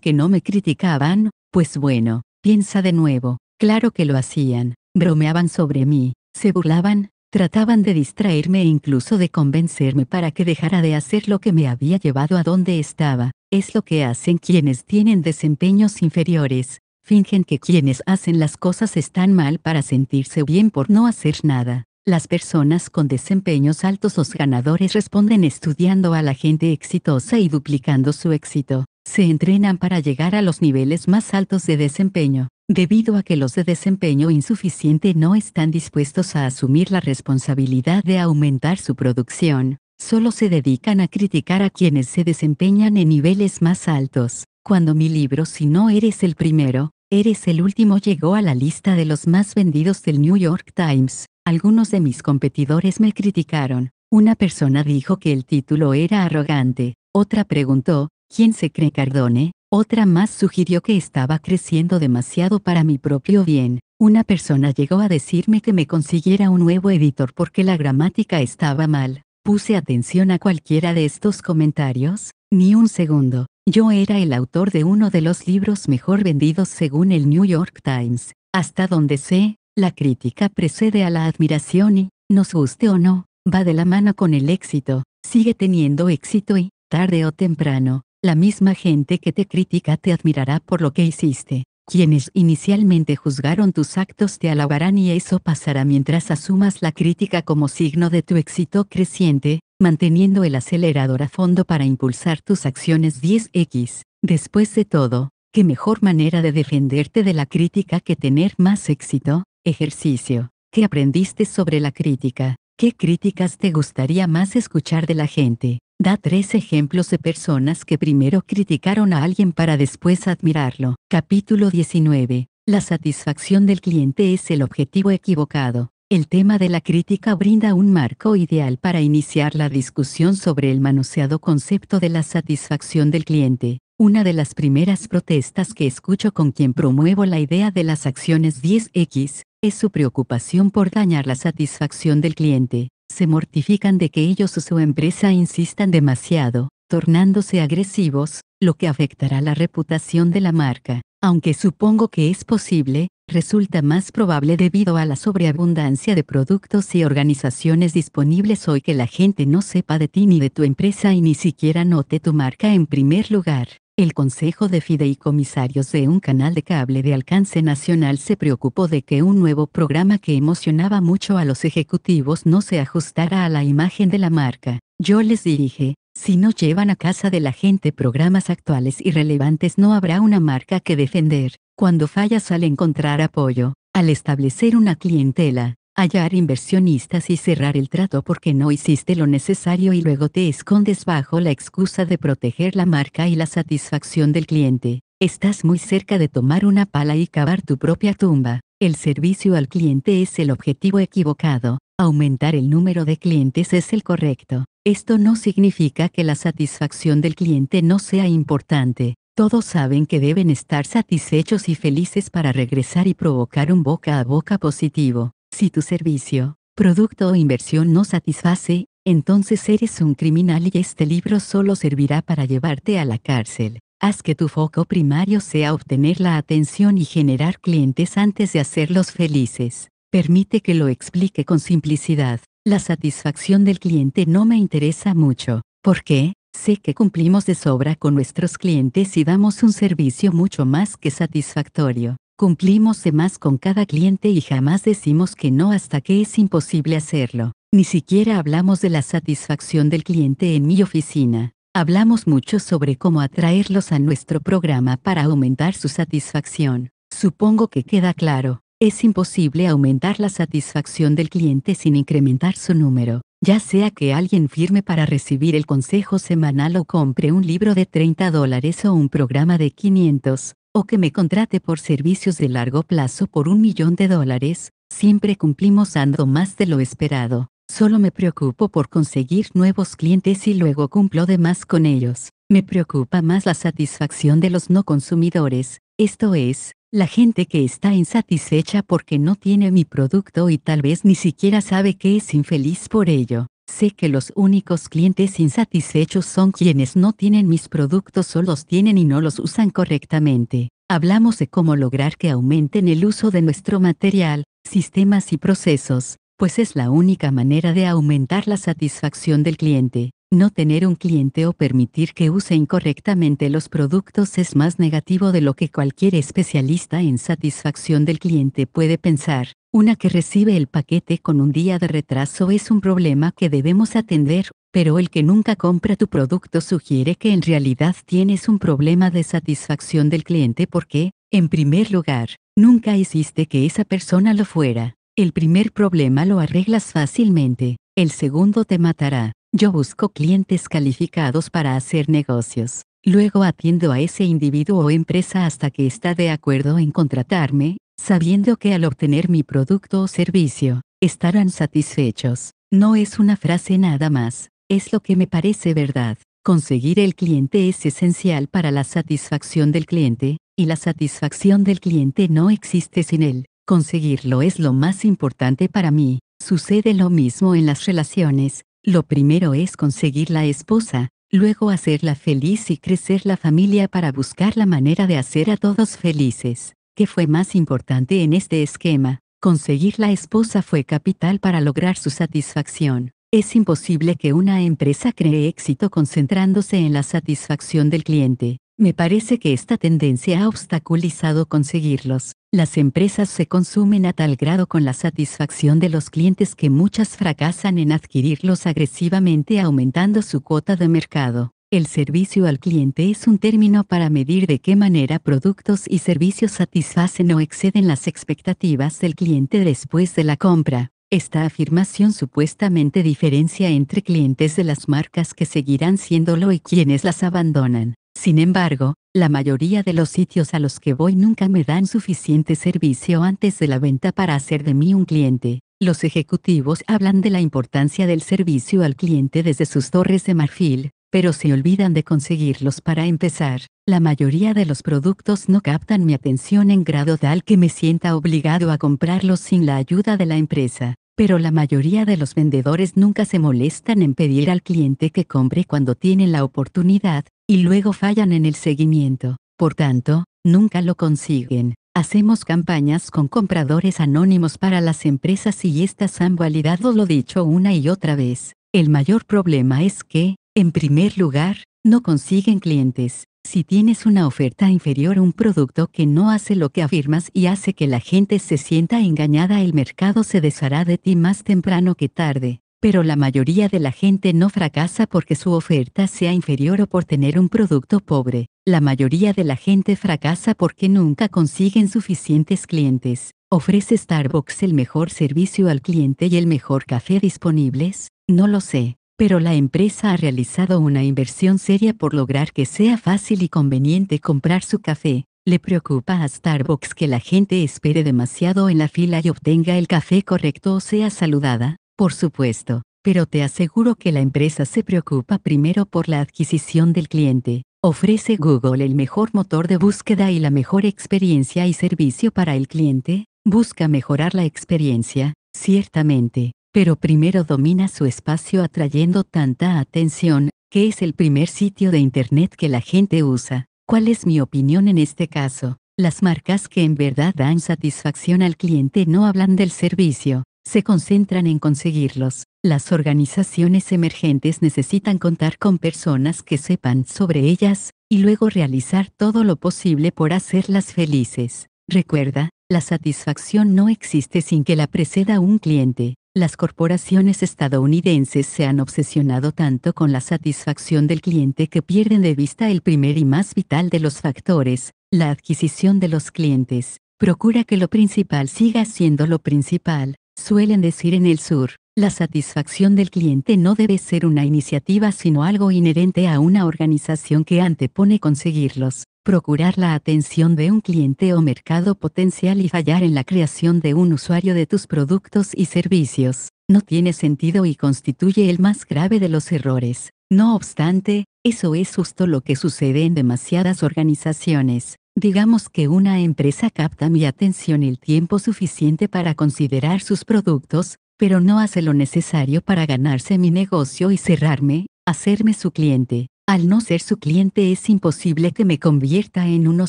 que no me criticaban, pues bueno, Piensa de nuevo. Claro que lo hacían. Bromeaban sobre mí, se burlaban, trataban de distraerme e incluso de convencerme para que dejara de hacer lo que me había llevado a donde estaba. Es lo que hacen quienes tienen desempeños inferiores. Fingen que quienes hacen las cosas están mal para sentirse bien por no hacer nada. Las personas con desempeños altos o ganadores responden estudiando a la gente exitosa y duplicando su éxito se entrenan para llegar a los niveles más altos de desempeño, debido a que los de desempeño insuficiente no están dispuestos a asumir la responsabilidad de aumentar su producción, solo se dedican a criticar a quienes se desempeñan en niveles más altos. Cuando mi libro Si no eres el primero, eres el último llegó a la lista de los más vendidos del New York Times, algunos de mis competidores me criticaron. Una persona dijo que el título era arrogante, otra preguntó, ¿Quién se cree Cardone, otra más sugirió que estaba creciendo demasiado para mi propio bien. Una persona llegó a decirme que me consiguiera un nuevo editor porque la gramática estaba mal. Puse atención a cualquiera de estos comentarios, ni un segundo. Yo era el autor de uno de los libros mejor vendidos según el New York Times. Hasta donde sé, la crítica precede a la admiración y, nos guste o no, va de la mano con el éxito, sigue teniendo éxito y, tarde o temprano, la misma gente que te critica te admirará por lo que hiciste. Quienes inicialmente juzgaron tus actos te alabarán y eso pasará mientras asumas la crítica como signo de tu éxito creciente, manteniendo el acelerador a fondo para impulsar tus acciones 10x. Después de todo, ¿qué mejor manera de defenderte de la crítica que tener más éxito? Ejercicio. ¿Qué aprendiste sobre la crítica? ¿Qué críticas te gustaría más escuchar de la gente? Da tres ejemplos de personas que primero criticaron a alguien para después admirarlo. Capítulo 19. La satisfacción del cliente es el objetivo equivocado. El tema de la crítica brinda un marco ideal para iniciar la discusión sobre el manoseado concepto de la satisfacción del cliente. Una de las primeras protestas que escucho con quien promuevo la idea de las acciones 10X es su preocupación por dañar la satisfacción del cliente se mortifican de que ellos o su empresa insistan demasiado, tornándose agresivos, lo que afectará la reputación de la marca. Aunque supongo que es posible, resulta más probable debido a la sobreabundancia de productos y organizaciones disponibles hoy que la gente no sepa de ti ni de tu empresa y ni siquiera note tu marca en primer lugar. El Consejo de Fideicomisarios de un canal de cable de alcance nacional se preocupó de que un nuevo programa que emocionaba mucho a los ejecutivos no se ajustara a la imagen de la marca. Yo les dije, si no llevan a casa de la gente programas actuales y relevantes no habrá una marca que defender. Cuando fallas al encontrar apoyo, al establecer una clientela, hallar inversionistas y cerrar el trato porque no hiciste lo necesario y luego te escondes bajo la excusa de proteger la marca y la satisfacción del cliente. Estás muy cerca de tomar una pala y cavar tu propia tumba. El servicio al cliente es el objetivo equivocado. Aumentar el número de clientes es el correcto. Esto no significa que la satisfacción del cliente no sea importante. Todos saben que deben estar satisfechos y felices para regresar y provocar un boca a boca positivo. Si tu servicio, producto o inversión no satisface, entonces eres un criminal y este libro solo servirá para llevarte a la cárcel. Haz que tu foco primario sea obtener la atención y generar clientes antes de hacerlos felices. Permite que lo explique con simplicidad. La satisfacción del cliente no me interesa mucho. ¿Por qué? Sé que cumplimos de sobra con nuestros clientes y damos un servicio mucho más que satisfactorio. Cumplimos de más con cada cliente y jamás decimos que no hasta que es imposible hacerlo. Ni siquiera hablamos de la satisfacción del cliente en mi oficina. Hablamos mucho sobre cómo atraerlos a nuestro programa para aumentar su satisfacción. Supongo que queda claro, es imposible aumentar la satisfacción del cliente sin incrementar su número, ya sea que alguien firme para recibir el consejo semanal o compre un libro de 30 dólares o un programa de 500 que me contrate por servicios de largo plazo por un millón de dólares, siempre cumplimos ando más de lo esperado. Solo me preocupo por conseguir nuevos clientes y luego cumplo de más con ellos. Me preocupa más la satisfacción de los no consumidores, esto es, la gente que está insatisfecha porque no tiene mi producto y tal vez ni siquiera sabe que es infeliz por ello. Sé que los únicos clientes insatisfechos son quienes no tienen mis productos o los tienen y no los usan correctamente. Hablamos de cómo lograr que aumenten el uso de nuestro material, sistemas y procesos, pues es la única manera de aumentar la satisfacción del cliente. No tener un cliente o permitir que use incorrectamente los productos es más negativo de lo que cualquier especialista en satisfacción del cliente puede pensar. Una que recibe el paquete con un día de retraso es un problema que debemos atender, pero el que nunca compra tu producto sugiere que en realidad tienes un problema de satisfacción del cliente porque, en primer lugar, nunca hiciste que esa persona lo fuera. El primer problema lo arreglas fácilmente, el segundo te matará. Yo busco clientes calificados para hacer negocios. Luego atiendo a ese individuo o empresa hasta que está de acuerdo en contratarme, sabiendo que al obtener mi producto o servicio, estarán satisfechos. No es una frase nada más, es lo que me parece verdad. Conseguir el cliente es esencial para la satisfacción del cliente, y la satisfacción del cliente no existe sin él. Conseguirlo es lo más importante para mí. Sucede lo mismo en las relaciones. Lo primero es conseguir la esposa, luego hacerla feliz y crecer la familia para buscar la manera de hacer a todos felices, que fue más importante en este esquema. Conseguir la esposa fue capital para lograr su satisfacción. Es imposible que una empresa cree éxito concentrándose en la satisfacción del cliente. Me parece que esta tendencia ha obstaculizado conseguirlos. Las empresas se consumen a tal grado con la satisfacción de los clientes que muchas fracasan en adquirirlos agresivamente aumentando su cuota de mercado. El servicio al cliente es un término para medir de qué manera productos y servicios satisfacen o exceden las expectativas del cliente después de la compra. Esta afirmación supuestamente diferencia entre clientes de las marcas que seguirán siéndolo y quienes las abandonan. Sin embargo, la mayoría de los sitios a los que voy nunca me dan suficiente servicio antes de la venta para hacer de mí un cliente. Los ejecutivos hablan de la importancia del servicio al cliente desde sus torres de marfil, pero se olvidan de conseguirlos para empezar. La mayoría de los productos no captan mi atención en grado tal que me sienta obligado a comprarlos sin la ayuda de la empresa. Pero la mayoría de los vendedores nunca se molestan en pedir al cliente que compre cuando tienen la oportunidad, y luego fallan en el seguimiento. Por tanto, nunca lo consiguen. Hacemos campañas con compradores anónimos para las empresas y estas han validado lo dicho una y otra vez. El mayor problema es que, en primer lugar, no consiguen clientes. Si tienes una oferta inferior a un producto que no hace lo que afirmas y hace que la gente se sienta engañada, el mercado se deshará de ti más temprano que tarde. Pero la mayoría de la gente no fracasa porque su oferta sea inferior o por tener un producto pobre. La mayoría de la gente fracasa porque nunca consiguen suficientes clientes. ¿Ofrece Starbucks el mejor servicio al cliente y el mejor café disponibles? No lo sé pero la empresa ha realizado una inversión seria por lograr que sea fácil y conveniente comprar su café. Le preocupa a Starbucks que la gente espere demasiado en la fila y obtenga el café correcto o sea saludada. Por supuesto, pero te aseguro que la empresa se preocupa primero por la adquisición del cliente. ¿Ofrece Google el mejor motor de búsqueda y la mejor experiencia y servicio para el cliente? Busca mejorar la experiencia, ciertamente, pero primero domina su espacio atrayendo tanta atención, que es el primer sitio de Internet que la gente usa. ¿Cuál es mi opinión en este caso? Las marcas que en verdad dan satisfacción al cliente no hablan del servicio, se concentran en conseguirlos. Las organizaciones emergentes necesitan contar con personas que sepan sobre ellas, y luego realizar todo lo posible por hacerlas felices. Recuerda, la satisfacción no existe sin que la preceda un cliente. Las corporaciones estadounidenses se han obsesionado tanto con la satisfacción del cliente que pierden de vista el primer y más vital de los factores, la adquisición de los clientes. Procura que lo principal siga siendo lo principal, Suelen decir en el sur, la satisfacción del cliente no debe ser una iniciativa sino algo inherente a una organización que antepone conseguirlos, procurar la atención de un cliente o mercado potencial y fallar en la creación de un usuario de tus productos y servicios, no tiene sentido y constituye el más grave de los errores. No obstante, eso es justo lo que sucede en demasiadas organizaciones. Digamos que una empresa capta mi atención el tiempo suficiente para considerar sus productos, pero no hace lo necesario para ganarse mi negocio y cerrarme, hacerme su cliente. Al no ser su cliente es imposible que me convierta en uno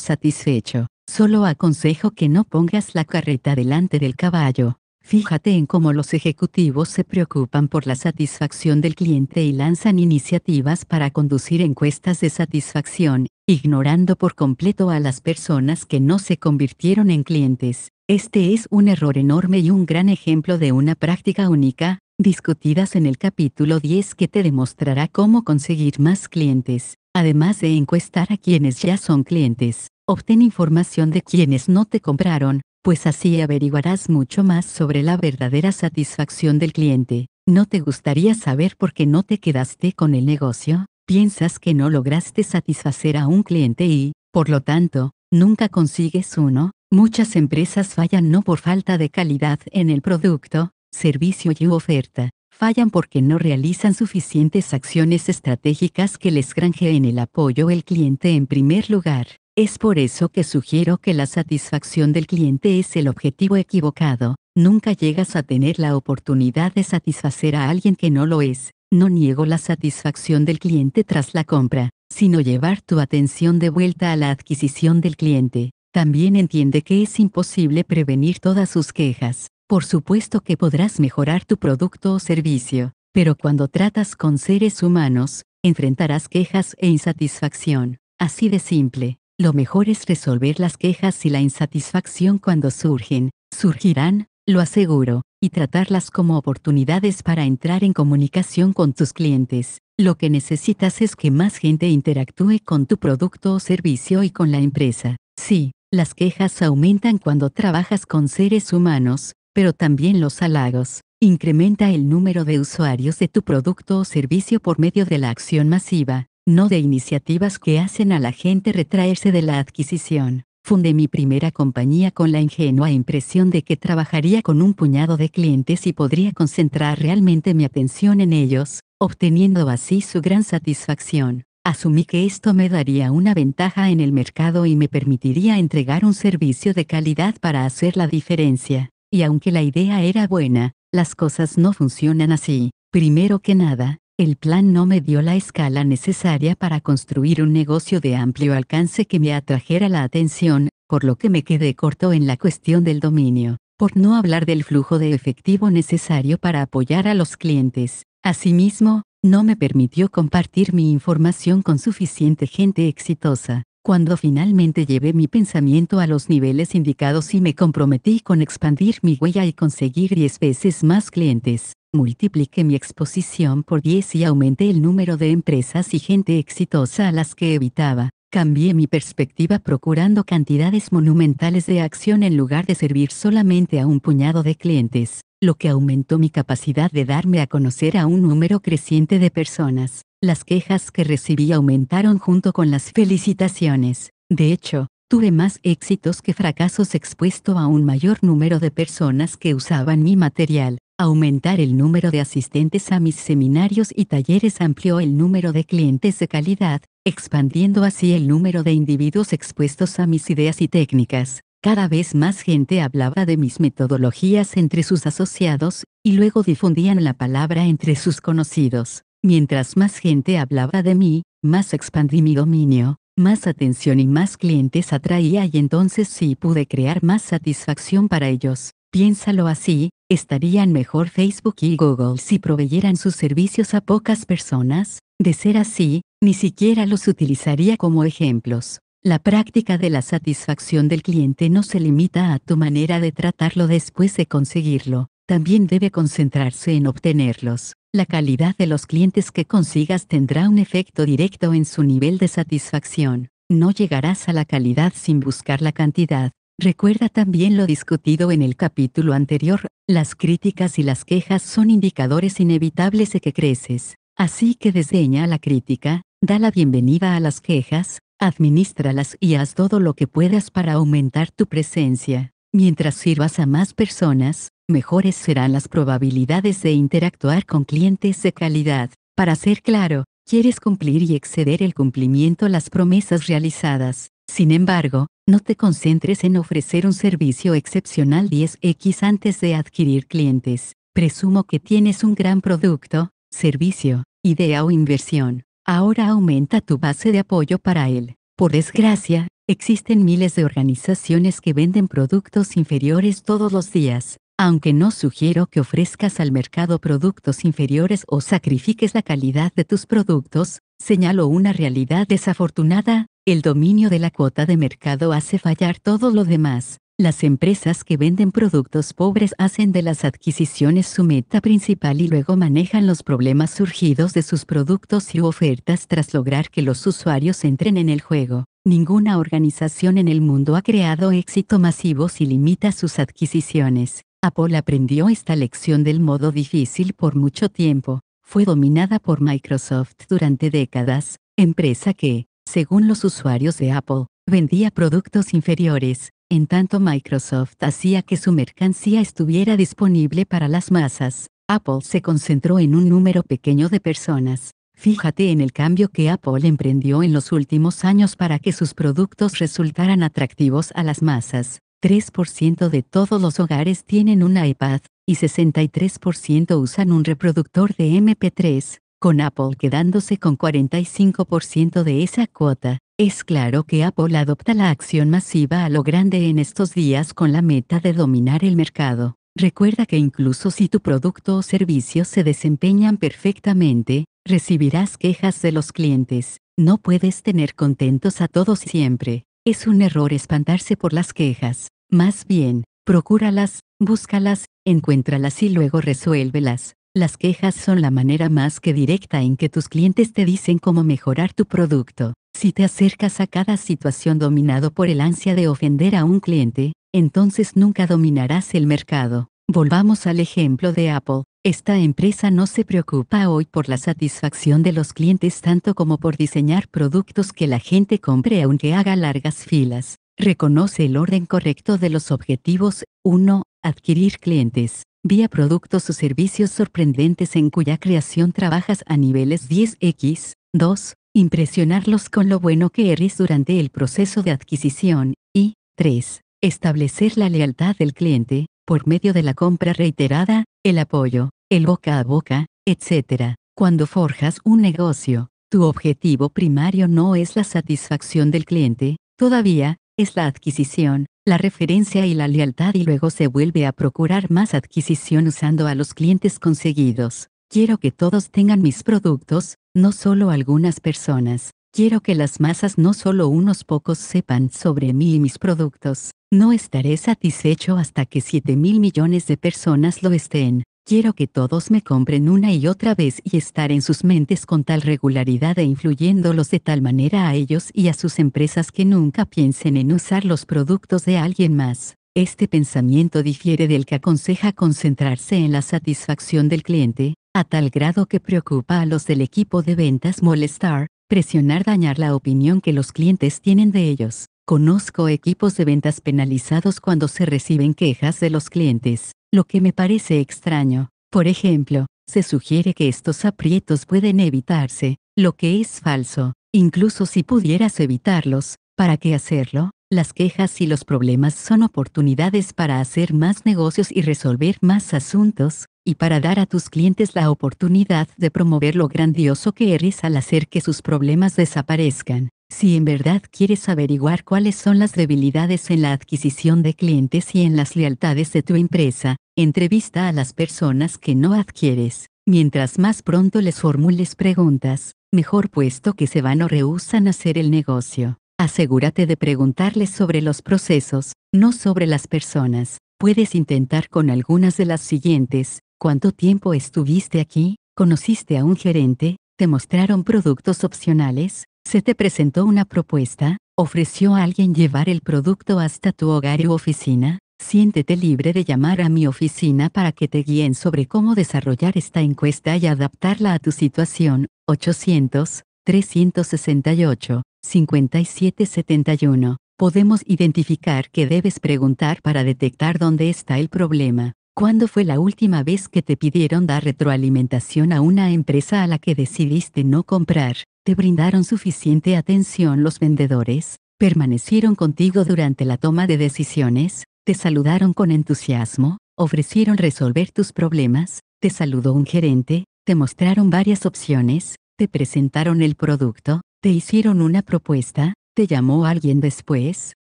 satisfecho. Solo aconsejo que no pongas la carreta delante del caballo. Fíjate en cómo los ejecutivos se preocupan por la satisfacción del cliente y lanzan iniciativas para conducir encuestas de satisfacción, ignorando por completo a las personas que no se convirtieron en clientes. Este es un error enorme y un gran ejemplo de una práctica única, discutidas en el capítulo 10 que te demostrará cómo conseguir más clientes, además de encuestar a quienes ya son clientes. Obtén información de quienes no te compraron, pues así averiguarás mucho más sobre la verdadera satisfacción del cliente. ¿No te gustaría saber por qué no te quedaste con el negocio? Piensas que no lograste satisfacer a un cliente y, por lo tanto, nunca consigues uno. Muchas empresas fallan no por falta de calidad en el producto, servicio y oferta, fallan porque no realizan suficientes acciones estratégicas que les granjeen el apoyo del cliente en primer lugar. Es por eso que sugiero que la satisfacción del cliente es el objetivo equivocado, nunca llegas a tener la oportunidad de satisfacer a alguien que no lo es. No niego la satisfacción del cliente tras la compra, sino llevar tu atención de vuelta a la adquisición del cliente. También entiende que es imposible prevenir todas sus quejas. Por supuesto que podrás mejorar tu producto o servicio, pero cuando tratas con seres humanos, enfrentarás quejas e insatisfacción. Así de simple. Lo mejor es resolver las quejas y la insatisfacción cuando surgen, surgirán, lo aseguro, y tratarlas como oportunidades para entrar en comunicación con tus clientes. Lo que necesitas es que más gente interactúe con tu producto o servicio y con la empresa. Sí, las quejas aumentan cuando trabajas con seres humanos, pero también los halagos. Incrementa el número de usuarios de tu producto o servicio por medio de la acción masiva no de iniciativas que hacen a la gente retraerse de la adquisición. Fundé mi primera compañía con la ingenua impresión de que trabajaría con un puñado de clientes y podría concentrar realmente mi atención en ellos, obteniendo así su gran satisfacción. Asumí que esto me daría una ventaja en el mercado y me permitiría entregar un servicio de calidad para hacer la diferencia. Y aunque la idea era buena, las cosas no funcionan así. Primero que nada, el plan no me dio la escala necesaria para construir un negocio de amplio alcance que me atrajera la atención, por lo que me quedé corto en la cuestión del dominio, por no hablar del flujo de efectivo necesario para apoyar a los clientes. Asimismo, no me permitió compartir mi información con suficiente gente exitosa. Cuando finalmente llevé mi pensamiento a los niveles indicados y me comprometí con expandir mi huella y conseguir 10 veces más clientes, Multipliqué mi exposición por 10 y aumenté el número de empresas y gente exitosa a las que evitaba. Cambié mi perspectiva procurando cantidades monumentales de acción en lugar de servir solamente a un puñado de clientes, lo que aumentó mi capacidad de darme a conocer a un número creciente de personas. Las quejas que recibí aumentaron junto con las felicitaciones. De hecho, tuve más éxitos que fracasos expuesto a un mayor número de personas que usaban mi material aumentar el número de asistentes a mis seminarios y talleres amplió el número de clientes de calidad, expandiendo así el número de individuos expuestos a mis ideas y técnicas. Cada vez más gente hablaba de mis metodologías entre sus asociados, y luego difundían la palabra entre sus conocidos. Mientras más gente hablaba de mí, más expandí mi dominio, más atención y más clientes atraía y entonces sí pude crear más satisfacción para ellos. Piénsalo así, ¿Estarían mejor Facebook y Google si proveyeran sus servicios a pocas personas? De ser así, ni siquiera los utilizaría como ejemplos. La práctica de la satisfacción del cliente no se limita a tu manera de tratarlo después de conseguirlo, también debe concentrarse en obtenerlos. La calidad de los clientes que consigas tendrá un efecto directo en su nivel de satisfacción. No llegarás a la calidad sin buscar la cantidad. Recuerda también lo discutido en el capítulo anterior, las críticas y las quejas son indicadores inevitables de que creces, así que desdeña la crítica, da la bienvenida a las quejas, administralas y haz todo lo que puedas para aumentar tu presencia. Mientras sirvas a más personas, mejores serán las probabilidades de interactuar con clientes de calidad. Para ser claro, quieres cumplir y exceder el cumplimiento las promesas realizadas. Sin embargo, no te concentres en ofrecer un servicio excepcional 10x antes de adquirir clientes. Presumo que tienes un gran producto, servicio, idea o inversión. Ahora aumenta tu base de apoyo para él. Por desgracia, existen miles de organizaciones que venden productos inferiores todos los días. Aunque no sugiero que ofrezcas al mercado productos inferiores o sacrifiques la calidad de tus productos, señaló una realidad desafortunada, el dominio de la cuota de mercado hace fallar todo lo demás. Las empresas que venden productos pobres hacen de las adquisiciones su meta principal y luego manejan los problemas surgidos de sus productos y ofertas tras lograr que los usuarios entren en el juego. Ninguna organización en el mundo ha creado éxito masivo si limita sus adquisiciones. Apple aprendió esta lección del modo difícil por mucho tiempo fue dominada por Microsoft durante décadas, empresa que, según los usuarios de Apple, vendía productos inferiores, en tanto Microsoft hacía que su mercancía estuviera disponible para las masas. Apple se concentró en un número pequeño de personas. Fíjate en el cambio que Apple emprendió en los últimos años para que sus productos resultaran atractivos a las masas. 3% de todos los hogares tienen un iPad, y 63% usan un reproductor de MP3, con Apple quedándose con 45% de esa cuota. Es claro que Apple adopta la acción masiva a lo grande en estos días con la meta de dominar el mercado. Recuerda que incluso si tu producto o servicio se desempeñan perfectamente, recibirás quejas de los clientes. No puedes tener contentos a todos siempre. Es un error espantarse por las quejas. Más bien, procúralas, búscalas, encuéntralas y luego resuélvelas. Las quejas son la manera más que directa en que tus clientes te dicen cómo mejorar tu producto. Si te acercas a cada situación dominado por el ansia de ofender a un cliente, entonces nunca dominarás el mercado. Volvamos al ejemplo de Apple. Esta empresa no se preocupa hoy por la satisfacción de los clientes tanto como por diseñar productos que la gente compre aunque haga largas filas. Reconoce el orden correcto de los objetivos, 1, adquirir clientes, vía productos o servicios sorprendentes en cuya creación trabajas a niveles 10x, 2, impresionarlos con lo bueno que eres durante el proceso de adquisición, y 3, establecer la lealtad del cliente, por medio de la compra reiterada, el apoyo, el boca a boca, etc. Cuando forjas un negocio, tu objetivo primario no es la satisfacción del cliente, todavía, es la adquisición, la referencia y la lealtad y luego se vuelve a procurar más adquisición usando a los clientes conseguidos. Quiero que todos tengan mis productos, no solo algunas personas. Quiero que las masas no solo unos pocos sepan sobre mí y mis productos. No estaré satisfecho hasta que 7 mil millones de personas lo estén. Quiero que todos me compren una y otra vez y estar en sus mentes con tal regularidad e influyéndolos de tal manera a ellos y a sus empresas que nunca piensen en usar los productos de alguien más. Este pensamiento difiere del que aconseja concentrarse en la satisfacción del cliente, a tal grado que preocupa a los del equipo de ventas molestar, presionar dañar la opinión que los clientes tienen de ellos. Conozco equipos de ventas penalizados cuando se reciben quejas de los clientes lo que me parece extraño. Por ejemplo, se sugiere que estos aprietos pueden evitarse, lo que es falso. Incluso si pudieras evitarlos, ¿para qué hacerlo? Las quejas y los problemas son oportunidades para hacer más negocios y resolver más asuntos, y para dar a tus clientes la oportunidad de promover lo grandioso que eres al hacer que sus problemas desaparezcan. Si en verdad quieres averiguar cuáles son las debilidades en la adquisición de clientes y en las lealtades de tu empresa, entrevista a las personas que no adquieres. Mientras más pronto les formules preguntas, mejor puesto que se van o rehusan hacer el negocio. Asegúrate de preguntarles sobre los procesos, no sobre las personas. Puedes intentar con algunas de las siguientes. ¿Cuánto tiempo estuviste aquí? ¿Conociste a un gerente? ¿Te mostraron productos opcionales? se te presentó una propuesta, ofreció a alguien llevar el producto hasta tu hogar u oficina, siéntete libre de llamar a mi oficina para que te guíen sobre cómo desarrollar esta encuesta y adaptarla a tu situación. 800 368 5771. Podemos identificar que debes preguntar para detectar dónde está el problema. ¿Cuándo fue la última vez que te pidieron dar retroalimentación a una empresa a la que decidiste no comprar? te brindaron suficiente atención los vendedores, permanecieron contigo durante la toma de decisiones, te saludaron con entusiasmo, ofrecieron resolver tus problemas, te saludó un gerente, te mostraron varias opciones, te presentaron el producto, te hicieron una propuesta, te llamó alguien después,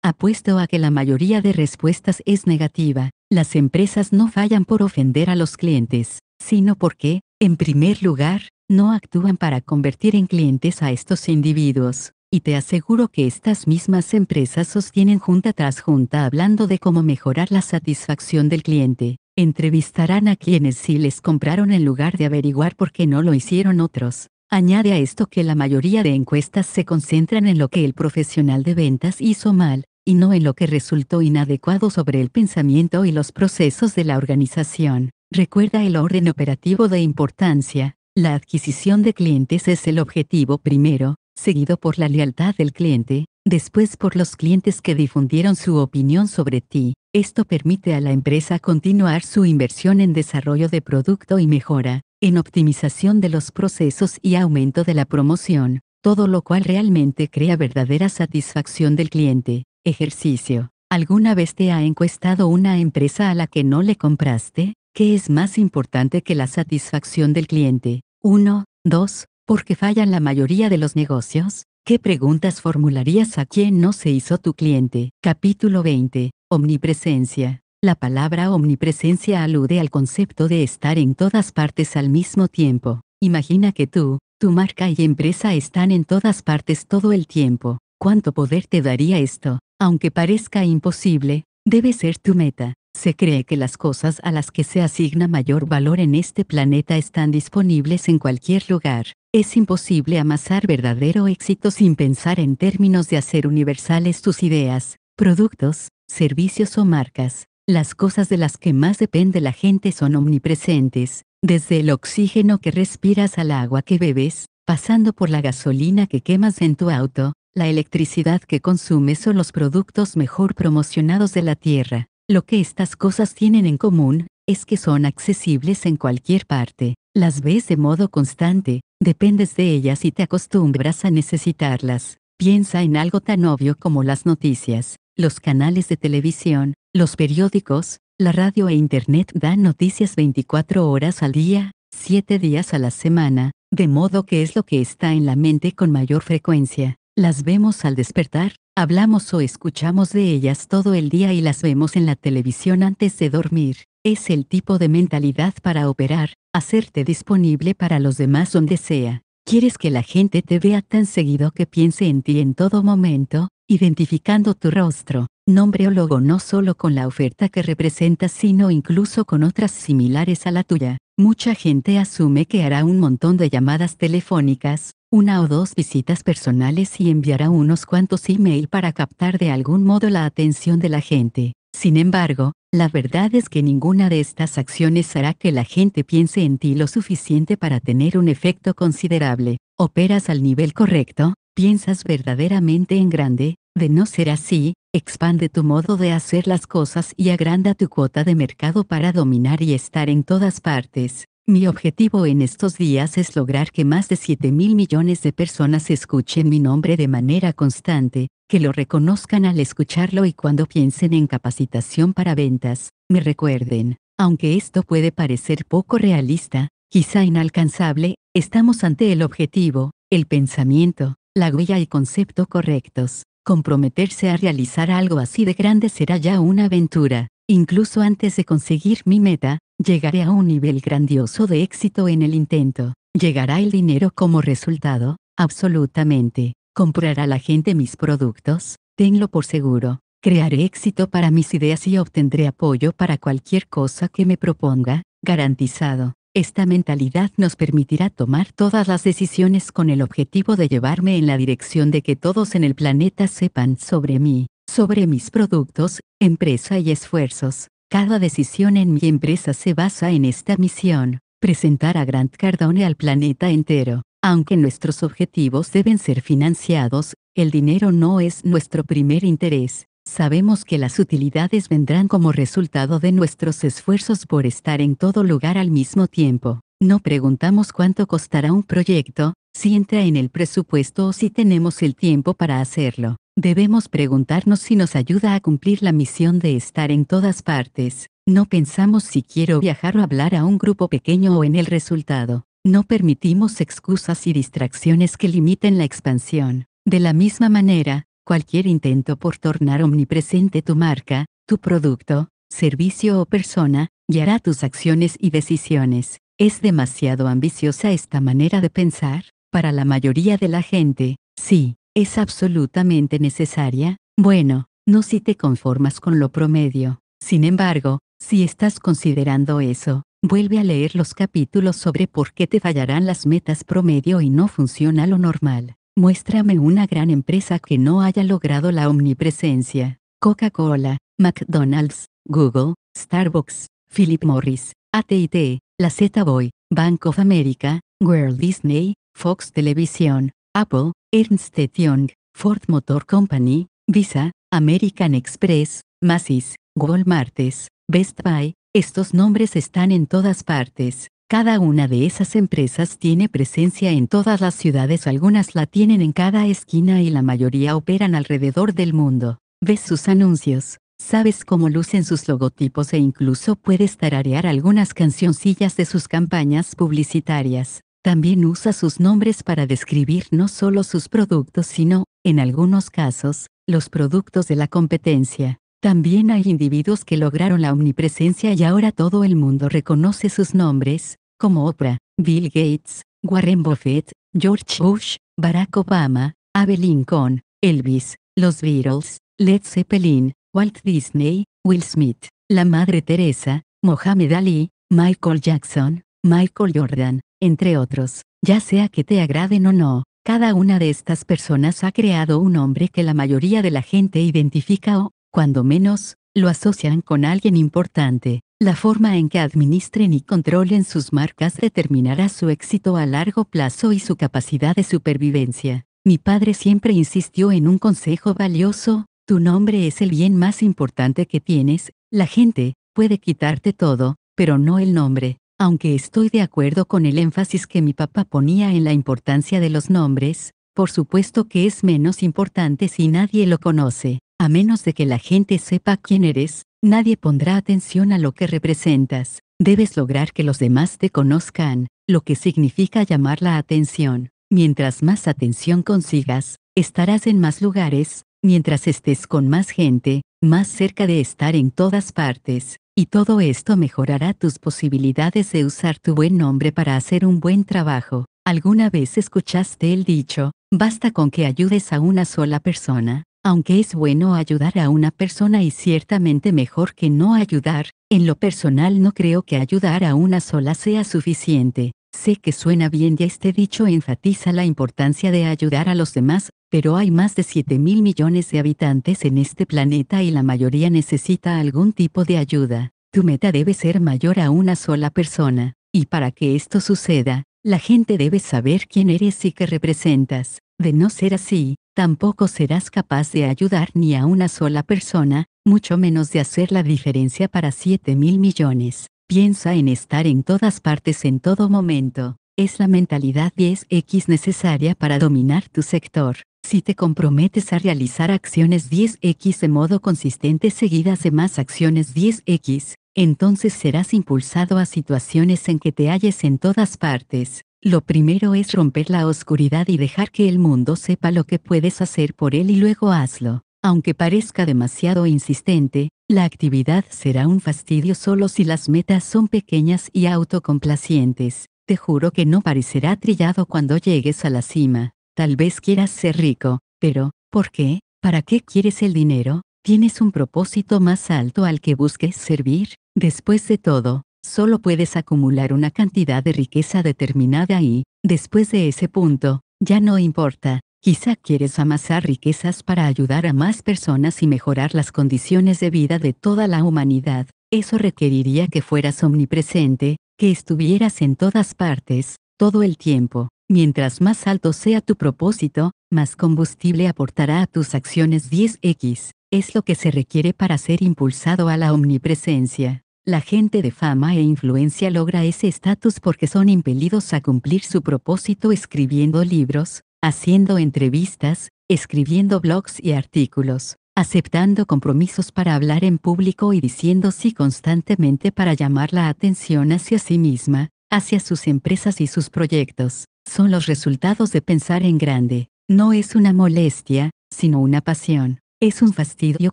apuesto a que la mayoría de respuestas es negativa, las empresas no fallan por ofender a los clientes, sino porque, en primer lugar, no actúan para convertir en clientes a estos individuos, y te aseguro que estas mismas empresas sostienen junta tras junta hablando de cómo mejorar la satisfacción del cliente. Entrevistarán a quienes sí les compraron en lugar de averiguar por qué no lo hicieron otros. Añade a esto que la mayoría de encuestas se concentran en lo que el profesional de ventas hizo mal, y no en lo que resultó inadecuado sobre el pensamiento y los procesos de la organización. Recuerda el orden operativo de importancia, la adquisición de clientes es el objetivo primero, seguido por la lealtad del cliente, después por los clientes que difundieron su opinión sobre ti. Esto permite a la empresa continuar su inversión en desarrollo de producto y mejora, en optimización de los procesos y aumento de la promoción, todo lo cual realmente crea verdadera satisfacción del cliente. Ejercicio. ¿Alguna vez te ha encuestado una empresa a la que no le compraste? ¿Qué es más importante que la satisfacción del cliente? 1, 2, porque fallan la mayoría de los negocios? ¿Qué preguntas formularías a quien no se hizo tu cliente? Capítulo 20. Omnipresencia. La palabra omnipresencia alude al concepto de estar en todas partes al mismo tiempo. Imagina que tú, tu marca y empresa están en todas partes todo el tiempo. ¿Cuánto poder te daría esto? Aunque parezca imposible, debe ser tu meta. Se cree que las cosas a las que se asigna mayor valor en este planeta están disponibles en cualquier lugar. Es imposible amasar verdadero éxito sin pensar en términos de hacer universales tus ideas, productos, servicios o marcas. Las cosas de las que más depende la gente son omnipresentes, desde el oxígeno que respiras al agua que bebes, pasando por la gasolina que quemas en tu auto, la electricidad que consumes o los productos mejor promocionados de la Tierra. Lo que estas cosas tienen en común, es que son accesibles en cualquier parte, las ves de modo constante, dependes de ellas y te acostumbras a necesitarlas. Piensa en algo tan obvio como las noticias, los canales de televisión, los periódicos, la radio e Internet dan noticias 24 horas al día, 7 días a la semana, de modo que es lo que está en la mente con mayor frecuencia. Las vemos al despertar, hablamos o escuchamos de ellas todo el día y las vemos en la televisión antes de dormir. Es el tipo de mentalidad para operar, hacerte disponible para los demás donde sea. Quieres que la gente te vea tan seguido que piense en ti en todo momento, identificando tu rostro, nombre o logo no solo con la oferta que representas sino incluso con otras similares a la tuya. Mucha gente asume que hará un montón de llamadas telefónicas, una o dos visitas personales y enviará unos cuantos email para captar de algún modo la atención de la gente. Sin embargo, la verdad es que ninguna de estas acciones hará que la gente piense en ti lo suficiente para tener un efecto considerable. Operas al nivel correcto, piensas verdaderamente en grande, de no ser así, expande tu modo de hacer las cosas y agranda tu cuota de mercado para dominar y estar en todas partes. Mi objetivo en estos días es lograr que más de 7 mil millones de personas escuchen mi nombre de manera constante, que lo reconozcan al escucharlo y cuando piensen en capacitación para ventas, me recuerden. Aunque esto puede parecer poco realista, quizá inalcanzable, estamos ante el objetivo, el pensamiento, la huella y concepto correctos. Comprometerse a realizar algo así de grande será ya una aventura. Incluso antes de conseguir mi meta, Llegaré a un nivel grandioso de éxito en el intento. Llegará el dinero como resultado, absolutamente. Comprará la gente mis productos, tenlo por seguro. Crearé éxito para mis ideas y obtendré apoyo para cualquier cosa que me proponga, garantizado. Esta mentalidad nos permitirá tomar todas las decisiones con el objetivo de llevarme en la dirección de que todos en el planeta sepan sobre mí, sobre mis productos, empresa y esfuerzos. Cada decisión en mi empresa se basa en esta misión, presentar a Grant Cardone al planeta entero. Aunque nuestros objetivos deben ser financiados, el dinero no es nuestro primer interés. Sabemos que las utilidades vendrán como resultado de nuestros esfuerzos por estar en todo lugar al mismo tiempo. No preguntamos cuánto costará un proyecto, si entra en el presupuesto o si tenemos el tiempo para hacerlo debemos preguntarnos si nos ayuda a cumplir la misión de estar en todas partes. No pensamos si quiero viajar o hablar a un grupo pequeño o en el resultado. No permitimos excusas y distracciones que limiten la expansión. De la misma manera, cualquier intento por tornar omnipresente tu marca, tu producto, servicio o persona, guiará tus acciones y decisiones. ¿Es demasiado ambiciosa esta manera de pensar? Para la mayoría de la gente, sí es absolutamente necesaria, bueno, no si te conformas con lo promedio. Sin embargo, si estás considerando eso, vuelve a leer los capítulos sobre por qué te fallarán las metas promedio y no funciona lo normal. Muéstrame una gran empresa que no haya logrado la omnipresencia. Coca-Cola, McDonald's, Google, Starbucks, Philip Morris, AT&T, la Z-Boy, Bank of America, Walt Disney, Fox Television, Apple, Ernst Young, Ford Motor Company, Visa, American Express, Macy's, Walmartes, Best Buy, estos nombres están en todas partes. Cada una de esas empresas tiene presencia en todas las ciudades, algunas la tienen en cada esquina y la mayoría operan alrededor del mundo. Ves sus anuncios, sabes cómo lucen sus logotipos e incluso puedes tararear algunas cancioncillas de sus campañas publicitarias. También usa sus nombres para describir no solo sus productos, sino, en algunos casos, los productos de la competencia. También hay individuos que lograron la omnipresencia y ahora todo el mundo reconoce sus nombres, como Oprah, Bill Gates, Warren Buffett, George Bush, Barack Obama, Abe Lincoln, Elvis, los Beatles, Led Zeppelin, Walt Disney, Will Smith, la Madre Teresa, Mohamed Ali, Michael Jackson, Michael Jordan, entre otros. Ya sea que te agraden o no, cada una de estas personas ha creado un nombre que la mayoría de la gente identifica o, cuando menos, lo asocian con alguien importante. La forma en que administren y controlen sus marcas determinará su éxito a largo plazo y su capacidad de supervivencia. Mi padre siempre insistió en un consejo valioso, tu nombre es el bien más importante que tienes, la gente puede quitarte todo, pero no el nombre aunque estoy de acuerdo con el énfasis que mi papá ponía en la importancia de los nombres, por supuesto que es menos importante si nadie lo conoce, a menos de que la gente sepa quién eres, nadie pondrá atención a lo que representas, debes lograr que los demás te conozcan, lo que significa llamar la atención. Mientras más atención consigas, estarás en más lugares, mientras estés con más gente, más cerca de estar en todas partes, y todo esto mejorará tus posibilidades de usar tu buen nombre para hacer un buen trabajo. ¿Alguna vez escuchaste el dicho, basta con que ayudes a una sola persona? Aunque es bueno ayudar a una persona y ciertamente mejor que no ayudar, en lo personal no creo que ayudar a una sola sea suficiente. Sé que suena bien y este dicho enfatiza la importancia de ayudar a los demás, pero hay más de 7 mil millones de habitantes en este planeta y la mayoría necesita algún tipo de ayuda. Tu meta debe ser mayor a una sola persona, y para que esto suceda, la gente debe saber quién eres y qué representas. De no ser así, tampoco serás capaz de ayudar ni a una sola persona, mucho menos de hacer la diferencia para 7 mil millones piensa en estar en todas partes en todo momento. Es la mentalidad 10X necesaria para dominar tu sector. Si te comprometes a realizar acciones 10X de modo consistente seguidas de más acciones 10X, entonces serás impulsado a situaciones en que te halles en todas partes. Lo primero es romper la oscuridad y dejar que el mundo sepa lo que puedes hacer por él y luego hazlo. Aunque parezca demasiado insistente, la actividad será un fastidio solo si las metas son pequeñas y autocomplacientes. Te juro que no parecerá trillado cuando llegues a la cima. Tal vez quieras ser rico, pero, ¿por qué? ¿Para qué quieres el dinero? Tienes un propósito más alto al que busques servir. Después de todo, solo puedes acumular una cantidad de riqueza determinada y, después de ese punto, ya no importa Quizá quieres amasar riquezas para ayudar a más personas y mejorar las condiciones de vida de toda la humanidad. Eso requeriría que fueras omnipresente, que estuvieras en todas partes, todo el tiempo. Mientras más alto sea tu propósito, más combustible aportará a tus acciones 10X. Es lo que se requiere para ser impulsado a la omnipresencia. La gente de fama e influencia logra ese estatus porque son impelidos a cumplir su propósito escribiendo libros, haciendo entrevistas, escribiendo blogs y artículos, aceptando compromisos para hablar en público y diciendo sí constantemente para llamar la atención hacia sí misma, hacia sus empresas y sus proyectos. Son los resultados de pensar en grande. No es una molestia, sino una pasión. Es un fastidio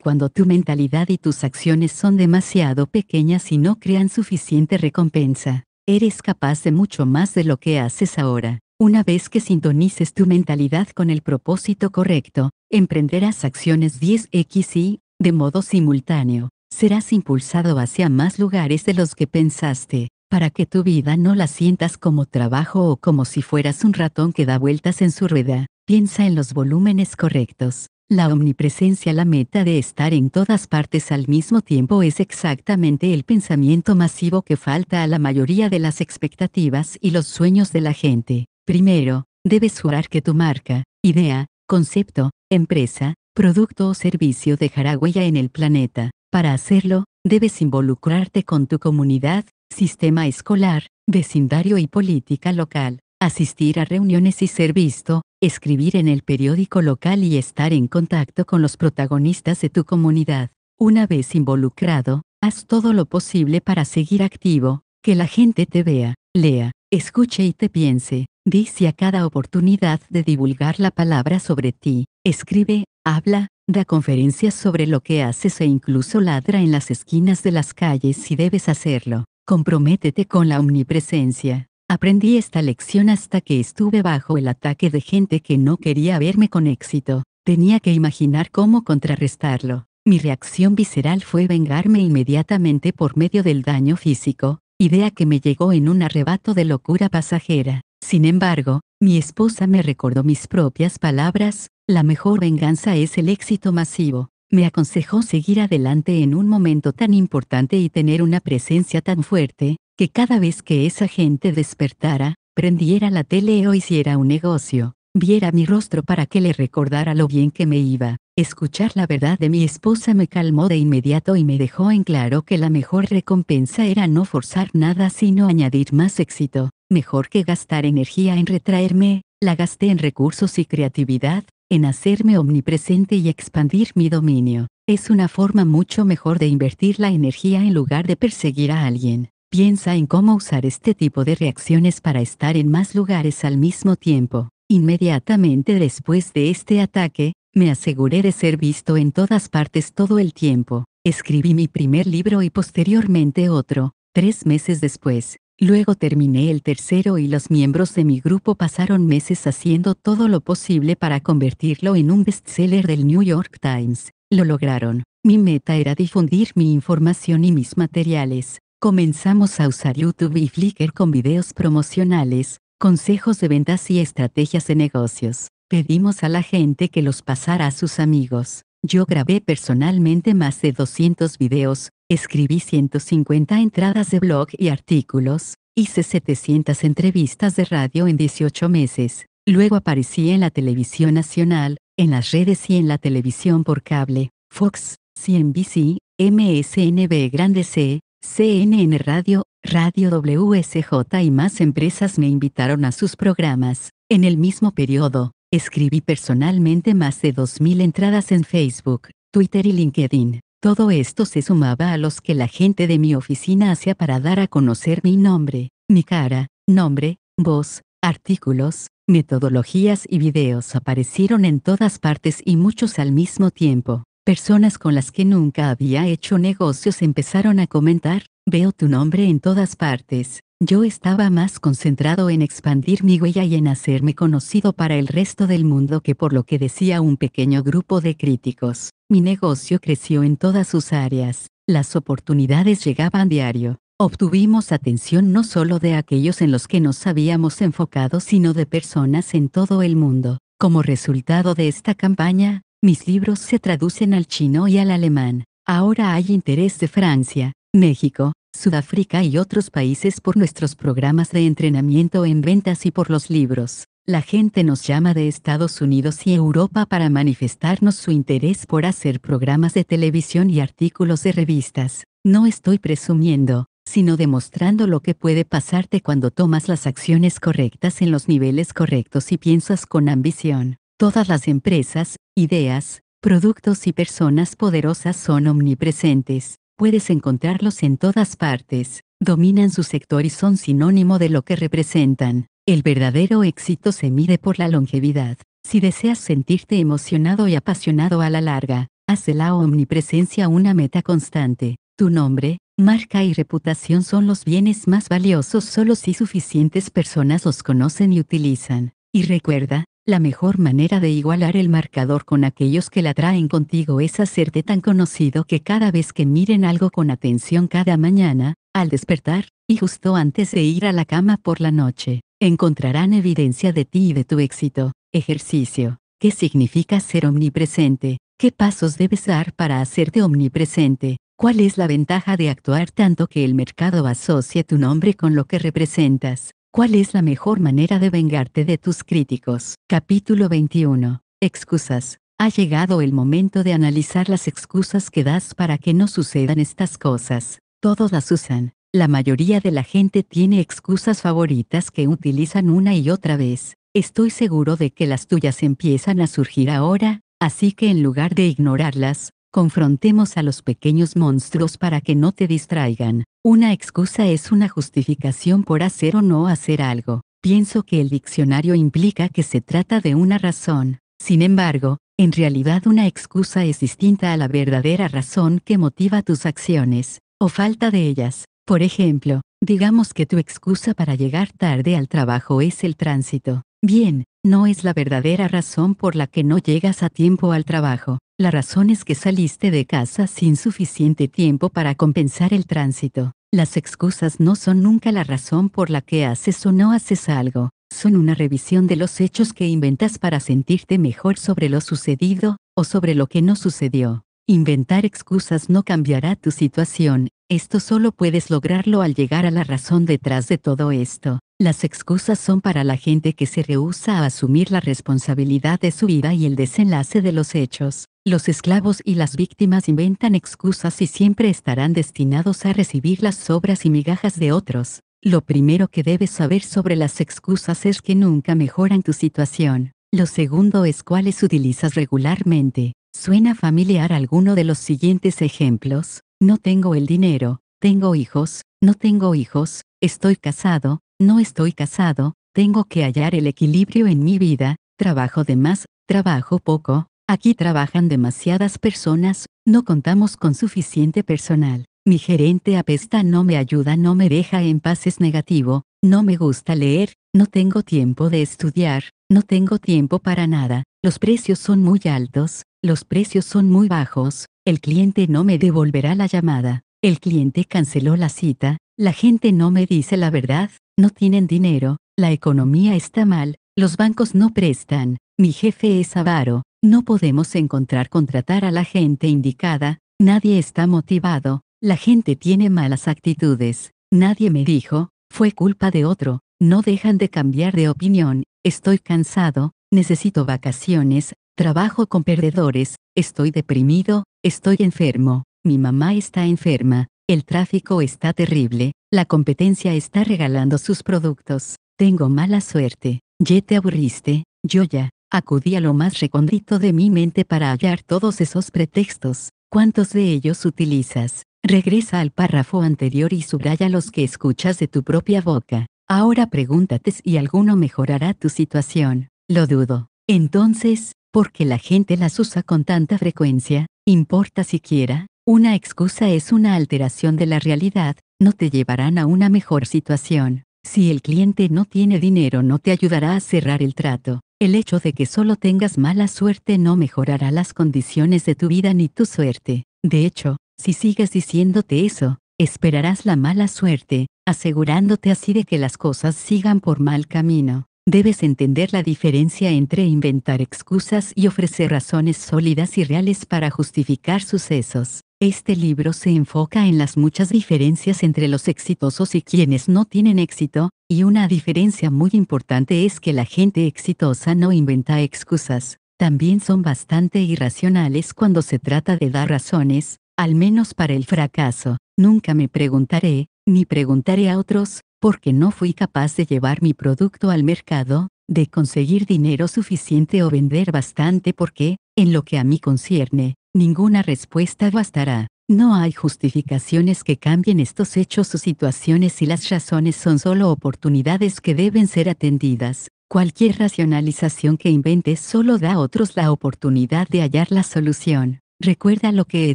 cuando tu mentalidad y tus acciones son demasiado pequeñas y no crean suficiente recompensa. Eres capaz de mucho más de lo que haces ahora. Una vez que sintonices tu mentalidad con el propósito correcto, emprenderás acciones 10x y, de modo simultáneo, serás impulsado hacia más lugares de los que pensaste, para que tu vida no la sientas como trabajo o como si fueras un ratón que da vueltas en su rueda. Piensa en los volúmenes correctos. La omnipresencia, la meta de estar en todas partes al mismo tiempo es exactamente el pensamiento masivo que falta a la mayoría de las expectativas y los sueños de la gente. Primero, debes jurar que tu marca, idea, concepto, empresa, producto o servicio dejará huella en el planeta. Para hacerlo, debes involucrarte con tu comunidad, sistema escolar, vecindario y política local, asistir a reuniones y ser visto, escribir en el periódico local y estar en contacto con los protagonistas de tu comunidad. Una vez involucrado, haz todo lo posible para seguir activo, que la gente te vea, lea, escuche y te piense dice a cada oportunidad de divulgar la palabra sobre ti, escribe, habla, da conferencias sobre lo que haces e incluso ladra en las esquinas de las calles si debes hacerlo. Comprométete con la omnipresencia. Aprendí esta lección hasta que estuve bajo el ataque de gente que no quería verme con éxito. Tenía que imaginar cómo contrarrestarlo. Mi reacción visceral fue vengarme inmediatamente por medio del daño físico, idea que me llegó en un arrebato de locura pasajera. Sin embargo, mi esposa me recordó mis propias palabras, la mejor venganza es el éxito masivo. Me aconsejó seguir adelante en un momento tan importante y tener una presencia tan fuerte, que cada vez que esa gente despertara, prendiera la tele o hiciera un negocio, viera mi rostro para que le recordara lo bien que me iba. Escuchar la verdad de mi esposa me calmó de inmediato y me dejó en claro que la mejor recompensa era no forzar nada sino añadir más éxito mejor que gastar energía en retraerme, la gasté en recursos y creatividad, en hacerme omnipresente y expandir mi dominio. Es una forma mucho mejor de invertir la energía en lugar de perseguir a alguien. Piensa en cómo usar este tipo de reacciones para estar en más lugares al mismo tiempo. Inmediatamente después de este ataque, me aseguré de ser visto en todas partes todo el tiempo. Escribí mi primer libro y posteriormente otro, tres meses después. Luego terminé el tercero y los miembros de mi grupo pasaron meses haciendo todo lo posible para convertirlo en un bestseller del New York Times. Lo lograron. Mi meta era difundir mi información y mis materiales. Comenzamos a usar YouTube y Flickr con videos promocionales, consejos de ventas y estrategias de negocios. Pedimos a la gente que los pasara a sus amigos. Yo grabé personalmente más de 200 videos, escribí 150 entradas de blog y artículos, hice 700 entrevistas de radio en 18 meses, luego aparecí en la televisión nacional, en las redes y en la televisión por cable, Fox, CNBC, MSNB Grande C, CNN Radio, Radio WSJ y más empresas me invitaron a sus programas. En el mismo periodo, escribí personalmente más de 2.000 entradas en Facebook, Twitter y LinkedIn. Todo esto se sumaba a los que la gente de mi oficina hacía para dar a conocer mi nombre, mi cara, nombre, voz, artículos, metodologías y videos aparecieron en todas partes y muchos al mismo tiempo. Personas con las que nunca había hecho negocios empezaron a comentar, veo tu nombre en todas partes, yo estaba más concentrado en expandir mi huella y en hacerme conocido para el resto del mundo que por lo que decía un pequeño grupo de críticos. Mi negocio creció en todas sus áreas, las oportunidades llegaban diario. Obtuvimos atención no solo de aquellos en los que nos habíamos enfocado, sino de personas en todo el mundo. Como resultado de esta campaña, mis libros se traducen al chino y al alemán. Ahora hay interés de Francia, México, Sudáfrica y otros países por nuestros programas de entrenamiento en ventas y por los libros. La gente nos llama de Estados Unidos y Europa para manifestarnos su interés por hacer programas de televisión y artículos de revistas. No estoy presumiendo, sino demostrando lo que puede pasarte cuando tomas las acciones correctas en los niveles correctos y piensas con ambición. Todas las empresas, ideas, productos y personas poderosas son omnipresentes puedes encontrarlos en todas partes, dominan su sector y son sinónimo de lo que representan. El verdadero éxito se mide por la longevidad. Si deseas sentirte emocionado y apasionado a la larga, haz de la omnipresencia una meta constante. Tu nombre, marca y reputación son los bienes más valiosos solo si suficientes personas los conocen y utilizan. Y recuerda, la mejor manera de igualar el marcador con aquellos que la traen contigo es hacerte tan conocido que cada vez que miren algo con atención cada mañana, al despertar, y justo antes de ir a la cama por la noche, encontrarán evidencia de ti y de tu éxito. Ejercicio. ¿Qué significa ser omnipresente? ¿Qué pasos debes dar para hacerte omnipresente? ¿Cuál es la ventaja de actuar tanto que el mercado asocia tu nombre con lo que representas? ¿Cuál es la mejor manera de vengarte de tus críticos? Capítulo 21. Excusas. Ha llegado el momento de analizar las excusas que das para que no sucedan estas cosas. Todos las usan. La mayoría de la gente tiene excusas favoritas que utilizan una y otra vez. Estoy seguro de que las tuyas empiezan a surgir ahora, así que en lugar de ignorarlas, confrontemos a los pequeños monstruos para que no te distraigan. Una excusa es una justificación por hacer o no hacer algo. Pienso que el diccionario implica que se trata de una razón. Sin embargo, en realidad una excusa es distinta a la verdadera razón que motiva tus acciones, o falta de ellas. Por ejemplo, digamos que tu excusa para llegar tarde al trabajo es el tránsito. Bien, no es la verdadera razón por la que no llegas a tiempo al trabajo. La razón es que saliste de casa sin suficiente tiempo para compensar el tránsito. Las excusas no son nunca la razón por la que haces o no haces algo, son una revisión de los hechos que inventas para sentirte mejor sobre lo sucedido o sobre lo que no sucedió. Inventar excusas no cambiará tu situación, esto solo puedes lograrlo al llegar a la razón detrás de todo esto. Las excusas son para la gente que se rehúsa a asumir la responsabilidad de su vida y el desenlace de los hechos. Los esclavos y las víctimas inventan excusas y siempre estarán destinados a recibir las sobras y migajas de otros. Lo primero que debes saber sobre las excusas es que nunca mejoran tu situación. Lo segundo es cuáles utilizas regularmente. ¿Suena familiar alguno de los siguientes ejemplos? No tengo el dinero, tengo hijos, no tengo hijos, estoy casado, no estoy casado, tengo que hallar el equilibrio en mi vida, trabajo de más, trabajo poco, aquí trabajan demasiadas personas, no contamos con suficiente personal. Mi gerente apesta, no me ayuda, no me deja en paz, es negativo, no me gusta leer, no tengo tiempo de estudiar, no tengo tiempo para nada, los precios son muy altos, los precios son muy bajos, el cliente no me devolverá la llamada, el cliente canceló la cita, la gente no me dice la verdad, no tienen dinero, la economía está mal, los bancos no prestan, mi jefe es avaro, no podemos encontrar contratar a la gente indicada, nadie está motivado, la gente tiene malas actitudes, nadie me dijo, fue culpa de otro, no dejan de cambiar de opinión, estoy cansado, necesito vacaciones, trabajo con perdedores, estoy deprimido, estoy enfermo, mi mamá está enferma, el tráfico está terrible, la competencia está regalando sus productos. Tengo mala suerte. Ya te aburriste, yo ya. Acudí a lo más recondito de mi mente para hallar todos esos pretextos. ¿Cuántos de ellos utilizas? Regresa al párrafo anterior y subraya los que escuchas de tu propia boca. Ahora pregúntate si alguno mejorará tu situación. Lo dudo. Entonces, ¿por qué la gente las usa con tanta frecuencia? ¿Importa siquiera? Una excusa es una alteración de la realidad, no te llevarán a una mejor situación. Si el cliente no tiene dinero no te ayudará a cerrar el trato. El hecho de que solo tengas mala suerte no mejorará las condiciones de tu vida ni tu suerte. De hecho, si sigues diciéndote eso, esperarás la mala suerte, asegurándote así de que las cosas sigan por mal camino. Debes entender la diferencia entre inventar excusas y ofrecer razones sólidas y reales para justificar sucesos. Este libro se enfoca en las muchas diferencias entre los exitosos y quienes no tienen éxito, y una diferencia muy importante es que la gente exitosa no inventa excusas, también son bastante irracionales cuando se trata de dar razones, al menos para el fracaso. Nunca me preguntaré, ni preguntaré a otros, porque no fui capaz de llevar mi producto al mercado, de conseguir dinero suficiente o vender bastante porque, en lo que a mí concierne, ninguna respuesta bastará. No hay justificaciones que cambien estos hechos o situaciones y las razones son solo oportunidades que deben ser atendidas. Cualquier racionalización que inventes solo da a otros la oportunidad de hallar la solución. Recuerda lo que he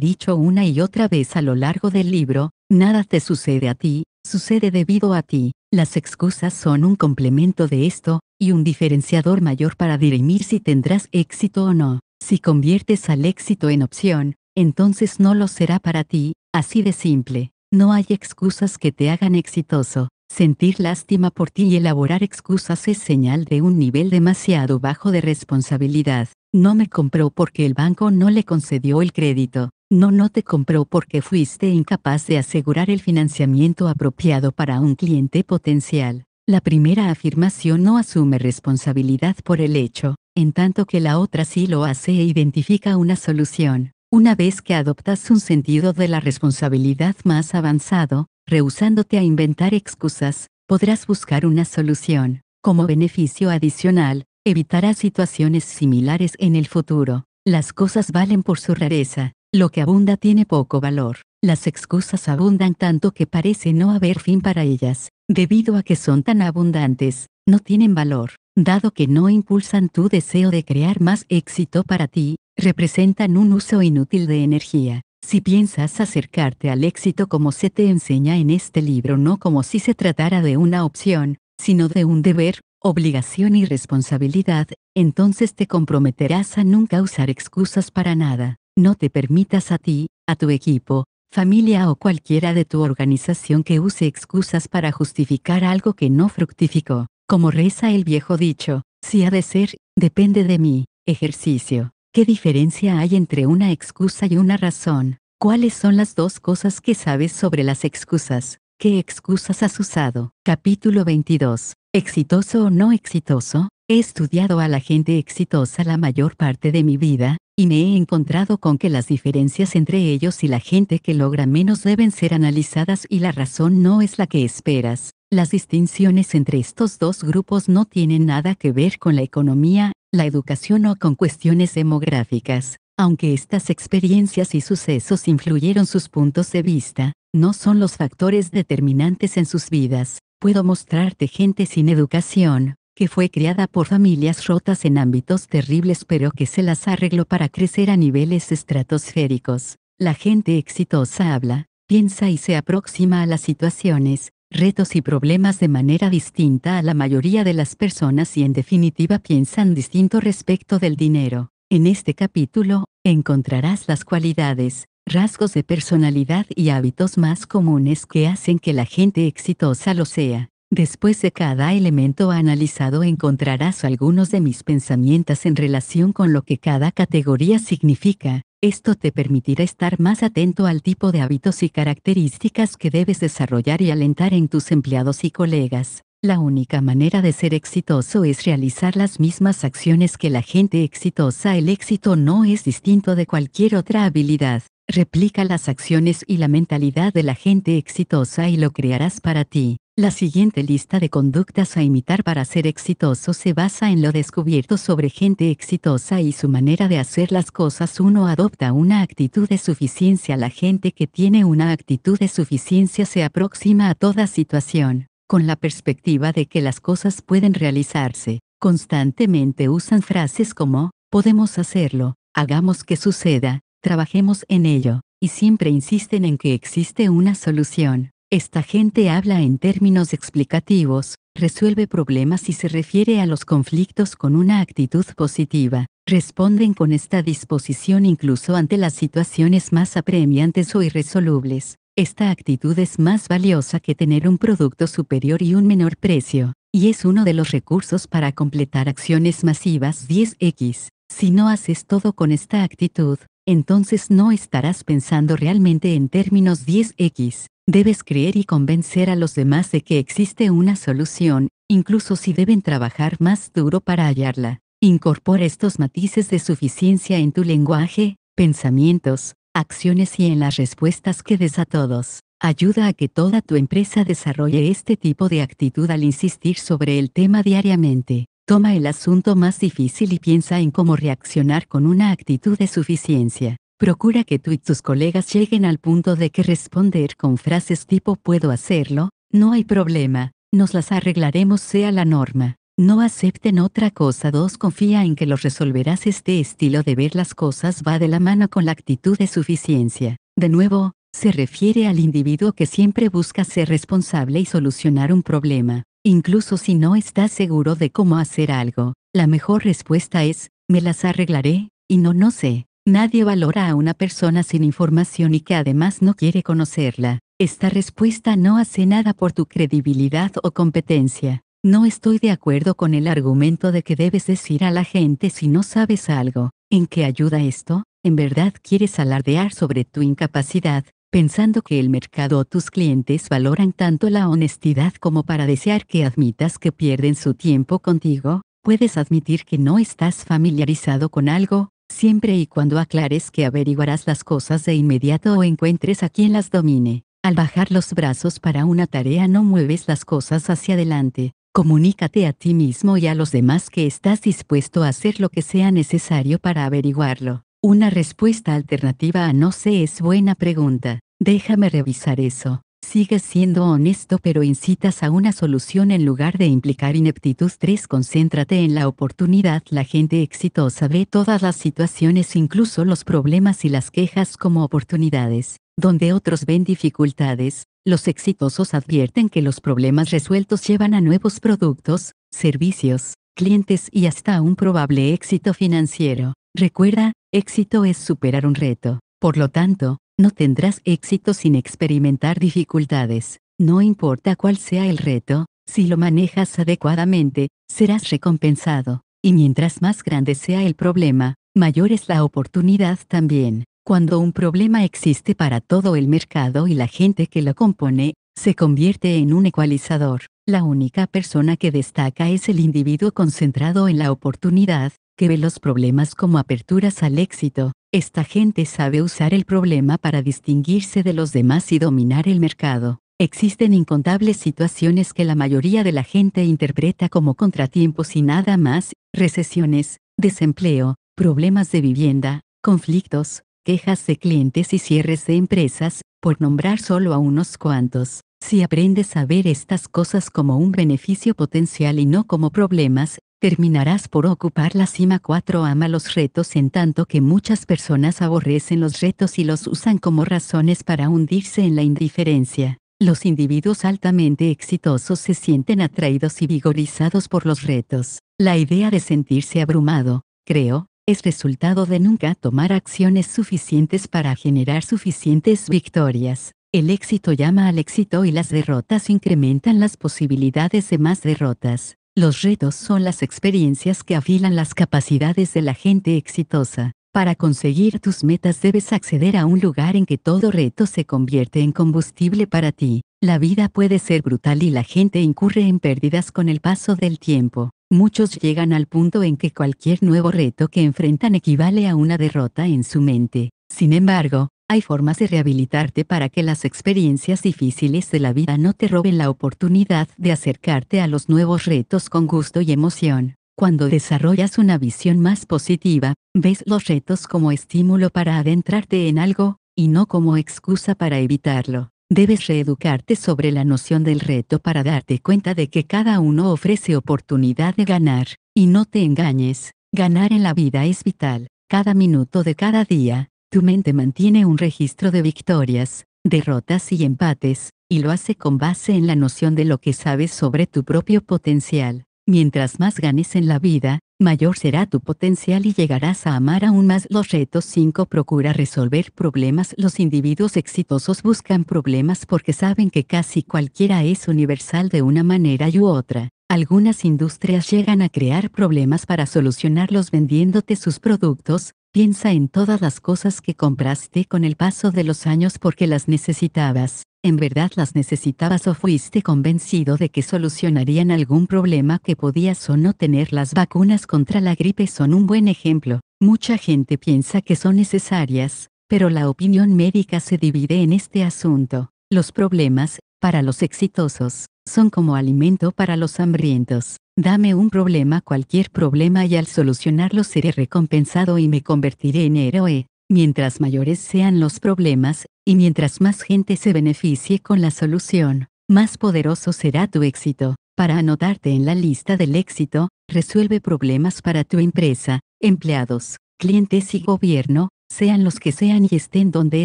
dicho una y otra vez a lo largo del libro, nada te sucede a ti, sucede debido a ti. Las excusas son un complemento de esto, y un diferenciador mayor para dirimir si tendrás éxito o no. Si conviertes al éxito en opción, entonces no lo será para ti, así de simple. No hay excusas que te hagan exitoso. Sentir lástima por ti y elaborar excusas es señal de un nivel demasiado bajo de responsabilidad. No me compró porque el banco no le concedió el crédito. No, no te compró porque fuiste incapaz de asegurar el financiamiento apropiado para un cliente potencial. La primera afirmación no asume responsabilidad por el hecho, en tanto que la otra sí lo hace e identifica una solución. Una vez que adoptas un sentido de la responsabilidad más avanzado, rehusándote a inventar excusas, podrás buscar una solución. Como beneficio adicional, evitarás situaciones similares en el futuro. Las cosas valen por su rareza, lo que abunda tiene poco valor. Las excusas abundan tanto que parece no haber fin para ellas, debido a que son tan abundantes, no tienen valor, dado que no impulsan tu deseo de crear más éxito para ti, representan un uso inútil de energía. Si piensas acercarte al éxito como se te enseña en este libro, no como si se tratara de una opción, sino de un deber, obligación y responsabilidad, entonces te comprometerás a nunca usar excusas para nada. No te permitas a ti, a tu equipo, familia o cualquiera de tu organización que use excusas para justificar algo que no fructificó, como reza el viejo dicho, si ha de ser, depende de mí, ejercicio. ¿Qué diferencia hay entre una excusa y una razón? ¿Cuáles son las dos cosas que sabes sobre las excusas? ¿Qué excusas has usado? Capítulo 22. ¿Exitoso o no exitoso? He estudiado a la gente exitosa la mayor parte de mi vida, y me he encontrado con que las diferencias entre ellos y la gente que logra menos deben ser analizadas y la razón no es la que esperas. Las distinciones entre estos dos grupos no tienen nada que ver con la economía, la educación o con cuestiones demográficas. Aunque estas experiencias y sucesos influyeron sus puntos de vista, no son los factores determinantes en sus vidas. Puedo mostrarte gente sin educación, que fue criada por familias rotas en ámbitos terribles pero que se las arregló para crecer a niveles estratosféricos. La gente exitosa habla, piensa y se aproxima a las situaciones, retos y problemas de manera distinta a la mayoría de las personas y en definitiva piensan distinto respecto del dinero. En este capítulo, encontrarás las cualidades, rasgos de personalidad y hábitos más comunes que hacen que la gente exitosa lo sea. Después de cada elemento analizado encontrarás algunos de mis pensamientos en relación con lo que cada categoría significa. Esto te permitirá estar más atento al tipo de hábitos y características que debes desarrollar y alentar en tus empleados y colegas. La única manera de ser exitoso es realizar las mismas acciones que la gente exitosa. El éxito no es distinto de cualquier otra habilidad. Replica las acciones y la mentalidad de la gente exitosa y lo crearás para ti. La siguiente lista de conductas a imitar para ser exitoso se basa en lo descubierto sobre gente exitosa y su manera de hacer las cosas. Uno adopta una actitud de suficiencia. La gente que tiene una actitud de suficiencia se aproxima a toda situación, con la perspectiva de que las cosas pueden realizarse. Constantemente usan frases como, podemos hacerlo, hagamos que suceda, Trabajemos en ello, y siempre insisten en que existe una solución. Esta gente habla en términos explicativos, resuelve problemas y se refiere a los conflictos con una actitud positiva. Responden con esta disposición incluso ante las situaciones más apremiantes o irresolubles. Esta actitud es más valiosa que tener un producto superior y un menor precio, y es uno de los recursos para completar acciones masivas 10X. Si no haces todo con esta actitud, entonces no estarás pensando realmente en términos 10x. Debes creer y convencer a los demás de que existe una solución, incluso si deben trabajar más duro para hallarla. Incorpora estos matices de suficiencia en tu lenguaje, pensamientos, acciones y en las respuestas que des a todos. Ayuda a que toda tu empresa desarrolle este tipo de actitud al insistir sobre el tema diariamente toma el asunto más difícil y piensa en cómo reaccionar con una actitud de suficiencia. Procura que tú y tus colegas lleguen al punto de que responder con frases tipo puedo hacerlo, no hay problema, nos las arreglaremos sea la norma. No acepten otra cosa. 2. Confía en que lo resolverás. Este estilo de ver las cosas va de la mano con la actitud de suficiencia. De nuevo, se refiere al individuo que siempre busca ser responsable y solucionar un problema. Incluso si no estás seguro de cómo hacer algo, la mejor respuesta es, me las arreglaré, y no no sé. Nadie valora a una persona sin información y que además no quiere conocerla. Esta respuesta no hace nada por tu credibilidad o competencia. No estoy de acuerdo con el argumento de que debes decir a la gente si no sabes algo. ¿En qué ayuda esto? ¿En verdad quieres alardear sobre tu incapacidad? pensando que el mercado o tus clientes valoran tanto la honestidad como para desear que admitas que pierden su tiempo contigo, puedes admitir que no estás familiarizado con algo, siempre y cuando aclares que averiguarás las cosas de inmediato o encuentres a quien las domine. Al bajar los brazos para una tarea no mueves las cosas hacia adelante. Comunícate a ti mismo y a los demás que estás dispuesto a hacer lo que sea necesario para averiguarlo. Una respuesta alternativa a no sé es buena pregunta. Déjame revisar eso. Sigues siendo honesto pero incitas a una solución en lugar de implicar ineptitud 3. Concéntrate en la oportunidad. La gente exitosa ve todas las situaciones, incluso los problemas y las quejas como oportunidades. Donde otros ven dificultades, los exitosos advierten que los problemas resueltos llevan a nuevos productos, servicios, clientes y hasta un probable éxito financiero. Recuerda, éxito es superar un reto. Por lo tanto, no tendrás éxito sin experimentar dificultades. No importa cuál sea el reto, si lo manejas adecuadamente, serás recompensado. Y mientras más grande sea el problema, mayor es la oportunidad también. Cuando un problema existe para todo el mercado y la gente que lo compone, se convierte en un ecualizador. La única persona que destaca es el individuo concentrado en la oportunidad, que ve los problemas como aperturas al éxito, esta gente sabe usar el problema para distinguirse de los demás y dominar el mercado. Existen incontables situaciones que la mayoría de la gente interpreta como contratiempos y nada más, recesiones, desempleo, problemas de vivienda, conflictos, quejas de clientes y cierres de empresas, por nombrar solo a unos cuantos. Si aprendes a ver estas cosas como un beneficio potencial y no como problemas, Terminarás por ocupar la cima 4. Ama los retos en tanto que muchas personas aborrecen los retos y los usan como razones para hundirse en la indiferencia. Los individuos altamente exitosos se sienten atraídos y vigorizados por los retos. La idea de sentirse abrumado, creo, es resultado de nunca tomar acciones suficientes para generar suficientes victorias. El éxito llama al éxito y las derrotas incrementan las posibilidades de más derrotas. Los retos son las experiencias que afilan las capacidades de la gente exitosa. Para conseguir tus metas debes acceder a un lugar en que todo reto se convierte en combustible para ti. La vida puede ser brutal y la gente incurre en pérdidas con el paso del tiempo. Muchos llegan al punto en que cualquier nuevo reto que enfrentan equivale a una derrota en su mente. Sin embargo, hay formas de rehabilitarte para que las experiencias difíciles de la vida no te roben la oportunidad de acercarte a los nuevos retos con gusto y emoción. Cuando desarrollas una visión más positiva, ves los retos como estímulo para adentrarte en algo, y no como excusa para evitarlo. Debes reeducarte sobre la noción del reto para darte cuenta de que cada uno ofrece oportunidad de ganar, y no te engañes, ganar en la vida es vital. Cada minuto de cada día, tu mente mantiene un registro de victorias, derrotas y empates, y lo hace con base en la noción de lo que sabes sobre tu propio potencial. Mientras más ganes en la vida, mayor será tu potencial y llegarás a amar aún más los retos. 5. Procura resolver problemas. Los individuos exitosos buscan problemas porque saben que casi cualquiera es universal de una manera u otra. Algunas industrias llegan a crear problemas para solucionarlos vendiéndote sus productos, Piensa en todas las cosas que compraste con el paso de los años porque las necesitabas. ¿En verdad las necesitabas o fuiste convencido de que solucionarían algún problema que podías o no tener? Las vacunas contra la gripe son un buen ejemplo. Mucha gente piensa que son necesarias, pero la opinión médica se divide en este asunto. Los problemas, para los exitosos, son como alimento para los hambrientos. Dame un problema, cualquier problema y al solucionarlo seré recompensado y me convertiré en héroe. Mientras mayores sean los problemas, y mientras más gente se beneficie con la solución, más poderoso será tu éxito. Para anotarte en la lista del éxito, resuelve problemas para tu empresa, empleados, clientes y gobierno, sean los que sean y estén donde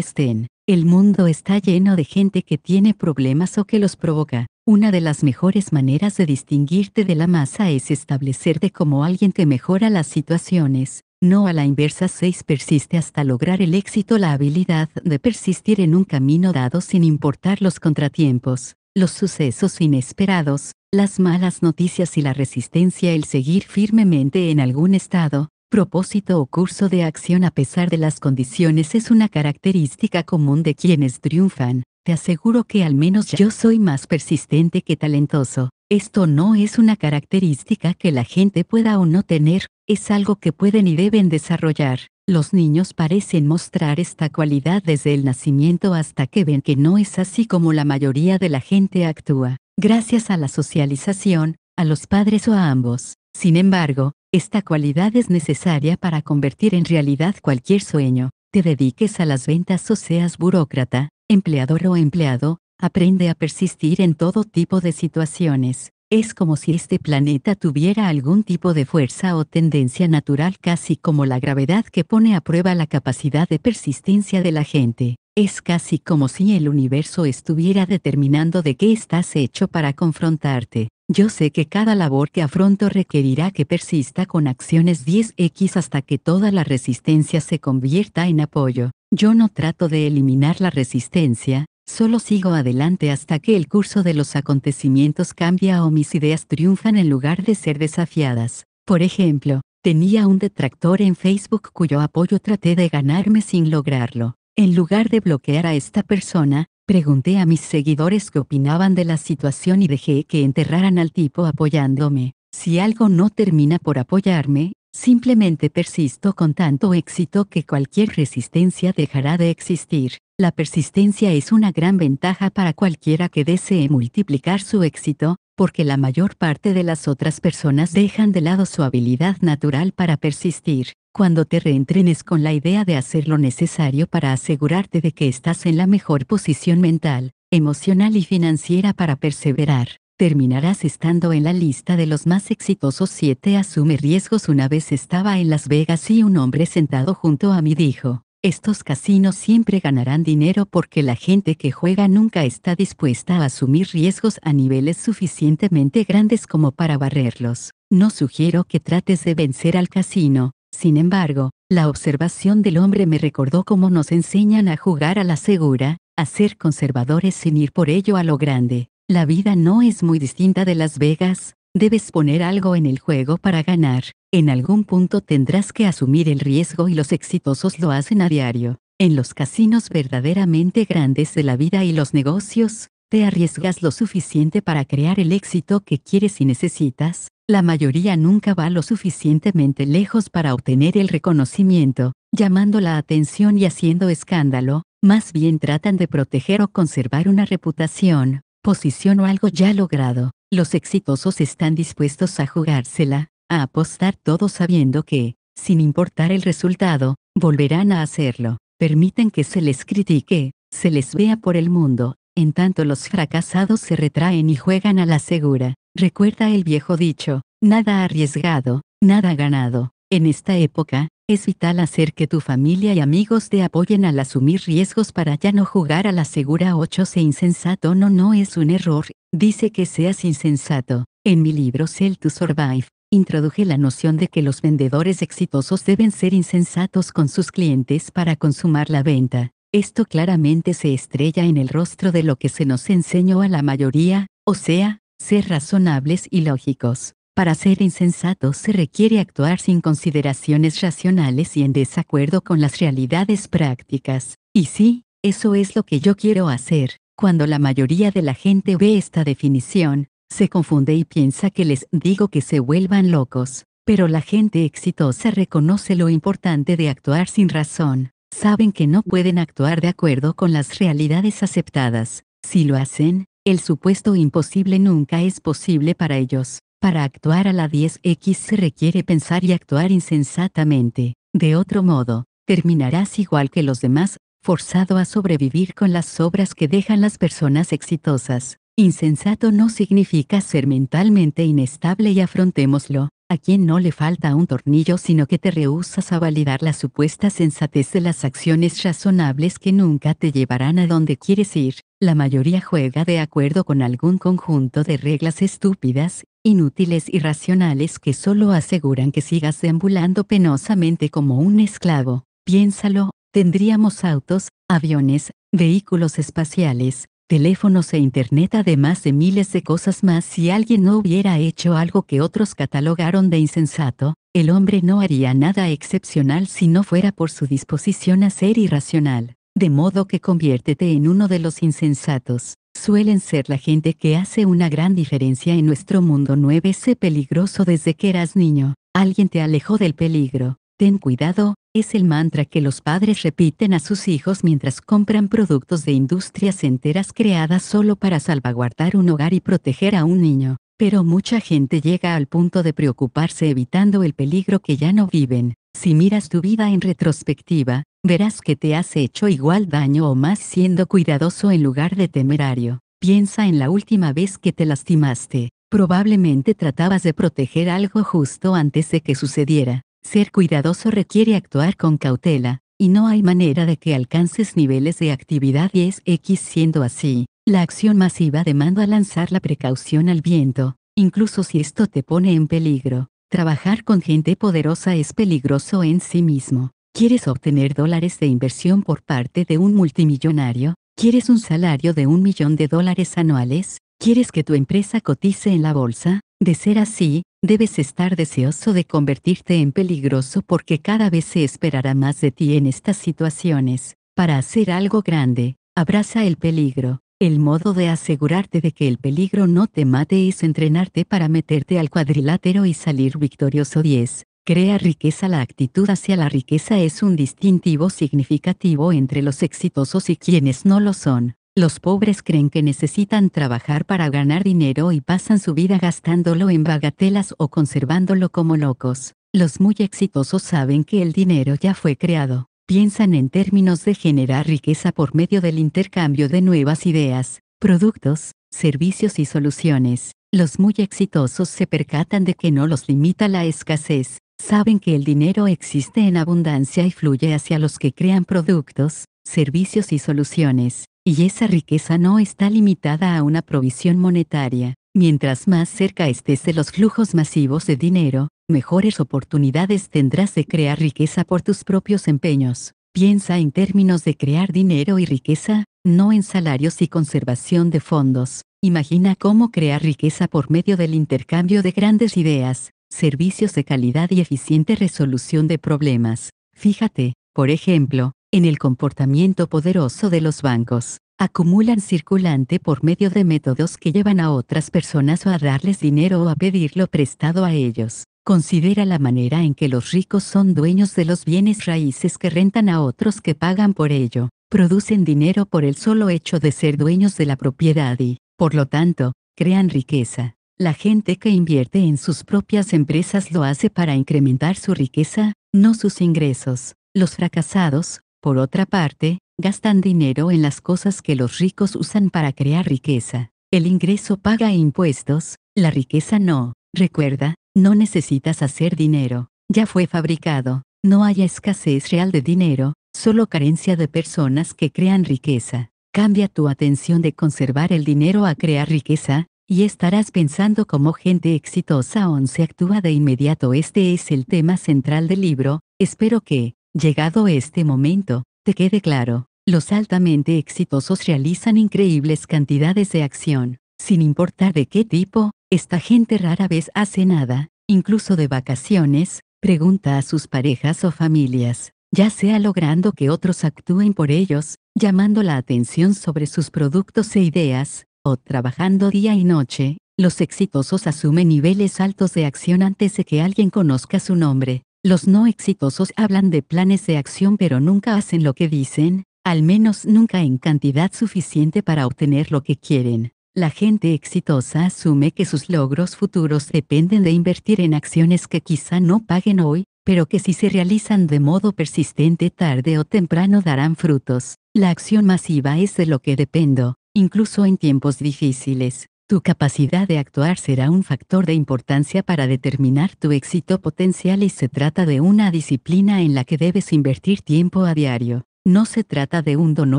estén. El mundo está lleno de gente que tiene problemas o que los provoca. Una de las mejores maneras de distinguirte de la masa es establecerte como alguien que mejora las situaciones, no a la inversa 6 persiste hasta lograr el éxito la habilidad de persistir en un camino dado sin importar los contratiempos, los sucesos inesperados, las malas noticias y la resistencia el seguir firmemente en algún estado, propósito o curso de acción a pesar de las condiciones es una característica común de quienes triunfan, te aseguro que al menos yo soy más persistente que talentoso. Esto no es una característica que la gente pueda o no tener, es algo que pueden y deben desarrollar. Los niños parecen mostrar esta cualidad desde el nacimiento hasta que ven que no es así como la mayoría de la gente actúa, gracias a la socialización, a los padres o a ambos. Sin embargo, esta cualidad es necesaria para convertir en realidad cualquier sueño. Te dediques a las ventas o seas burócrata, empleador o empleado, aprende a persistir en todo tipo de situaciones. Es como si este planeta tuviera algún tipo de fuerza o tendencia natural casi como la gravedad que pone a prueba la capacidad de persistencia de la gente. Es casi como si el universo estuviera determinando de qué estás hecho para confrontarte. Yo sé que cada labor que afronto requerirá que persista con acciones 10x hasta que toda la resistencia se convierta en apoyo. Yo no trato de eliminar la resistencia, solo sigo adelante hasta que el curso de los acontecimientos cambia o mis ideas triunfan en lugar de ser desafiadas. Por ejemplo, tenía un detractor en Facebook cuyo apoyo traté de ganarme sin lograrlo. En lugar de bloquear a esta persona, pregunté a mis seguidores qué opinaban de la situación y dejé que enterraran al tipo apoyándome. Si algo no termina por apoyarme, Simplemente persisto con tanto éxito que cualquier resistencia dejará de existir. La persistencia es una gran ventaja para cualquiera que desee multiplicar su éxito, porque la mayor parte de las otras personas dejan de lado su habilidad natural para persistir. Cuando te reentrenes con la idea de hacer lo necesario para asegurarte de que estás en la mejor posición mental, emocional y financiera para perseverar, terminarás estando en la lista de los más exitosos Siete asume riesgos una vez estaba en Las Vegas y un hombre sentado junto a mí dijo, estos casinos siempre ganarán dinero porque la gente que juega nunca está dispuesta a asumir riesgos a niveles suficientemente grandes como para barrerlos. No sugiero que trates de vencer al casino, sin embargo, la observación del hombre me recordó cómo nos enseñan a jugar a la segura, a ser conservadores sin ir por ello a lo grande. La vida no es muy distinta de Las Vegas, debes poner algo en el juego para ganar, en algún punto tendrás que asumir el riesgo y los exitosos lo hacen a diario. En los casinos verdaderamente grandes de la vida y los negocios, te arriesgas lo suficiente para crear el éxito que quieres y necesitas, la mayoría nunca va lo suficientemente lejos para obtener el reconocimiento, llamando la atención y haciendo escándalo, más bien tratan de proteger o conservar una reputación, posición o algo ya logrado, los exitosos están dispuestos a jugársela, a apostar todo sabiendo que, sin importar el resultado, volverán a hacerlo, permiten que se les critique, se les vea por el mundo, en tanto los fracasados se retraen y juegan a la segura. Recuerda el viejo dicho, nada arriesgado, nada ganado. En esta época, es vital hacer que tu familia y amigos te apoyen al asumir riesgos para ya no jugar a la segura 8. Se insensato no no es un error, dice que seas insensato. En mi libro Sell to Survive, introduje la noción de que los vendedores exitosos deben ser insensatos con sus clientes para consumar la venta. Esto claramente se estrella en el rostro de lo que se nos enseñó a la mayoría, o sea, ser razonables y lógicos. Para ser insensato se requiere actuar sin consideraciones racionales y en desacuerdo con las realidades prácticas. Y sí, eso es lo que yo quiero hacer. Cuando la mayoría de la gente ve esta definición, se confunde y piensa que les digo que se vuelvan locos. Pero la gente exitosa reconoce lo importante de actuar sin razón. Saben que no pueden actuar de acuerdo con las realidades aceptadas. Si lo hacen, el supuesto imposible nunca es posible para ellos. Para actuar a la 10x se requiere pensar y actuar insensatamente. De otro modo, terminarás igual que los demás, forzado a sobrevivir con las obras que dejan las personas exitosas. Insensato no significa ser mentalmente inestable y afrontémoslo, a quien no le falta un tornillo sino que te rehusas a validar la supuesta sensatez de las acciones razonables que nunca te llevarán a donde quieres ir la mayoría juega de acuerdo con algún conjunto de reglas estúpidas, inútiles y racionales que solo aseguran que sigas deambulando penosamente como un esclavo. Piénsalo, tendríamos autos, aviones, vehículos espaciales, teléfonos e internet además de miles de cosas más si alguien no hubiera hecho algo que otros catalogaron de insensato, el hombre no haría nada excepcional si no fuera por su disposición a ser irracional de modo que conviértete en uno de los insensatos. Suelen ser la gente que hace una gran diferencia en nuestro mundo. 9 Sé peligroso desde que eras niño. Alguien te alejó del peligro. Ten cuidado, es el mantra que los padres repiten a sus hijos mientras compran productos de industrias enteras creadas solo para salvaguardar un hogar y proteger a un niño. Pero mucha gente llega al punto de preocuparse evitando el peligro que ya no viven. Si miras tu vida en retrospectiva, verás que te has hecho igual daño o más siendo cuidadoso en lugar de temerario. Piensa en la última vez que te lastimaste. Probablemente tratabas de proteger algo justo antes de que sucediera. Ser cuidadoso requiere actuar con cautela, y no hay manera de que alcances niveles de actividad 10x siendo así. La acción masiva demanda lanzar la precaución al viento, incluso si esto te pone en peligro. Trabajar con gente poderosa es peligroso en sí mismo. ¿Quieres obtener dólares de inversión por parte de un multimillonario? ¿Quieres un salario de un millón de dólares anuales? ¿Quieres que tu empresa cotice en la bolsa? De ser así, debes estar deseoso de convertirte en peligroso porque cada vez se esperará más de ti en estas situaciones. Para hacer algo grande, abraza el peligro. El modo de asegurarte de que el peligro no te mate es entrenarte para meterte al cuadrilátero y salir victorioso 10. Crea riqueza. La actitud hacia la riqueza es un distintivo significativo entre los exitosos y quienes no lo son. Los pobres creen que necesitan trabajar para ganar dinero y pasan su vida gastándolo en bagatelas o conservándolo como locos. Los muy exitosos saben que el dinero ya fue creado piensan en términos de generar riqueza por medio del intercambio de nuevas ideas, productos, servicios y soluciones. Los muy exitosos se percatan de que no los limita la escasez, saben que el dinero existe en abundancia y fluye hacia los que crean productos, servicios y soluciones, y esa riqueza no está limitada a una provisión monetaria. Mientras más cerca estés de los flujos masivos de dinero, mejores oportunidades tendrás de crear riqueza por tus propios empeños. Piensa en términos de crear dinero y riqueza, no en salarios y conservación de fondos. Imagina cómo crear riqueza por medio del intercambio de grandes ideas, servicios de calidad y eficiente resolución de problemas. Fíjate, por ejemplo, en el comportamiento poderoso de los bancos acumulan circulante por medio de métodos que llevan a otras personas a darles dinero o a pedirlo prestado a ellos. Considera la manera en que los ricos son dueños de los bienes raíces que rentan a otros que pagan por ello, producen dinero por el solo hecho de ser dueños de la propiedad y, por lo tanto, crean riqueza. La gente que invierte en sus propias empresas lo hace para incrementar su riqueza, no sus ingresos. Los fracasados, por otra parte, gastan dinero en las cosas que los ricos usan para crear riqueza. El ingreso paga impuestos, la riqueza no. Recuerda, no necesitas hacer dinero. Ya fue fabricado. No haya escasez real de dinero, solo carencia de personas que crean riqueza. Cambia tu atención de conservar el dinero a crear riqueza, y estarás pensando como gente exitosa se actúa de inmediato. Este es el tema central del libro, espero que, llegado este momento, te quede claro, los altamente exitosos realizan increíbles cantidades de acción, sin importar de qué tipo, esta gente rara vez hace nada, incluso de vacaciones, pregunta a sus parejas o familias, ya sea logrando que otros actúen por ellos, llamando la atención sobre sus productos e ideas, o trabajando día y noche, los exitosos asumen niveles altos de acción antes de que alguien conozca su nombre. Los no exitosos hablan de planes de acción pero nunca hacen lo que dicen, al menos nunca en cantidad suficiente para obtener lo que quieren. La gente exitosa asume que sus logros futuros dependen de invertir en acciones que quizá no paguen hoy, pero que si se realizan de modo persistente tarde o temprano darán frutos. La acción masiva es de lo que dependo, incluso en tiempos difíciles. Tu capacidad de actuar será un factor de importancia para determinar tu éxito potencial y se trata de una disciplina en la que debes invertir tiempo a diario. No se trata de un don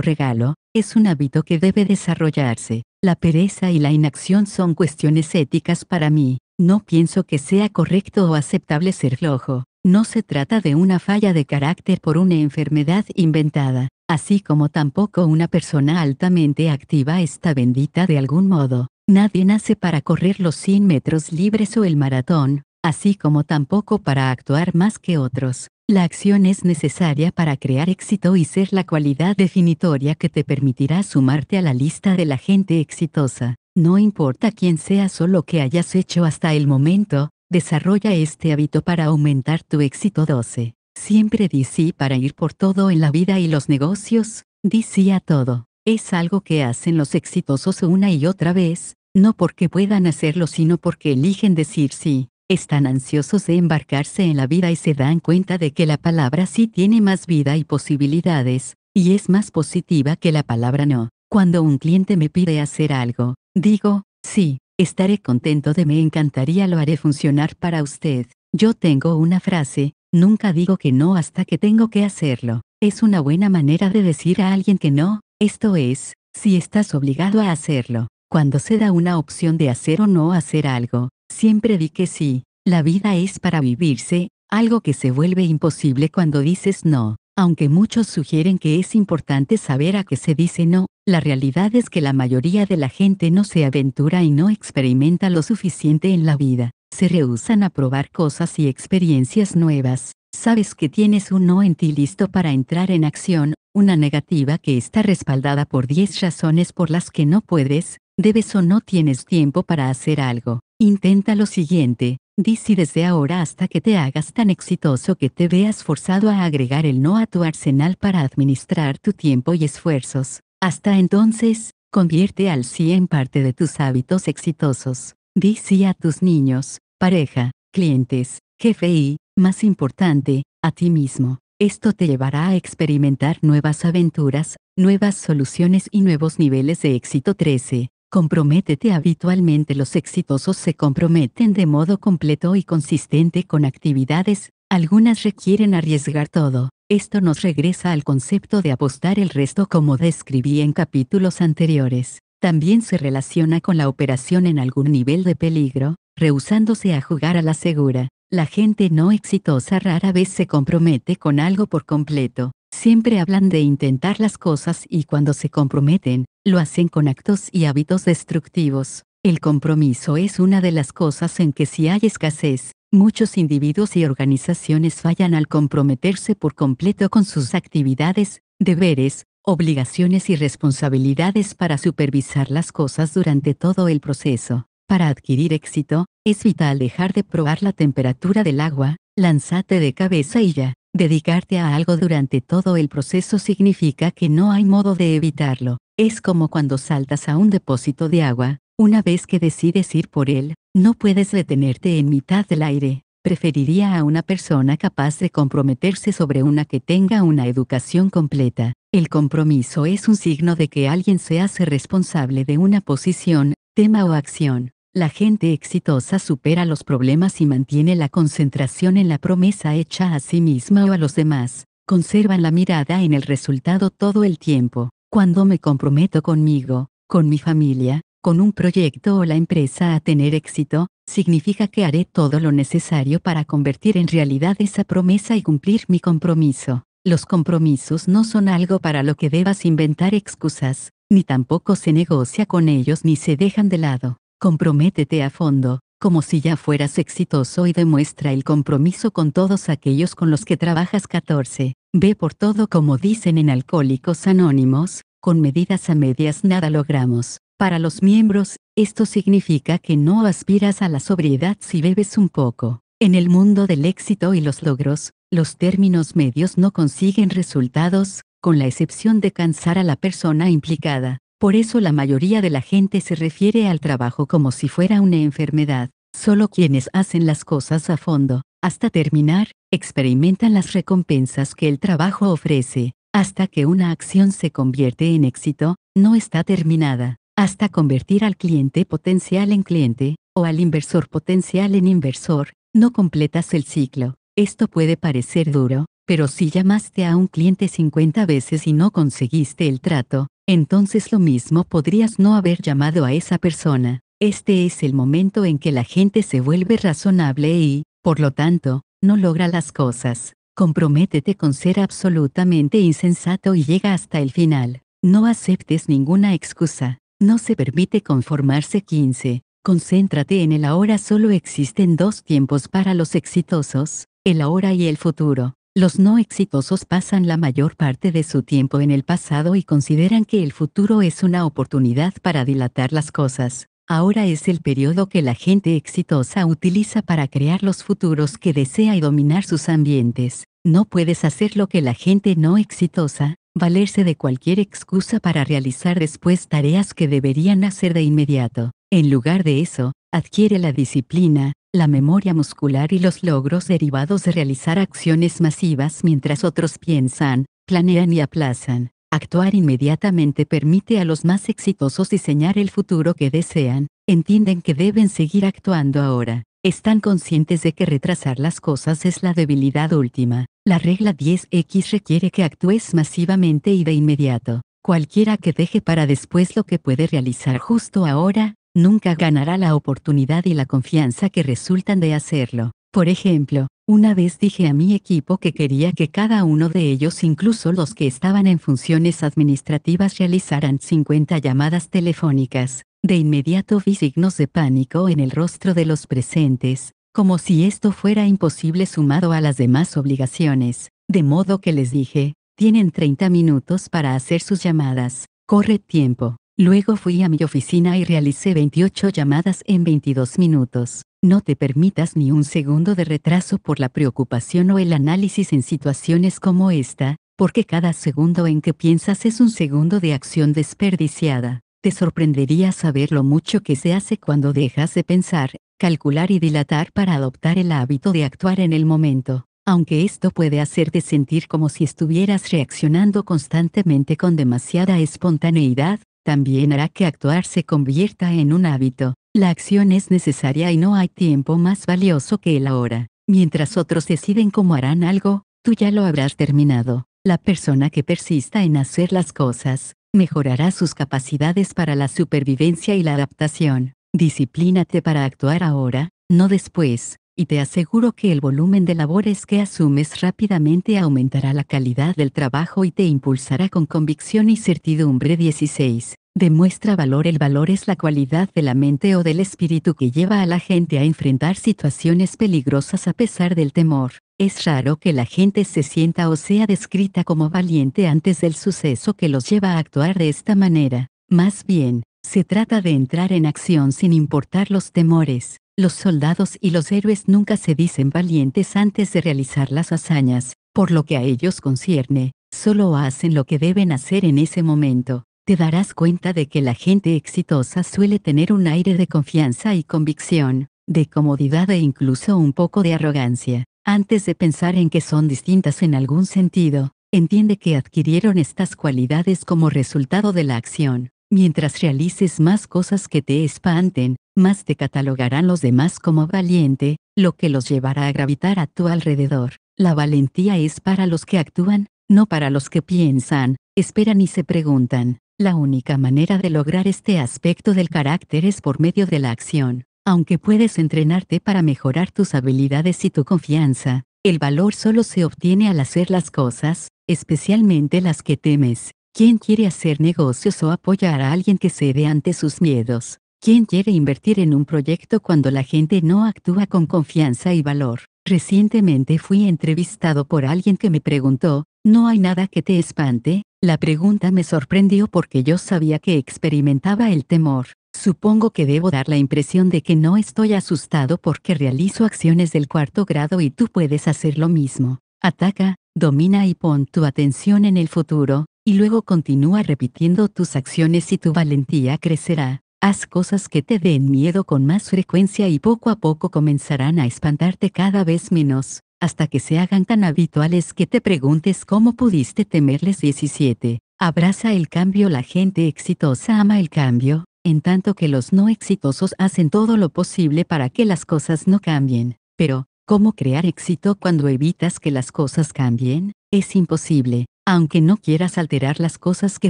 regalo, es un hábito que debe desarrollarse. La pereza y la inacción son cuestiones éticas para mí. No pienso que sea correcto o aceptable ser flojo. No se trata de una falla de carácter por una enfermedad inventada, así como tampoco una persona altamente activa está bendita de algún modo. Nadie nace para correr los 100 metros libres o el maratón, así como tampoco para actuar más que otros. La acción es necesaria para crear éxito y ser la cualidad definitoria que te permitirá sumarte a la lista de la gente exitosa. No importa quién seas o lo que hayas hecho hasta el momento, desarrolla este hábito para aumentar tu éxito 12. Siempre di sí para ir por todo en la vida y los negocios, di sí a todo. Es algo que hacen los exitosos una y otra vez, no porque puedan hacerlo sino porque eligen decir sí. Están ansiosos de embarcarse en la vida y se dan cuenta de que la palabra sí tiene más vida y posibilidades, y es más positiva que la palabra no. Cuando un cliente me pide hacer algo, digo, sí, estaré contento de me encantaría lo haré funcionar para usted. Yo tengo una frase, nunca digo que no hasta que tengo que hacerlo. Es una buena manera de decir a alguien que no, esto es, si estás obligado a hacerlo. Cuando se da una opción de hacer o no hacer algo, siempre di que sí. La vida es para vivirse, algo que se vuelve imposible cuando dices no. Aunque muchos sugieren que es importante saber a qué se dice no, la realidad es que la mayoría de la gente no se aventura y no experimenta lo suficiente en la vida. Se rehusan a probar cosas y experiencias nuevas. Sabes que tienes un no en ti listo para entrar en acción, una negativa que está respaldada por 10 razones por las que no puedes, debes o no tienes tiempo para hacer algo. Intenta lo siguiente, di si desde ahora hasta que te hagas tan exitoso que te veas forzado a agregar el no a tu arsenal para administrar tu tiempo y esfuerzos. Hasta entonces, convierte al sí en parte de tus hábitos exitosos. Di a tus niños, pareja, clientes, jefe y, más importante, a ti mismo. Esto te llevará a experimentar nuevas aventuras, nuevas soluciones y nuevos niveles de éxito 13. Comprométete habitualmente. Los exitosos se comprometen de modo completo y consistente con actividades, algunas requieren arriesgar todo. Esto nos regresa al concepto de apostar el resto como describí en capítulos anteriores. También se relaciona con la operación en algún nivel de peligro, rehusándose a jugar a la segura. La gente no exitosa rara vez se compromete con algo por completo. Siempre hablan de intentar las cosas y cuando se comprometen, lo hacen con actos y hábitos destructivos. El compromiso es una de las cosas en que si hay escasez, muchos individuos y organizaciones fallan al comprometerse por completo con sus actividades, deberes, obligaciones y responsabilidades para supervisar las cosas durante todo el proceso. Para adquirir éxito, es vital dejar de probar la temperatura del agua, lanzarte de cabeza y ya. Dedicarte a algo durante todo el proceso significa que no hay modo de evitarlo. Es como cuando saltas a un depósito de agua, una vez que decides ir por él, no puedes detenerte en mitad del aire. Preferiría a una persona capaz de comprometerse sobre una que tenga una educación completa. El compromiso es un signo de que alguien se hace responsable de una posición, tema o acción. La gente exitosa supera los problemas y mantiene la concentración en la promesa hecha a sí misma o a los demás, conservan la mirada en el resultado todo el tiempo. Cuando me comprometo conmigo, con mi familia, con un proyecto o la empresa a tener éxito, significa que haré todo lo necesario para convertir en realidad esa promesa y cumplir mi compromiso. Los compromisos no son algo para lo que debas inventar excusas, ni tampoco se negocia con ellos ni se dejan de lado Comprométete a fondo, como si ya fueras exitoso y demuestra el compromiso con todos aquellos con los que trabajas 14. Ve por todo como dicen en Alcohólicos Anónimos, con medidas a medias nada logramos. Para los miembros, esto significa que no aspiras a la sobriedad si bebes un poco. En el mundo del éxito y los logros, los términos medios no consiguen resultados, con la excepción de cansar a la persona implicada. Por eso la mayoría de la gente se refiere al trabajo como si fuera una enfermedad. Solo quienes hacen las cosas a fondo, hasta terminar, experimentan las recompensas que el trabajo ofrece. Hasta que una acción se convierte en éxito, no está terminada. Hasta convertir al cliente potencial en cliente, o al inversor potencial en inversor, no completas el ciclo. Esto puede parecer duro, pero si llamaste a un cliente 50 veces y no conseguiste el trato, entonces lo mismo podrías no haber llamado a esa persona. Este es el momento en que la gente se vuelve razonable y, por lo tanto, no logra las cosas. Comprométete con ser absolutamente insensato y llega hasta el final. No aceptes ninguna excusa. No se permite conformarse 15. Concéntrate en el ahora. Solo existen dos tiempos para los exitosos, el ahora y el futuro. Los no exitosos pasan la mayor parte de su tiempo en el pasado y consideran que el futuro es una oportunidad para dilatar las cosas. Ahora es el periodo que la gente exitosa utiliza para crear los futuros que desea y dominar sus ambientes. No puedes hacer lo que la gente no exitosa, valerse de cualquier excusa para realizar después tareas que deberían hacer de inmediato. En lugar de eso, adquiere la disciplina, la memoria muscular y los logros derivados de realizar acciones masivas mientras otros piensan, planean y aplazan. Actuar inmediatamente permite a los más exitosos diseñar el futuro que desean, entienden que deben seguir actuando ahora, están conscientes de que retrasar las cosas es la debilidad última. La regla 10X requiere que actúes masivamente y de inmediato. Cualquiera que deje para después lo que puede realizar justo ahora, nunca ganará la oportunidad y la confianza que resultan de hacerlo. Por ejemplo, una vez dije a mi equipo que quería que cada uno de ellos, incluso los que estaban en funciones administrativas, realizaran 50 llamadas telefónicas. De inmediato vi signos de pánico en el rostro de los presentes, como si esto fuera imposible sumado a las demás obligaciones. De modo que les dije, tienen 30 minutos para hacer sus llamadas, corre tiempo. Luego fui a mi oficina y realicé 28 llamadas en 22 minutos. No te permitas ni un segundo de retraso por la preocupación o el análisis en situaciones como esta, porque cada segundo en que piensas es un segundo de acción desperdiciada. Te sorprendería saber lo mucho que se hace cuando dejas de pensar, calcular y dilatar para adoptar el hábito de actuar en el momento aunque esto puede hacerte sentir como si estuvieras reaccionando constantemente con demasiada espontaneidad, también hará que actuar se convierta en un hábito. La acción es necesaria y no hay tiempo más valioso que el ahora. Mientras otros deciden cómo harán algo, tú ya lo habrás terminado. La persona que persista en hacer las cosas, mejorará sus capacidades para la supervivencia y la adaptación. Disciplínate para actuar ahora, no después, y te aseguro que el volumen de labores que asumes rápidamente aumentará la calidad del trabajo y te impulsará con convicción y certidumbre. 16. Demuestra valor. El valor es la cualidad de la mente o del espíritu que lleva a la gente a enfrentar situaciones peligrosas a pesar del temor. Es raro que la gente se sienta o sea descrita como valiente antes del suceso que los lleva a actuar de esta manera. Más bien, se trata de entrar en acción sin importar los temores. Los soldados y los héroes nunca se dicen valientes antes de realizar las hazañas, por lo que a ellos concierne, solo hacen lo que deben hacer en ese momento. Te darás cuenta de que la gente exitosa suele tener un aire de confianza y convicción, de comodidad e incluso un poco de arrogancia. Antes de pensar en que son distintas en algún sentido, entiende que adquirieron estas cualidades como resultado de la acción. Mientras realices más cosas que te espanten, más te catalogarán los demás como valiente, lo que los llevará a gravitar a tu alrededor. La valentía es para los que actúan, no para los que piensan, esperan y se preguntan. La única manera de lograr este aspecto del carácter es por medio de la acción. Aunque puedes entrenarte para mejorar tus habilidades y tu confianza, el valor solo se obtiene al hacer las cosas, especialmente las que temes. ¿Quién quiere hacer negocios o apoyar a alguien que cede ante sus miedos? ¿Quién quiere invertir en un proyecto cuando la gente no actúa con confianza y valor? Recientemente fui entrevistado por alguien que me preguntó, ¿no hay nada que te espante? La pregunta me sorprendió porque yo sabía que experimentaba el temor. Supongo que debo dar la impresión de que no estoy asustado porque realizo acciones del cuarto grado y tú puedes hacer lo mismo. Ataca, domina y pon tu atención en el futuro, y luego continúa repitiendo tus acciones y tu valentía crecerá. Haz cosas que te den miedo con más frecuencia y poco a poco comenzarán a espantarte cada vez menos, hasta que se hagan tan habituales que te preguntes cómo pudiste temerles 17. Abraza el cambio. La gente exitosa ama el cambio, en tanto que los no exitosos hacen todo lo posible para que las cosas no cambien. Pero, ¿Cómo crear éxito cuando evitas que las cosas cambien? Es imposible. Aunque no quieras alterar las cosas que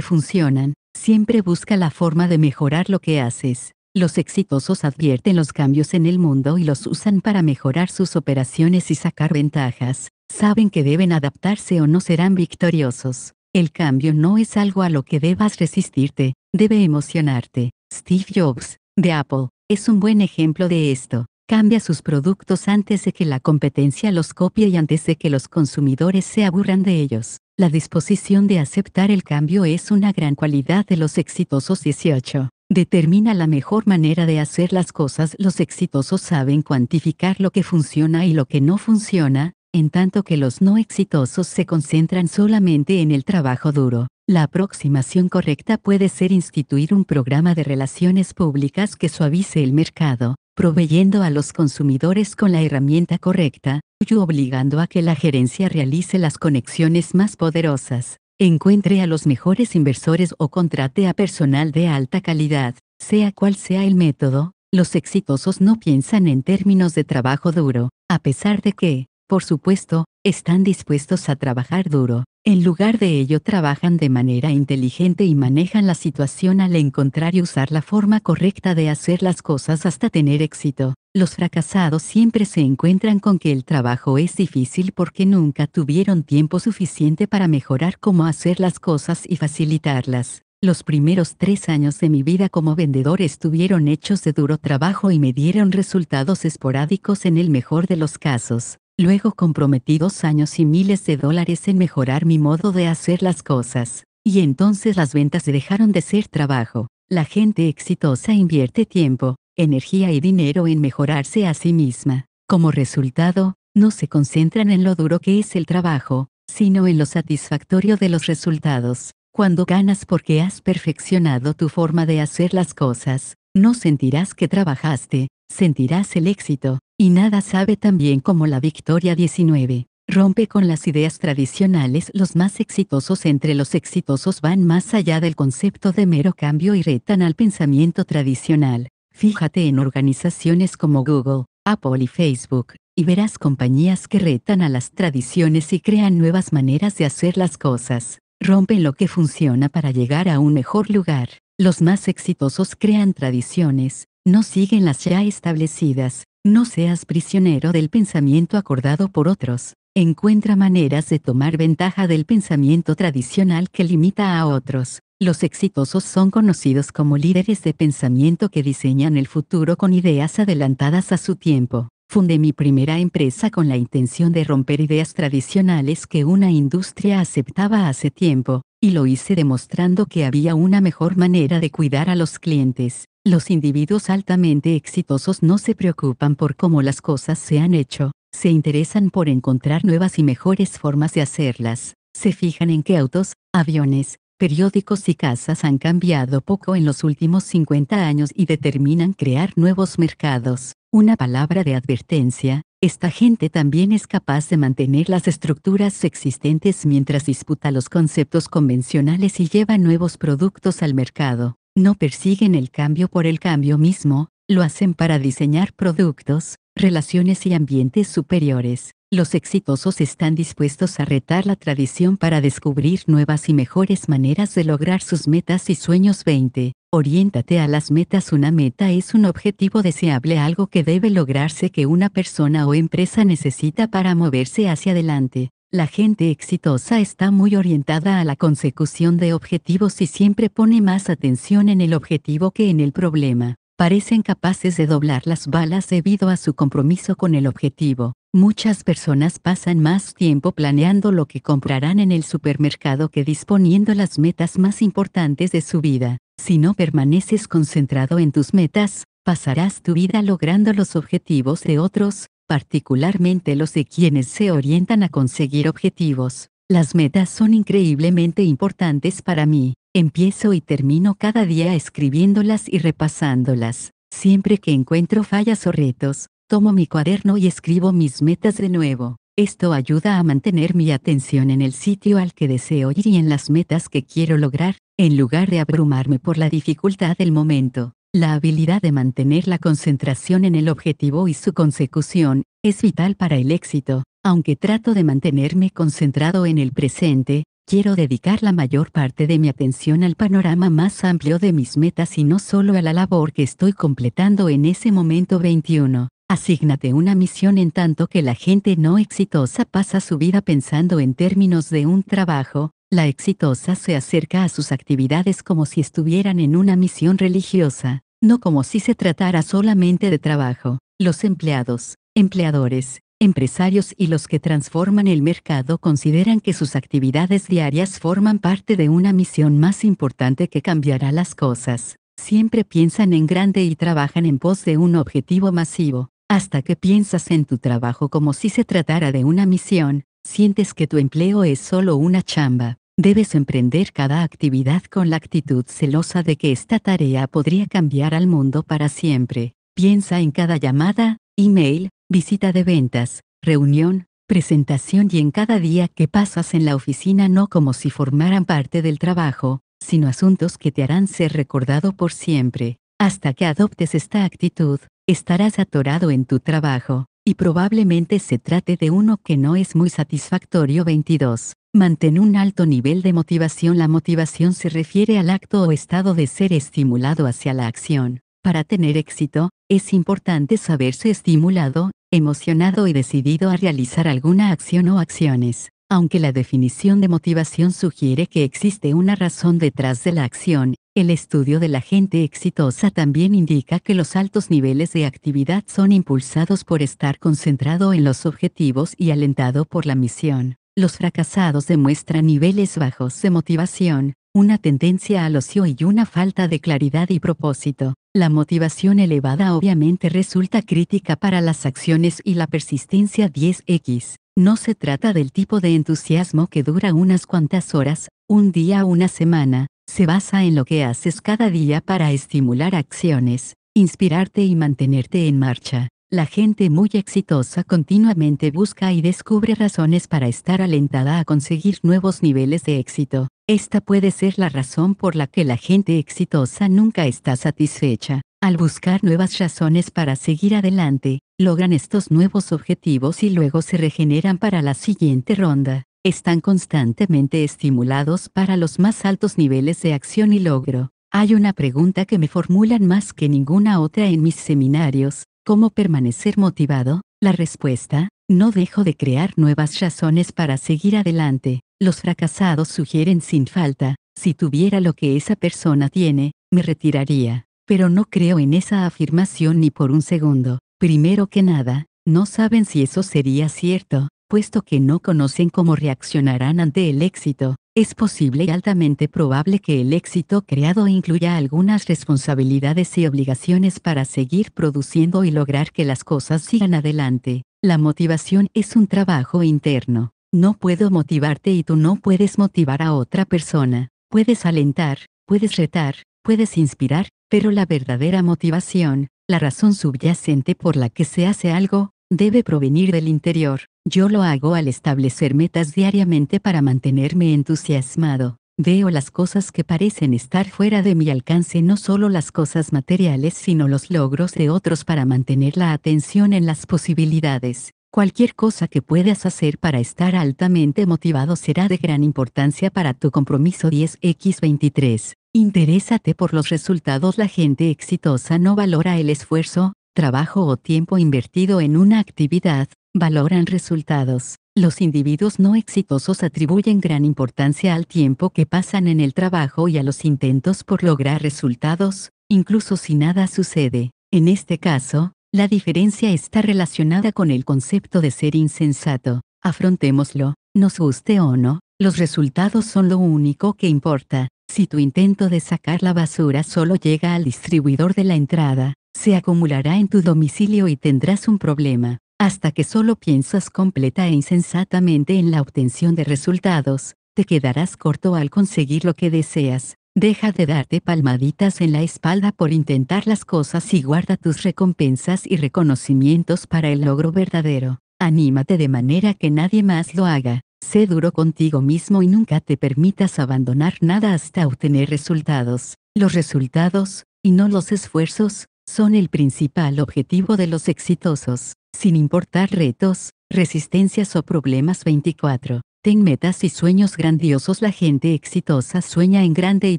funcionan, siempre busca la forma de mejorar lo que haces. Los exitosos advierten los cambios en el mundo y los usan para mejorar sus operaciones y sacar ventajas. Saben que deben adaptarse o no serán victoriosos. El cambio no es algo a lo que debas resistirte, debe emocionarte. Steve Jobs, de Apple, es un buen ejemplo de esto. Cambia sus productos antes de que la competencia los copie y antes de que los consumidores se aburran de ellos. La disposición de aceptar el cambio es una gran cualidad de los exitosos 18. Determina la mejor manera de hacer las cosas. Los exitosos saben cuantificar lo que funciona y lo que no funciona, en tanto que los no exitosos se concentran solamente en el trabajo duro. La aproximación correcta puede ser instituir un programa de relaciones públicas que suavice el mercado, proveyendo a los consumidores con la herramienta correcta, y obligando a que la gerencia realice las conexiones más poderosas, encuentre a los mejores inversores o contrate a personal de alta calidad, sea cual sea el método, los exitosos no piensan en términos de trabajo duro, a pesar de que, por supuesto, están dispuestos a trabajar duro, en lugar de ello trabajan de manera inteligente y manejan la situación al encontrar y usar la forma correcta de hacer las cosas hasta tener éxito. Los fracasados siempre se encuentran con que el trabajo es difícil porque nunca tuvieron tiempo suficiente para mejorar cómo hacer las cosas y facilitarlas. Los primeros tres años de mi vida como vendedor estuvieron hechos de duro trabajo y me dieron resultados esporádicos en el mejor de los casos. Luego comprometí dos años y miles de dólares en mejorar mi modo de hacer las cosas, y entonces las ventas dejaron de ser trabajo. La gente exitosa invierte tiempo, energía y dinero en mejorarse a sí misma. Como resultado, no se concentran en lo duro que es el trabajo, sino en lo satisfactorio de los resultados. Cuando ganas porque has perfeccionado tu forma de hacer las cosas, no sentirás que trabajaste, sentirás el éxito, y nada sabe tan bien como la Victoria 19. Rompe con las ideas tradicionales, los más exitosos entre los exitosos van más allá del concepto de mero cambio y retan al pensamiento tradicional. Fíjate en organizaciones como Google, Apple y Facebook, y verás compañías que retan a las tradiciones y crean nuevas maneras de hacer las cosas. Rompen lo que funciona para llegar a un mejor lugar. Los más exitosos crean tradiciones, no siguen las ya establecidas, no seas prisionero del pensamiento acordado por otros. Encuentra maneras de tomar ventaja del pensamiento tradicional que limita a otros. Los exitosos son conocidos como líderes de pensamiento que diseñan el futuro con ideas adelantadas a su tiempo. Fundé mi primera empresa con la intención de romper ideas tradicionales que una industria aceptaba hace tiempo, y lo hice demostrando que había una mejor manera de cuidar a los clientes. Los individuos altamente exitosos no se preocupan por cómo las cosas se han hecho, se interesan por encontrar nuevas y mejores formas de hacerlas, se fijan en que autos, aviones, periódicos y casas han cambiado poco en los últimos 50 años y determinan crear nuevos mercados. Una palabra de advertencia, esta gente también es capaz de mantener las estructuras existentes mientras disputa los conceptos convencionales y lleva nuevos productos al mercado no persiguen el cambio por el cambio mismo, lo hacen para diseñar productos, relaciones y ambientes superiores. Los exitosos están dispuestos a retar la tradición para descubrir nuevas y mejores maneras de lograr sus metas y sueños 20. Oriéntate a las metas. Una meta es un objetivo deseable, algo que debe lograrse que una persona o empresa necesita para moverse hacia adelante. La gente exitosa está muy orientada a la consecución de objetivos y siempre pone más atención en el objetivo que en el problema. Parecen capaces de doblar las balas debido a su compromiso con el objetivo. Muchas personas pasan más tiempo planeando lo que comprarán en el supermercado que disponiendo las metas más importantes de su vida. Si no permaneces concentrado en tus metas, pasarás tu vida logrando los objetivos de otros, particularmente los de quienes se orientan a conseguir objetivos. Las metas son increíblemente importantes para mí. Empiezo y termino cada día escribiéndolas y repasándolas. Siempre que encuentro fallas o retos, tomo mi cuaderno y escribo mis metas de nuevo. Esto ayuda a mantener mi atención en el sitio al que deseo ir y en las metas que quiero lograr, en lugar de abrumarme por la dificultad del momento. La habilidad de mantener la concentración en el objetivo y su consecución es vital para el éxito. Aunque trato de mantenerme concentrado en el presente, quiero dedicar la mayor parte de mi atención al panorama más amplio de mis metas y no solo a la labor que estoy completando en ese momento 21. Asígnate una misión en tanto que la gente no exitosa pasa su vida pensando en términos de un trabajo, la exitosa se acerca a sus actividades como si estuvieran en una misión religiosa no como si se tratara solamente de trabajo. Los empleados, empleadores, empresarios y los que transforman el mercado consideran que sus actividades diarias forman parte de una misión más importante que cambiará las cosas. Siempre piensan en grande y trabajan en pos de un objetivo masivo. Hasta que piensas en tu trabajo como si se tratara de una misión, sientes que tu empleo es solo una chamba. Debes emprender cada actividad con la actitud celosa de que esta tarea podría cambiar al mundo para siempre. Piensa en cada llamada, email, visita de ventas, reunión, presentación y en cada día que pasas en la oficina no como si formaran parte del trabajo, sino asuntos que te harán ser recordado por siempre. Hasta que adoptes esta actitud, estarás atorado en tu trabajo y probablemente se trate de uno que no es muy satisfactorio. 22. Mantén un alto nivel de motivación. La motivación se refiere al acto o estado de ser estimulado hacia la acción. Para tener éxito, es importante saberse estimulado, emocionado y decidido a realizar alguna acción o acciones. Aunque la definición de motivación sugiere que existe una razón detrás de la acción, el estudio de la gente exitosa también indica que los altos niveles de actividad son impulsados por estar concentrado en los objetivos y alentado por la misión. Los fracasados demuestran niveles bajos de motivación, una tendencia al ocio y una falta de claridad y propósito. La motivación elevada obviamente resulta crítica para las acciones y la persistencia 10X. No se trata del tipo de entusiasmo que dura unas cuantas horas, un día o una semana, se basa en lo que haces cada día para estimular acciones, inspirarte y mantenerte en marcha. La gente muy exitosa continuamente busca y descubre razones para estar alentada a conseguir nuevos niveles de éxito. Esta puede ser la razón por la que la gente exitosa nunca está satisfecha. Al buscar nuevas razones para seguir adelante, logran estos nuevos objetivos y luego se regeneran para la siguiente ronda están constantemente estimulados para los más altos niveles de acción y logro. Hay una pregunta que me formulan más que ninguna otra en mis seminarios, ¿cómo permanecer motivado? La respuesta, no dejo de crear nuevas razones para seguir adelante. Los fracasados sugieren sin falta, si tuviera lo que esa persona tiene, me retiraría. Pero no creo en esa afirmación ni por un segundo. Primero que nada, no saben si eso sería cierto, puesto que no conocen cómo reaccionarán ante el éxito, es posible y altamente probable que el éxito creado incluya algunas responsabilidades y obligaciones para seguir produciendo y lograr que las cosas sigan adelante. La motivación es un trabajo interno. No puedo motivarte y tú no puedes motivar a otra persona. Puedes alentar, puedes retar, puedes inspirar, pero la verdadera motivación, la razón subyacente por la que se hace algo, debe provenir del interior. Yo lo hago al establecer metas diariamente para mantenerme entusiasmado. Veo las cosas que parecen estar fuera de mi alcance, no solo las cosas materiales, sino los logros de otros para mantener la atención en las posibilidades. Cualquier cosa que puedas hacer para estar altamente motivado será de gran importancia para tu compromiso 10X23. Interésate por los resultados. La gente exitosa no valora el esfuerzo, trabajo o tiempo invertido en una actividad, valoran resultados. Los individuos no exitosos atribuyen gran importancia al tiempo que pasan en el trabajo y a los intentos por lograr resultados, incluso si nada sucede. En este caso, la diferencia está relacionada con el concepto de ser insensato. Afrontémoslo, nos guste o no, los resultados son lo único que importa. Si tu intento de sacar la basura solo llega al distribuidor de la entrada, se acumulará en tu domicilio y tendrás un problema, hasta que solo piensas completa e insensatamente en la obtención de resultados, te quedarás corto al conseguir lo que deseas. Deja de darte palmaditas en la espalda por intentar las cosas y guarda tus recompensas y reconocimientos para el logro verdadero. Anímate de manera que nadie más lo haga. Sé duro contigo mismo y nunca te permitas abandonar nada hasta obtener resultados. Los resultados, y no los esfuerzos, son el principal objetivo de los exitosos, sin importar retos, resistencias o problemas 24. Ten metas y sueños grandiosos. La gente exitosa sueña en grande y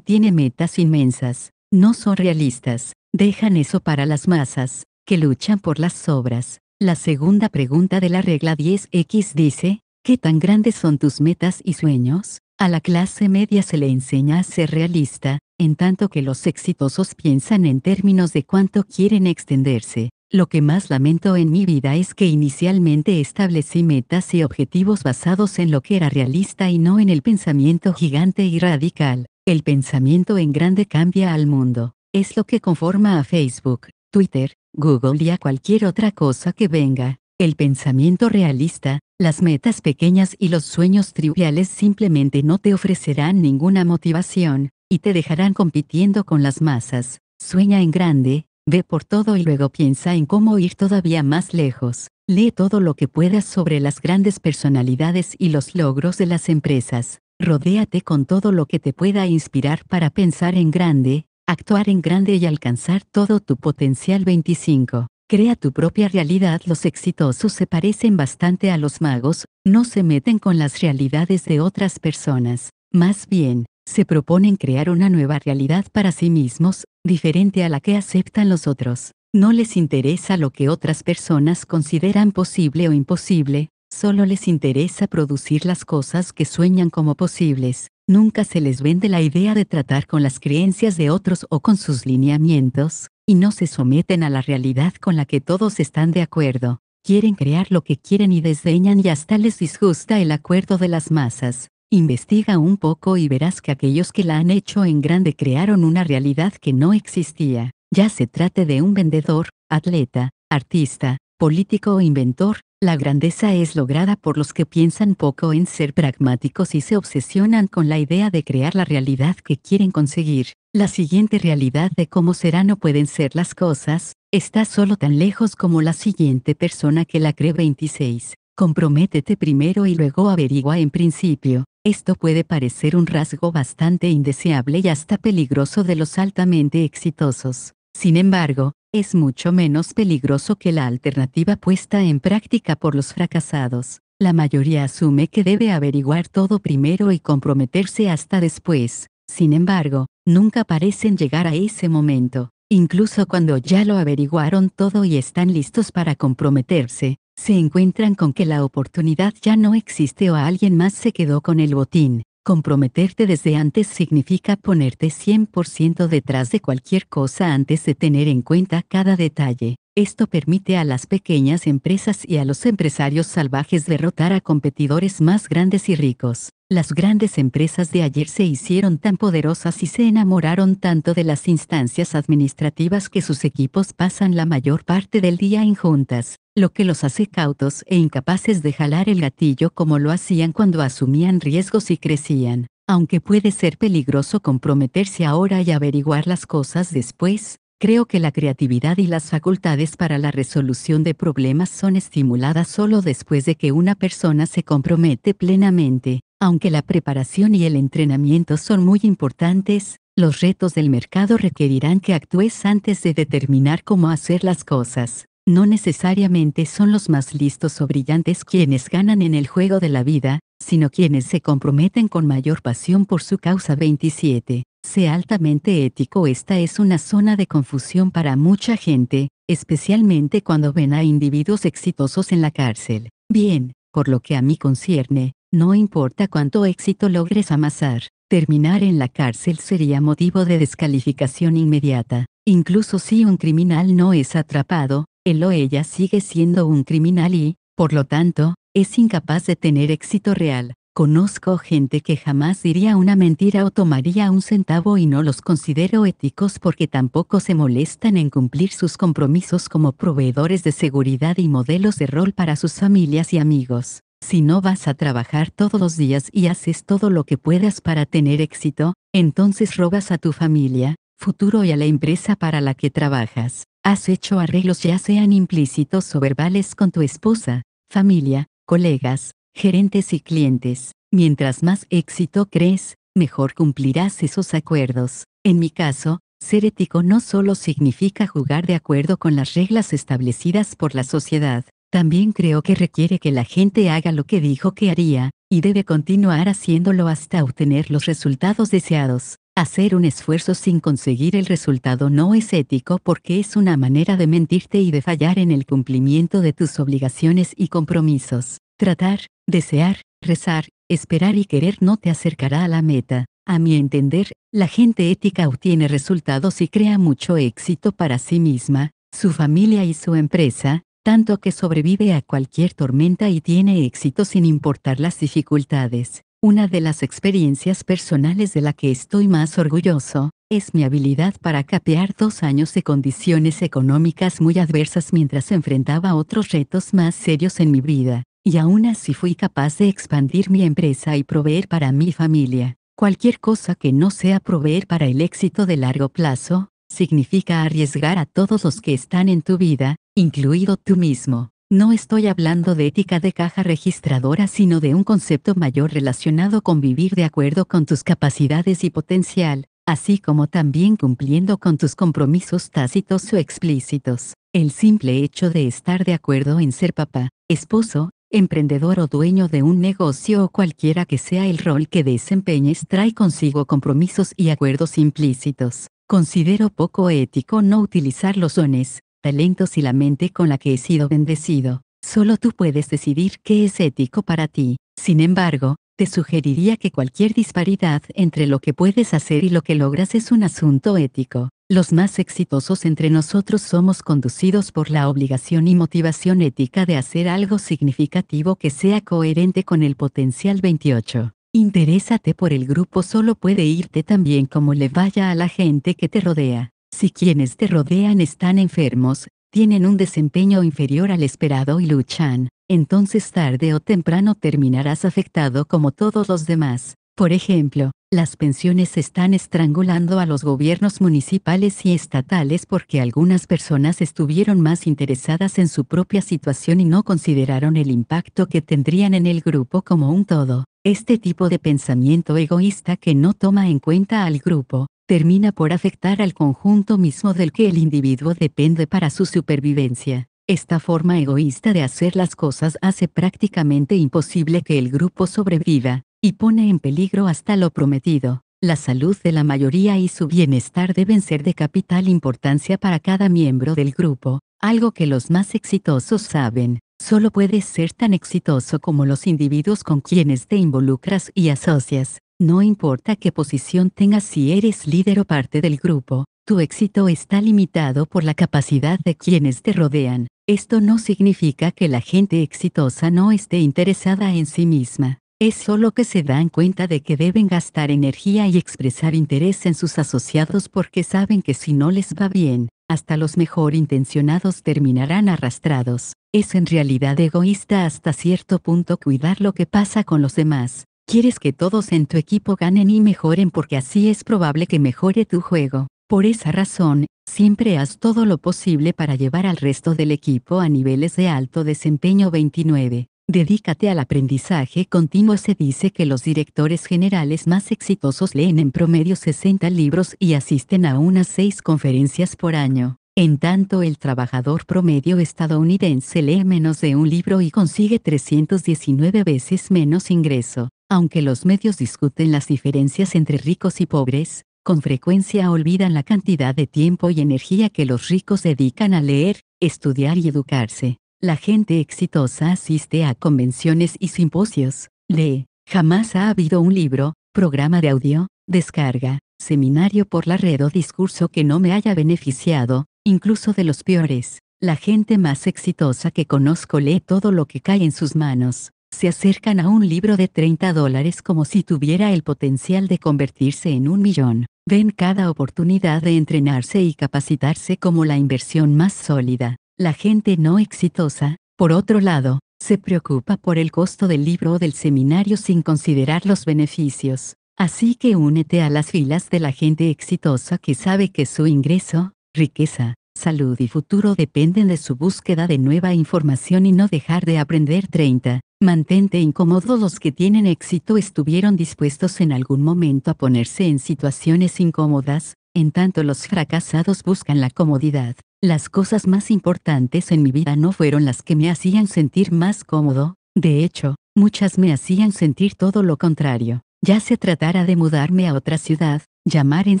tiene metas inmensas. No son realistas. Dejan eso para las masas, que luchan por las obras. La segunda pregunta de la regla 10X dice, ¿Qué tan grandes son tus metas y sueños? A la clase media se le enseña a ser realista, en tanto que los exitosos piensan en términos de cuánto quieren extenderse. Lo que más lamento en mi vida es que inicialmente establecí metas y objetivos basados en lo que era realista y no en el pensamiento gigante y radical. El pensamiento en grande cambia al mundo. Es lo que conforma a Facebook, Twitter, Google y a cualquier otra cosa que venga. El pensamiento realista, las metas pequeñas y los sueños triviales simplemente no te ofrecerán ninguna motivación, y te dejarán compitiendo con las masas. Sueña en grande, ve por todo y luego piensa en cómo ir todavía más lejos. Lee todo lo que puedas sobre las grandes personalidades y los logros de las empresas. Rodéate con todo lo que te pueda inspirar para pensar en grande, actuar en grande y alcanzar todo tu potencial 25. Crea tu propia realidad. Los exitosos se parecen bastante a los magos, no se meten con las realidades de otras personas. Más bien, se proponen crear una nueva realidad para sí mismos, diferente a la que aceptan los otros. No les interesa lo que otras personas consideran posible o imposible, solo les interesa producir las cosas que sueñan como posibles nunca se les vende la idea de tratar con las creencias de otros o con sus lineamientos, y no se someten a la realidad con la que todos están de acuerdo. Quieren crear lo que quieren y desdeñan y hasta les disgusta el acuerdo de las masas. Investiga un poco y verás que aquellos que la han hecho en grande crearon una realidad que no existía, ya se trate de un vendedor, atleta, artista, político o inventor, la grandeza es lograda por los que piensan poco en ser pragmáticos y se obsesionan con la idea de crear la realidad que quieren conseguir. La siguiente realidad de cómo serán o pueden ser las cosas, está solo tan lejos como la siguiente persona que la cree 26. Comprométete primero y luego averigua en principio. Esto puede parecer un rasgo bastante indeseable y hasta peligroso de los altamente exitosos. Sin embargo, es mucho menos peligroso que la alternativa puesta en práctica por los fracasados. La mayoría asume que debe averiguar todo primero y comprometerse hasta después. Sin embargo, nunca parecen llegar a ese momento. Incluso cuando ya lo averiguaron todo y están listos para comprometerse, se encuentran con que la oportunidad ya no existe o alguien más se quedó con el botín. Comprometerte desde antes significa ponerte 100% detrás de cualquier cosa antes de tener en cuenta cada detalle. Esto permite a las pequeñas empresas y a los empresarios salvajes derrotar a competidores más grandes y ricos. Las grandes empresas de ayer se hicieron tan poderosas y se enamoraron tanto de las instancias administrativas que sus equipos pasan la mayor parte del día en juntas, lo que los hace cautos e incapaces de jalar el gatillo como lo hacían cuando asumían riesgos y crecían. Aunque puede ser peligroso comprometerse ahora y averiguar las cosas después, Creo que la creatividad y las facultades para la resolución de problemas son estimuladas solo después de que una persona se compromete plenamente. Aunque la preparación y el entrenamiento son muy importantes, los retos del mercado requerirán que actúes antes de determinar cómo hacer las cosas. No necesariamente son los más listos o brillantes quienes ganan en el juego de la vida, sino quienes se comprometen con mayor pasión por su causa 27 sea altamente ético, esta es una zona de confusión para mucha gente, especialmente cuando ven a individuos exitosos en la cárcel. Bien, por lo que a mí concierne, no importa cuánto éxito logres amasar, terminar en la cárcel sería motivo de descalificación inmediata. Incluso si un criminal no es atrapado, él o ella sigue siendo un criminal y, por lo tanto, es incapaz de tener éxito real. Conozco gente que jamás diría una mentira o tomaría un centavo y no los considero éticos porque tampoco se molestan en cumplir sus compromisos como proveedores de seguridad y modelos de rol para sus familias y amigos. Si no vas a trabajar todos los días y haces todo lo que puedas para tener éxito, entonces robas a tu familia, futuro y a la empresa para la que trabajas. Has hecho arreglos ya sean implícitos o verbales con tu esposa, familia, colegas, gerentes y clientes. Mientras más éxito crees, mejor cumplirás esos acuerdos. En mi caso, ser ético no solo significa jugar de acuerdo con las reglas establecidas por la sociedad, también creo que requiere que la gente haga lo que dijo que haría, y debe continuar haciéndolo hasta obtener los resultados deseados. Hacer un esfuerzo sin conseguir el resultado no es ético porque es una manera de mentirte y de fallar en el cumplimiento de tus obligaciones y compromisos. Tratar, desear, rezar, esperar y querer no te acercará a la meta. A mi entender, la gente ética obtiene resultados y crea mucho éxito para sí misma, su familia y su empresa, tanto que sobrevive a cualquier tormenta y tiene éxito sin importar las dificultades. Una de las experiencias personales de la que estoy más orgulloso, es mi habilidad para capear dos años de condiciones económicas muy adversas mientras enfrentaba otros retos más serios en mi vida. Y aún así fui capaz de expandir mi empresa y proveer para mi familia. Cualquier cosa que no sea proveer para el éxito de largo plazo, significa arriesgar a todos los que están en tu vida, incluido tú mismo. No estoy hablando de ética de caja registradora, sino de un concepto mayor relacionado con vivir de acuerdo con tus capacidades y potencial, así como también cumpliendo con tus compromisos tácitos o explícitos. El simple hecho de estar de acuerdo en ser papá, esposo, emprendedor o dueño de un negocio o cualquiera que sea el rol que desempeñes trae consigo compromisos y acuerdos implícitos. Considero poco ético no utilizar los dones, talentos y la mente con la que he sido bendecido. Solo tú puedes decidir qué es ético para ti. Sin embargo, te sugeriría que cualquier disparidad entre lo que puedes hacer y lo que logras es un asunto ético. Los más exitosos entre nosotros somos conducidos por la obligación y motivación ética de hacer algo significativo que sea coherente con el potencial 28. Interésate por el grupo solo puede irte tan bien como le vaya a la gente que te rodea. Si quienes te rodean están enfermos, tienen un desempeño inferior al esperado y luchan, entonces tarde o temprano terminarás afectado como todos los demás. Por ejemplo, las pensiones están estrangulando a los gobiernos municipales y estatales porque algunas personas estuvieron más interesadas en su propia situación y no consideraron el impacto que tendrían en el grupo como un todo. Este tipo de pensamiento egoísta que no toma en cuenta al grupo, termina por afectar al conjunto mismo del que el individuo depende para su supervivencia. Esta forma egoísta de hacer las cosas hace prácticamente imposible que el grupo sobreviva y pone en peligro hasta lo prometido. La salud de la mayoría y su bienestar deben ser de capital importancia para cada miembro del grupo, algo que los más exitosos saben. Solo puedes ser tan exitoso como los individuos con quienes te involucras y asocias. No importa qué posición tengas si eres líder o parte del grupo, tu éxito está limitado por la capacidad de quienes te rodean. Esto no significa que la gente exitosa no esté interesada en sí misma. Es solo que se dan cuenta de que deben gastar energía y expresar interés en sus asociados porque saben que si no les va bien, hasta los mejor intencionados terminarán arrastrados. Es en realidad egoísta hasta cierto punto cuidar lo que pasa con los demás. Quieres que todos en tu equipo ganen y mejoren porque así es probable que mejore tu juego. Por esa razón, siempre haz todo lo posible para llevar al resto del equipo a niveles de alto desempeño 29. Dedícate al aprendizaje continuo. Se dice que los directores generales más exitosos leen en promedio 60 libros y asisten a unas 6 conferencias por año. En tanto, el trabajador promedio estadounidense lee menos de un libro y consigue 319 veces menos ingreso. Aunque los medios discuten las diferencias entre ricos y pobres, con frecuencia olvidan la cantidad de tiempo y energía que los ricos dedican a leer, estudiar y educarse. La gente exitosa asiste a convenciones y simposios, lee, jamás ha habido un libro, programa de audio, descarga, seminario por la red o discurso que no me haya beneficiado, incluso de los peores. La gente más exitosa que conozco lee todo lo que cae en sus manos. Se acercan a un libro de 30 dólares como si tuviera el potencial de convertirse en un millón. Ven cada oportunidad de entrenarse y capacitarse como la inversión más sólida. La gente no exitosa, por otro lado, se preocupa por el costo del libro o del seminario sin considerar los beneficios. Así que únete a las filas de la gente exitosa que sabe que su ingreso, riqueza, salud y futuro dependen de su búsqueda de nueva información y no dejar de aprender 30. Mantente incómodo los que tienen éxito estuvieron dispuestos en algún momento a ponerse en situaciones incómodas, en tanto los fracasados buscan la comodidad. Las cosas más importantes en mi vida no fueron las que me hacían sentir más cómodo, de hecho, muchas me hacían sentir todo lo contrario. Ya se tratara de mudarme a otra ciudad, llamar en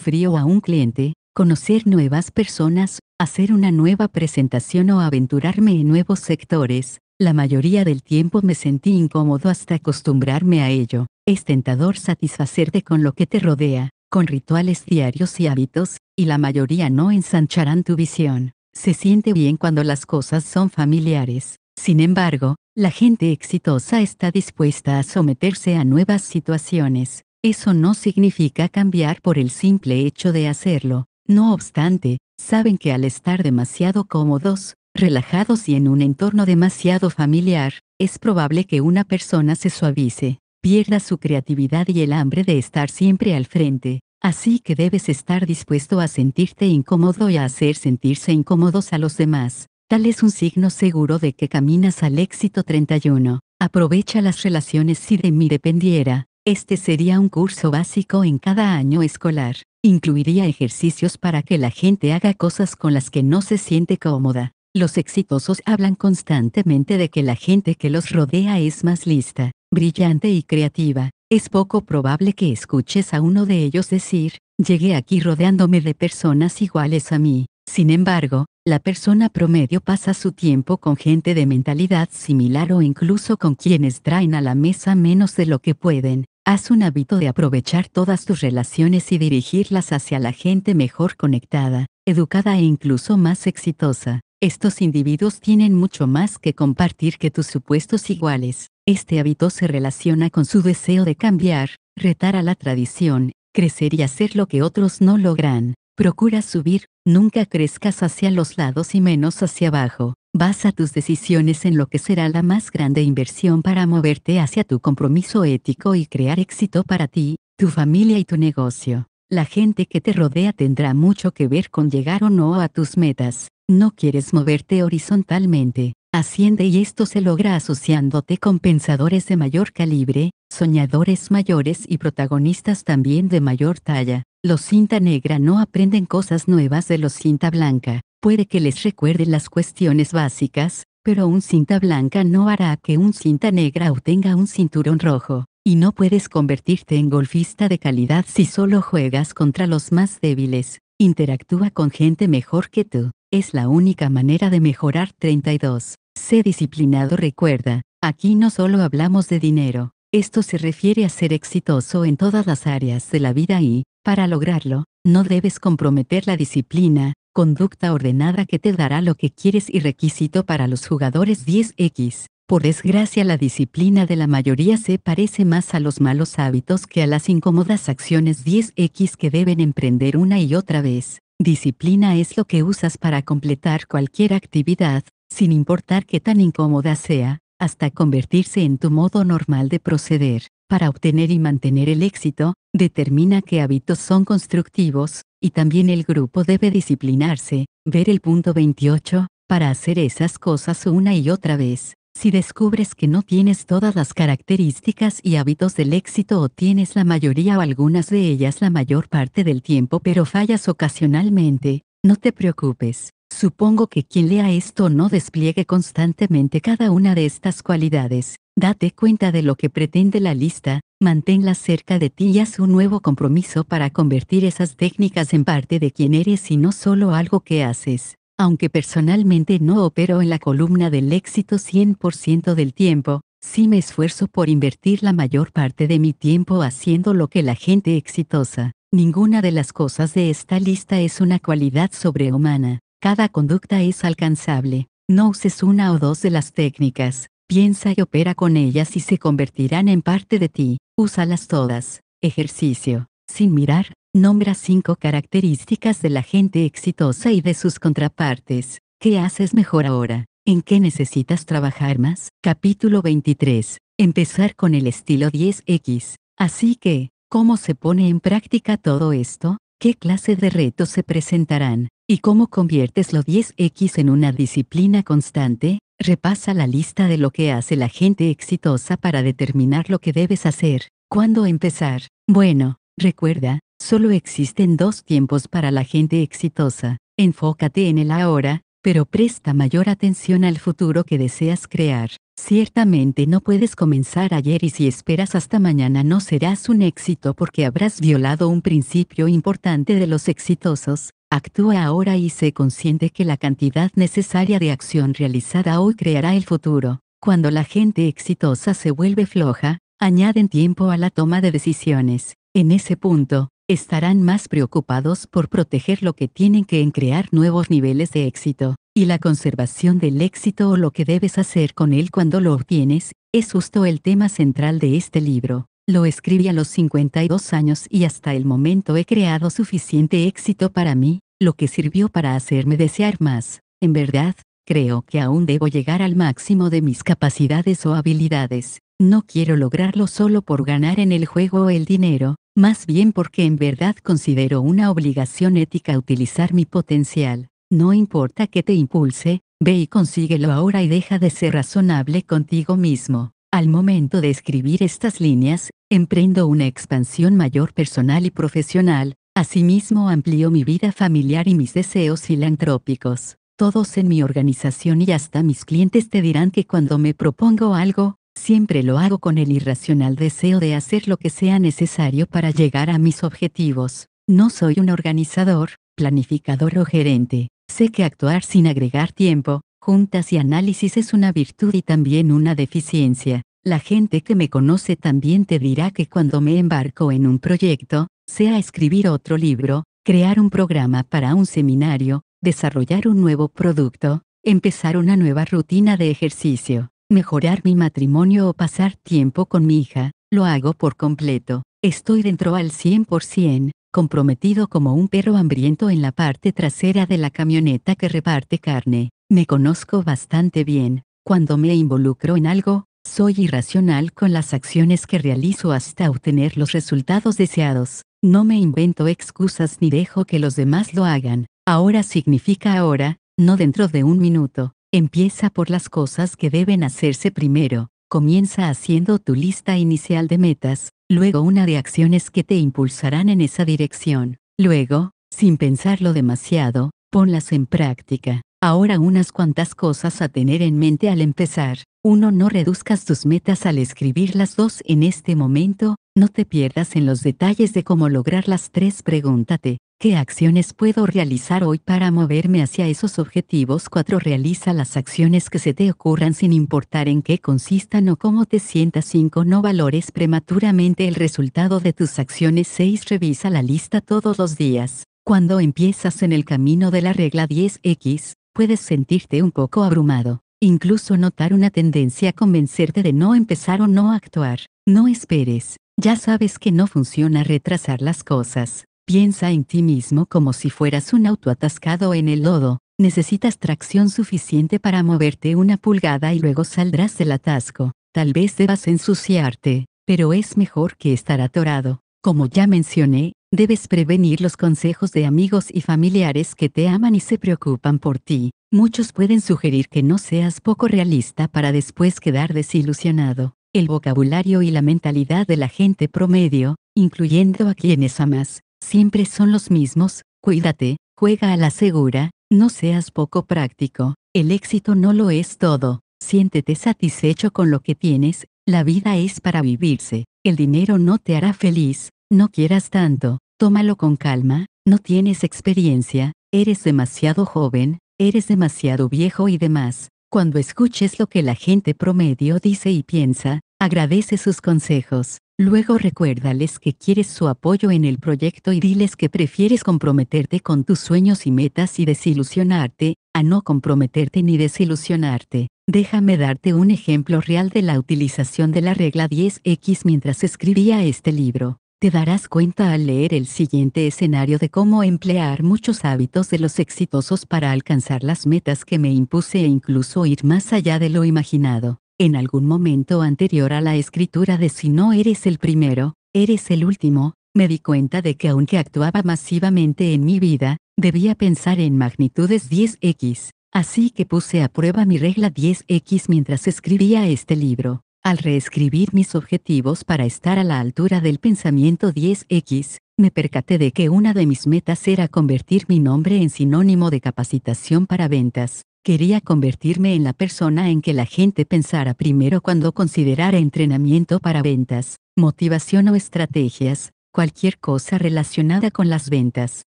frío a un cliente, conocer nuevas personas, hacer una nueva presentación o aventurarme en nuevos sectores, la mayoría del tiempo me sentí incómodo hasta acostumbrarme a ello. Es tentador satisfacerte con lo que te rodea, con rituales diarios y hábitos, y la mayoría no ensancharán tu visión. Se siente bien cuando las cosas son familiares. Sin embargo, la gente exitosa está dispuesta a someterse a nuevas situaciones. Eso no significa cambiar por el simple hecho de hacerlo. No obstante, saben que al estar demasiado cómodos, relajados y en un entorno demasiado familiar, es probable que una persona se suavice. Pierda su creatividad y el hambre de estar siempre al frente, así que debes estar dispuesto a sentirte incómodo y a hacer sentirse incómodos a los demás. Tal es un signo seguro de que caminas al éxito 31. Aprovecha las relaciones si de mí dependiera. Este sería un curso básico en cada año escolar. Incluiría ejercicios para que la gente haga cosas con las que no se siente cómoda. Los exitosos hablan constantemente de que la gente que los rodea es más lista brillante y creativa, es poco probable que escuches a uno de ellos decir, llegué aquí rodeándome de personas iguales a mí. Sin embargo, la persona promedio pasa su tiempo con gente de mentalidad similar o incluso con quienes traen a la mesa menos de lo que pueden. Haz un hábito de aprovechar todas tus relaciones y dirigirlas hacia la gente mejor conectada, educada e incluso más exitosa. Estos individuos tienen mucho más que compartir que tus supuestos iguales. Este hábito se relaciona con su deseo de cambiar, retar a la tradición, crecer y hacer lo que otros no logran. Procura subir, nunca crezcas hacia los lados y menos hacia abajo. Basa tus decisiones en lo que será la más grande inversión para moverte hacia tu compromiso ético y crear éxito para ti, tu familia y tu negocio. La gente que te rodea tendrá mucho que ver con llegar o no a tus metas. No quieres moverte horizontalmente, asciende y esto se logra asociándote con pensadores de mayor calibre, soñadores mayores y protagonistas también de mayor talla. Los cinta negra no aprenden cosas nuevas de los cinta blanca, puede que les recuerde las cuestiones básicas, pero un cinta blanca no hará que un cinta negra obtenga un cinturón rojo, y no puedes convertirte en golfista de calidad si solo juegas contra los más débiles, interactúa con gente mejor que tú. Es la única manera de mejorar 32. Sé disciplinado recuerda, aquí no solo hablamos de dinero, esto se refiere a ser exitoso en todas las áreas de la vida y, para lograrlo, no debes comprometer la disciplina, conducta ordenada que te dará lo que quieres y requisito para los jugadores 10X. Por desgracia la disciplina de la mayoría se parece más a los malos hábitos que a las incómodas acciones 10X que deben emprender una y otra vez. Disciplina es lo que usas para completar cualquier actividad, sin importar qué tan incómoda sea, hasta convertirse en tu modo normal de proceder. Para obtener y mantener el éxito, determina qué hábitos son constructivos, y también el grupo debe disciplinarse, ver el punto 28, para hacer esas cosas una y otra vez. Si descubres que no tienes todas las características y hábitos del éxito o tienes la mayoría o algunas de ellas la mayor parte del tiempo pero fallas ocasionalmente, no te preocupes. Supongo que quien lea esto no despliegue constantemente cada una de estas cualidades. Date cuenta de lo que pretende la lista, manténla cerca de ti y haz un nuevo compromiso para convertir esas técnicas en parte de quien eres y no solo algo que haces. Aunque personalmente no opero en la columna del éxito 100% del tiempo, sí me esfuerzo por invertir la mayor parte de mi tiempo haciendo lo que la gente exitosa. Ninguna de las cosas de esta lista es una cualidad sobrehumana. Cada conducta es alcanzable. No uses una o dos de las técnicas. Piensa y opera con ellas y se convertirán en parte de ti. Úsalas todas. Ejercicio. Sin mirar, Nombra cinco características de la gente exitosa y de sus contrapartes. ¿Qué haces mejor ahora? ¿En qué necesitas trabajar más? Capítulo 23. Empezar con el estilo 10X. Así que, ¿cómo se pone en práctica todo esto? ¿Qué clase de retos se presentarán? ¿Y cómo conviertes lo 10X en una disciplina constante? Repasa la lista de lo que hace la gente exitosa para determinar lo que debes hacer. ¿Cuándo empezar? Bueno, recuerda, Solo existen dos tiempos para la gente exitosa. Enfócate en el ahora, pero presta mayor atención al futuro que deseas crear. Ciertamente no puedes comenzar ayer y si esperas hasta mañana no serás un éxito porque habrás violado un principio importante de los exitosos. Actúa ahora y sé consciente que la cantidad necesaria de acción realizada hoy creará el futuro. Cuando la gente exitosa se vuelve floja, añaden tiempo a la toma de decisiones. En ese punto, estarán más preocupados por proteger lo que tienen que en crear nuevos niveles de éxito, y la conservación del éxito o lo que debes hacer con él cuando lo obtienes, es justo el tema central de este libro. Lo escribí a los 52 años y hasta el momento he creado suficiente éxito para mí, lo que sirvió para hacerme desear más. En verdad, creo que aún debo llegar al máximo de mis capacidades o habilidades, no quiero lograrlo solo por ganar en el juego o el dinero, más bien porque en verdad considero una obligación ética utilizar mi potencial. No importa que te impulse, ve y consíguelo ahora y deja de ser razonable contigo mismo. Al momento de escribir estas líneas, emprendo una expansión mayor personal y profesional, asimismo amplío mi vida familiar y mis deseos filantrópicos. Todos en mi organización y hasta mis clientes te dirán que cuando me propongo algo, siempre lo hago con el irracional deseo de hacer lo que sea necesario para llegar a mis objetivos. No soy un organizador, planificador o gerente. Sé que actuar sin agregar tiempo, juntas y análisis es una virtud y también una deficiencia. La gente que me conoce también te dirá que cuando me embarco en un proyecto, sea escribir otro libro, crear un programa para un seminario, desarrollar un nuevo producto, empezar una nueva rutina de ejercicio, mejorar mi matrimonio o pasar tiempo con mi hija, lo hago por completo. Estoy dentro al 100%, comprometido como un perro hambriento en la parte trasera de la camioneta que reparte carne. Me conozco bastante bien. Cuando me involucro en algo, soy irracional con las acciones que realizo hasta obtener los resultados deseados. No me invento excusas ni dejo que los demás lo hagan. Ahora significa ahora, no dentro de un minuto. Empieza por las cosas que deben hacerse primero, comienza haciendo tu lista inicial de metas, luego una de acciones que te impulsarán en esa dirección, luego, sin pensarlo demasiado, ponlas en práctica. Ahora unas cuantas cosas a tener en mente al empezar. 1. No reduzcas tus metas al escribirlas. dos En este momento, no te pierdas en los detalles de cómo lograr las tres Pregúntate, ¿Qué acciones puedo realizar hoy para moverme hacia esos objetivos? 4. Realiza las acciones que se te ocurran sin importar en qué consistan o cómo te sientas. 5. No valores prematuramente el resultado de tus acciones. 6. Revisa la lista todos los días. Cuando empiezas en el camino de la regla 10X, puedes sentirte un poco abrumado, incluso notar una tendencia a convencerte de no empezar o no actuar. No esperes, ya sabes que no funciona retrasar las cosas Piensa en ti mismo como si fueras un auto atascado en el lodo, necesitas tracción suficiente para moverte una pulgada y luego saldrás del atasco. Tal vez debas ensuciarte, pero es mejor que estar atorado. Como ya mencioné, debes prevenir los consejos de amigos y familiares que te aman y se preocupan por ti. Muchos pueden sugerir que no seas poco realista para después quedar desilusionado. El vocabulario y la mentalidad de la gente promedio, incluyendo a quienes amas, siempre son los mismos, cuídate, juega a la segura, no seas poco práctico, el éxito no lo es todo, siéntete satisfecho con lo que tienes, la vida es para vivirse, el dinero no te hará feliz, no quieras tanto, tómalo con calma, no tienes experiencia, eres demasiado joven, eres demasiado viejo y demás. Cuando escuches lo que la gente promedio dice y piensa, Agradece sus consejos. Luego recuérdales que quieres su apoyo en el proyecto y diles que prefieres comprometerte con tus sueños y metas y desilusionarte, a no comprometerte ni desilusionarte. Déjame darte un ejemplo real de la utilización de la regla 10X mientras escribía este libro. Te darás cuenta al leer el siguiente escenario de cómo emplear muchos hábitos de los exitosos para alcanzar las metas que me impuse e incluso ir más allá de lo imaginado en algún momento anterior a la escritura de Si no eres el primero, eres el último, me di cuenta de que aunque actuaba masivamente en mi vida, debía pensar en magnitudes 10x, así que puse a prueba mi regla 10x mientras escribía este libro. Al reescribir mis objetivos para estar a la altura del pensamiento 10x, me percaté de que una de mis metas era convertir mi nombre en sinónimo de capacitación para ventas. Quería convertirme en la persona en que la gente pensara primero cuando considerara entrenamiento para ventas, motivación o estrategias, cualquier cosa relacionada con las ventas.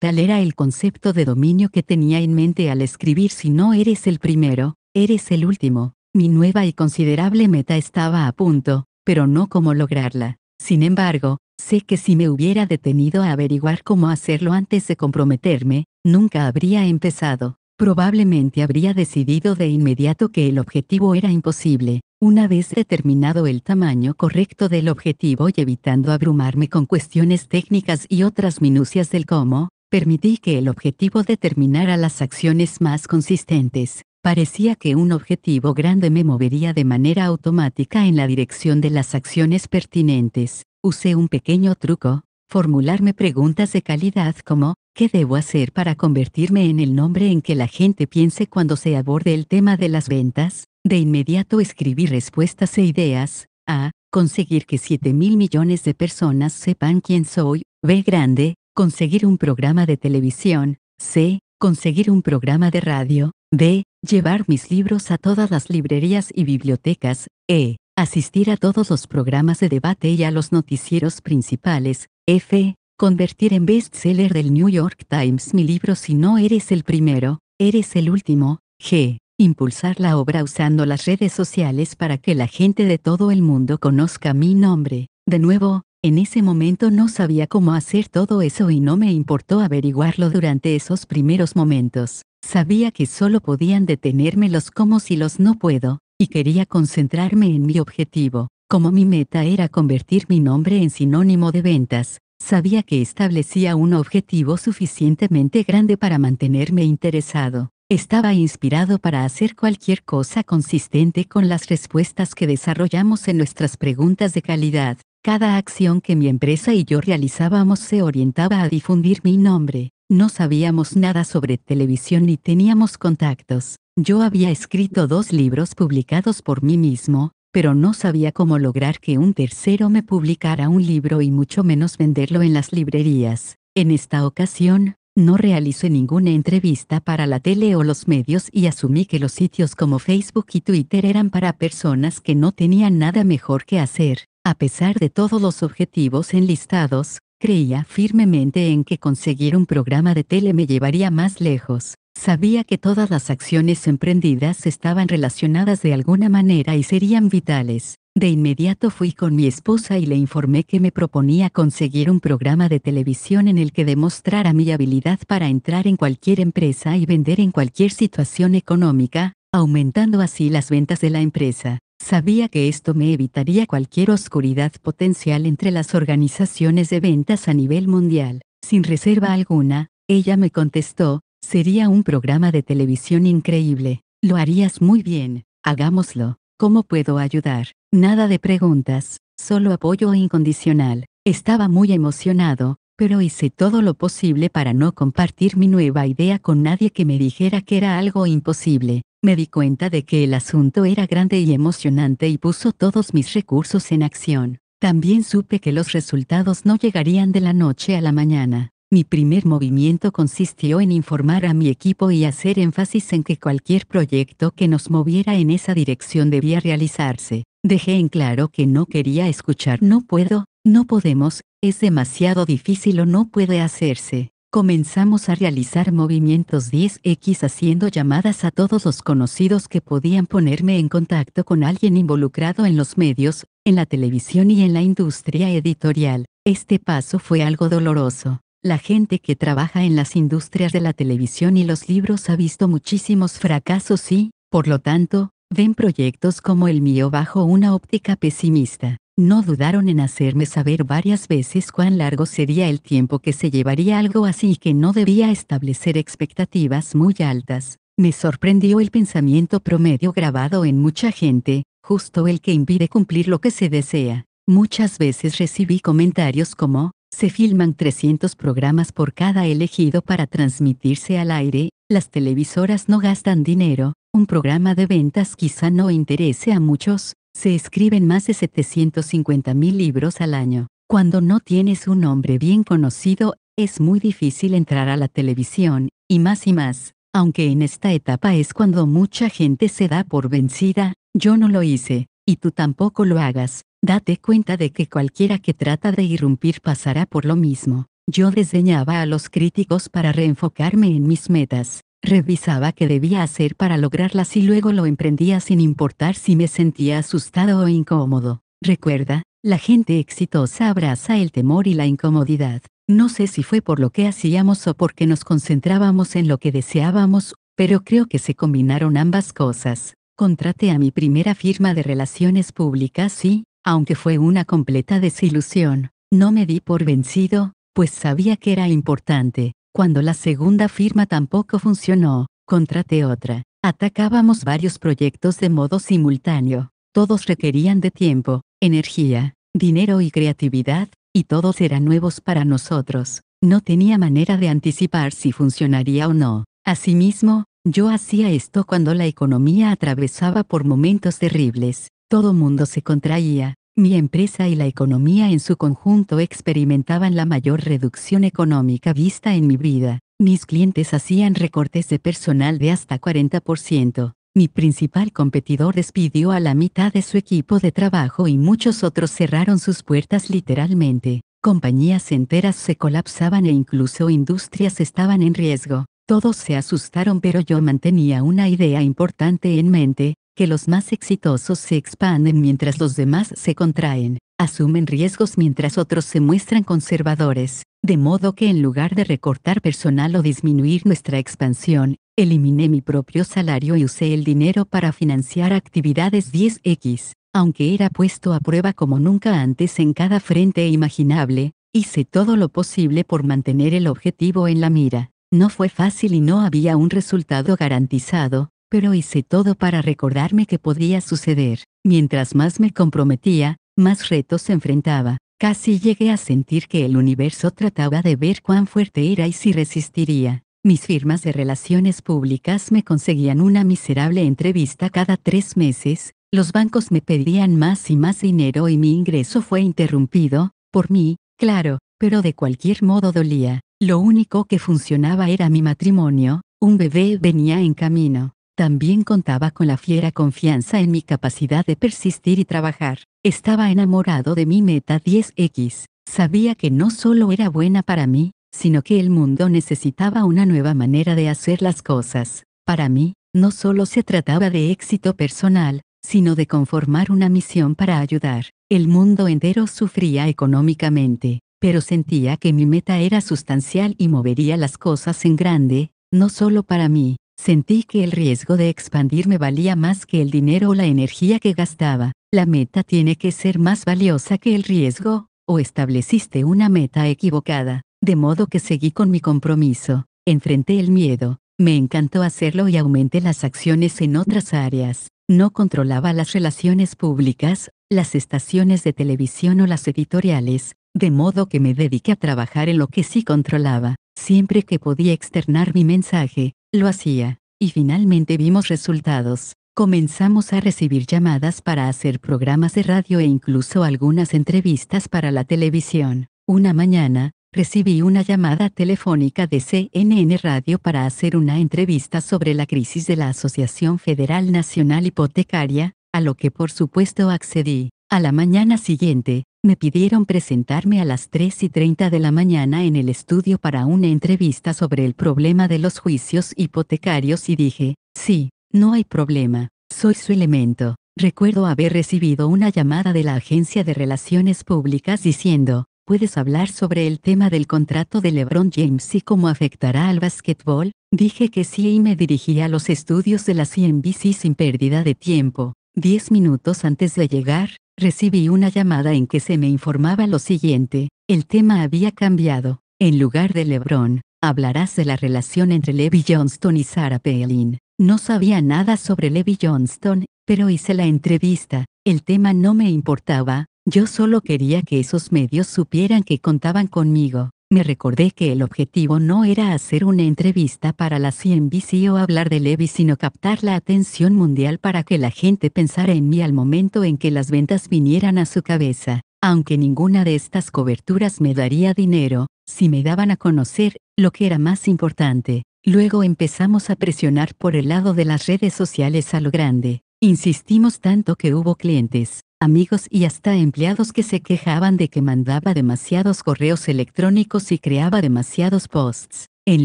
Tal era el concepto de dominio que tenía en mente al escribir si no eres el primero, eres el último. Mi nueva y considerable meta estaba a punto, pero no cómo lograrla. Sin embargo, sé que si me hubiera detenido a averiguar cómo hacerlo antes de comprometerme, nunca habría empezado probablemente habría decidido de inmediato que el objetivo era imposible, una vez determinado el tamaño correcto del objetivo y evitando abrumarme con cuestiones técnicas y otras minucias del cómo, permití que el objetivo determinara las acciones más consistentes. Parecía que un objetivo grande me movería de manera automática en la dirección de las acciones pertinentes. Usé un pequeño truco, formularme preguntas de calidad como, ¿qué debo hacer para convertirme en el nombre en que la gente piense cuando se aborde el tema de las ventas? De inmediato escribí respuestas e ideas, a, conseguir que 7 mil millones de personas sepan quién soy, b, grande, conseguir un programa de televisión, c, conseguir un programa de radio, d, llevar mis libros a todas las librerías y bibliotecas, e, asistir a todos los programas de debate y a los noticieros principales, F. Convertir en bestseller del New York Times mi libro si no eres el primero, eres el último. G. Impulsar la obra usando las redes sociales para que la gente de todo el mundo conozca mi nombre. De nuevo, en ese momento no sabía cómo hacer todo eso y no me importó averiguarlo durante esos primeros momentos. Sabía que solo podían detenerme los cómo si los no puedo, y quería concentrarme en mi objetivo. Como mi meta era convertir mi nombre en sinónimo de ventas, sabía que establecía un objetivo suficientemente grande para mantenerme interesado. Estaba inspirado para hacer cualquier cosa consistente con las respuestas que desarrollamos en nuestras preguntas de calidad. Cada acción que mi empresa y yo realizábamos se orientaba a difundir mi nombre. No sabíamos nada sobre televisión ni teníamos contactos. Yo había escrito dos libros publicados por mí mismo, pero no sabía cómo lograr que un tercero me publicara un libro y mucho menos venderlo en las librerías. En esta ocasión, no realicé ninguna entrevista para la tele o los medios y asumí que los sitios como Facebook y Twitter eran para personas que no tenían nada mejor que hacer. A pesar de todos los objetivos enlistados, creía firmemente en que conseguir un programa de tele me llevaría más lejos. Sabía que todas las acciones emprendidas estaban relacionadas de alguna manera y serían vitales. De inmediato fui con mi esposa y le informé que me proponía conseguir un programa de televisión en el que demostrara mi habilidad para entrar en cualquier empresa y vender en cualquier situación económica, aumentando así las ventas de la empresa. Sabía que esto me evitaría cualquier oscuridad potencial entre las organizaciones de ventas a nivel mundial. Sin reserva alguna, ella me contestó, Sería un programa de televisión increíble. Lo harías muy bien. Hagámoslo. ¿Cómo puedo ayudar? Nada de preguntas, solo apoyo incondicional. Estaba muy emocionado, pero hice todo lo posible para no compartir mi nueva idea con nadie que me dijera que era algo imposible. Me di cuenta de que el asunto era grande y emocionante y puso todos mis recursos en acción. También supe que los resultados no llegarían de la noche a la mañana. Mi primer movimiento consistió en informar a mi equipo y hacer énfasis en que cualquier proyecto que nos moviera en esa dirección debía realizarse. Dejé en claro que no quería escuchar no puedo, no podemos, es demasiado difícil o no puede hacerse. Comenzamos a realizar movimientos 10X haciendo llamadas a todos los conocidos que podían ponerme en contacto con alguien involucrado en los medios, en la televisión y en la industria editorial. Este paso fue algo doloroso. La gente que trabaja en las industrias de la televisión y los libros ha visto muchísimos fracasos y, por lo tanto, ven proyectos como el mío bajo una óptica pesimista. No dudaron en hacerme saber varias veces cuán largo sería el tiempo que se llevaría algo así y que no debía establecer expectativas muy altas. Me sorprendió el pensamiento promedio grabado en mucha gente, justo el que impide cumplir lo que se desea. Muchas veces recibí comentarios como, se filman 300 programas por cada elegido para transmitirse al aire, las televisoras no gastan dinero, un programa de ventas quizá no interese a muchos, se escriben más de mil libros al año. Cuando no tienes un nombre bien conocido, es muy difícil entrar a la televisión, y más y más, aunque en esta etapa es cuando mucha gente se da por vencida, yo no lo hice, y tú tampoco lo hagas, Date cuenta de que cualquiera que trata de irrumpir pasará por lo mismo. Yo desdeñaba a los críticos para reenfocarme en mis metas. Revisaba qué debía hacer para lograrlas y luego lo emprendía sin importar si me sentía asustado o incómodo. Recuerda, la gente exitosa abraza el temor y la incomodidad. No sé si fue por lo que hacíamos o porque nos concentrábamos en lo que deseábamos, pero creo que se combinaron ambas cosas. Contraté a mi primera firma de relaciones públicas y, aunque fue una completa desilusión, no me di por vencido, pues sabía que era importante. Cuando la segunda firma tampoco funcionó, contraté otra. Atacábamos varios proyectos de modo simultáneo. Todos requerían de tiempo, energía, dinero y creatividad, y todos eran nuevos para nosotros. No tenía manera de anticipar si funcionaría o no. Asimismo, yo hacía esto cuando la economía atravesaba por momentos terribles, todo mundo se contraía, mi empresa y la economía en su conjunto experimentaban la mayor reducción económica vista en mi vida. Mis clientes hacían recortes de personal de hasta 40%. Mi principal competidor despidió a la mitad de su equipo de trabajo y muchos otros cerraron sus puertas literalmente. Compañías enteras se colapsaban e incluso industrias estaban en riesgo. Todos se asustaron pero yo mantenía una idea importante en mente, que los más exitosos se expanden mientras los demás se contraen, asumen riesgos mientras otros se muestran conservadores, de modo que en lugar de recortar personal o disminuir nuestra expansión, eliminé mi propio salario y usé el dinero para financiar actividades 10X, aunque era puesto a prueba como nunca antes en cada frente imaginable, hice todo lo posible por mantener el objetivo en la mira. No fue fácil y no había un resultado garantizado, pero hice todo para recordarme que podía suceder. Mientras más me comprometía, más retos enfrentaba. Casi llegué a sentir que el universo trataba de ver cuán fuerte era y si resistiría. Mis firmas de relaciones públicas me conseguían una miserable entrevista cada tres meses, los bancos me pedían más y más dinero y mi ingreso fue interrumpido, por mí, claro, pero de cualquier modo dolía. Lo único que funcionaba era mi matrimonio, un bebé venía en camino. También contaba con la fiera confianza en mi capacidad de persistir y trabajar. Estaba enamorado de mi meta 10X. Sabía que no solo era buena para mí, sino que el mundo necesitaba una nueva manera de hacer las cosas. Para mí, no solo se trataba de éxito personal, sino de conformar una misión para ayudar. El mundo entero sufría económicamente, pero sentía que mi meta era sustancial y movería las cosas en grande, no solo para mí, Sentí que el riesgo de expandirme valía más que el dinero o la energía que gastaba. La meta tiene que ser más valiosa que el riesgo, o estableciste una meta equivocada, de modo que seguí con mi compromiso. Enfrenté el miedo, me encantó hacerlo y aumenté las acciones en otras áreas. No controlaba las relaciones públicas, las estaciones de televisión o las editoriales, de modo que me dediqué a trabajar en lo que sí controlaba. Siempre que podía externar mi mensaje, lo hacía, y finalmente vimos resultados. Comenzamos a recibir llamadas para hacer programas de radio e incluso algunas entrevistas para la televisión. Una mañana, recibí una llamada telefónica de CNN Radio para hacer una entrevista sobre la crisis de la Asociación Federal Nacional Hipotecaria, a lo que por supuesto accedí. A la mañana siguiente, me pidieron presentarme a las 3 y 30 de la mañana en el estudio para una entrevista sobre el problema de los juicios hipotecarios y dije, sí, no hay problema, soy su elemento. Recuerdo haber recibido una llamada de la Agencia de Relaciones Públicas diciendo, ¿puedes hablar sobre el tema del contrato de LeBron James y cómo afectará al básquetbol? Dije que sí y me dirigí a los estudios de la CNBC sin pérdida de tiempo. Diez minutos antes de llegar, recibí una llamada en que se me informaba lo siguiente, el tema había cambiado, en lugar de Lebron, hablarás de la relación entre Levi Johnston y Sarah Palin. No sabía nada sobre Levi Johnston, pero hice la entrevista, el tema no me importaba, yo solo quería que esos medios supieran que contaban conmigo me recordé que el objetivo no era hacer una entrevista para la CNBC o hablar de Levi, sino captar la atención mundial para que la gente pensara en mí al momento en que las ventas vinieran a su cabeza. Aunque ninguna de estas coberturas me daría dinero, si me daban a conocer, lo que era más importante. Luego empezamos a presionar por el lado de las redes sociales a lo grande. Insistimos tanto que hubo clientes, amigos y hasta empleados que se quejaban de que mandaba demasiados correos electrónicos y creaba demasiados posts. En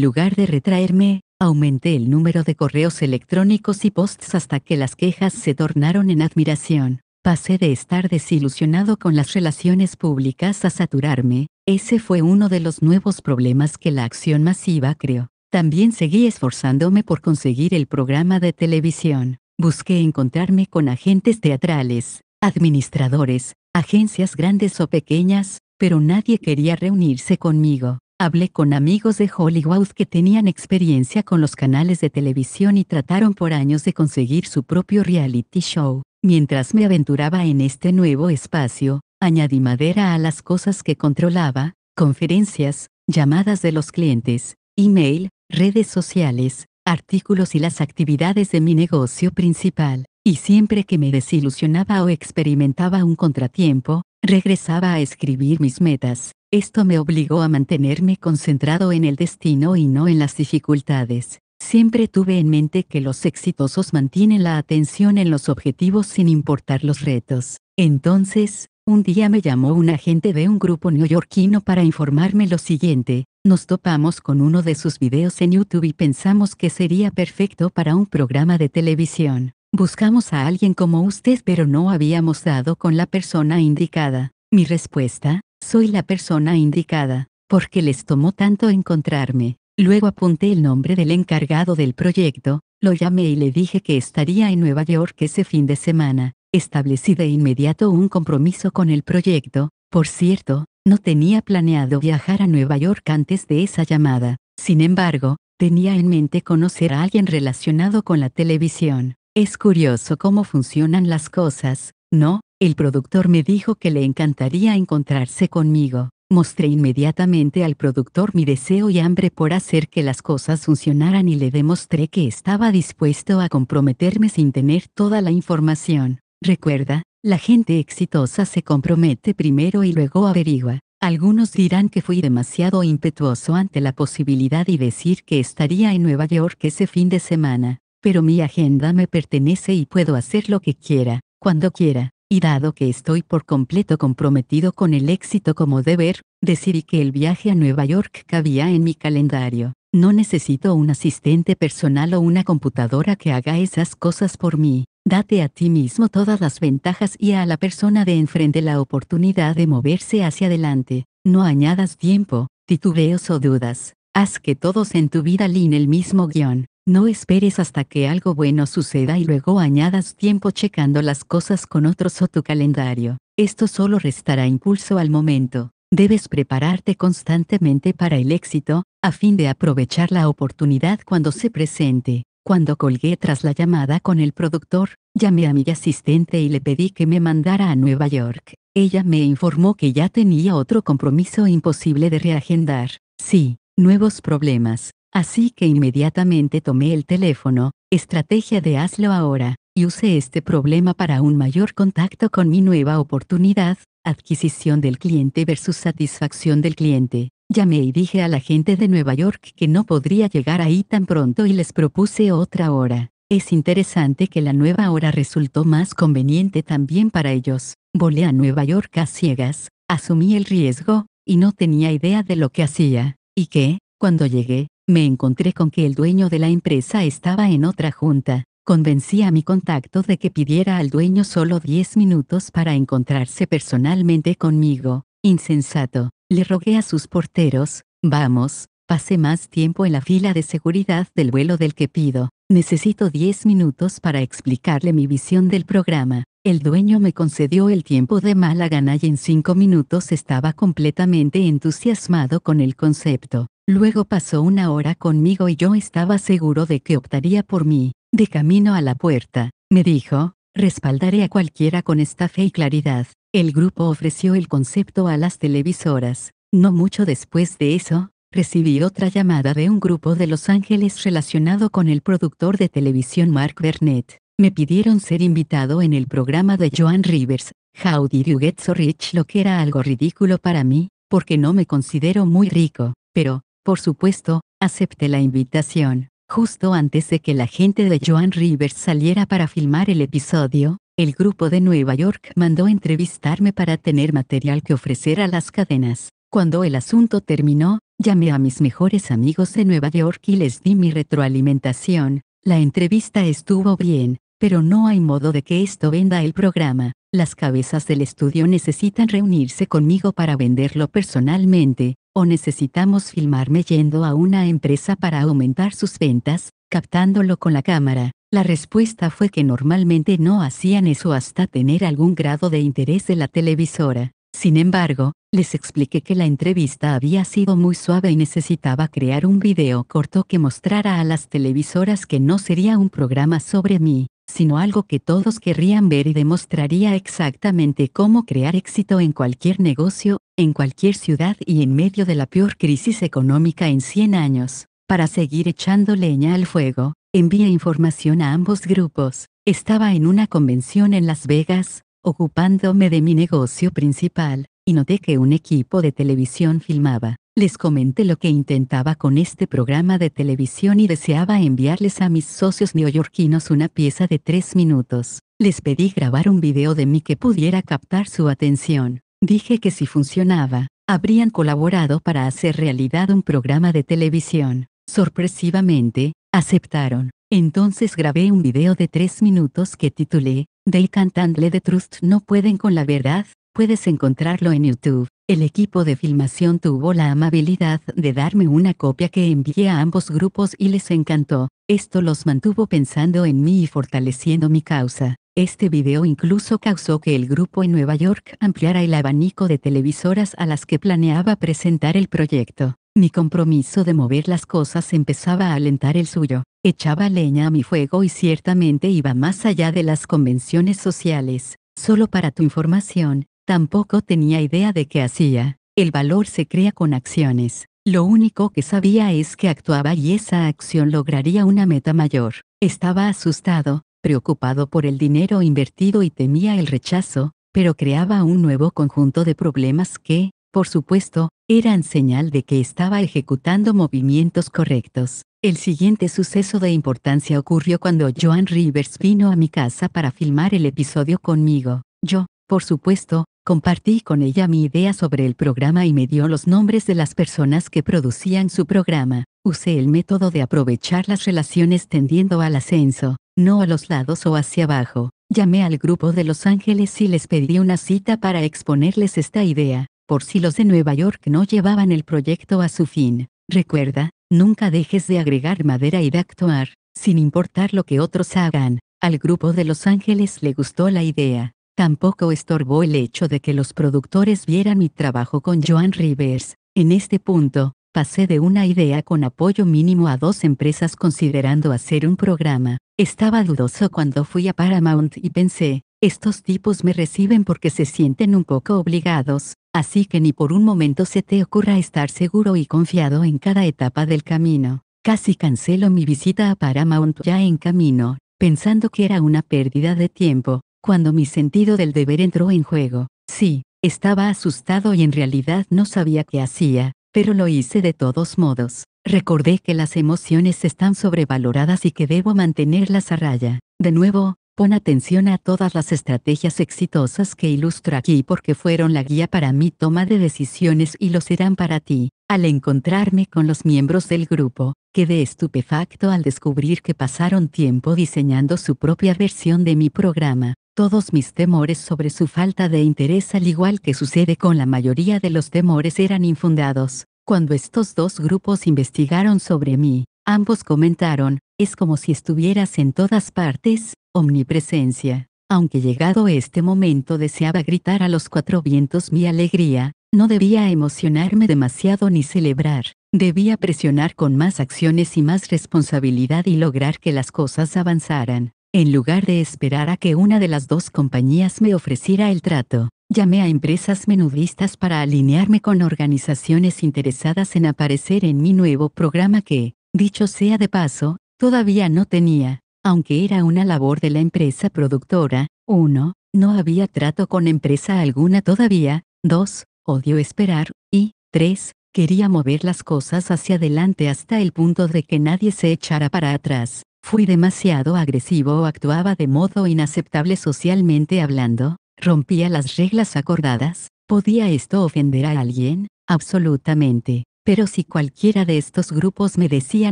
lugar de retraerme, aumenté el número de correos electrónicos y posts hasta que las quejas se tornaron en admiración. Pasé de estar desilusionado con las relaciones públicas a saturarme, ese fue uno de los nuevos problemas que la acción masiva creó. También seguí esforzándome por conseguir el programa de televisión. Busqué encontrarme con agentes teatrales, administradores, agencias grandes o pequeñas, pero nadie quería reunirse conmigo. Hablé con amigos de Hollywood que tenían experiencia con los canales de televisión y trataron por años de conseguir su propio reality show. Mientras me aventuraba en este nuevo espacio, añadí madera a las cosas que controlaba, conferencias, llamadas de los clientes, email, redes sociales, artículos y las actividades de mi negocio principal y siempre que me desilusionaba o experimentaba un contratiempo, regresaba a escribir mis metas. Esto me obligó a mantenerme concentrado en el destino y no en las dificultades. Siempre tuve en mente que los exitosos mantienen la atención en los objetivos sin importar los retos. Entonces, un día me llamó un agente de un grupo neoyorquino para informarme lo siguiente, nos topamos con uno de sus videos en YouTube y pensamos que sería perfecto para un programa de televisión. Buscamos a alguien como usted pero no habíamos dado con la persona indicada. Mi respuesta, soy la persona indicada. Porque les tomó tanto encontrarme. Luego apunté el nombre del encargado del proyecto, lo llamé y le dije que estaría en Nueva York ese fin de semana. Establecí de inmediato un compromiso con el proyecto, por cierto, no tenía planeado viajar a Nueva York antes de esa llamada. Sin embargo, tenía en mente conocer a alguien relacionado con la televisión. Es curioso cómo funcionan las cosas, ¿no? El productor me dijo que le encantaría encontrarse conmigo. Mostré inmediatamente al productor mi deseo y hambre por hacer que las cosas funcionaran y le demostré que estaba dispuesto a comprometerme sin tener toda la información. Recuerda, la gente exitosa se compromete primero y luego averigua. Algunos dirán que fui demasiado impetuoso ante la posibilidad y decir que estaría en Nueva York ese fin de semana pero mi agenda me pertenece y puedo hacer lo que quiera, cuando quiera, y dado que estoy por completo comprometido con el éxito como deber, decidí que el viaje a Nueva York cabía en mi calendario. No necesito un asistente personal o una computadora que haga esas cosas por mí. Date a ti mismo todas las ventajas y a la persona de enfrente la oportunidad de moverse hacia adelante. No añadas tiempo, titubeos o dudas. Haz que todos en tu vida lean el mismo guión. No esperes hasta que algo bueno suceda y luego añadas tiempo checando las cosas con otros o tu calendario. Esto solo restará impulso al momento. Debes prepararte constantemente para el éxito, a fin de aprovechar la oportunidad cuando se presente. Cuando colgué tras la llamada con el productor, llamé a mi asistente y le pedí que me mandara a Nueva York. Ella me informó que ya tenía otro compromiso imposible de reagendar. Sí, nuevos problemas. Así que inmediatamente tomé el teléfono, estrategia de hazlo ahora, y usé este problema para un mayor contacto con mi nueva oportunidad, adquisición del cliente versus satisfacción del cliente. Llamé y dije a la gente de Nueva York que no podría llegar ahí tan pronto y les propuse otra hora. Es interesante que la nueva hora resultó más conveniente también para ellos. Volé a Nueva York a ciegas, asumí el riesgo, y no tenía idea de lo que hacía, y que, cuando llegué, me encontré con que el dueño de la empresa estaba en otra junta. Convencí a mi contacto de que pidiera al dueño solo 10 minutos para encontrarse personalmente conmigo. Insensato. Le rogué a sus porteros, vamos, pasé más tiempo en la fila de seguridad del vuelo del que pido. Necesito 10 minutos para explicarle mi visión del programa. El dueño me concedió el tiempo de mala gana y en cinco minutos estaba completamente entusiasmado con el concepto. Luego pasó una hora conmigo y yo estaba seguro de que optaría por mí. De camino a la puerta, me dijo, respaldaré a cualquiera con esta fe y claridad. El grupo ofreció el concepto a las televisoras. No mucho después de eso, recibí otra llamada de un grupo de Los Ángeles relacionado con el productor de televisión Mark Burnett. Me pidieron ser invitado en el programa de Joan Rivers, How Did You Get So Rich, lo que era algo ridículo para mí, porque no me considero muy rico, pero, por supuesto, acepté la invitación. Justo antes de que la gente de Joan Rivers saliera para filmar el episodio, el grupo de Nueva York mandó entrevistarme para tener material que ofrecer a las cadenas. Cuando el asunto terminó, llamé a mis mejores amigos de Nueva York y les di mi retroalimentación. La entrevista estuvo bien, pero no hay modo de que esto venda el programa. Las cabezas del estudio necesitan reunirse conmigo para venderlo personalmente o necesitamos filmarme yendo a una empresa para aumentar sus ventas, captándolo con la cámara. La respuesta fue que normalmente no hacían eso hasta tener algún grado de interés de la televisora. Sin embargo, les expliqué que la entrevista había sido muy suave y necesitaba crear un video corto que mostrara a las televisoras que no sería un programa sobre mí sino algo que todos querrían ver y demostraría exactamente cómo crear éxito en cualquier negocio, en cualquier ciudad y en medio de la peor crisis económica en 100 años. Para seguir echando leña al fuego, envía información a ambos grupos. Estaba en una convención en Las Vegas, ocupándome de mi negocio principal, y noté que un equipo de televisión filmaba. Les comenté lo que intentaba con este programa de televisión y deseaba enviarles a mis socios neoyorquinos una pieza de tres minutos. Les pedí grabar un video de mí que pudiera captar su atención. Dije que si funcionaba, habrían colaborado para hacer realidad un programa de televisión. Sorpresivamente, aceptaron. Entonces grabé un video de tres minutos que titulé, Del cantante de Trust No Pueden con la Verdad, puedes encontrarlo en YouTube. El equipo de filmación tuvo la amabilidad de darme una copia que envié a ambos grupos y les encantó. Esto los mantuvo pensando en mí y fortaleciendo mi causa. Este video incluso causó que el grupo en Nueva York ampliara el abanico de televisoras a las que planeaba presentar el proyecto. Mi compromiso de mover las cosas empezaba a alentar el suyo. Echaba leña a mi fuego y ciertamente iba más allá de las convenciones sociales. Solo para tu información, Tampoco tenía idea de qué hacía. El valor se crea con acciones. Lo único que sabía es que actuaba y esa acción lograría una meta mayor. Estaba asustado, preocupado por el dinero invertido y temía el rechazo, pero creaba un nuevo conjunto de problemas que, por supuesto, eran señal de que estaba ejecutando movimientos correctos. El siguiente suceso de importancia ocurrió cuando Joan Rivers vino a mi casa para filmar el episodio conmigo. Yo, por supuesto, Compartí con ella mi idea sobre el programa y me dio los nombres de las personas que producían su programa. Usé el método de aprovechar las relaciones tendiendo al ascenso, no a los lados o hacia abajo. Llamé al grupo de Los Ángeles y les pedí una cita para exponerles esta idea, por si los de Nueva York no llevaban el proyecto a su fin. Recuerda, nunca dejes de agregar madera y de actuar, sin importar lo que otros hagan. Al grupo de Los Ángeles le gustó la idea. Tampoco estorbó el hecho de que los productores vieran mi trabajo con Joan Rivers. En este punto, pasé de una idea con apoyo mínimo a dos empresas considerando hacer un programa. Estaba dudoso cuando fui a Paramount y pensé, estos tipos me reciben porque se sienten un poco obligados, así que ni por un momento se te ocurra estar seguro y confiado en cada etapa del camino. Casi cancelo mi visita a Paramount ya en camino, pensando que era una pérdida de tiempo, cuando mi sentido del deber entró en juego. Sí, estaba asustado y en realidad no sabía qué hacía, pero lo hice de todos modos. Recordé que las emociones están sobrevaloradas y que debo mantenerlas a raya. De nuevo, pon atención a todas las estrategias exitosas que ilustro aquí porque fueron la guía para mi toma de decisiones y lo serán para ti. Al encontrarme con los miembros del grupo, quedé estupefacto al descubrir que pasaron tiempo diseñando su propia versión de mi programa. Todos mis temores sobre su falta de interés al igual que sucede con la mayoría de los temores eran infundados. Cuando estos dos grupos investigaron sobre mí, ambos comentaron, es como si estuvieras en todas partes, omnipresencia. Aunque llegado este momento deseaba gritar a los cuatro vientos mi alegría, no debía emocionarme demasiado ni celebrar, debía presionar con más acciones y más responsabilidad y lograr que las cosas avanzaran. En lugar de esperar a que una de las dos compañías me ofreciera el trato, llamé a empresas menudistas para alinearme con organizaciones interesadas en aparecer en mi nuevo programa que, dicho sea de paso, todavía no tenía, aunque era una labor de la empresa productora, 1. No había trato con empresa alguna todavía, 2. Odio esperar, y 3. Quería mover las cosas hacia adelante hasta el punto de que nadie se echara para atrás fui demasiado agresivo o actuaba de modo inaceptable socialmente hablando, rompía las reglas acordadas, ¿podía esto ofender a alguien? Absolutamente. Pero si cualquiera de estos grupos me decía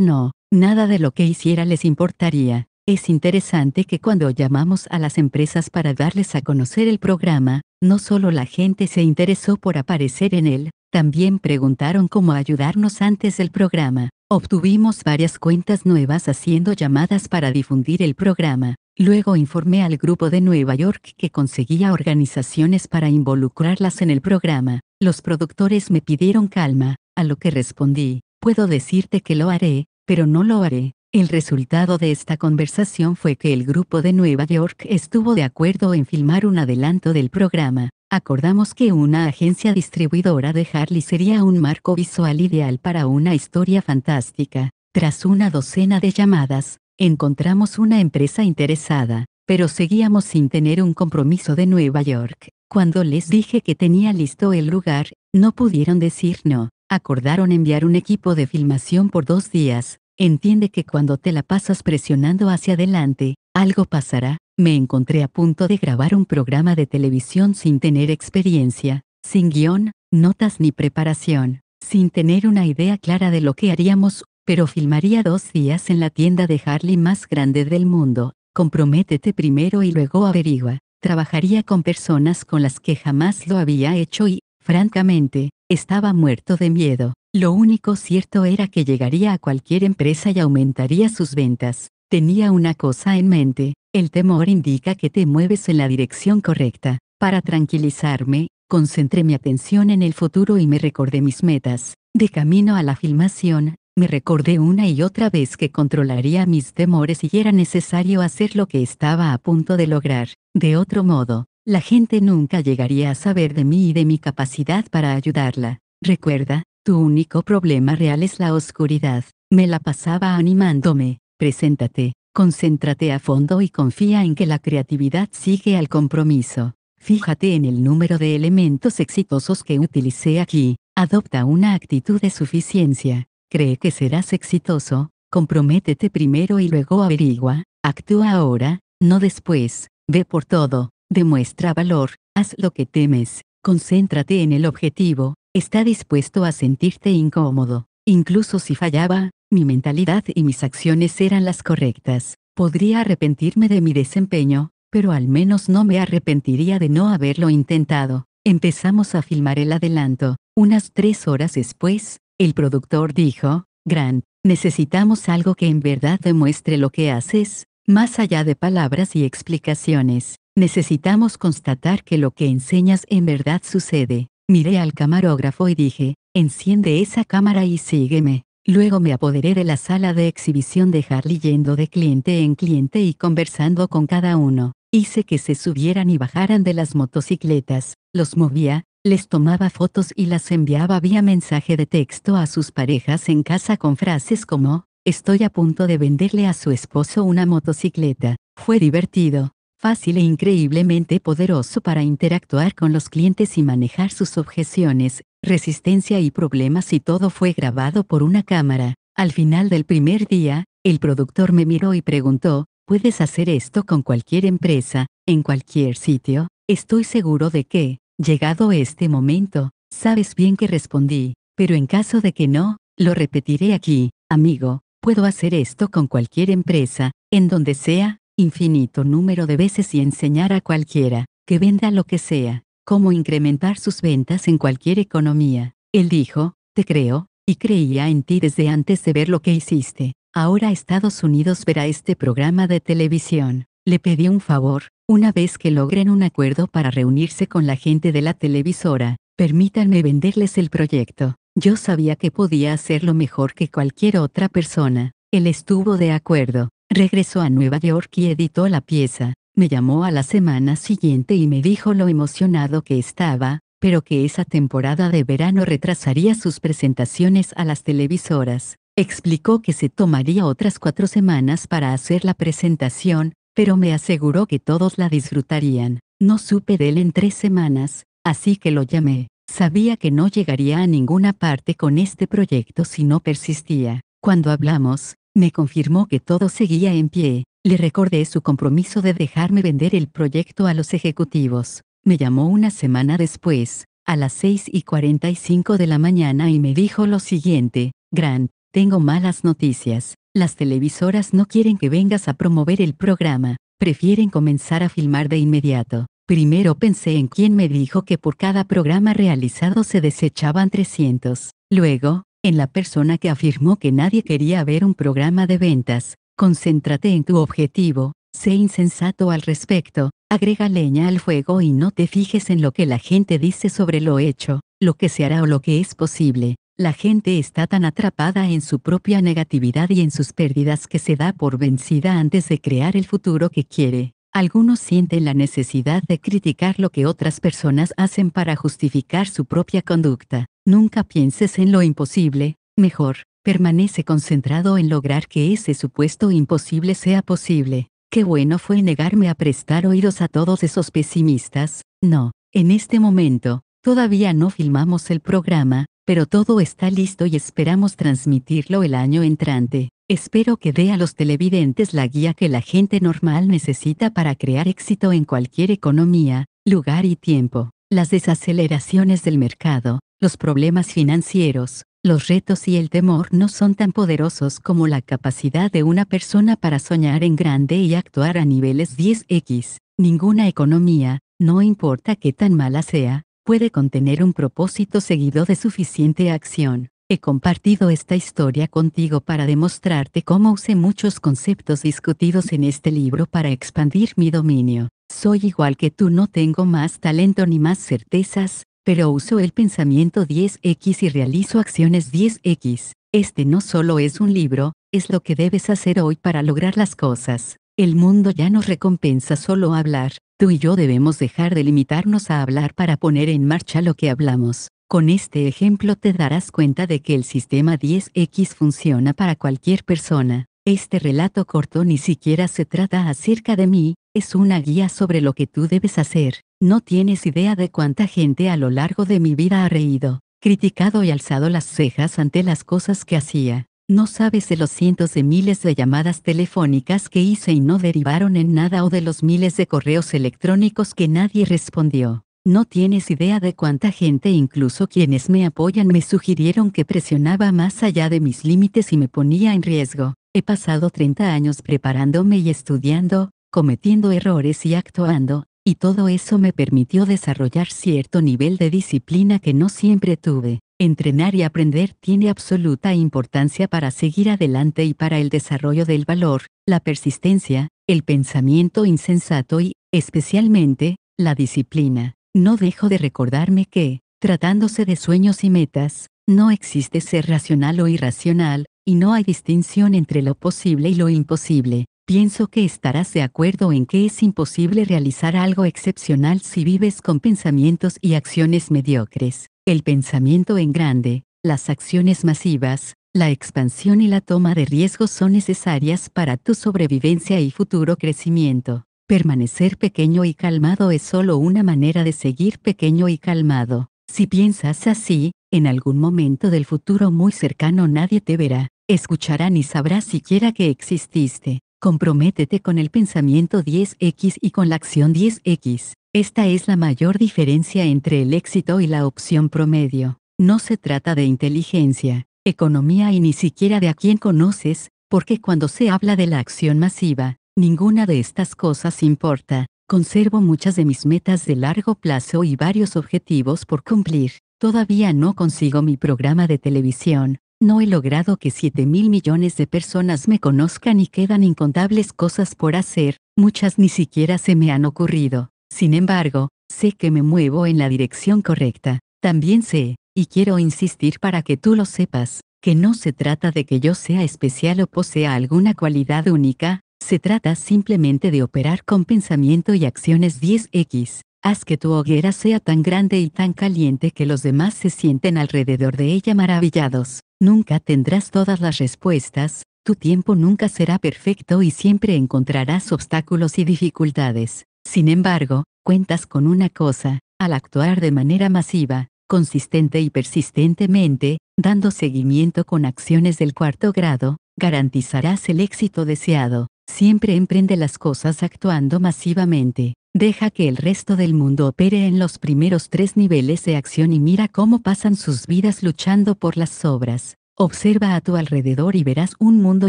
no, nada de lo que hiciera les importaría. Es interesante que cuando llamamos a las empresas para darles a conocer el programa, no solo la gente se interesó por aparecer en él, también preguntaron cómo ayudarnos antes del programa. Obtuvimos varias cuentas nuevas haciendo llamadas para difundir el programa. Luego informé al grupo de Nueva York que conseguía organizaciones para involucrarlas en el programa. Los productores me pidieron calma, a lo que respondí, puedo decirte que lo haré, pero no lo haré. El resultado de esta conversación fue que el grupo de Nueva York estuvo de acuerdo en filmar un adelanto del programa. Acordamos que una agencia distribuidora de Harley sería un marco visual ideal para una historia fantástica. Tras una docena de llamadas, encontramos una empresa interesada, pero seguíamos sin tener un compromiso de Nueva York. Cuando les dije que tenía listo el lugar, no pudieron decir no. Acordaron enviar un equipo de filmación por dos días. Entiende que cuando te la pasas presionando hacia adelante, algo pasará, me encontré a punto de grabar un programa de televisión sin tener experiencia, sin guión, notas ni preparación, sin tener una idea clara de lo que haríamos, pero filmaría dos días en la tienda de Harley más grande del mundo. Comprométete primero y luego averigua. Trabajaría con personas con las que jamás lo había hecho y, francamente, estaba muerto de miedo. Lo único cierto era que llegaría a cualquier empresa y aumentaría sus ventas. Tenía una cosa en mente, el temor indica que te mueves en la dirección correcta. Para tranquilizarme, concentré mi atención en el futuro y me recordé mis metas. De camino a la filmación, me recordé una y otra vez que controlaría mis temores y era necesario hacer lo que estaba a punto de lograr. De otro modo, la gente nunca llegaría a saber de mí y de mi capacidad para ayudarla. Recuerda, tu único problema real es la oscuridad. Me la pasaba animándome. Preséntate, Concéntrate a fondo y confía en que la creatividad sigue al compromiso. Fíjate en el número de elementos exitosos que utilicé aquí. Adopta una actitud de suficiencia. Cree que serás exitoso. Comprométete primero y luego averigua. Actúa ahora, no después. Ve por todo. Demuestra valor. Haz lo que temes. Concéntrate en el objetivo. Está dispuesto a sentirte incómodo. Incluso si fallaba, mi mentalidad y mis acciones eran las correctas. Podría arrepentirme de mi desempeño, pero al menos no me arrepentiría de no haberlo intentado. Empezamos a filmar el adelanto. Unas tres horas después, el productor dijo, Grant, necesitamos algo que en verdad demuestre lo que haces, más allá de palabras y explicaciones. Necesitamos constatar que lo que enseñas en verdad sucede. Miré al camarógrafo y dije, enciende esa cámara y sígueme. Luego me apoderé de la sala de exhibición de Harley yendo de cliente en cliente y conversando con cada uno. Hice que se subieran y bajaran de las motocicletas, los movía, les tomaba fotos y las enviaba vía mensaje de texto a sus parejas en casa con frases como, estoy a punto de venderle a su esposo una motocicleta. Fue divertido, fácil e increíblemente poderoso para interactuar con los clientes y manejar sus objeciones, resistencia y problemas y todo fue grabado por una cámara. Al final del primer día, el productor me miró y preguntó, ¿puedes hacer esto con cualquier empresa, en cualquier sitio? Estoy seguro de que, llegado este momento, sabes bien que respondí, pero en caso de que no, lo repetiré aquí, amigo, puedo hacer esto con cualquier empresa, en donde sea, infinito número de veces y enseñar a cualquiera, que venda lo que sea, cómo incrementar sus ventas en cualquier economía. Él dijo, te creo, y creía en ti desde antes de ver lo que hiciste. Ahora Estados Unidos verá este programa de televisión. Le pedí un favor, una vez que logren un acuerdo para reunirse con la gente de la televisora, permítanme venderles el proyecto. Yo sabía que podía hacerlo mejor que cualquier otra persona. Él estuvo de acuerdo. Regresó a Nueva York y editó la pieza me llamó a la semana siguiente y me dijo lo emocionado que estaba, pero que esa temporada de verano retrasaría sus presentaciones a las televisoras. Explicó que se tomaría otras cuatro semanas para hacer la presentación, pero me aseguró que todos la disfrutarían. No supe de él en tres semanas, así que lo llamé. Sabía que no llegaría a ninguna parte con este proyecto si no persistía. Cuando hablamos, me confirmó que todo seguía en pie, le recordé su compromiso de dejarme vender el proyecto a los ejecutivos. Me llamó una semana después, a las 6 y 45 de la mañana y me dijo lo siguiente, Grant, tengo malas noticias, las televisoras no quieren que vengas a promover el programa, prefieren comenzar a filmar de inmediato. Primero pensé en quien me dijo que por cada programa realizado se desechaban 300. Luego, en la persona que afirmó que nadie quería ver un programa de ventas, Concéntrate en tu objetivo, sé insensato al respecto, agrega leña al fuego y no te fijes en lo que la gente dice sobre lo hecho, lo que se hará o lo que es posible. La gente está tan atrapada en su propia negatividad y en sus pérdidas que se da por vencida antes de crear el futuro que quiere. Algunos sienten la necesidad de criticar lo que otras personas hacen para justificar su propia conducta. Nunca pienses en lo imposible, mejor, permanece concentrado en lograr que ese supuesto imposible sea posible. Qué bueno fue negarme a prestar oídos a todos esos pesimistas, no, en este momento, todavía no filmamos el programa, pero todo está listo y esperamos transmitirlo el año entrante. Espero que dé a los televidentes la guía que la gente normal necesita para crear éxito en cualquier economía, lugar y tiempo. Las desaceleraciones del mercado, los problemas financieros, los retos y el temor no son tan poderosos como la capacidad de una persona para soñar en grande y actuar a niveles 10x. Ninguna economía, no importa qué tan mala sea, puede contener un propósito seguido de suficiente acción. He compartido esta historia contigo para demostrarte cómo usé muchos conceptos discutidos en este libro para expandir mi dominio. Soy igual que tú, no tengo más talento ni más certezas, pero uso el pensamiento 10X y realizo acciones 10X. Este no solo es un libro, es lo que debes hacer hoy para lograr las cosas. El mundo ya nos recompensa solo hablar. Tú y yo debemos dejar de limitarnos a hablar para poner en marcha lo que hablamos. Con este ejemplo te darás cuenta de que el sistema 10X funciona para cualquier persona. Este relato corto ni siquiera se trata acerca de mí, es una guía sobre lo que tú debes hacer. No tienes idea de cuánta gente a lo largo de mi vida ha reído, criticado y alzado las cejas ante las cosas que hacía. No sabes de los cientos de miles de llamadas telefónicas que hice y no derivaron en nada o de los miles de correos electrónicos que nadie respondió. No tienes idea de cuánta gente, incluso quienes me apoyan, me sugirieron que presionaba más allá de mis límites y me ponía en riesgo. He pasado 30 años preparándome y estudiando, cometiendo errores y actuando, y todo eso me permitió desarrollar cierto nivel de disciplina que no siempre tuve. Entrenar y aprender tiene absoluta importancia para seguir adelante y para el desarrollo del valor, la persistencia, el pensamiento insensato y, especialmente, la disciplina. No dejo de recordarme que, tratándose de sueños y metas, no existe ser racional o irracional, y no hay distinción entre lo posible y lo imposible pienso que estarás de acuerdo en que es imposible realizar algo excepcional si vives con pensamientos y acciones mediocres. El pensamiento en grande, las acciones masivas, la expansión y la toma de riesgos son necesarias para tu sobrevivencia y futuro crecimiento. Permanecer pequeño y calmado es solo una manera de seguir pequeño y calmado. Si piensas así, en algún momento del futuro muy cercano nadie te verá, escuchará ni sabrá siquiera que exististe. Comprométete con el pensamiento 10X y con la acción 10X. Esta es la mayor diferencia entre el éxito y la opción promedio. No se trata de inteligencia, economía y ni siquiera de a quién conoces, porque cuando se habla de la acción masiva, ninguna de estas cosas importa. Conservo muchas de mis metas de largo plazo y varios objetivos por cumplir. Todavía no consigo mi programa de televisión, no he logrado que 7 mil millones de personas me conozcan y quedan incontables cosas por hacer, muchas ni siquiera se me han ocurrido. Sin embargo, sé que me muevo en la dirección correcta. También sé, y quiero insistir para que tú lo sepas, que no se trata de que yo sea especial o posea alguna cualidad única, se trata simplemente de operar con pensamiento y acciones 10x. Haz que tu hoguera sea tan grande y tan caliente que los demás se sienten alrededor de ella maravillados. Nunca tendrás todas las respuestas, tu tiempo nunca será perfecto y siempre encontrarás obstáculos y dificultades. Sin embargo, cuentas con una cosa, al actuar de manera masiva, consistente y persistentemente, dando seguimiento con acciones del cuarto grado, garantizarás el éxito deseado. Siempre emprende las cosas actuando masivamente. Deja que el resto del mundo opere en los primeros tres niveles de acción y mira cómo pasan sus vidas luchando por las obras. Observa a tu alrededor y verás un mundo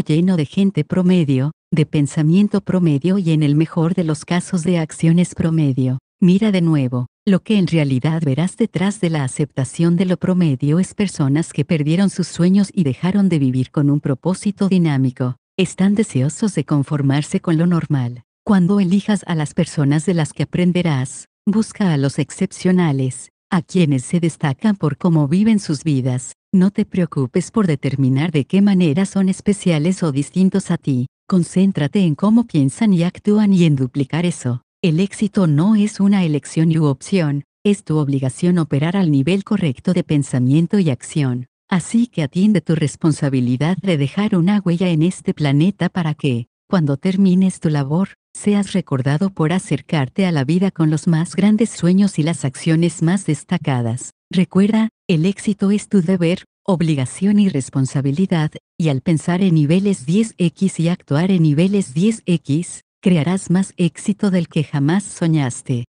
lleno de gente promedio, de pensamiento promedio y en el mejor de los casos de acciones promedio. Mira de nuevo, lo que en realidad verás detrás de la aceptación de lo promedio es personas que perdieron sus sueños y dejaron de vivir con un propósito dinámico. Están deseosos de conformarse con lo normal. Cuando elijas a las personas de las que aprenderás, busca a los excepcionales, a quienes se destacan por cómo viven sus vidas. No te preocupes por determinar de qué manera son especiales o distintos a ti, concéntrate en cómo piensan y actúan y en duplicar eso. El éxito no es una elección u opción, es tu obligación operar al nivel correcto de pensamiento y acción. Así que atiende tu responsabilidad de dejar una huella en este planeta para que, cuando termines tu labor, seas recordado por acercarte a la vida con los más grandes sueños y las acciones más destacadas. Recuerda, el éxito es tu deber, obligación y responsabilidad, y al pensar en niveles 10x y actuar en niveles 10x, crearás más éxito del que jamás soñaste.